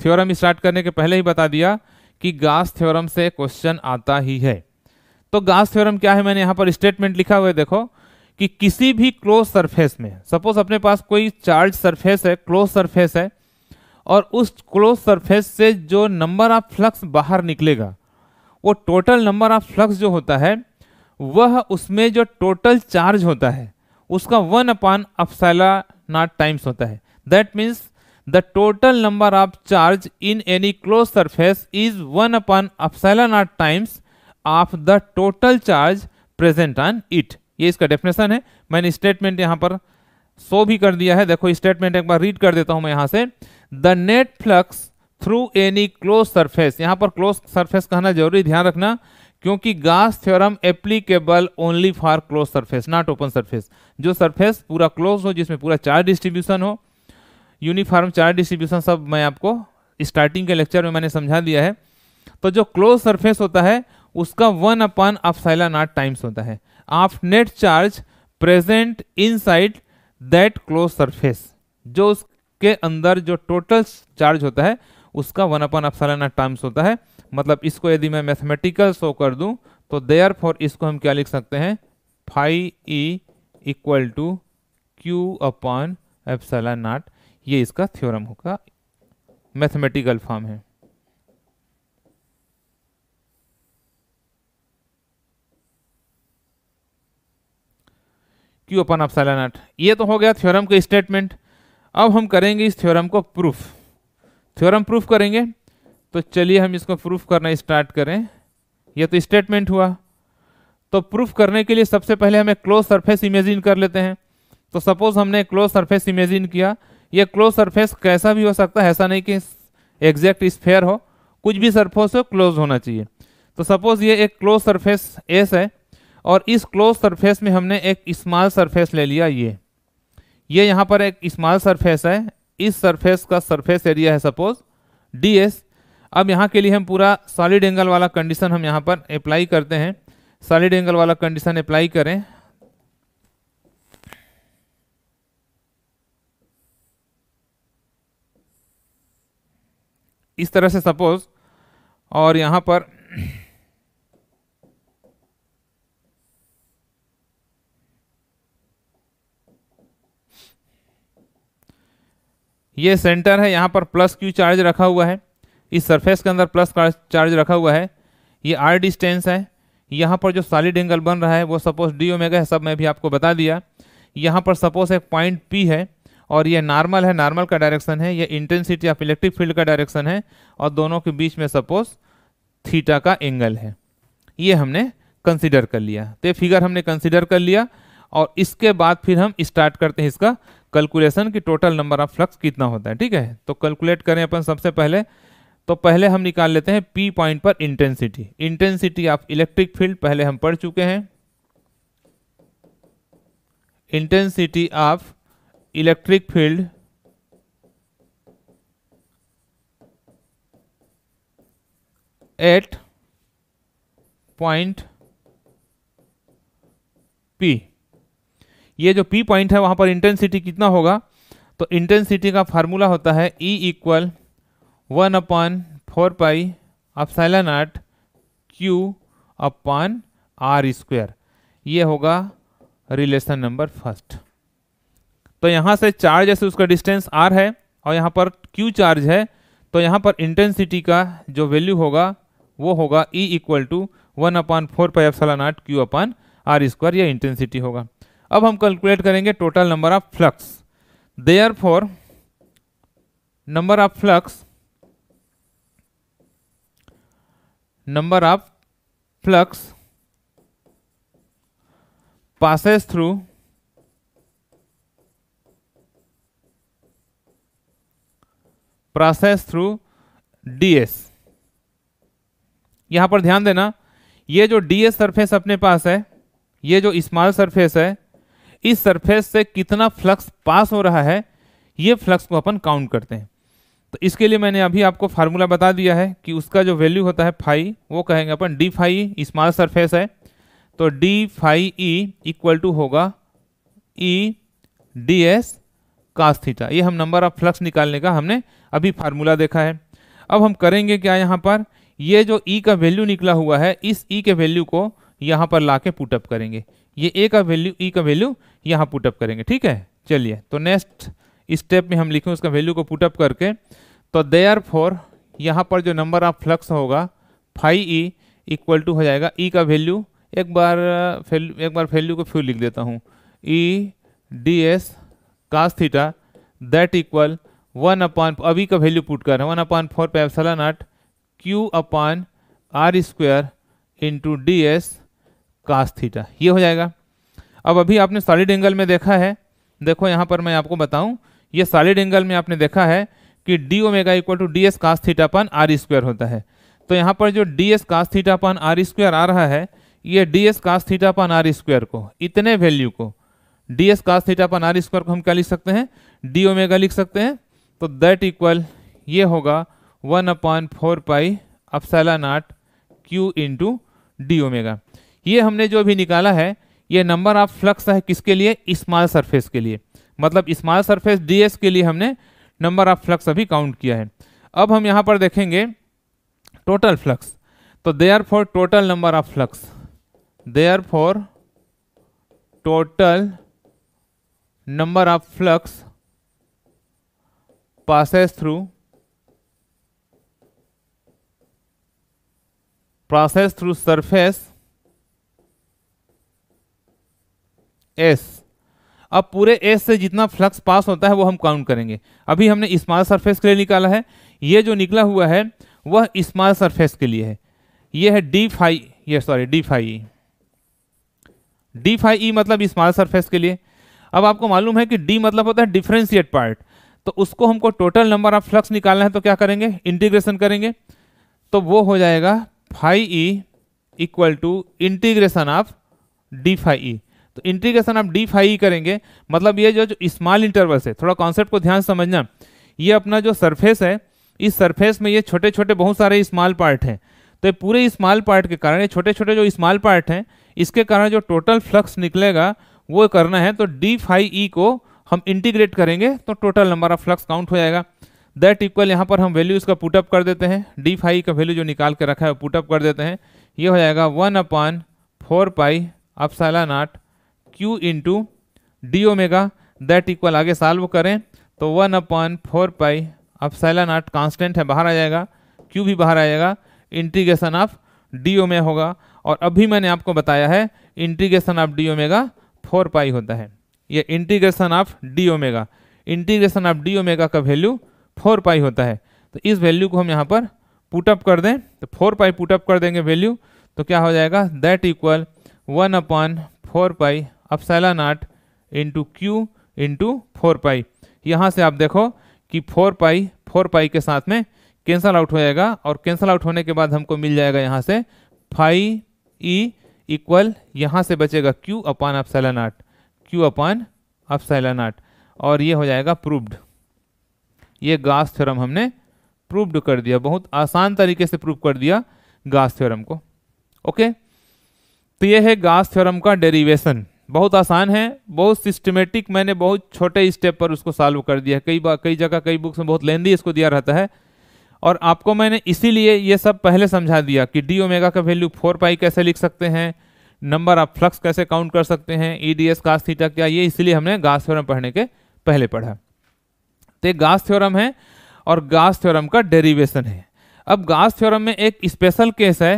थ्योरम स्टार्ट करने के पहले ही बता दिया कि गास थ्योरम से क्वेश्चन आता ही है तो गास थ्योरम क्या है मैंने यहां पर स्टेटमेंट लिखा हुआ है देखो कि किसी भी क्लोज सरफेस में सपोज अपने पास कोई चार्ज सरफेस है क्लोज सरफेस है और उस क्लोज सरफेस से जो नंबर ऑफ फ्लक्स बाहर निकलेगा वो टोटल नंबर ऑफ फ्लक्स जो होता है वह उसमें जो टोटल चार्ज होता है उसका one upon epsilon naught times होता है that means the total number of charge in any close surface is one upon epsilon R times of the total charge present on it ये इसका डेफिनेशन है मैंने स्टेटमेंट यहाँ पर शो भी कर दिया है देखो स्टेटमेंट एक बार रीड कर देता हूँ मैं यहाँ से the net flux through any close surface यहाँ पर क्लोज सरफेस कहना जरूरी ध्यान रखना क्योंकि Gauss theorem applicable only for close surface not open surface जो सरफेस पूरा क्लोज हो जिसमें पूरा चार्ज डिस्ट्रीब्यूशन हो यूनिफॉर्म चार्ज डिस्ट्रीब्यूशन सब मैं आपको स्टार्टिंग के लेक्चर में मैंने समझा दिया है तो जो क्लोज सरफेस होता है उसका one upon epsilon naught times होता है of net charge present inside that close surface जो उसके अंदर जो टोटल चार्ज होता है उसका one upon epsilon naught times होता है मतलब इसको यदि मैं मैथमेटिकल शो कर दूं तो देयर फॉर इसको हम क्या लिख सकते हैं phi E equal to Q upon epsilon naught ये इसका थ्योरम का मैथमेटिकल फॉर्म है क्यू अपन आप नट ये तो हो गया थ्योरम का स्टेटमेंट अब हम करेंगे इस थ्योरम को प्रूफ थ्योरम प्रूफ करेंगे तो चलिए हम इसको प्रूफ करना स्टार्ट करें यह तो स्टेटमेंट हुआ तो प्रूफ करने के लिए सबसे पहले हमें क्लोज सरफेस इमेजिन कर लेते हैं तो सपोज हमने क्लोज सरफेस इमेजिन किया ये क्लोज सरफेस कैसा भी हो सकता है ऐसा नहीं कि एग्जैक्ट स्फेयर हो कुछ भी सरफेस हो क्लोज होना चाहिए तो सपोज ये एक क्लोज सरफेस एस है और इस क्लोज सरफेस में हमने एक स्मॉल सरफेस ले लिया ये ये यहाँ पर एक स्मॉल सरफेस है इस सरफेस का सरफेस एरिया है सपोज डी एस अब यहाँ के लिए हम पूरा सॉलिड एंगल वाला कंडीशन हम यहाँ पर अप्लाई करते हैं सॉलिड एंगल वाला कंडीशन अप्लाई करें इस तरह से सपोज और यहां पर ये सेंटर है यहां पर प्लस क्यू चार्ज रखा हुआ है इस सरफेस के अंदर प्लस चार्ज रखा हुआ है ये आर डिस्टेंस है यहां पर जो सॉलिड एंगल बन रहा है वो सपोज डी ओमेगा है सब मैं भी आपको बता दिया यहां पर सपोज एक पॉइंट पी है और ये नॉर्मल है नॉर्मल का डायरेक्शन है ये इंटेंसिटी ऑफ इलेक्ट्रिक फील्ड का डायरेक्शन है और दोनों के बीच में सपोज थीटा का एंगल है ये हमने कंसिडर कर लिया तो फिगर हमने कंसिडर कर लिया और इसके बाद फिर हम स्टार्ट करते हैं इसका कैलकुलेशन कि टोटल नंबर ऑफ फ्लक्स कितना होता है ठीक है तो कैलकुलेट करें अपन सबसे पहले तो पहले हम निकाल लेते हैं पी पॉइंट पर intensity intensity of electric field पहले हम पढ़ चुके हैं intensity of electric field at point P ये जो पी पॉइंट है वहां पर इंटेंसिटी कितना होगा तो इंटेंसिटी का फार्मूला होता है E equal one upon four pi epsilon naught Q upon are square ये होगा रिलेशन नंबर फर्स्ट तो यहाँ से चार्ज ऐसे उसका डिस्टेंस आर है और यहाँ पर क्यू चार्ज है तो यहाँ पर इंटेंसिटी का जो वैल्यू होगा वो होगा E equal to one upon four pi F naught Q upon R square यह इंटेंसिटी होगा अब हम कैलकुलेट करेंगे total number of flux therefore number of flux number of flux passes through process through ds यहां पर ध्यान देना ये जो ds सरफेस अपने पास है ये जो स्मॉल सरफेस है इस सरफेस से कितना फ्लक्स पास हो रहा है ये फ्लक्स को अपन काउंट करते हैं तो इसके लिए मैंने अभी आपको फार्मूला बता दिया है कि उसका जो वैल्यू होता है फाई वो कहेंगे अपन डी फाई स्मॉल सरफेस है तो D phi E equal to होगा ई डी एस कास्थीटा ये हम नंबर ऑफ फ्लक्स निकालने का हमने अभी फार्मूला देखा है अब हम करेंगे क्या यहाँ पर ये जो ई e का वैल्यू निकला हुआ है इस ई e के वैल्यू को यहाँ पर ला के पुटअप करेंगे ये ए का वैल्यू ई e का वैल्यू यहाँ पुटअप करेंगे ठीक है चलिए तो नेक्स्ट स्टेप में हम लिखें उसका वैल्यू को पुटअप करके तो देयर फोर यहाँ पर जो नंबर ऑफ फ्लक्स होगा फाइव ई इक्वल टू हो जाएगा ई e का वैल्यू एक बार फैल्यू एक बार वैल्यू को फिर लिख देता हूँ E D S cos theta that equal one upon अभी का वैल्यू पुट कर one upon four pi epsilon naught Q upon R square into D S cos theta ये हो जाएगा अब अभी आपने सॉलिड एंगल में देखा है देखो यहाँ पर मैं आपको बताऊँ ये सॉलिड एंगल में आपने देखा है कि D omega equal to D S cos theta R square होता है तो यहाँ पर जो D S cos theta R square आ रहा है ये D S cos theta R square को इतने वैल्यू को D S cos theta R square को हम क्या लिख सकते हैं डी ओमेगा लिख सकते हैं तो दैट इक्वल ये होगा one upon four pi epsilon naught Q into D omega ये हमने जो अभी निकाला है ये नंबर ऑफ फ्लक्स है किसके लिए स्मॉल सरफेस के लिए मतलब स्मॉल सरफेस डी के लिए हमने नंबर ऑफ फ्लक्स अभी काउंट किया है अब हम यहाँ पर देखेंगे टोटल फ्लक्स तो therefore total number of flux therefore total number of flux passes through passes through surface S अब पूरे S से जितना फ्लक्स पास होता है वो हम काउंट करेंगे अभी हमने स्मॉल सरफेस के लिए निकाला है ये जो निकला हुआ है वह स्मॉल सरफेस के लिए है ये है डी फाई ये sorry D phi D phi E मतलब स्मॉल सरफेस के लिए अब आपको मालूम है कि डी मतलब होता है डिफ्रेंशिएट पार्ट तो उसको हमको टोटल नंबर ऑफ फ्लक्स निकालना है तो क्या करेंगे इंटीग्रेशन करेंगे तो वो हो जाएगा five E equal to integration of D five E तो integration of D five E करेंगे मतलब ये जो, जो स्मॉल इंटरवल है थोड़ा कॉन्सेप्ट को ध्यान समझना ये अपना जो सरफेस है इस सरफेस में ये छोटे छोटे बहुत सारे स्मॉल पार्ट हैं तो ये पूरे स्मॉल पार्ट के कारण ये छोटे छोटे जो स्मॉल पार्ट हैं इसके कारण जो टोटल फ्लक्स निकलेगा वो करना है तो डी फाइव ई को हम इंटीग्रेट करेंगे तो total number of flux count हो जाएगा दैट इक्वल यहाँ पर हम वैल्यू इसका पुटअप कर देते हैं डी फाई का वैल्यू जो निकाल के रखा है वो पुटअप कर देते हैं ये हो जाएगा one upon four pi epsilon naught Q into D omega that equal आगे सॉल्व करें तो one upon four pi epsilon naught constant है बाहर आ जाएगा क्यू भी बाहर आ जाएगा इंटीग्रेशन ऑफ डी ओमेगा होगा और अभी मैंने आपको बताया है integration of D omega four pi होता है या integration of D omega integration of D omega का वैल्यू फोर पाई होता है तो इस वैल्यू को हम यहाँ पर पुटअप कर दें तो फोर पाई पुटअप कर देंगे वैल्यू तो क्या हो जाएगा that equal one upon four pi epsilon naught into Q into four pi यहाँ से आप देखो कि फोर पाई फोर पाई के साथ में कैंसल आउट हो जाएगा और कैंसल आउट होने के बाद हमको मिल जाएगा यहाँ से फाइव ई इक्वल यहाँ से बचेगा Q upon epsilon naught Q upon epsilon naught और ये हो जाएगा प्रूव्ड ये गास थ्योरम हमने प्रूव्ड कर दिया बहुत आसान तरीके से प्रूव कर दिया गास थ्योरम को ओके तो ये है गास थ्योरम का डेरिवेशन बहुत आसान है बहुत सिस्टमेटिक मैंने बहुत छोटे स्टेप पर उसको सॉल्व कर दिया कई बार कई जगह कई बुक्स में बहुत लेंदी इसको दिया रहता है और आपको मैंने इसीलिए ये सब पहले समझा दिया कि डी ओमेगा का वैल्यू फोर पाई कैसे लिख सकते हैं नंबर ऑफ फ्लक्स कैसे काउंट कर सकते हैं E D S cos theta क्या ये इसलिए हमने गास थ्योरम पढ़ने के पहले पढ़ा तो एक गास थ्योरम है और गास थ्योरम का डेरिवेशन है अब गास थ्योरम में एक स्पेशल केस है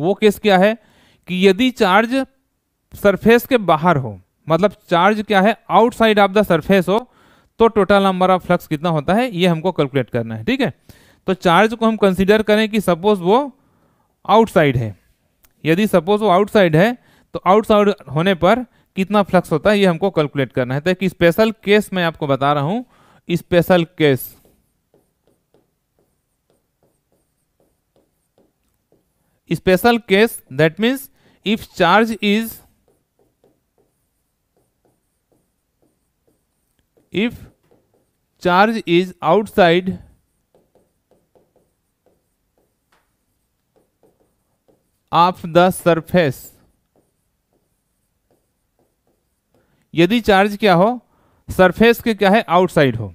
वो केस क्या है कि यदि चार्ज सरफेस के बाहर हो मतलब चार्ज क्या है आउटसाइड ऑफ द सरफेस हो तो टोटल नंबर ऑफ फ्लक्स कितना होता है ये हमको कैलकुलेट करना है ठीक है तो चार्ज को हम कंसिडर करें कि सपोज वो आउटसाइड है यदि सपोज वो आउटसाइड है तो आउटसाइड होने पर कितना फ्लक्स होता है ये हमको कैलकुलेट करना है तो एक स्पेशल केस मैं आपको बता रहा हूं special case special case that means if charge is if charge is outside of the surface यदि चार्ज क्या हो सरफेस के क्या है आउटसाइड हो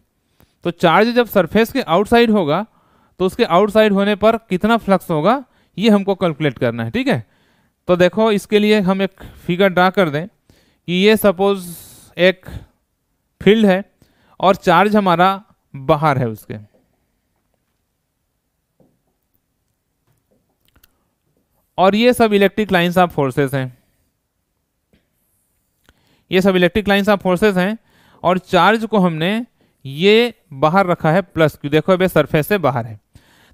तो चार्ज जब सरफेस के आउटसाइड होगा तो उसके आउटसाइड होने पर कितना फ्लक्स होगा ये हमको कैलकुलेट करना है ठीक है तो देखो इसके लिए हम एक फिगर ड्रा कर दें कि ये सपोज एक फील्ड है और चार्ज हमारा बाहर है उसके और ये सब इलेक्ट्रिक लाइन्स ऑफ फोर्सेस हैं ये सब इलेक्ट्रिक लाइन्स ऑफ फोर्सेस हैं और चार्ज को हमने ये बाहर रखा है प्लस क्यू देखो वे सरफेस से बाहर है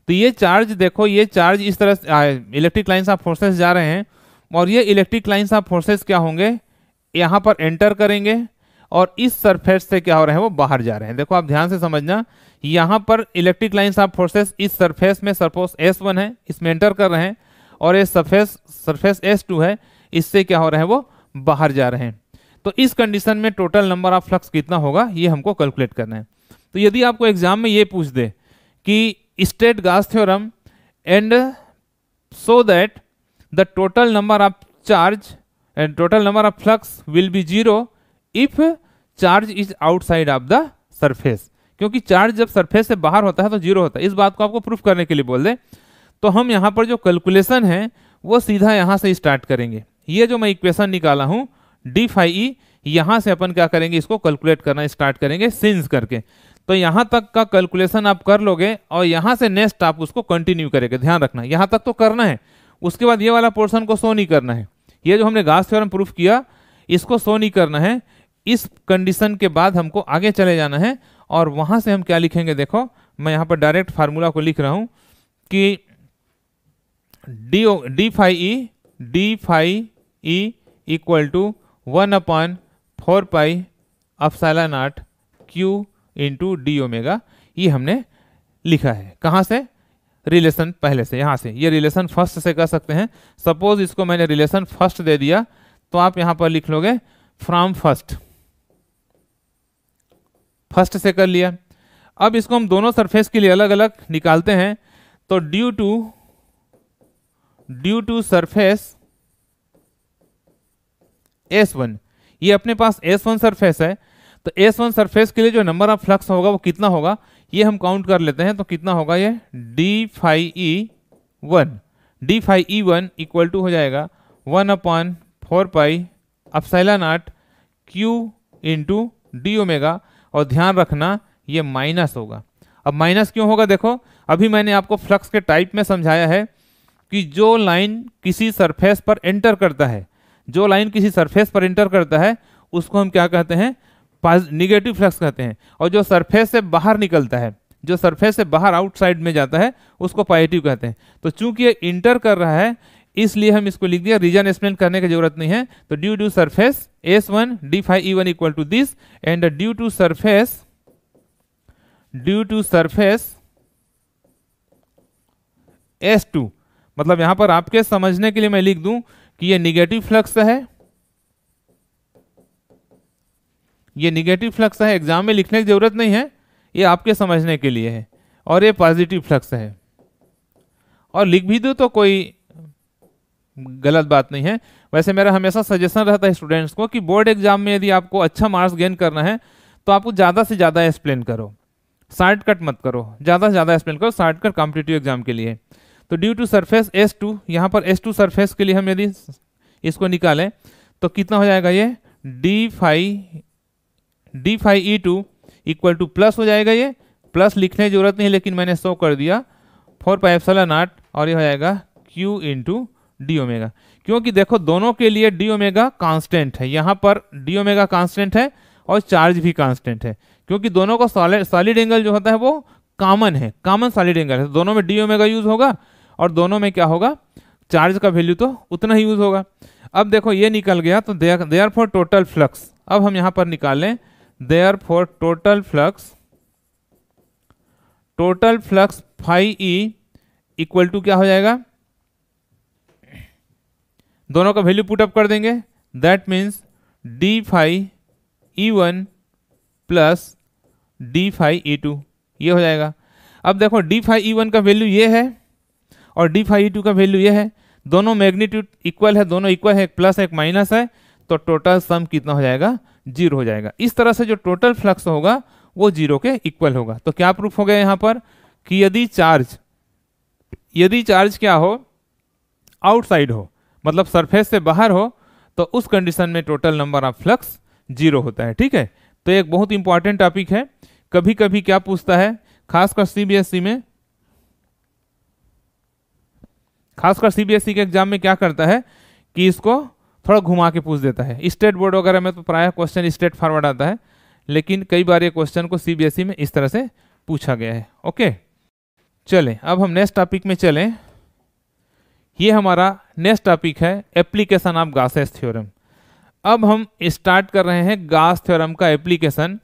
तो ये चार्ज देखो ये चार्ज इस तरह से इलेक्ट्रिक लाइन्स ऑफ फोर्सेस जा रहे हैं और ये इलेक्ट्रिक लाइन्स ऑफ फोर्सेस क्या होंगे यहाँ पर एंटर करेंगे और इस सरफेस से क्या हो रहे हैं वो बाहर जा रहे हैं देखो आप ध्यान से समझना यहाँ पर इलेक्ट्रिक लाइन्स ऑफ फोर्सेस इस सरफेस में सरपोज एस वन है इसमें एंटर कर रहे हैं और ये सरफेस सरफेस एस टू है इससे क्या हो रहे हैं वो बाहर जा रहे हैं तो इस कंडीशन में टोटल नंबर ऑफ फ्लक्स कितना होगा ये हमको कैलकुलेट करना है तो यदि आपको एग्जाम में ये पूछ दे कि state Gauss theorem and so that the total number of charge and total number of flux will be zero if charge is outside of the surface क्योंकि चार्ज जब सरफेस से बाहर होता है तो जीरो होता है इस बात को आपको प्रूफ करने के लिए बोल दें तो हम यहाँ पर जो कैलकुलेशन है वो सीधा यहाँ से स्टार्ट करेंगे ये जो मैं इक्वेशन निकाला हूँ डी फाइव ई यहाँ से अपन क्या करेंगे इसको कैलकुलेट करना स्टार्ट करेंगे सिंस करके तो यहाँ तक का कैलकुलेशन आप कर लोगे और यहाँ से नेक्स्ट आप उसको कंटिन्यू करेंगे ध्यान रखना यहाँ तक तो करना है उसके बाद ये वाला पोर्सन को सो नहीं करना है ये जो हमने घास थ्योरम प्रूफ किया इसको सो नहीं करना है इस कंडीशन के बाद हमको आगे चले जाना है और वहाँ से हम क्या लिखेंगे देखो मैं यहाँ पर डायरेक्ट फार्मूला को लिख रहा हूँ कि D D five E D five E equal to one upon four pi epsilon naught Q into D omega ये हमने लिखा है कहाँ से रिलेशन पहले से यहाँ से ये रिलेशन फर्स्ट से कर सकते हैं सपोज इसको मैंने रिलेशन फर्स्ट दे दिया तो आप यहाँ पर लिख लोगे फ्रॉम फर्स्ट फर्स्ट से कर लिया अब इसको हम दोनों सरफेस के लिए अलग अलग निकालते हैं तो due to due to surface S one ये अपने पास एस वन सरफेस है तो एस वन सरफेस के लिए जो नंबर ऑफ फ्लक्स होगा वो कितना होगा ये हम काउंट कर लेते हैं तो कितना होगा ये D five E one D five E one equal to हो जाएगा one upon four pi epsilon naught Q into D omega और ध्यान रखना ये माइनस होगा अब माइनस क्यों होगा देखो अभी मैंने आपको फ्लक्स के टाइप में समझाया है कि जो लाइन किसी सरफेस पर एंटर करता है जो लाइन किसी सरफेस पर एंटर करता है उसको हम क्या कहते हैं निगेटिव फ्लक्स कहते हैं और जो सरफेस से बाहर निकलता है जो सरफेस से बाहर आउटसाइड में जाता है उसको पॉजिटिव कहते हैं तो चूंकि ये इंटर कर रहा है इसलिए हम इसको लिख दिया रीजन एक्सप्लेन करने की जरूरत नहीं है तो due to surface S one D five E one equal to this and due to surface due to surface S two मतलब यहां पर आपके समझने के लिए मैं लिख दूं कि ये निगेटिव फ्लक्स है ये निगेटिव फ्लक्स है एग्जाम में लिखने की जरूरत नहीं है ये आपके समझने के लिए है और ये पॉजिटिव फ्लक्स है और लिख भी दूं तो कोई गलत बात नहीं है वैसे मेरा हमेशा सजेशन रहता है स्टूडेंट्स को कि बोर्ड एग्जाम में यदि आपको अच्छा मार्क्स गेन करना है तो आपको ज़्यादा से ज़्यादा एक्सप्लेन करो शार्ट कट मत करो ज़्यादा से ज़्यादा एक्सप्लेन करो शार्ट कट कॉम्पिटेटिव एग्जाम के लिए तो due to surface S two यहाँ पर एस टू सरफेस के लिए हम यदि इसको निकालें तो कितना हो जाएगा ये D phi D phi E two equal to plus हो जाएगा ये प्लस लिखने की जरूरत नहीं लेकिन मैंने सो कर दिया फोर पाइव सला नाट और ये हो जाएगा क्यू इंटू डी ओमेगा क्योंकि देखो दोनों के लिए डी ओमेगा कांस्टेंट है यहाँ पर डी ओमेगा कांस्टेंट है और चार्ज भी कांस्टेंट है क्योंकि दोनों का सॉलिड सॉलिड एंगल जो होता है वो कॉमन है कॉमन सॉलिड एंगल है दोनों में डी ओमेगा यूज होगा और दोनों में क्या होगा चार्ज का वैल्यू तो उतना ही यूज होगा अब देखो ये निकल गया तो देयर फॉर टोटल फ्लक्स अब हम यहां पर निकालें therefore total flux total flux phi E equal to क्या हो जाएगा दोनों का वैल्यू पुट अप कर देंगे that means D five E one plus D five E two ये हो जाएगा अब देखो डी फाइव ई वन का वैल्यू ये है और डी फाइव टू का वैल्यू ये है दोनों मैग्नीट्यूड इक्वल है दोनों इक्वल है एक प्लस एक माइनस है तो टोटल सम कितना हो जाएगा जीरो हो जाएगा इस तरह से जो टोटल फ्लक्स होगा वो जीरो के इक्वल होगा तो क्या प्रूफ हो गया यहाँ पर कि यदि चार्ज यदि चार्ज क्या हो आउटसाइड हो मतलब सरफेस से बाहर हो तो उस कंडीशन में total number of flux zero होता है ठीक है तो एक बहुत इंपॉर्टेंट टॉपिक है कभी कभी क्या पूछता है खासकर सी e में खासकर सीबीएसई e के एग्जाम में क्या करता है कि इसको थोड़ा घुमा के पूछ देता है स्टेट बोर्ड वगैरह में तो प्राय क्वेश्चन स्टेट फॉरवर्ड आता है लेकिन कई बार ये क्वेश्चन को सीबीएसई e में इस तरह से पूछा गया है ओके चलें अब हम नेक्स्ट टॉपिक में चलें ये हमारा नेक्स्ट टॉपिक है एप्लीकेशन ऑफ गासेस थ्योरम अब हम स्टार्ट कर रहे हैं गास थ्योरम का एप्लीकेशन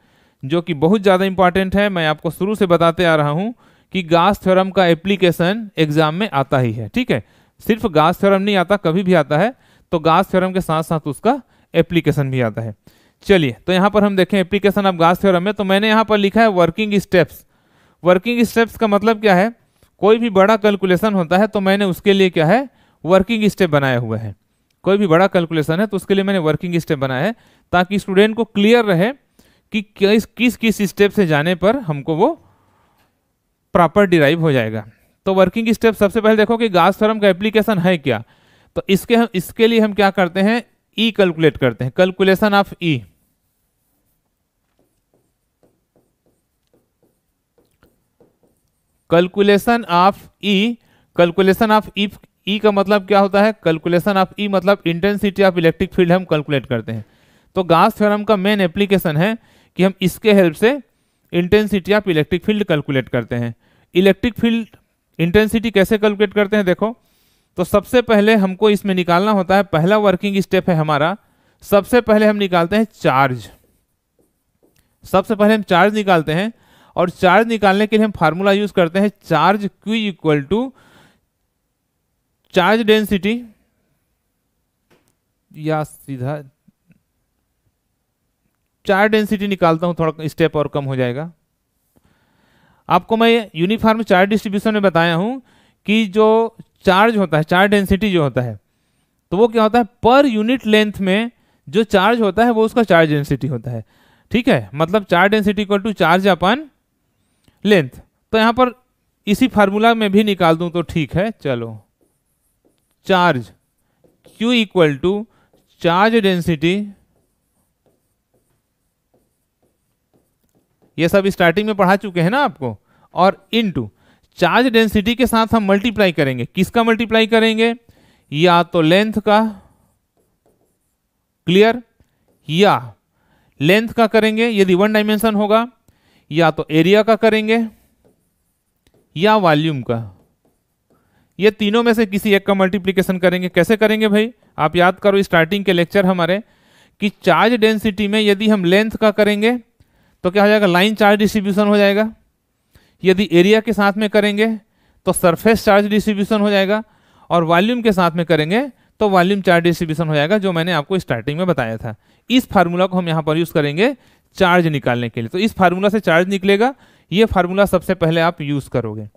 जो कि बहुत ज़्यादा इंपॉर्टेंट है मैं आपको शुरू से बताते आ रहा हूँ कि गास थ्योरम का एप्लीकेशन एग्जाम में आता ही है ठीक है सिर्फ गास थ्योरम नहीं आता कभी भी आता है तो गास थ्योरम के साथ साथ उसका एप्लीकेशन भी आता है चलिए तो यहाँ पर हम देखें एप्लीकेशन ऑफ गास थ्योरम में तो मैंने यहाँ पर लिखा है वर्किंग स्टेप्स वर्किंग स्टेप्स का मतलब क्या है कोई भी बड़ा कैलकुलेशन होता है तो मैंने उसके लिए क्या है वर्किंग स्टेप बनाया हुआ है कोई भी बड़ा कैलकुलेशन है तो उसके लिए मैंने वर्किंग स्टेप बनाया है ताकि स्टूडेंट को क्लियर रहे कि किस किस किस स्टेप से जाने पर हमको वो प्रॉपर डिराइव हो जाएगा तो वर्किंग स्टेप सबसे पहले देखो कि गास थ्योरम का एप्लीकेशन है क्या तो इसके हम इसके लिए हम क्या करते हैं ई e कैलकुलेट करते हैं calculation of E calculation of E calculation of E E का मतलब क्या होता है कैलकुलेशन ऑफ ई मतलब इंटेंसिटी ऑफ इलेक्ट्रिक फील्ड हम कैलकुलेट करते हैं तो गास थ्योरम का मेन एप्लीकेशन है कि हम इसके हेल्प से इंटेंसिटी आप इलेक्ट्रिक फील्ड कैलकुलेट करते हैं इलेक्ट्रिक फील्ड इंटेंसिटी कैसे कैलकुलेट करते हैं देखो तो सबसे पहले हमको इसमें निकालना होता है पहला वर्किंग स्टेप है हमारा सबसे पहले हम निकालते हैं चार्ज सबसे पहले हम चार्ज निकालते हैं और चार्ज निकालने के लिए हम फार्मूला यूज करते हैं charge Q equal to charge density या सीधा चार डेंसिटी निकालता हूँ थोड़ा स्टेप और कम हो जाएगा आपको मैं यूनिफॉर्म चार्ज डिस्ट्रीब्यूशन में बताया हूँ कि जो चार्ज होता है चार्ज डेंसिटी जो होता है तो वो क्या होता है पर यूनिट लेंथ में जो चार्ज होता है वो उसका चार्ज डेंसिटी होता है ठीक है मतलब charge density equal to charge अपन लेंथ तो यहाँ पर इसी फार्मूला में भी निकाल दूँ तो ठीक है चलो charge Q equal to charge density ये सब स्टार्टिंग में पढ़ा चुके हैं ना आपको और इन चार्ज डेंसिटी के साथ हम मल्टीप्लाई करेंगे किसका मल्टीप्लाई करेंगे या तो लेंथ का क्लियर या लेंथ का करेंगे यदि वन डायमेंशन होगा या तो एरिया का करेंगे या वॉल्यूम का ये तीनों में से किसी एक का मल्टीप्लीकेशन करेंगे कैसे करेंगे भाई आप याद करो स्टार्टिंग के लेक्चर हमारे कि चार्ज डेंसिटी में यदि हम लेंथ का करेंगे तो क्या हो जाएगा लाइन चार्ज डिस्ट्रीब्यूशन हो जाएगा यदि एरिया के साथ में करेंगे तो सरफेस चार्ज डिस्ट्रीब्यूशन हो जाएगा और वॉल्यूम के साथ में करेंगे तो वॉल्यूम चार्ज डिस्ट्रीब्यूशन हो जाएगा जो मैंने आपको स्टार्टिंग में बताया था इस फार्मूला को हम यहाँ पर यूज़ करेंगे चार्ज निकालने के लिए तो इस फार्मूला से चार्ज निकलेगा ये फार्मूला सबसे पहले आप यूज़ करोगे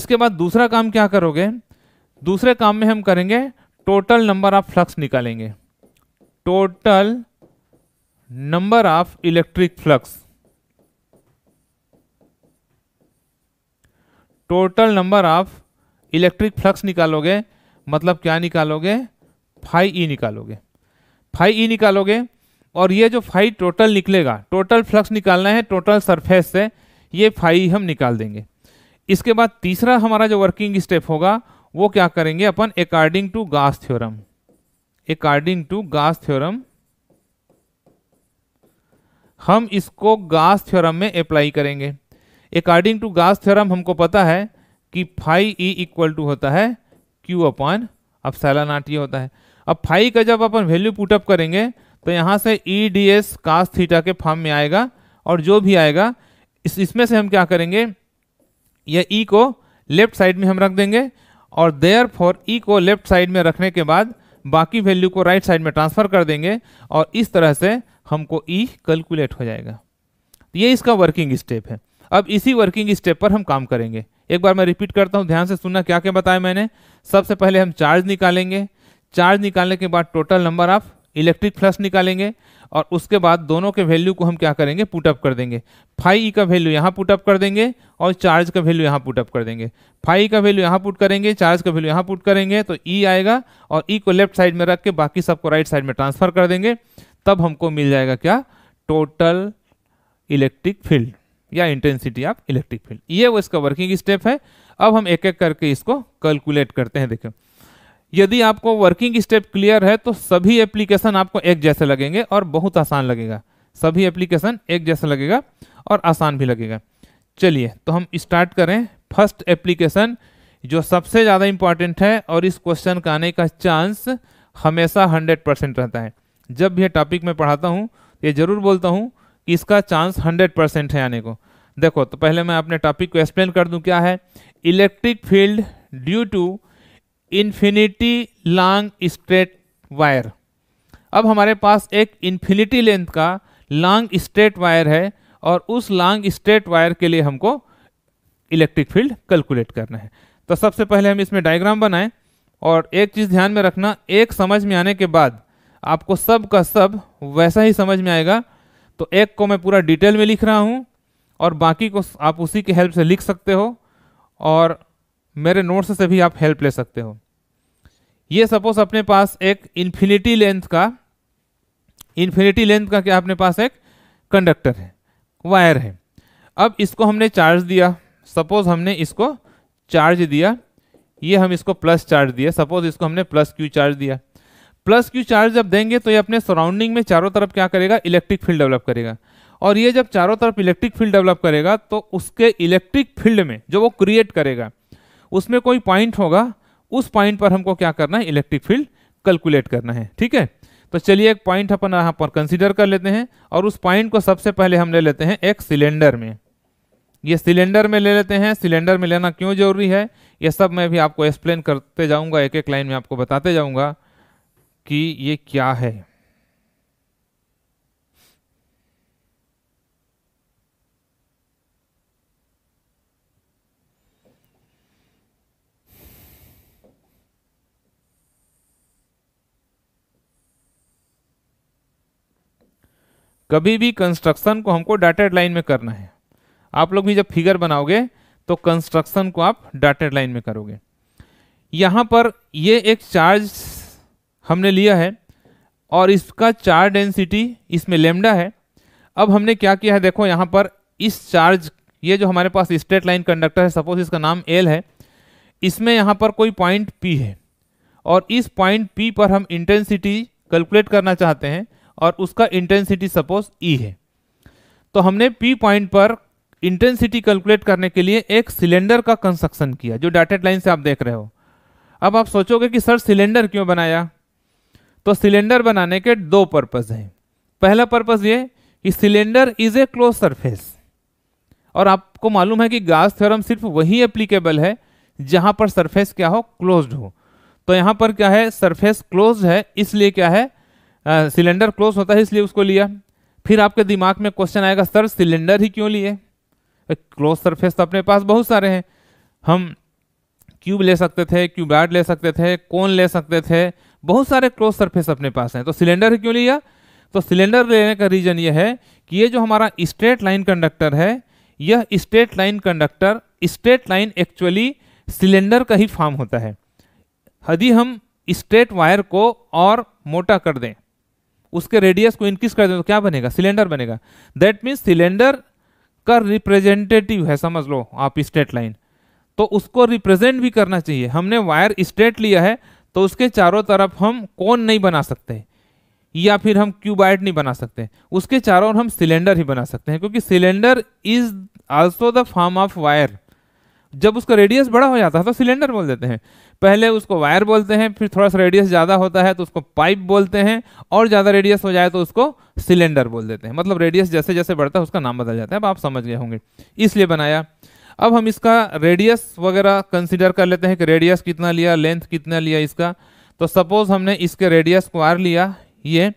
इसके बाद दूसरा काम क्या करोगे दूसरे काम में हम करेंगे टोटल नंबर ऑफ फ्लक्स निकालेंगे total number of electric flux total number of electric flux निकालोगे मतलब क्या निकालोगे फाइव ई e निकालोगे फाइव ई e निकालोगे और ये जो फाइव टोटल निकलेगा टोटल फ्लक्स निकालना है टोटल सरफेस से ये फाइव e हम निकाल देंगे इसके बाद तीसरा हमारा जो वर्किंग स्टेप होगा वो क्या करेंगे अपन according to Gauss theorem according to Gauss theorem हम इसको गास थ्योरम में अप्लाई करेंगे अकॉर्डिंग टू गास थ्योरम हमको पता है कि फाई ई इक्वल टू होता है क्यू अपॉन अब सैलानाट ये होता है अब फाई का जब अपन वैल्यू पुटअप करेंगे तो यहाँ से E D S cos theta के फॉर्म में आएगा और जो भी आएगा इस इसमें से हम क्या करेंगे यह ई e को लेफ्ट साइड में हम रख देंगे और देयर फॉर ई को लेफ्ट साइड में रखने के बाद बाकी वैल्यू को राइट right साइड में ट्रांसफ़र कर देंगे और इस तरह से हमको ई e कैलकुलेट हो जाएगा ये इसका वर्किंग स्टेप है अब इसी वर्किंग स्टेप पर हम काम करेंगे एक बार मैं रिपीट करता हूँ ध्यान से सुनना क्या क्या बताया मैंने सबसे पहले हम चार्ज निकालेंगे चार्ज निकालने के बाद total number of electric flux निकालेंगे और उसके बाद दोनों के वैल्यू को हम क्या करेंगे पुटअप कर देंगे फाइव ई e का वैल्यू यहाँ पुटअप कर देंगे और चार्ज का वैल्यू यहाँ पुटअप कर देंगे फाइव ई e का वैल्यू यहाँ पुट करेंगे चार्ज का वैल्यू यहाँ पुट करेंगे तो ई e आएगा और ई को लेफ्ट साइड में रख के बाकी सबको राइट साइड में ट्रांसफर कर देंगे तब हमको मिल जाएगा क्या टोटल इलेक्ट्रिक फील्ड या इंटेंसिटी ऑफ इलेक्ट्रिक फील्ड ये वो इसका वर्किंग स्टेप है अब हम एक एक करके इसको कैलकुलेट करते हैं देखें यदि आपको वर्किंग स्टेप क्लियर है तो सभी एप्लीकेशन आपको एक जैसे लगेंगे और बहुत आसान लगेगा सभी एप्लीकेशन एक जैसा लगेगा और आसान भी लगेगा चलिए तो हम स्टार्ट करें फर्स्ट एप्लीकेशन जो सबसे ज़्यादा इंपॉर्टेंट है और इस क्वेश्चन का आने का चांस हमेशा हंड्रेड परसेंट रहता है जब भी टॉपिक में पढ़ाता हूँ ये ज़रूर बोलता हूँ इसका चांस 100 परसेंट है आने को देखो तो पहले मैं अपने टॉपिक को एक्सप्लेन कर दूं क्या है electric field due to infinity long straight wire अब हमारे पास एक इन्फिनिटी लेंथ का लॉन्ग स्ट्रेट वायर है और उस लॉन्ग स्ट्रेट वायर के लिए हमको इलेक्ट्रिक फील्ड कैलकुलेट करना है तो सबसे पहले हम इसमें डायग्राम बनाएं और एक चीज़ ध्यान में रखना एक समझ में आने के बाद आपको सब का सब वैसा ही समझ में आएगा तो एक को मैं पूरा डिटेल में लिख रहा हूँ और बाकी को आप उसी के हेल्प से लिख सकते हो और मेरे नोट्स से भी आप हेल्प ले सकते हो ये सपोज अपने पास एक इन्फिनिटी लेंथ का इन्फिनिटी लेंथ का क्या अपने पास एक कंडक्टर है वायर है अब इसको हमने चार्ज दिया सपोज हमने इसको चार्ज दिया ये हम इसको प्लस चार्ज दिया सपोज इसको हमने प्लस क्यू चार्ज दिया प्लस क्यू चार्ज जब देंगे तो ये अपने सराउंडिंग में चारों तरफ क्या करेगा इलेक्ट्रिक फील्ड डेवलप करेगा और ये जब चारों तरफ इलेक्ट्रिक फील्ड डेवलप करेगा तो उसके इलेक्ट्रिक फील्ड में जो वो क्रिएट करेगा उसमें कोई पॉइंट होगा उस पॉइंट पर हमको क्या करना है इलेक्ट्रिक फील्ड कैलकुलेट करना है ठीक है तो चलिए एक पॉइंट अपन यहाँ पर कंसिडर कर लेते हैं और उस पॉइंट को सबसे पहले हम ले लेते हैं एक सिलेंडर में ये सिलेंडर में ले लेते हैं सिलेंडर में लेना क्यों जरूरी है ये सब मैं भी आपको एक्सप्लेन करते जाऊँगा एक एक लाइन में आपको बताते जाऊँगा कि ये क्या है कभी भी कंस्ट्रक्शन को हमको डाटेड लाइन में करना है आप लोग भी जब फिगर बनाओगे तो कंस्ट्रक्शन को आप डाटेड लाइन में करोगे यहां पर ये एक चार्ज हमने लिया है और इसका चार्ज डेंसिटी इसमें लेमडा है अब हमने क्या किया है देखो यहाँ पर इस चार्ज ये जो हमारे पास स्ट्रेट लाइन कंडक्टर है सपोज इसका नाम एल है इसमें यहाँ पर कोई पॉइंट पी है और इस पॉइंट पी पर हम इंटेंसिटी कैलकुलेट करना चाहते हैं और उसका इंटेंसिटी सपोज ई e है तो हमने पी पॉइंट पर इंटेंसिटी कैलकुलेट करने के लिए एक सिलेंडर का कंस्ट्रक्शन किया जो डाटेड लाइन से आप देख रहे हो अब आप सोचोगे कि सर सिलेंडर क्यों बनाया तो सिलेंडर बनाने के दो पर्पज़ हैं पहला पर्पज़ ये कि cylinder is a close surface और आपको मालूम है कि गास थ्योरम सिर्फ वही एप्लीकेबल है जहां पर सरफेस क्या हो क्लोज्ड हो तो यहां पर क्या है सरफेस क्लोज है इसलिए क्या है सिलेंडर क्लोज होता है इसलिए उसको लिया फिर आपके दिमाग में क्वेश्चन आएगा सर सिलेंडर ही क्यों लिए क्लोज सरफेस तो अपने पास बहुत सारे हैं हम क्यूब ले सकते थे क्यूबार्ड ले सकते थे कौन ले सकते थे बहुत सारे क्लोज सरफेस अपने पास हैं तो सिलेंडर क्यों लिया तो सिलेंडर लेने का रीज़न ये है कि ये जो हमारा स्ट्रेट लाइन कंडक्टर है यह straight line conductor straight line actually cylinder का ही फॉर्म होता है यदि हम स्ट्रेट वायर को और मोटा कर दें उसके रेडियस को इंक्रीज कर दें तो क्या बनेगा सिलेंडर बनेगा दैट मीन्स सिलेंडर का रिप्रेजेंटेटिव है समझ लो आप स्ट्रेट लाइन तो उसको रिप्रेजेंट भी करना चाहिए हमने वायर स्ट्रेट लिया है तो उसके चारों तरफ हम कौन नहीं बना सकते या फिर हम क्यूबाइड नहीं बना सकते उसके चारों ओर हम सिलेंडर ही बना सकते हैं क्योंकि cylinder is also the form of wire जब उसका रेडियस बड़ा हो जाता है तो सिलेंडर बोल देते हैं पहले उसको वायर बोलते हैं फिर थोड़ा सा रेडियस ज़्यादा होता है तो उसको पाइप बोलते हैं और ज़्यादा रेडियस हो जाए तो उसको सिलेंडर बोल देते हैं मतलब रेडियस जैसे जैसे बढ़ता है उसका नाम बदल जाता है अब आप समझ गए होंगे इसलिए बनाया अब हम इसका रेडियस वगैरह कंसिडर कर लेते हैं कि रेडियस कितना लिया लेंथ कितना लिया इसका तो सपोज हमने इसके रेडियस को आर लिया ये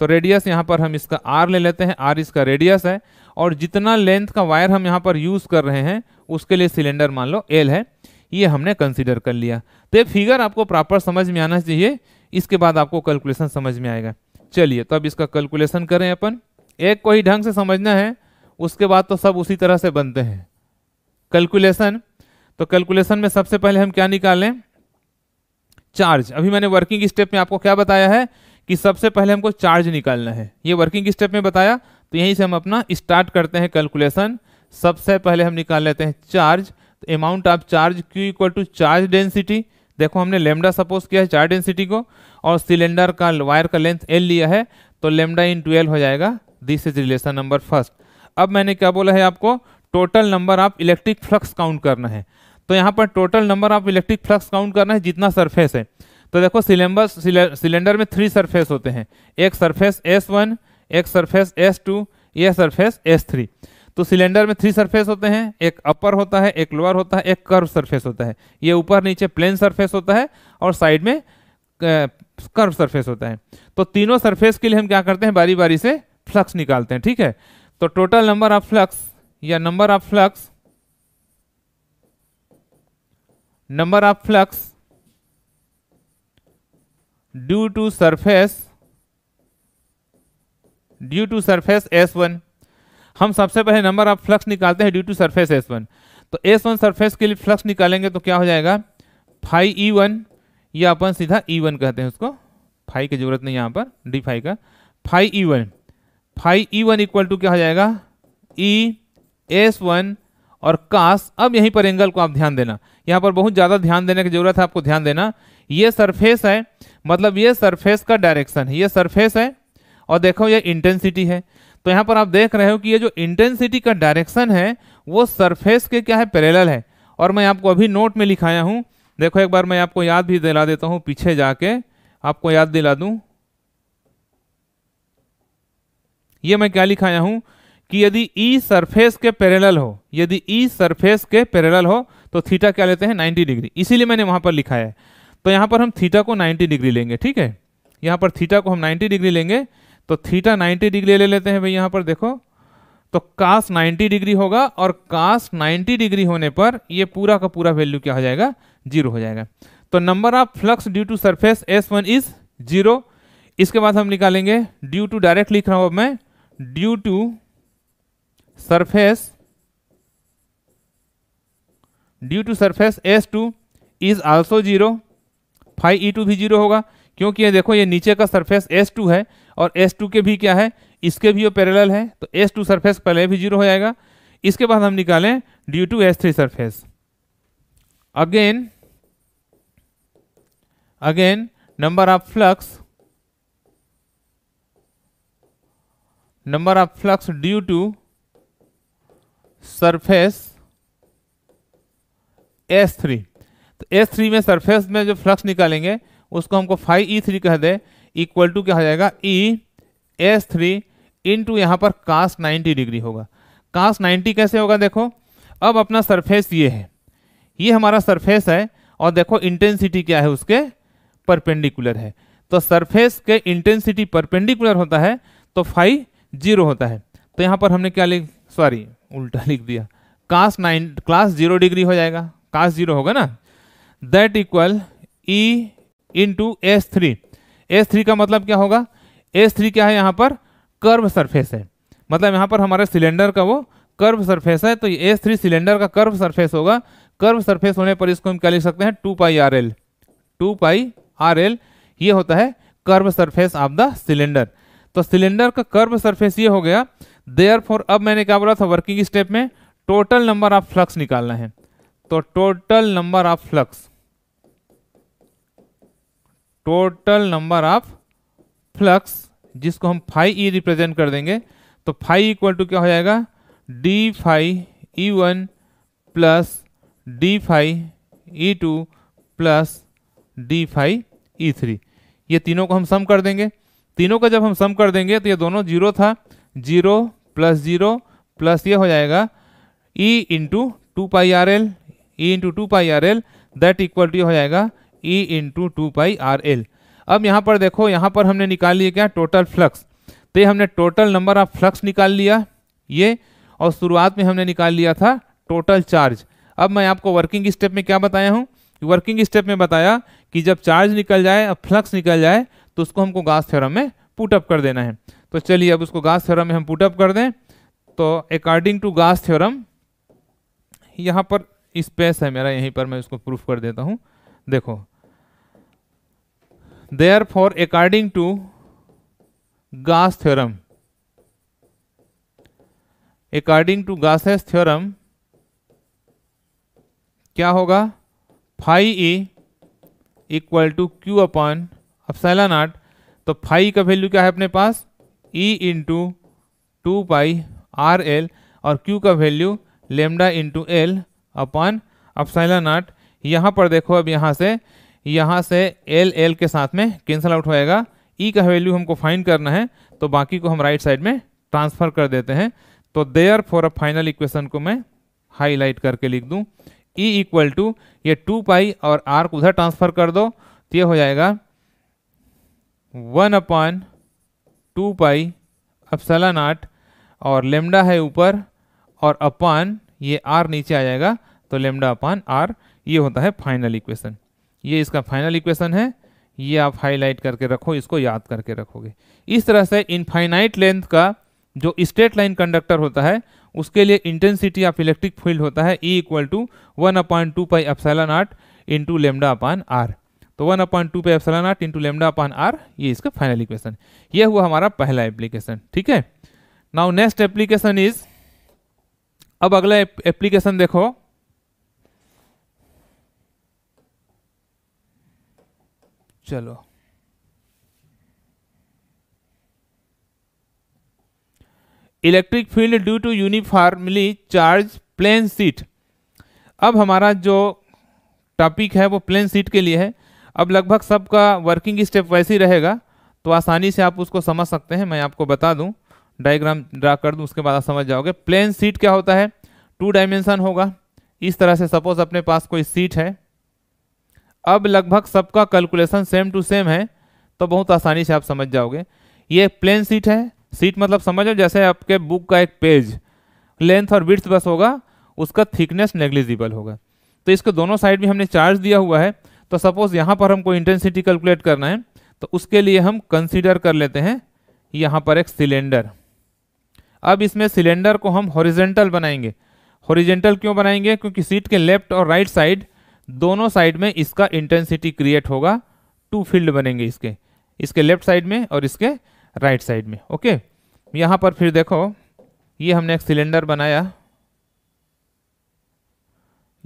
तो रेडियस यहाँ पर हम इसका आर ले लेते हैं आर इसका रेडियस है और जितना लेंथ का वायर हम यहाँ पर यूज़ कर रहे हैं उसके लिए सिलेंडर मान लो एल है ये हमने कंसिडर कर लिया तो ये फिगर आपको प्रॉपर समझ में आना चाहिए इसके बाद आपको कैलकुलेशन समझ में आएगा चलिए तो अब इसका कैलकुलेशन करें अपन एक को ही ढंग से समझना है उसके बाद तो सब उसी तरह से बनते हैं कैलकुलेशन तो कैलकुलेशन में सबसे पहले हम क्या निकालें चार्ज अभी मैंने वर्किंग स्टेप में आपको क्या बताया है कि सबसे पहले हमको चार्ज निकालना है ये वर्किंग स्टेप में बताया तो यहीं से हम अपना स्टार्ट करते हैं कैलकुलेशन सबसे पहले हम निकाल लेते हैं चार्ज तो amount of charge Q equal to charge density देखो हमने लेमडा सपोज किया है चार्ज डेंसिटी को और सिलेंडर का वायर का लेंथ एल लिया है तो लेमडा इन ट्वेल्व हो जाएगा this is relation number first अब मैंने क्या बोला है आपको total number of electric flux count करना है तो यहाँ पर total number of electric flux count करना है जितना सरफेस है तो देखो सिलेंबर सिलेंडर में थ्री सरफेस होते हैं एक सरफेस एस वन एक सरफेस एस टू यह सरफेस एस थ्री तो सिलेंडर में थ्री सरफेस होते हैं एक अपर होता है एक लोअर होता है एक कर्व सरफेस होता है ये ऊपर नीचे प्लेन सरफेस होता है और साइड में कर्व सरफेस होता है तो तीनों सरफेस के लिए हम क्या करते हैं बारी बारी से फ्लक्स निकालते हैं ठीक है तो टोटल नंबर ऑफ फ्लक्स या number of flux number of flux due to surface due to surface S one हम सबसे पहले नंबर ऑफ फ्लक्स निकालते हैं due to surface S one तो एस वन सरफेस के लिए फ्लक्स निकालेंगे तो क्या हो जाएगा फाइव ई वन या अपन सीधा ई e वन कहते हैं उसको फाइव की जरूरत नहीं यहां पर डी फाइव का five E one five E one equal to क्या हो जाएगा ई e एस वन और कास अब यहीं पर एंगल को आप ध्यान देना यहाँ पर बहुत ज़्यादा ध्यान देने की ज़रूरत है आपको ध्यान देना ये सरफेस है मतलब ये सरफेस का डायरेक्शन है ये सरफेस है और देखो ये इंटेंसिटी है तो यहाँ पर आप देख रहे हो कि ये जो इंटेंसिटी का डायरेक्शन है वो सरफेस के क्या है पैरेलल है और मैं आपको अभी नोट में लिखाया हूँ देखो एक बार मैं आपको याद भी दिला देता हूँ पीछे जाके आपको याद दिला दूँ ये मैं क्या लिखाया हूँ कि यदि ई e सरफेस के पैरेलल हो यदि ई e सरफेस के पैरेलल हो तो थीटा क्या लेते हैं 90 डिग्री इसीलिए मैंने वहां पर लिखा है तो यहां पर हम थीटा को 90 डिग्री लेंगे ठीक है यहां पर थीटा को हम 90 डिग्री लेंगे तो थीटा 90 डिग्री ले लेते हैं भाई यहां पर देखो तो कास 90 डिग्री होगा और कास 90 डिग्री होने पर ये पूरा का पूरा वैल्यू क्या हो जाएगा जीरो हो जाएगा तो number of flux due to surface S one is zero इसके बाद हम निकालेंगे ड्यू टू डायरेक्ट लिख रहा हूं अब मैं due to surface due to surface S two is also zero five E two भी जीरो होगा क्योंकि ये देखो ये नीचे का सरफेस एस टू है और एस टू के भी क्या है इसके भी वो पैरेलल है तो एस टू सरफेस पहले भी जीरो हो जाएगा इसके बाद हम निकालें due to S three surface again again number of flux number of flux due to surface S three तो एस थ्री में सरफेस में जो फ्लक्स निकालेंगे उसको हमको फाइव ई थ्री कह दे इक्वल टू क्या हो जाएगा E S three into यहाँ पर कास्ट 90 डिग्री होगा कास्ट 90 कैसे होगा देखो अब अपना सरफेस ये है ये हमारा सरफेस है और देखो इंटेंसिटी क्या है उसके परपेंडिकुलर है तो सरफेस के इंटेंसिटी परपेंडिकुलर होता है तो फाइव जीरो होता है तो यहाँ पर हमने क्या लिख सॉरी उल्टा लिख दिया cos nine class zero degree हो जाएगा कास जीरो होगा ना that equal E into S three S three का मतलब क्या होगा एस थ्री क्या है यहाँ पर कर्व सरफेस है मतलब यहाँ पर हमारे सिलेंडर का वो कर्व सरफेस है तो ये एस थ्री सिलेंडर का कर्व सरफेस होगा कर्व सरफेस होने पर इसको हम क्या लिख सकते हैं two pi R L two pi R L ये होता है curve surface of the cylinder तो सिलेंडर का कर्व सरफेस ये हो गया देयर फॉर अब मैंने क्या बोला था वर्किंग स्टेप में टोटल नंबर ऑफ फ्लक्स निकालना है तो total number of flux total number of flux जिसको हम फाइव ई रिप्रेजेंट कर देंगे तो फाइव इक्वल टू क्या हो जाएगा D five E one plus D five E two plus D five E three ये तीनों को हम सम कर देंगे तीनों का जब हम सम कर देंगे तो ये दोनों जीरो था जीरो प्लस जीरो प्लस ये हो जाएगा E into two pi R L E into two pi R L that equal to हो जाएगा E into two pi R L अब यहाँ पर देखो यहाँ पर हमने निकाल लिया क्या टोटल फ्लक्स तो ये हमने टोटल नंबर ऑफ फ्लक्स निकाल लिया ये और शुरुआत में हमने निकाल लिया था टोटल चार्ज अब मैं आपको वर्किंग स्टेप में क्या बताया हूँ वर्किंग स्टेप में बताया कि जब चार्ज निकल जाए और फ्लक्स निकल जाए तो उसको हमको गास थ्योरम में पुटअप कर देना है तो चलिए अब उसको गास थ्योरम में हम पुटअप कर दें तो अकॉर्डिंग टू गास थ्योरम यहाँ पर स्पेस है मेरा यहीं पर मैं उसको प्रूफ कर देता हूँ देखो therefore according to Gauss theorem according to Gauss's theorem क्या होगा phi E equal to Q upon epsilon naught तो फाई का वैल्यू क्या है अपने पास E into two pi R L और Q का value lambda into L upon epsilon naught यहाँ पर देखो अब यहाँ से यहाँ से एल एल के साथ में कैंसल आउट होएगा ई e का वैल्यू हमको फाइंड करना है तो बाकी को हम राइट साइड में ट्रांसफ़र कर देते हैं तो therefore a final equation को मैं हाईलाइट करके लिख दूँ ई इक्वल टू ये टू पाई और आर को उधर ट्रांसफ़र कर दो तो ये हो जाएगा one upon two pi epsilon naught और लेमडा है ऊपर और अपान ये आर नीचे आ जाएगा तो लेमडा अपान आर ये होता है फाइनल इक्वेशन ये इसका फाइनल इक्वेशन है ये आप हाईलाइट करके रखो इसको याद करके रखोगे इस तरह से इनफाइनाइट लेंथ का जो स्ट्रेट लाइन कंडक्टर होता है उसके लिए इंटेंसिटी ऑफ इलेक्ट्रिक फील्ड होता है E e equal to one upon two pi epsilon naught into lambda upon R तो one upon two pi epsilon R into lambda upon R ये इसका फाइनल इक्वेशन ये हुआ हमारा पहला एप्लीकेशन ठीक है नाउ नेक्स्ट एप्लीकेशन इज अब अगला एप्लीकेशन देखो चलो electric field due to uniformly charge plane sheet अब हमारा जो टॉपिक है वो प्लेन सीट के लिए है अब लगभग सबका वर्किंग स्टेप वैसे ही रहेगा तो आसानी से आप उसको समझ सकते हैं मैं आपको बता दूं डायग्राम ड्रा कर दूं उसके बाद आप समझ जाओगे प्लेन सीट क्या होता है टू डायमेंशन होगा इस तरह से सपोज अपने पास कोई सीट है अब लगभग सबका कैलकुलेशन सेम टू सेम है तो बहुत आसानी से आप समझ जाओगे ये प्लेन सीट है सीट मतलब समझो जैसे आपके बुक का एक पेज लेंथ और विड्थ बस होगा उसका थिकनेस नेग्लिजिबल होगा तो इसको दोनों साइड भी हमने चार्ज दिया हुआ है तो सपोज यहाँ पर हमको इंटेंसिटी कैलकुलेट करना है तो उसके लिए हम कंसीडर कर लेते हैं यहाँ पर एक सिलेंडर अब इसमें सिलेंडर को हम हॉरिजेंटल बनाएंगे हॉरिजेंटल क्यों बनाएंगे क्योंकि सीट के लेफ्ट और राइट साइड दोनों साइड में इसका इंटेंसिटी क्रिएट होगा टू फील्ड बनेंगे इसके इसके लेफ्ट साइड में और इसके राइट साइड में ओके यहाँ पर फिर देखो ये हमने एक सिलेंडर बनाया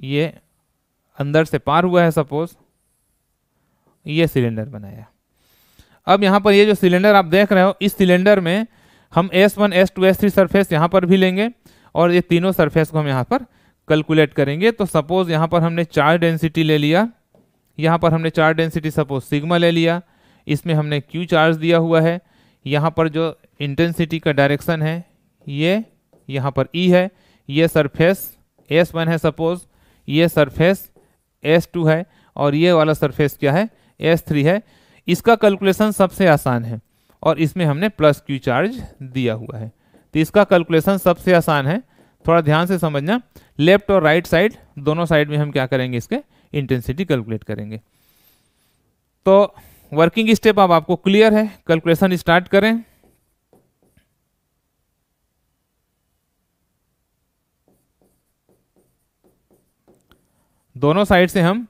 ये अंदर से पार हुआ है सपोज ये सिलेंडर बनाया अब यहाँ पर ये जो सिलेंडर आप देख रहे हो इस सिलेंडर में हम S one S two S three surface यहाँ पर भी लेंगे और ये तीनों सरफेस को हम यहाँ पर कैलकुलेट करेंगे तो सपोज़ यहाँ पर हमने चार डेंसिटी ले लिया यहाँ पर हमने चार डेंसिटी सपोज सिग्मा ले लिया इसमें हमने Q चार्ज दिया हुआ है यहाँ पर जो इंटेंसिटी का डायरेक्शन है ये यहाँ पर ई e है ये सरफेस एस वन है सपोज ये सरफेस एस टू है और ये वाला सरफेस क्या है एस थ्री है इसका कैलकुलेशन सबसे आसान है और इसमें हमने प्लस क्यू चार्ज दिया हुआ है तो इसका कैलकुलेशन सबसे आसान है थोड़ा ध्यान से समझना लेफ्ट और राइट साइड दोनों साइड में हम क्या करेंगे इसके इंटेंसिटी कैलकुलेट करेंगे तो वर्किंग स्टेप अब आपको क्लियर है कैलकुलेशन स्टार्ट करें दोनों साइड से हम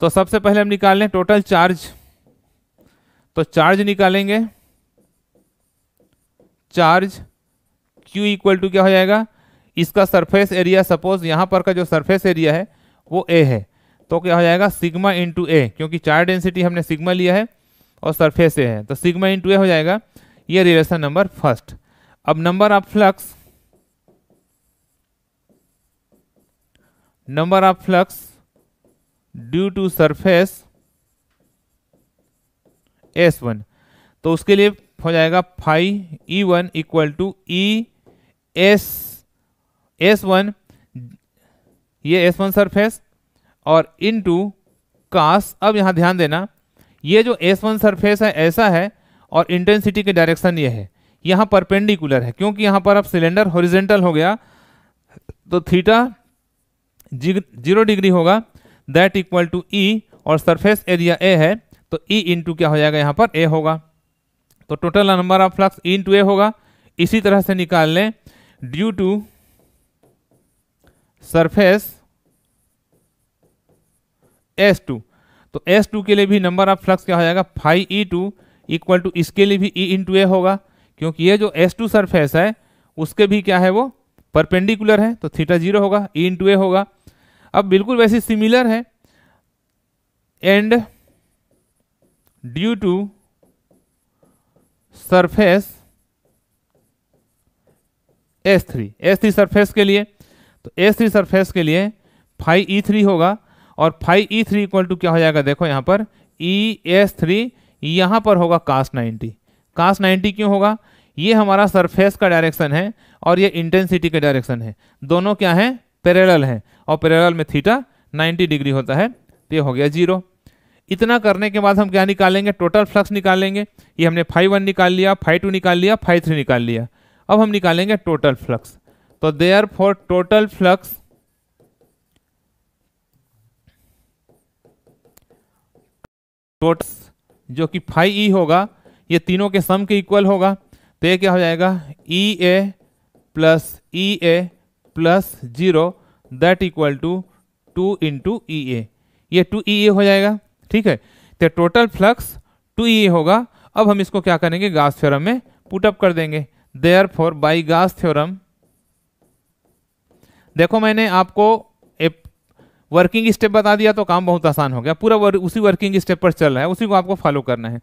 तो सबसे पहले हम निकाल लें टोटल चार्ज तो चार्ज निकालेंगे चार्ज Q इक्वल टू क्या हो जाएगा इसका सरफेस एरिया सपोज यहाँ पर का जो सरफेस एरिया है वो A है तो क्या हो जाएगा सिग्मा इंटू ए क्योंकि चार डेंसिटी हमने सिग्मा लिया है और सरफेस ए है तो सिग्मा इंटू ए हो जाएगा ये रिलेशन नंबर फर्स्ट अब number of flux number of flux due to surface S one तो उसके लिए हो जाएगा five E one equal to E S S one ये एस वन सरफेस और इन टू कास अब यहां ध्यान देना ये जो एस वन सरफेस है ऐसा है और इंटेंसिटी के डायरेक्शन ये है यहां पर पेंडिकुलर है क्योंकि यहां पर अब सिलेंडर हॉरिजेंटल हो गया तो थीटा जीरो डिग्री होगा दैट इक्वल टू ई और सरफेस एरिया ए है तो ई e इंटू क्या हो जाएगा यहाँ पर ए होगा तो total number of flux E into A होगा इसी तरह से निकाल लें due to surface S two तो एस टू के लिए भी नंबर ऑफ फ्लक्स क्या हो जाएगा five E two equal to इसके लिए भी ई इंटू ए होगा क्योंकि ये जो एस टू सरफेस है उसके भी क्या है वो परपेंडिकुलर है तो थीटा जीरो होगा ई इंटू ए होगा अब बिल्कुल वैसे सिमिलर है and due to surface S three S three surface के लिए तो एस थ्री सरफेस के लिए फाइव ई थ्री होगा और five E three equal to क्या हो जाएगा देखो यहां पर ई एस थ्री यहां पर होगा कास्ट नाइन्टी कास्ट नाइनटी क्यों होगा ये हमारा सरफेस का डायरेक्शन है और ये इंटेंसिटी का डायरेक्शन है दोनों क्या है पैरेलल है और पैरेलल में थीटा 90 डिग्री होता है तो ये हो गया जीरो इतना करने के बाद हम क्या निकालेंगे टोटल फ्लक्स निकालेंगे ये हमने फाइव वन निकाल लिया फाइव टू निकाल लिया फाइव थ्री निकाल लिया अब हम निकालेंगे टोटल फ्लक्स तो therefore total flux total जो कि फाइव ई e होगा ये तीनों के सम के इक्वल होगा तो ये क्या हो जाएगा E A plus E A plus zero that equal to two into E A ये टू ई ए हो जाएगा ठीक है तो total flux two E A होगा अब हम इसको क्या करेंगे गास थ्योरम में पुटअप कर देंगे therefore by Gauss theorem देखो मैंने आपको एक वर्किंग स्टेप बता दिया तो काम बहुत आसान हो गया पूरा वर, उसी वर्किंग स्टेप पर चल रहा है उसी को आपको फॉलो करना है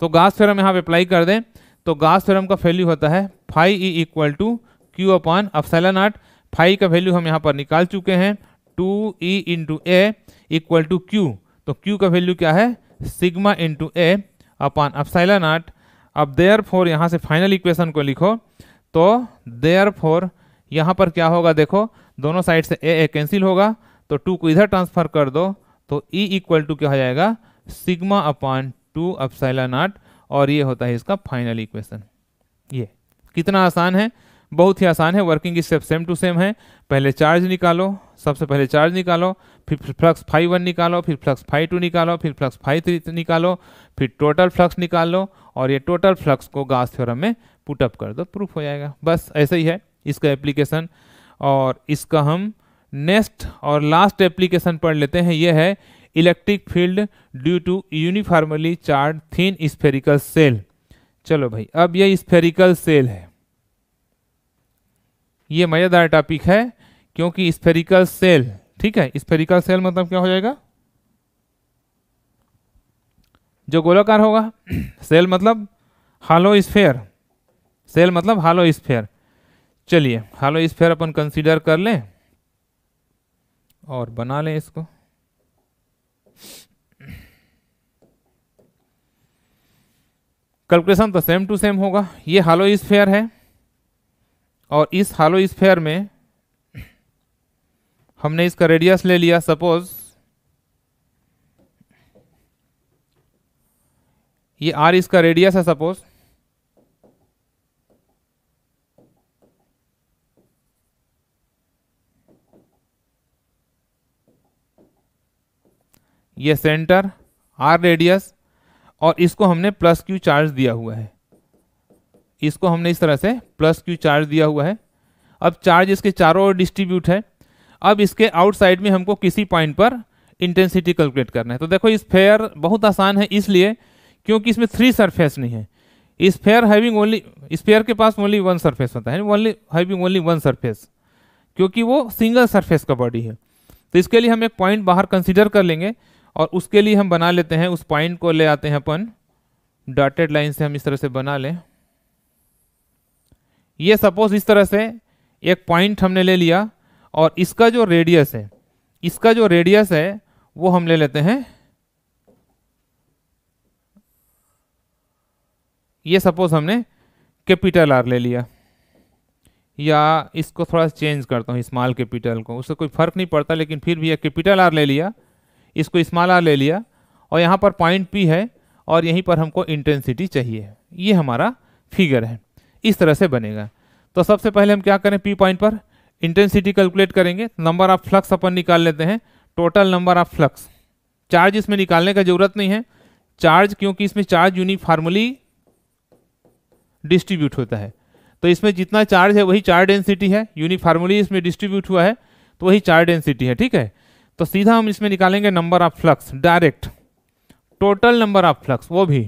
तो गास थ्योरम यहाँ पे अप्लाई कर दें तो गास थ्योरम का वैल्यू होता है five E equal to Q upon epsilon naught five का वैल्यू हम यहाँ पर निकाल चुके हैं two E into A equal to Q तो क्यू का वैल्यू क्या है सिग्मा इंटू ए अब अपसाइला नाट अब देयर फोर यहाँ से फाइनल इक्वेशन को लिखो तो देयर फोर यहाँ पर क्या होगा देखो दोनों साइड से ए ए कैंसिल होगा तो टू को इधर ट्रांसफर कर दो तो ई इक्वल टू क्या हो जाएगा sigma upon two epsilon naught और ये होता है इसका फाइनल इक्वेशन ये कितना आसान है बहुत ही आसान है working step same to same है पहले चार्ज निकालो सबसे पहले चार्ज निकालो फिर फ्लक्स फाइव वन निकालो फिर फ्लक्स फाइव टू निकालो फिर फ्लक्स फाइव थ्री निकालो फिर टोटल फ्लक्स निकालो और ये टोटल फ्लक्स को गास थ्योरम में पुटअप कर दो प्रूफ हो जाएगा बस ऐसे ही है इसका एप्लीकेशन और इसका हम नेक्स्ट और लास्ट एप्लीकेशन पढ़ लेते हैं ये है electric field due to uniformly charge thin spherical shell चलो भाई अब ये स्फेरिकल सेल है ये मज़ेदार टॉपिक है क्योंकि स्फेरिकल सेल ठीक है स्फेरिकल सेल मतलब क्या हो जाएगा जो गोलाकार होगा सेल मतलब हालो स्फेयर सेल मतलब हालो स्फेयर चलिए हालो स्फेयर अपन कंसीडर कर लें और बना लें इसको कैलकुलेशन तो सेम टू सेम होगा ये हालो स्फेयर है और इस हालो स्फेयर में हमने इसका रेडियस ले लिया सपोज ये आर इसका रेडियस है सपोज ये सेंटर आर रेडियस और इसको हमने प्लस क्यू चार्ज दिया हुआ है इसको हमने इस तरह से प्लस क्यू चार्ज दिया हुआ है अब चार्ज इसके चारों ओर डिस्ट्रीब्यूट है अब इसके आउटसाइड में हमको किसी पॉइंट पर इंटेंसिटी कैलकुलेट करना है तो देखो इस फेयर बहुत आसान है इसलिए क्योंकि इसमें थ्री सरफेस नहीं है इस फेयर हैविंग ओनली इस फेयर के पास ओनली वन सरफेस होता है only having only one surface क्योंकि वो सिंगल सरफेस का बॉडी है तो इसके लिए हम एक पॉइंट बाहर कंसिडर कर लेंगे और उसके लिए हम बना लेते हैं उस पॉइंट को ले आते हैं अपन डॉटेड लाइन से हम इस तरह से बना लें ये सपोज इस तरह से एक पॉइंट हमने ले लिया और इसका जो रेडियस है इसका जो रेडियस है वो हम ले लेते हैं ये सपोज हमने कैपिटल आर ले लिया या इसको थोड़ा चेंज करता हूँ स्मॉल कैपिटल को उससे कोई फर्क नहीं पड़ता लेकिन फिर भी यह कैपिटल आर ले लिया इसको स्मॉल आर ले लिया और यहाँ पर पॉइंट पी है और यहीं पर हमको इंटेंसिटी चाहिए ये हमारा फिगर है इस तरह से बनेगा तो सबसे पहले हम क्या करें पी पॉइंट पर इंटेंसिटी कैलकुलेट करेंगे नंबर ऑफ फ्लक्स अपन निकाल लेते हैं total number of flux charge इसमें निकालने का जरूरत नहीं है चार्ज क्योंकि इसमें चार्ज यूनिफार्मली डिस्ट्रीब्यूट होता है तो इसमें जितना चार्ज है वही चार्ज डेंसिटी है यूनिफार्मली इसमें डिस्ट्रीब्यूट हुआ है तो वही चार्ज डेंसिटी है ठीक है तो सीधा हम इसमें निकालेंगे number of flux direct total number of flux वो भी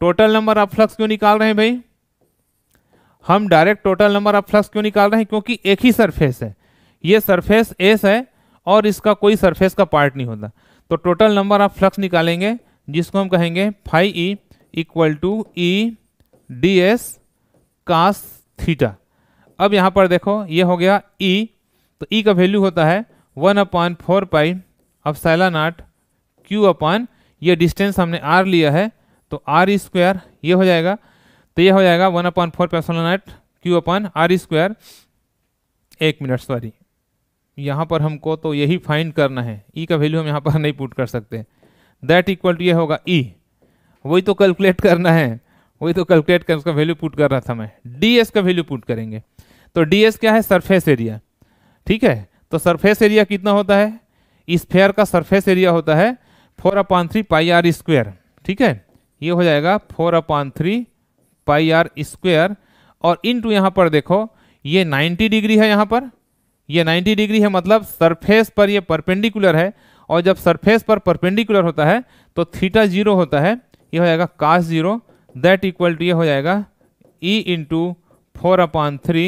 टोटल नंबर ऑफ फ्लक्स क्यों निकाल रहे हैं भाई हम direct total number of flux क्यों निकाल रहे हैं क्योंकि एक ही सरफेस है ये सरफेस एस है और इसका कोई सरफेस का पार्ट नहीं होता तो टोटल नंबर ऑफ फ्लक्स निकालेंगे जिसको हम कहेंगे phi E equal to E D S cos theta अब यहाँ पर देखो ये हो गया ई e। तो ई e का वैल्यू होता है वन अपॉन फोर पाई अब सैला नाट क्यू अपॉन ये डिस्टेंस हमने आर लिया है तो आर स्क्वायर ये हो जाएगा तो ये हो जाएगा one upon four epsilon naught Q upon are square एक मिनट सॉरी यहाँ पर हमको तो यही फाइंड करना है ई e का वैल्यू हम यहाँ पर नहीं पुट कर सकते दैट इक्वल टू ये होगा ई e. वही तो कैलकुलेट करना है वही तो कैलकुलेट कर उसका वैल्यू पुट कर रहा था मैं डी का वैल्यू पुट करेंगे तो डी एस क्या है सरफेस एरिया ठीक है तो सरफेस एरिया कितना होता है स्फेयर का सरफेस एरिया होता है four upon three pi R square ठीक है ये हो जाएगा four upon three pi R square और इन टू यहाँ पर देखो ये 90 डिग्री है यहाँ पर ये 90 डिग्री है मतलब सरफेस पर ये परपेंडिकुलर है और जब सरफेस पर परपेंडिकुलर होता है तो थीटा जीरो होता है ये हो जाएगा cos zero that equal to ये हो जाएगा E into four upon three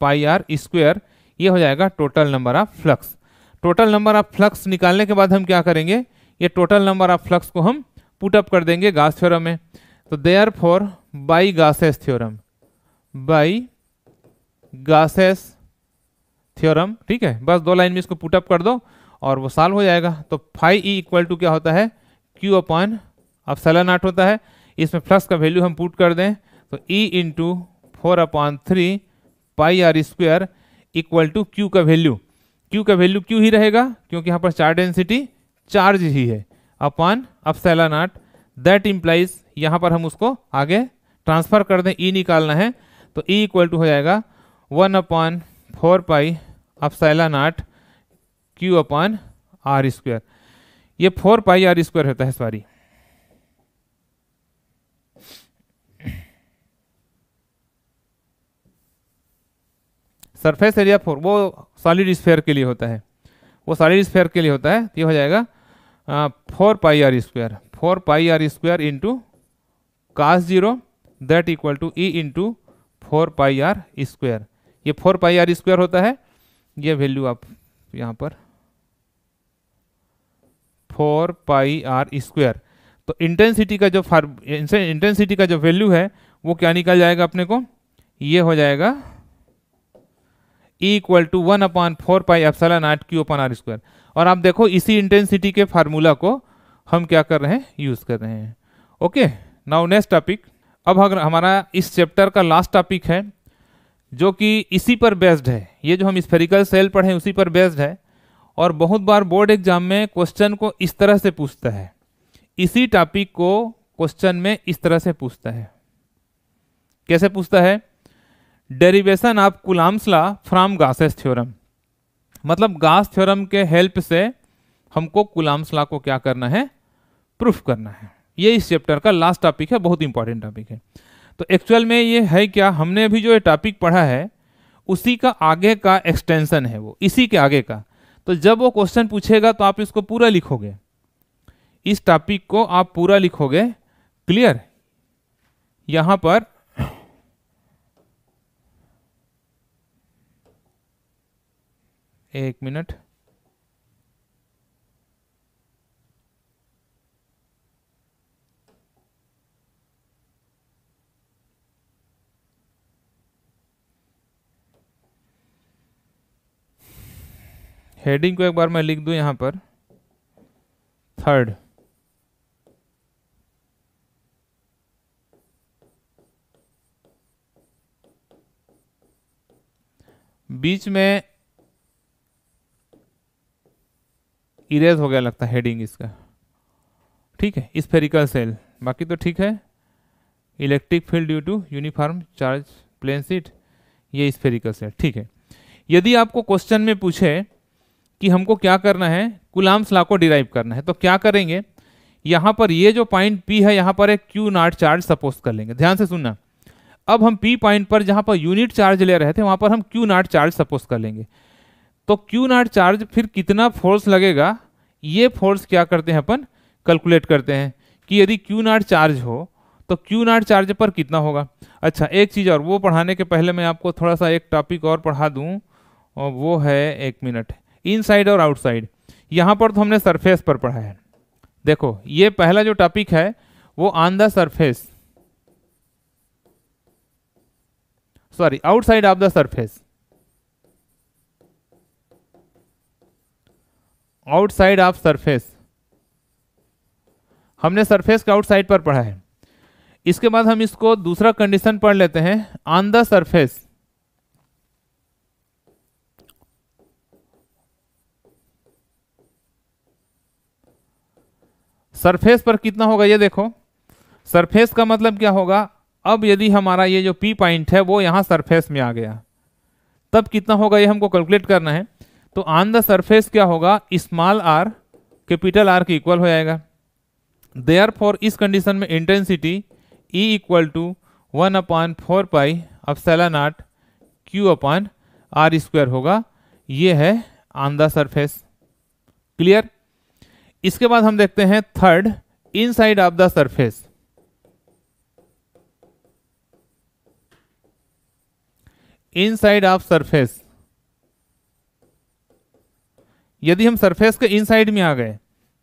pi R square ये हो जाएगा total number of flux total number of flux निकालने के बाद हम क्या करेंगे ये टोटल नंबर ऑफ फ्लक्स को हम पुटअप कर देंगे गास थ्योरम में तो are therefore by Gauss's theorem by Gauss's theorem ठीक है बस दो लाइन में इसको पुटअप कर दो और वो साल हो जाएगा तो फाइव ई इक्वल टू क्या होता है क्यू अपॉन अब सेलन आठ होता है इसमें फ्लक्स का वैल्यू हम पुट कर दें तो E into four upon three pi R square equal to Q का वैल्यू क्यू का वैल्यू क्यू ही रहेगा क्योंकि यहाँ पर चार डेंसिटी चार्ज ही है अपॉन सेलन आठ दैट इम्प्लाइज यहाँ पर हम उसको आगे ट्रांसफ़र कर दें ई e निकालना है तो ई इक्वल टू हो जाएगा one upon four pi epsilon naught Q upon are square ये फोर पाई आर स्क्वायर होता है सॉरी सरफेस एरिया फोर वो सॉलिड स्फेयर के लिए होता है वो सॉलिड स्फेयर के लिए होता है तो ये हो जाएगा four pi R square four pi R square into cos zero that equal to E into four pi R square ये फोर पाई आर स्क्वायर होता है ये वैल्यू आप यहाँ पर फोर पाई आर स्क्वायर तो इंटेंसिटी का जो फार इंटेंसिटी का जो वैल्यू है वो क्या निकल जाएगा अपने को ये हो जाएगा equal to one upon four pi epsilon naught Q upon R square और आप देखो इसी इंटेंसिटी के फार्मूला को हम क्या कर रहे हैं यूज़ कर रहे हैं okay okay? Now next topic अब अगर हमारा इस चैप्टर का लास्ट टॉपिक है जो कि इसी पर बेस्ड है ये जो हम स्फेरिकल सेल पढ़े उसी पर बेस्ड है और बहुत बार बोर्ड एग्जाम में क्वेश्चन को इस तरह से पूछता है इसी टॉपिक को क्वेश्चन में इस तरह से पूछता है कैसे पूछता है derivation of Coulomb's law from Gauss's theorem मतलब गास थ्योरम के हेल्प से हमको कुलामसला को क्या करना है प्रूफ करना है ये इस चैप्टर का लास्ट टॉपिक है बहुत इंपॉर्टेंट टॉपिक है तो एक्चुअल में ये है क्या हमने अभी जो ये टॉपिक पढ़ा है उसी का आगे का एक्सटेंशन है वो इसी के आगे का तो जब वो क्वेश्चन पूछेगा तो आप इसको पूरा लिखोगे इस टॉपिक को आप पूरा लिखोगे क्लियर यहां पर एक मिनट हेडिंग को एक बार मैं लिख दूं यहां पर थर्ड बीच में इरेज हो गया लगता है हेडिंग इसका ठीक है स्फेरिकल सेल बाकी तो ठीक है electric field due to uniform charge plane sheet ये स्फेरिकल सेल ठीक है यदि आपको क्वेश्चन में पूछे कि हमको क्या करना है कुलाम्स लॉ को डिराइव करना है तो क्या करेंगे यहां पर ये जो पॉइंट पी है यहां पर एक क्यू नॉट चार्ज सपोज कर लेंगे ध्यान से सुनना अब हम पी पॉइंट पर जहां पर यूनिट चार्ज ले रहे थे वहां पर हम क्यू नॉट चार्ज सपोज कर लेंगे तो क्यू नॉट चार्ज फिर कितना फोर्स लगेगा ये फोर्स क्या करते हैं अपन कैलकुलेट करते हैं कि यदि क्यू नॉट चार्ज हो तो क्यू नॉट चार्ज पर कितना होगा अच्छा एक चीज़ और वो पढ़ाने के पहले मैं आपको थोड़ा सा एक टॉपिक और पढ़ा दूँ और वो है एक मिनट इनसाइड और आउटसाइड यहाँ पर तो हमने सरफेस पर पढ़ा है देखो ये पहला जो टॉपिक है वो on the surface sorry outside of the surface outside of surface हमने सरफेस के आउटसाइड पर पढ़ा है इसके बाद हम इसको दूसरा कंडीशन पढ़ लेते हैं ऑन द सरफेस सरफेस पर कितना होगा ये देखो सरफेस का मतलब क्या होगा अब यदि हमारा ये जो पी पॉइंट है वो यहाँ सरफेस में आ गया तब कितना होगा ये हमको कैलकुलेट करना है तो ऑन द सरफेस क्या होगा स्मॉल आर कैपिटल आर के इक्वल हो जाएगा देयर फॉर इस कंडीशन में intensity E equal to one upon four pi epsilon naught Q upon are square होगा ये है ऑन द सरफेस क्लियर इसके बाद हम देखते हैं third inside of the surface inside of surface यदि हम सरफेस के इनसाइड में आ गए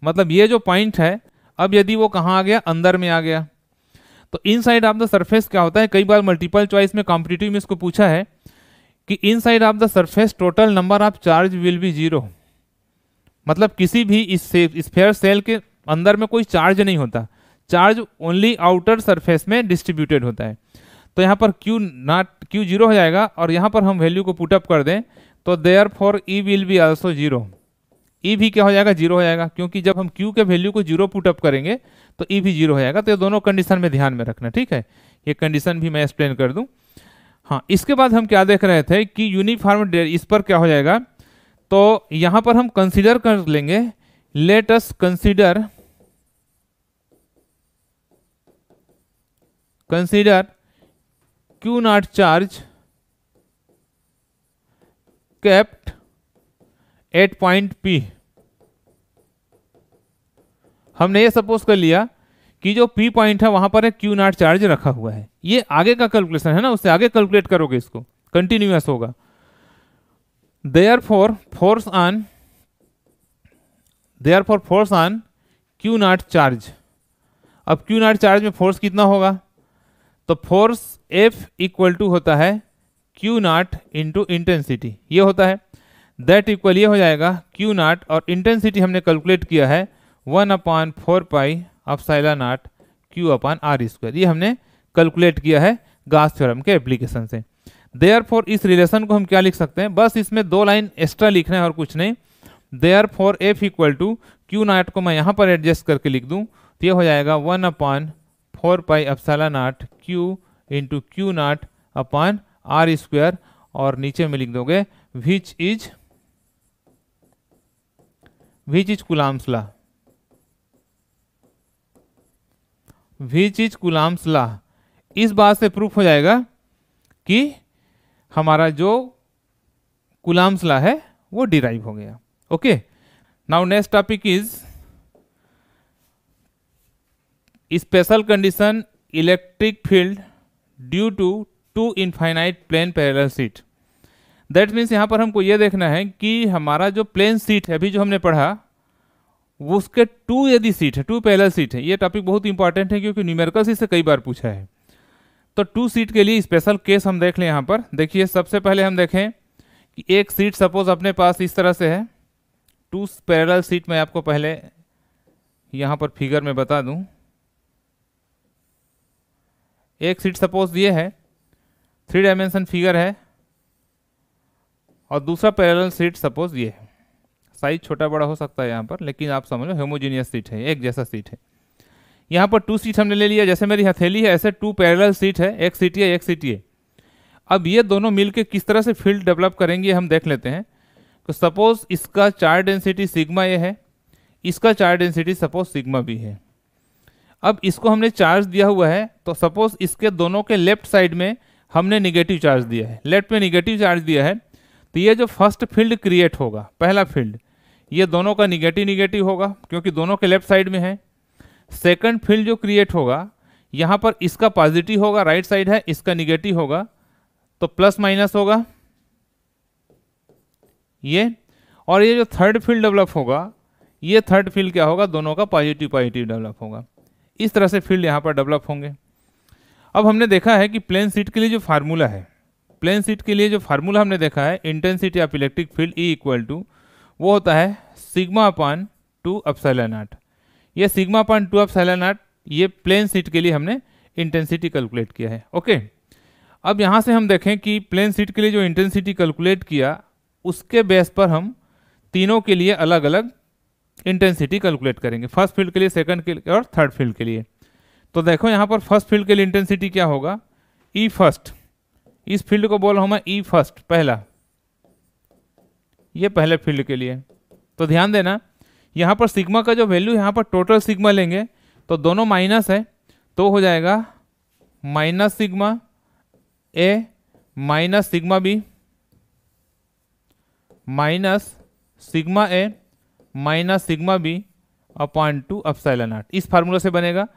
मतलब ये जो पॉइंट है अब यदि वो कहां आ गया अंदर में आ गया तो इनसाइड ऑफ द सरफेस क्या होता है कई बार मल्टीपल चॉइस में कॉम्पिटिटिव में इसको पूछा है कि inside of the surface total number of charge will be zero मतलब किसी भी इस स्फेयर सेल के अंदर में कोई चार्ज नहीं होता चार्ज ओनली आउटर सरफेस में डिस्ट्रीब्यूटेड होता है तो यहाँ पर क्यू नॉट क्यू जीरो हो जाएगा और यहाँ पर हम वैल्यू को पुटअप कर दें तो therefore E will be also zero E भी क्या हो जाएगा जीरो हो जाएगा क्योंकि जब हम क्यू के वैल्यू को जीरो पुटअप करेंगे तो ई e भी जीरो हो जाएगा तो ये दोनों कंडीशन में ध्यान में रखना ठीक है ये कंडीशन भी मैं एक्सप्लेन कर दूँ हाँ इसके बाद हम क्या देख रहे थे कि यूनिफॉर्म इस पर क्या हो जाएगा तो यहां पर हम कंसीडर कर लेंगे let us consider consider Q naught charge kept at point P हमने ये सपोज कर लिया कि जो पी पॉइंट है वहां पर एक क्यू नॉट चार्ज रखा हुआ है ये आगे का कैलकुलेशन है ना उससे आगे कैलकुलेट करोगे इसको कंटिन्यूस होगा therefore force on therefore force on q not charge अब q नॉट चार्ज में फोर्स कितना होगा तो फोर्स F इक्वल टू होता है Q नॉट इंटू इंटेंसिटी ये होता है दैट इक्वल ये हो जाएगा Q नॉट और इंटेंसिटी हमने कैलकुलेट किया है one upon four pi epsilon naught Q upon are square ये हमने कैलकुलेट किया है गास थ्योरम के एप्लीकेशन से देयर फॉर इस रिलेशन को हम क्या लिख सकते हैं बस इसमें दो लाइन एक्स्ट्रा लिखना है और कुछ नहीं therefore F equal to Q naught को मैं यहाँ पर एडजस्ट करके लिख दूँ तो ये हो जाएगा one upon four pi epsilon naught Q into Q naught upon R square और नीचे में लिख दोगे which is which is Coulomb's law which is Coulomb's law इस बात से प्रूफ हो जाएगा कि हमारा जो कुलाम्स ला है वो डिराइव हो गया okay now next topic is special condition electric field due to two infinite plane parallel sheet that means यहाँ पर हमको ये देखना है कि हमारा जो प्लेन सीट है अभी जो हमने पढ़ा उसके टू यदि सीट है टू पैरेलल सीट है ये टॉपिक बहुत इंपॉर्टेंट है क्योंकि न्यूमेरिकल से कई बार पूछा है तो टू सीट के लिए स्पेशल केस हम देख लें यहाँ पर देखिए सबसे पहले हम देखें कि एक सीट सपोज अपने पास इस तरह से है टू पैरल सीट मैं आपको पहले यहाँ पर फिगर में बता दूँ एक सीट सपोज ये है थ्री डायमेंशन फिगर है और दूसरा पैरेलल सीट सपोज ये है साइज छोटा बड़ा हो सकता है यहाँ पर लेकिन आप समझ लो होमोजीनियस सीट है एक जैसा सीट है यहाँ पर टू सीट हमने ले लिया जैसे मेरी हथेली है ऐसे टू पैरेलल सीट है एक सीट है एक है अब ये दोनों मिलके किस तरह से फील्ड डेवलप करेंगे हम देख लेते हैं तो सपोज इसका चार डेंसिटी सिग्मा ए है इसका चार डेंसिटी सपोज सिग्मा बी है अब इसको हमने चार्ज दिया हुआ है तो सपोज इसके दोनों के लेफ्ट साइड में हमने निगेटिव चार्ज दिया है लेफ्ट में निगेटिव चार्ज दिया है तो ये जो फर्स्ट फील्ड क्रिएट होगा पहला फील्ड ये दोनों का निगेटिव निगेटिव होगा क्योंकि दोनों के लेफ्ट साइड में है सेकंड फील्ड जो क्रिएट होगा यहां पर इसका पॉजिटिव होगा राइट साइड है इसका निगेटिव होगा तो प्लस माइनस होगा ये और ये जो थर्ड फील्ड डेवलप होगा ये थर्ड फील्ड क्या होगा दोनों का पॉजिटिव पॉजिटिव डेवलप होगा इस तरह से फील्ड यहां पर डेवलप होंगे अब हमने देखा है कि प्लेन सीट के लिए जो फार्मूला है प्लेन सीट के लिए जो फार्मूला हमने देखा है intensity of electric field E equal to वो होता है सिग्मा अपान टू अपसाइलन ये sigma upon two epsilon naught ये प्लेन सीट के लिए हमने इंटेंसिटी कैलकुलेट किया है ओके अब यहाँ से हम देखें कि प्लेन सीट के लिए जो इंटेंसिटी कैलकुलेट किया उसके बेस पर हम तीनों के लिए अलग अलग इंटेंसिटी कैलकुलेट करेंगे फर्स्ट फील्ड के लिए सेकंड के लिए और थर्ड फील्ड के लिए तो देखो यहाँ पर फर्स्ट फील्ड के लिए इंटेंसिटी क्या होगा ई e फर्स्ट इस फील्ड को बोल रहा हूँ मैं ई e फर्स्ट पहला ये पहले फील्ड के लिए तो ध्यान देना यहाँ पर सिग्मा का जो वैल्यू यहाँ पर टोटल सिग्मा लेंगे तो दोनों माइनस है तो हो जाएगा minus sigma A minus sigma B minus sigma A minus sigma B upon two epsilon naught इस फार्मूला से बनेगा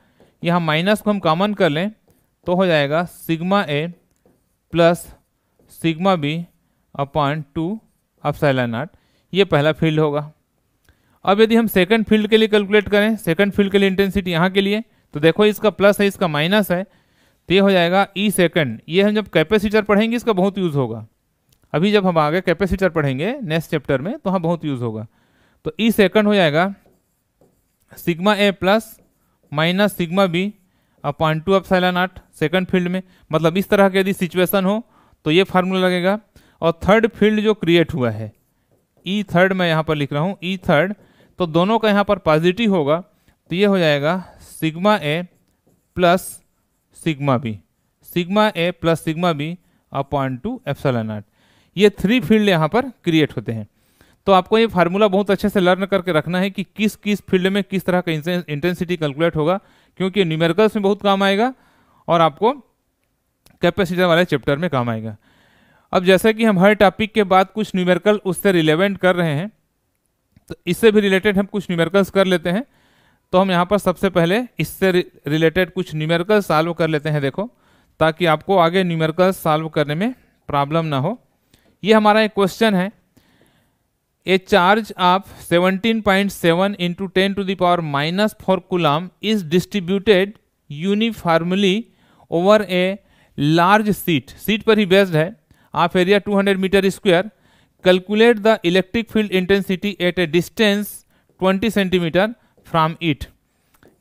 यहाँ माइनस को हम कॉमन कर लें तो हो जाएगा sigma A plus sigma B upon two epsilon naught ये पहला फील्ड होगा अब यदि हम सेकंड फील्ड के लिए कैलकुलेट करें सेकंड फील्ड के लिए इंटेंसिटी यहाँ के लिए तो देखो इसका प्लस है इसका माइनस है तो ये हो जाएगा ई e सेकंड ये हम जब कैपेसिटर पढ़ेंगे इसका बहुत यूज़ होगा अभी जब हम आगे कैपेसिटर पढ़ेंगे नेक्स्ट चैप्टर में तो हाँ बहुत यूज़ होगा तो ई e सेकंड हो जाएगा sigma A plus minus sigma B upon two epsilon naught second field में मतलब इस तरह के यदि सिचुएशन हो तो ये फार्मूला लगेगा और थर्ड फील्ड जो क्रिएट हुआ है ई e थर्ड मैं यहाँ पर लिख रहा हूँ ई थर्ड तो दोनों का यहाँ पर पॉजिटिव होगा तो ये हो जाएगा sigma A plus sigma B sigma A plus sigma B upon two epsilon naught ये थ्री फील्ड यहाँ पर क्रिएट होते हैं तो आपको ये फार्मूला बहुत अच्छे से लर्न करके रखना है कि किस किस फील्ड में किस तरह का इंटेंसिटी कैलकुलेट होगा क्योंकि न्यूमेरिकल्स में बहुत काम आएगा और आपको कैपेसिटी वाले चैप्टर में काम आएगा अब जैसा कि हम हर टॉपिक के बाद कुछ न्यूमेरिकल उससे रिलेवेंट कर रहे हैं तो इससे भी रिलेटेड हम कुछ न्यूमेरिकल्स कर लेते हैं तो हम यहाँ पर सबसे पहले इससे रिलेटेड कुछ न्यूमेरिकल सॉल्व कर लेते हैं देखो ताकि आपको आगे न्यूमेरिकल सॉल्व करने में प्रॉब्लम ना हो ये हमारा एक क्वेश्चन है a charge of 17.7 point seven into ten to the power minus four coulomb is distributed uniformly over a large sheet sheet पर ही बेस्ड है of area 200 metre square calculate the electric field intensity at a distance 20 centimetre from it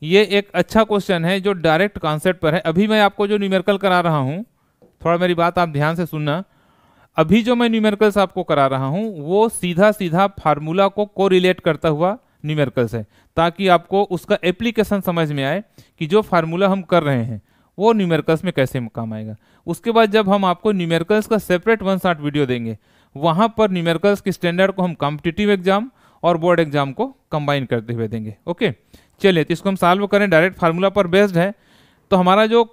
ये एक अच्छा क्वेश्चन है जो डायरेक्ट कॉन्सेप्ट पर है अभी मैं आपको जो न्यूमेरिकल करा रहा हूँ थोड़ा मेरी बात आप ध्यान से सुनना अभी जो मैं न्यूमेरिकल्स आपको करा रहा हूँ वो सीधा सीधा फार्मूला को को रिलेट करता हुआ न्यूमेरिकल्स है ताकि आपको उसका एप्लीकेशन समझ में आए कि जो फार्मूला हम कर रहे हैं वो न्यूमेरिकल्स में कैसे काम आएगा उसके बाद जब हम आपको न्यूमेरिकल्स का सेपरेट वन शॉट वीडियो देंगे वहाँ पर न्यूमेरिकल्स के स्टैंडर्ड को हम कॉम्पिटिटिव एग्जाम और बोर्ड एग्जाम को कंबाइन करते हुए देंगे ओके चलिए तो इसको हम सॉल्व करें डायरेक्ट फार्मूला पर बेस्ड है तो हमारा जो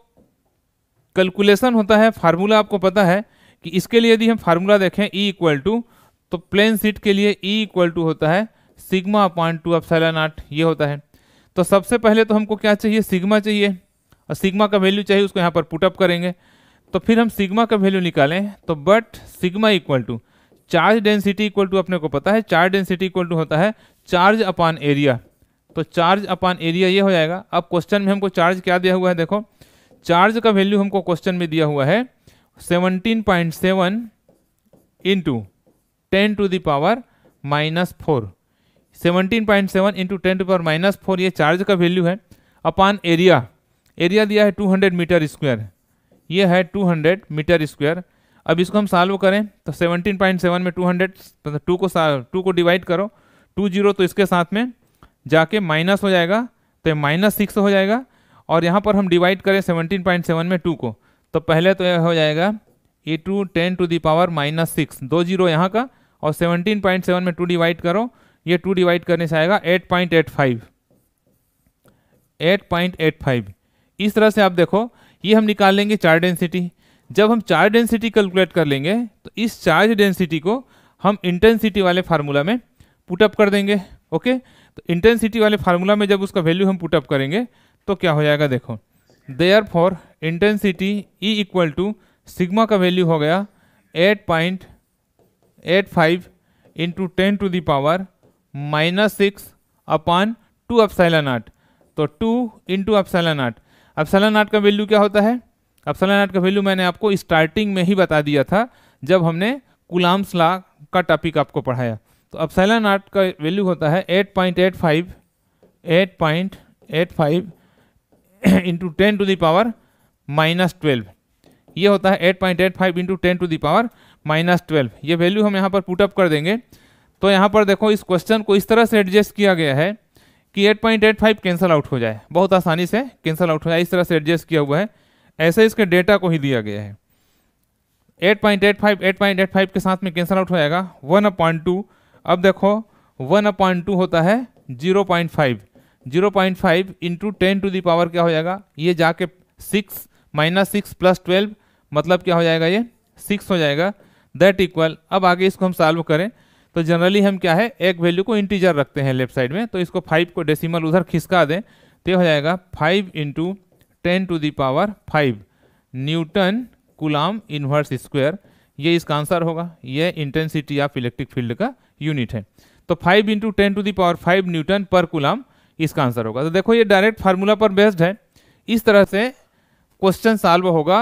कैलकुलेशन होता है फार्मूला आपको पता है कि इसके लिए यदि हम फार्मूला देखें ई इक्वल टू तो प्लेन सीट के लिए ई इक्वल टू होता है sigma upon to epsilon naught ये होता है तो सबसे पहले तो हमको क्या चाहिए सिग्मा चाहिए और सिग्मा का वैल्यू चाहिए उसको यहाँ पर पुटअप करेंगे तो फिर हम सिग्मा का वैल्यू निकालें तो but sigma equal to charge density equal to अपने को पता है चार्ज डेंसिटी इक्वल टू होता है चार्ज अपॉन एरिया तो चार्ज अपॉन एरिया ये हो जाएगा अब क्वेश्चन में हमको चार्ज क्या दिया हुआ है देखो चार्ज का वैल्यू हमको क्वेश्चन में दिया हुआ है 17.7 point seven into ten to the power minus four seventeen point seven into ten to power minus four ये चार्ज का वैल्यू है अपॉन एरिया एरिया दिया है 200 मीटर स्क्वायर ये है 200 मीटर स्क्वायर अब इसको हम सॉल्व करें तो 17.7 में 200 हंड्रेड तो टू को टू को डिवाइड करो टू जीरो तो इसके साथ में जाके माइनस हो जाएगा तो माइनस सिक्स हो जाएगा और यहाँ पर हम डिवाइड करें 17.7 में टू को तो पहले तो यह हो जाएगा a two ten to the power minus six दो जीरो यहाँ का और 17.7 में टू डिवाइड करो ये टू डिवाइड करने से आएगा 8.85 8.85 इस तरह से आप देखो ये हम निकाल लेंगे चार डेंसिटी जब हम चार्ज डेंसिटी कैलकुलेट कर लेंगे तो इस चार्ज डेंसिटी को हम इंटेंसिटी वाले फार्मूला में पुटअप कर देंगे ओके तो इंटेंसिटी वाले फार्मूला में जब उसका वैल्यू हम पुटअप करेंगे तो क्या हो जाएगा देखो therefore intensity E equal to sigma का वैल्यू हो गया eight point eight five into ten to the power minus six upon two epsilon naught तो टू इंटू अपसाइला नाट अपसाइला का वैल्यू क्या होता है अप्सला नॉट का वैल्यू मैंने आपको स्टार्टिंग में ही बता दिया था जब हमने कुलाम्स ला का टॉपिक आपको पढ़ाया तो अप्सला नॉट का वैल्यू होता है 8.85 8.85 into ten to the power minus twelve ये होता है 8.85 point eight five into ten to the power minus twelve ये वैल्यू हम यहाँ पर पुटअप कर देंगे तो यहाँ पर देखो इस क्वेश्चन को इस तरह से एडजस्ट किया गया है कि 8.85 कैंसिल आउट हो जाए बहुत आसानी से कैंसिल आउट हो जाए इस तरह से एडजस्ट किया हुआ है ऐसे इसके डेटा को ही दिया गया है 8.85 8.85 के साथ में कैंसल आउट हो जाएगा वन पॉइंट टू अब देखो वन पॉइंट टू होता है zero point five zero point five into ten to the power क्या हो जाएगा ये जाके six minus six plus twelve मतलब क्या हो जाएगा ये सिक्स हो जाएगा दैट इक्वल अब आगे इसको हम सॉल्व करें तो जनरली हम क्या है एक वैल्यू को इंटीजर रखते हैं लेफ्ट साइड में तो इसको फाइव को डेसिमल उधर खिसका दें तो हो जाएगा five into ten to the power five newton coulomb inverse square ये इसका आंसर होगा ये इंटेंसिटी ऑफ इलेक्ट्रिक फील्ड का यूनिट है तो five into ten to the power five newton पर कुलाम इसका आंसर होगा तो देखो ये डायरेक्ट फार्मूला पर बेस्ड है इस तरह से क्वेश्चन सॉल्व होगा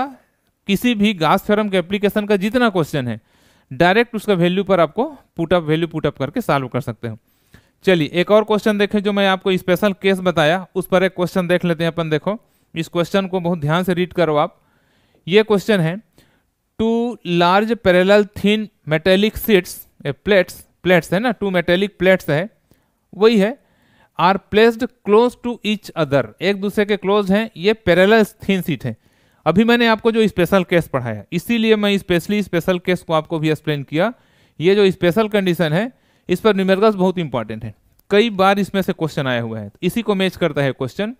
किसी भी गास थ्योरम के एप्लीकेशन का जितना क्वेश्चन है डायरेक्ट उसका वैल्यू पर आपको पुटअप वैल्यू पुटअप करके सॉल्व कर सकते हो चलिए एक और क्वेश्चन देखें जो मैं आपको स्पेशल केस बताया उस पर एक क्वेश्चन देख लेते हैं अपन देखो इस क्वेश्चन को बहुत ध्यान से रीड करो आप ये क्वेश्चन है two large parallel thin metallic sheets plates plates है ना टू मेटेलिक प्लेट्स है वही है are placed close to each other एक दूसरे के क्लोज हैं ये पैरेलल थिन सीट है अभी मैंने आपको जो स्पेशल केस पढ़ाया इसीलिए मैं स्पेशली स्पेशल केस को आपको भी एक्सप्लेन किया ये जो स्पेशल कंडीशन है इस पर न्यूमेरिकल्स बहुत इंपॉर्टेंट है कई बार इसमें से क्वेश्चन आया हुआ है इसी को मैच करता है question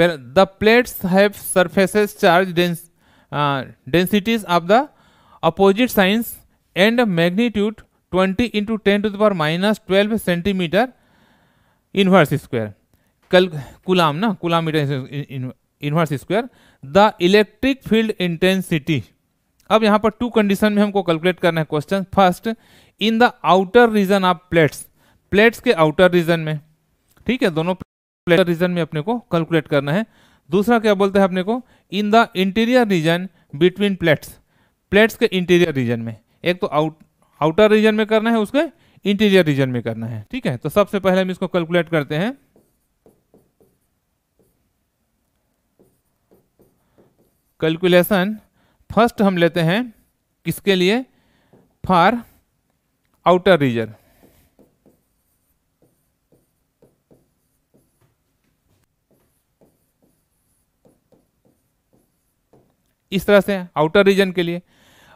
the plates have surfaces charge densities of the opposite signs and magnitude 20 into ten to the minus twelve centimetre inverse square कल कुलाम ना coulomb metre inverse square the electric field intensity अब यहाँ पर टू कंडीशन में हमको कैलकुलेट करना है question first in the outer region of plates plates के आउटर रीजन में ठीक है दोनों प्लेटर रीजन में अपने को कैलकुलेट करना है दूसरा क्या बोलते हैं अपने को in the interior region between plates plates के इंटीरियर रीजन में एक तो आउट आउटर रीजन में करना है उसके इंटीरियर रीजन में करना है ठीक है तो सबसे पहले हम इसको कैलकुलेट करते हैं कैलकुलेशन फर्स्ट हम लेते हैं किसके लिए फॉर आउटर रीजन इस तरह से आउटर रीजन के लिए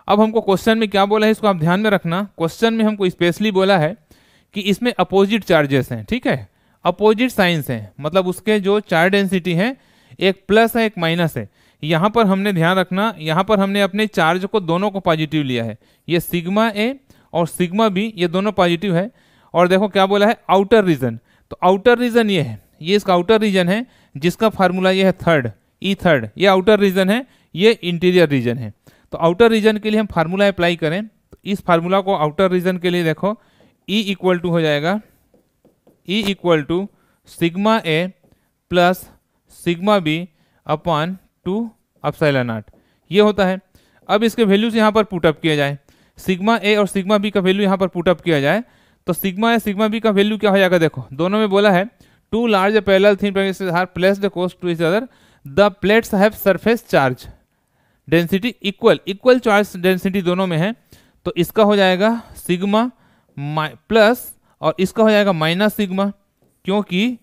अब हमको क्वेश्चन में क्या बोला है इसको आप ध्यान में रखना क्वेश्चन में हमको स्पेशली बोला है कि इसमें अपोजिट चार्जेस हैं ठीक है अपोजिट साइंस हैं मतलब उसके जो चार डेंसिटी हैं एक प्लस है एक माइनस है यहाँ पर हमने ध्यान रखना यहाँ पर हमने अपने चार्ज को दोनों को पॉजिटिव लिया है ये सिग्मा ए और सिग्मा बी ये दोनों पॉजिटिव है और देखो क्या बोला है आउटर रीजन तो आउटर रीजन ये है ये इसका आउटर रीजन है जिसका फार्मूला ये है थर्ड ई थर्ड ये आउटर रीजन है ये इंटीरियर रीजन है तो आउटर रीजन के लिए हम फार्मूला अप्लाई करें तो इस फार्मूला को आउटर रीजन के लिए देखो ई इक्वल टू हो जाएगा E equal to sigma A plus sigma B upon two epsilon naught ये होता है अब इसके वैल्यूज यहाँ पर पुटअप किया जाए सिग्मा ए और सिग्मा बी का वैल्यू यहाँ पर पुटअप किया जाए तो सिग्मा ए सिग्मा बी का वैल्यू क्या हो जाएगा देखो दोनों में बोला है two large parallel thin place the कोस्ट to each other the plates have surface charge density equal equal charge density दोनों में है तो इसका हो जाएगा सिग्मा प्लस और इसका हो जाएगा माइनस सिग्मा क्योंकि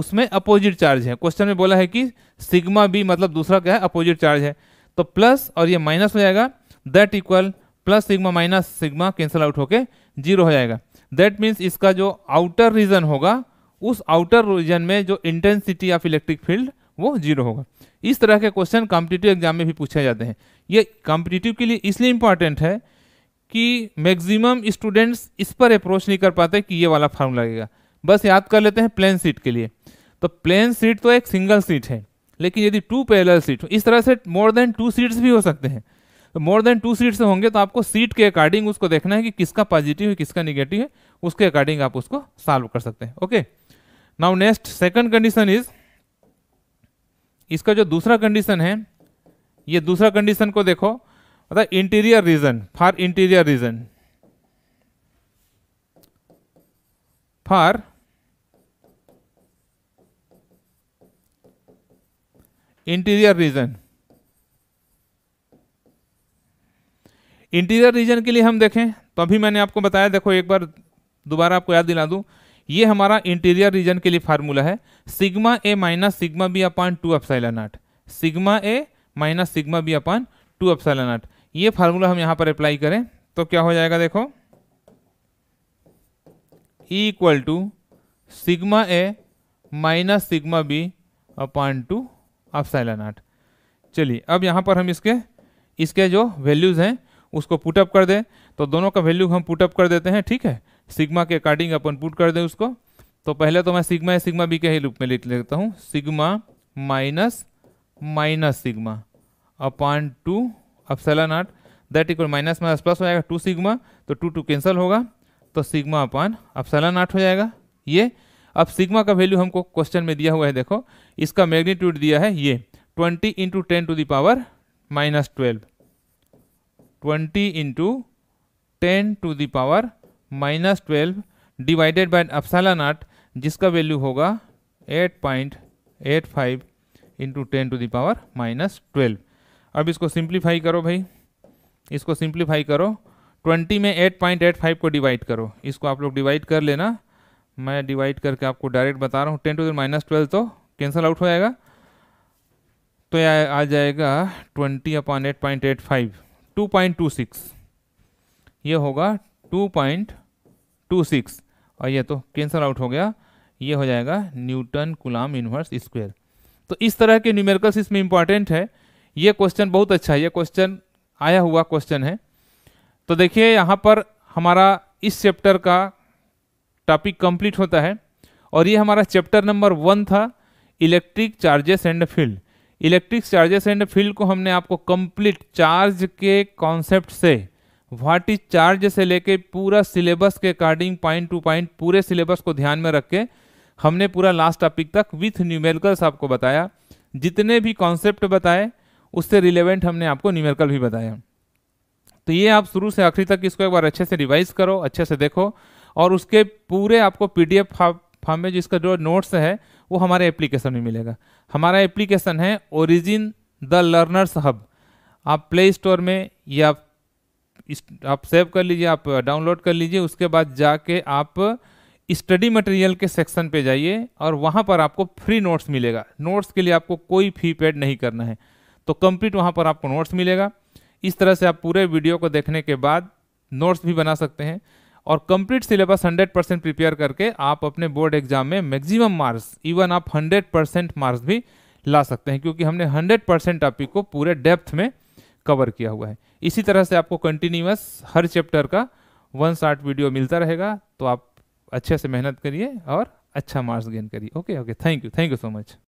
उसमें अपोजिट चार्ज है क्वेश्चन में बोला है कि सिग्मा बी मतलब दूसरा क्या है अपोजिट चार्ज है तो प्लस और ये माइनस हो जाएगा that equal plus sigma minus sigma cancel out होके जीरो हो जाएगा दैट मीन्स इसका जो आउटर रीजन होगा उस आउटर रीजन में जो इंटेंसिटी ऑफ इलेक्ट्रिक फील्ड वो जीरो होगा इस तरह के क्वेश्चन कॉम्पिटिटिव एग्जाम में भी पूछे जाते हैं ये कॉम्पिटिटिव के लिए इसलिए इम्पॉर्टेंट है कि मैक्सिमम स्टूडेंट्स इस पर अप्रोच नहीं कर पाते कि ये वाला फॉर्म लगेगा बस याद कर लेते हैं प्लेन सीट के लिए तो प्लेन सीट तो एक सिंगल सीट है लेकिन यदि टू पैरल सीट इस तरह से मोर देन टू सीट्स भी हो सकते हैं तो मोर देन टू सीट्स होंगे तो आपको सीट के अकॉर्डिंग उसको देखना है कि किसका पॉजिटिव है किसका निगेटिव है उसके अकॉर्डिंग आप उसको सॉल्व कर सकते हैं okay now next second condition is इसका जो दूसरा कंडीशन है ये दूसरा कंडीशन को देखो मतलब interior region for interior region for interior region interior region के लिए हम देखें तो अभी मैंने आपको बताया देखो एक बार दोबारा आपको याद दिला दूं ये हमारा इंटीरियर रीजन के लिए फार्मूला है sigma A minus sigma B upon two epsilon naught sigma A minus sigma B upon two epsilon naught ये फार्मूला हम यहाँ पर अप्लाई करें तो क्या हो जाएगा देखो equal to sigma A minus sigma B upon two epsilon naught चलिए अब यहाँ पर हम इसके इसके जो वैल्यूज़ हैं उसको पुटअप कर दें तो दोनों का वैल्यू हम पुटअप कर देते हैं ठीक है सिग्मा के अकॉर्डिंग अपन पुट कर दें उसको तो पहले तो मैं सिग्मा या सिग्मा बी के ही रूप में लिख लेता हूँ sigma minus minus sigma upon two epsilon naught that equal minus minus plus हो जाएगा टू सिग्मा तो टू टू कैंसिल होगा तो सिग्मा अपॉन सेलन आठ हो जाएगा ये अब सिग्मा का वैल्यू हमको क्वेश्चन में दिया हुआ है देखो इसका मैग्नीट्यूड दिया है ये twenty into ten to the power minus twelve twenty into ten to the power minus twelve divided by epsilon naught जिसका वैल्यू होगा eight point eight five into ten to the power minus twelve अब इसको सिंप्लीफाई करो भाई इसको सिंप्लीफाई करो ट्वेंटी में एट पॉइंट एट फाइव को डिवाइड करो इसको आप लोग डिवाइड कर लेना मैं डिवाइड करके आपको डायरेक्ट बता रहा हूँ ten to the minus twelve तो कैंसिल आउट हो जाएगा तो यह आ जाएगा twenty upon eight point eight five two point two six ये होगा टू पॉइंट टू सिक्स और ये तो कैंसल आउट हो गया ये हो जाएगा न्यूटन कुलाम इनवर्स स्क्वेयर तो इस तरह के न्यूमेरिकल्स इसमें इंपॉर्टेंट है ये क्वेश्चन बहुत अच्छा है ये क्वेश्चन आया हुआ क्वेश्चन है तो देखिए यहाँ पर हमारा इस चैप्टर का टॉपिक कंप्लीट होता है और ये हमारा चैप्टर नंबर वन था electric charges and field electric charges and field को हमने आपको कंप्लीट चार्ज के कॉन्सेप्ट से व्हाट इज चार्ज से लेके पूरा सिलेबस के अकॉर्डिंग पॉइंट टू पॉइंट पूरे सिलेबस को ध्यान में रख के हमने पूरा लास्ट टॉपिक तक विथ न्यूमेरिकल्स आपको बताया जितने भी कॉन्सेप्ट बताए उससे रिलेवेंट हमने आपको न्यूमेरिकल भी बताया तो ये आप शुरू से आखिरी तक इसको एक बार अच्छे से रिवाइज करो अच्छे से देखो और उसके पूरे आपको पी डी एफ फॉर्म में जिसका जो नोट्स है वो हमारे एप्लीकेशन में मिलेगा हमारा एप्लीकेशन है ओरिजिन द लर्नर्स हब आप प्ले स्टोर में या आप सेव कर लीजिए आप डाउनलोड कर लीजिए उसके बाद जाके आप स्टडी मटेरियल के सेक्शन पे जाइए और वहाँ पर आपको फ्री नोट्स मिलेगा नोट्स के लिए आपको कोई फी पेड नहीं करना है तो कंप्लीट वहाँ पर आपको नोट्स मिलेगा इस तरह से आप पूरे वीडियो को देखने के बाद नोट्स भी बना सकते हैं और कंप्लीट सिलेबस 100 परसेंट प्रिपेयर करके आप अपने बोर्ड एग्जाम में मैक्सिमम मार्क्स इवन आप 100 परसेंट मार्क्स भी ला सकते हैं क्योंकि हमने 100 परसेंट टॉपिक को पूरे डेप्थ में कवर किया हुआ है इसी तरह से आपको कंटिन्यूस हर चैप्टर का वन शार्ट वीडियो मिलता रहेगा तो आप अच्छे से मेहनत करिए और अच्छा मार्क्स गेन करिए okay okay thank you thank you so much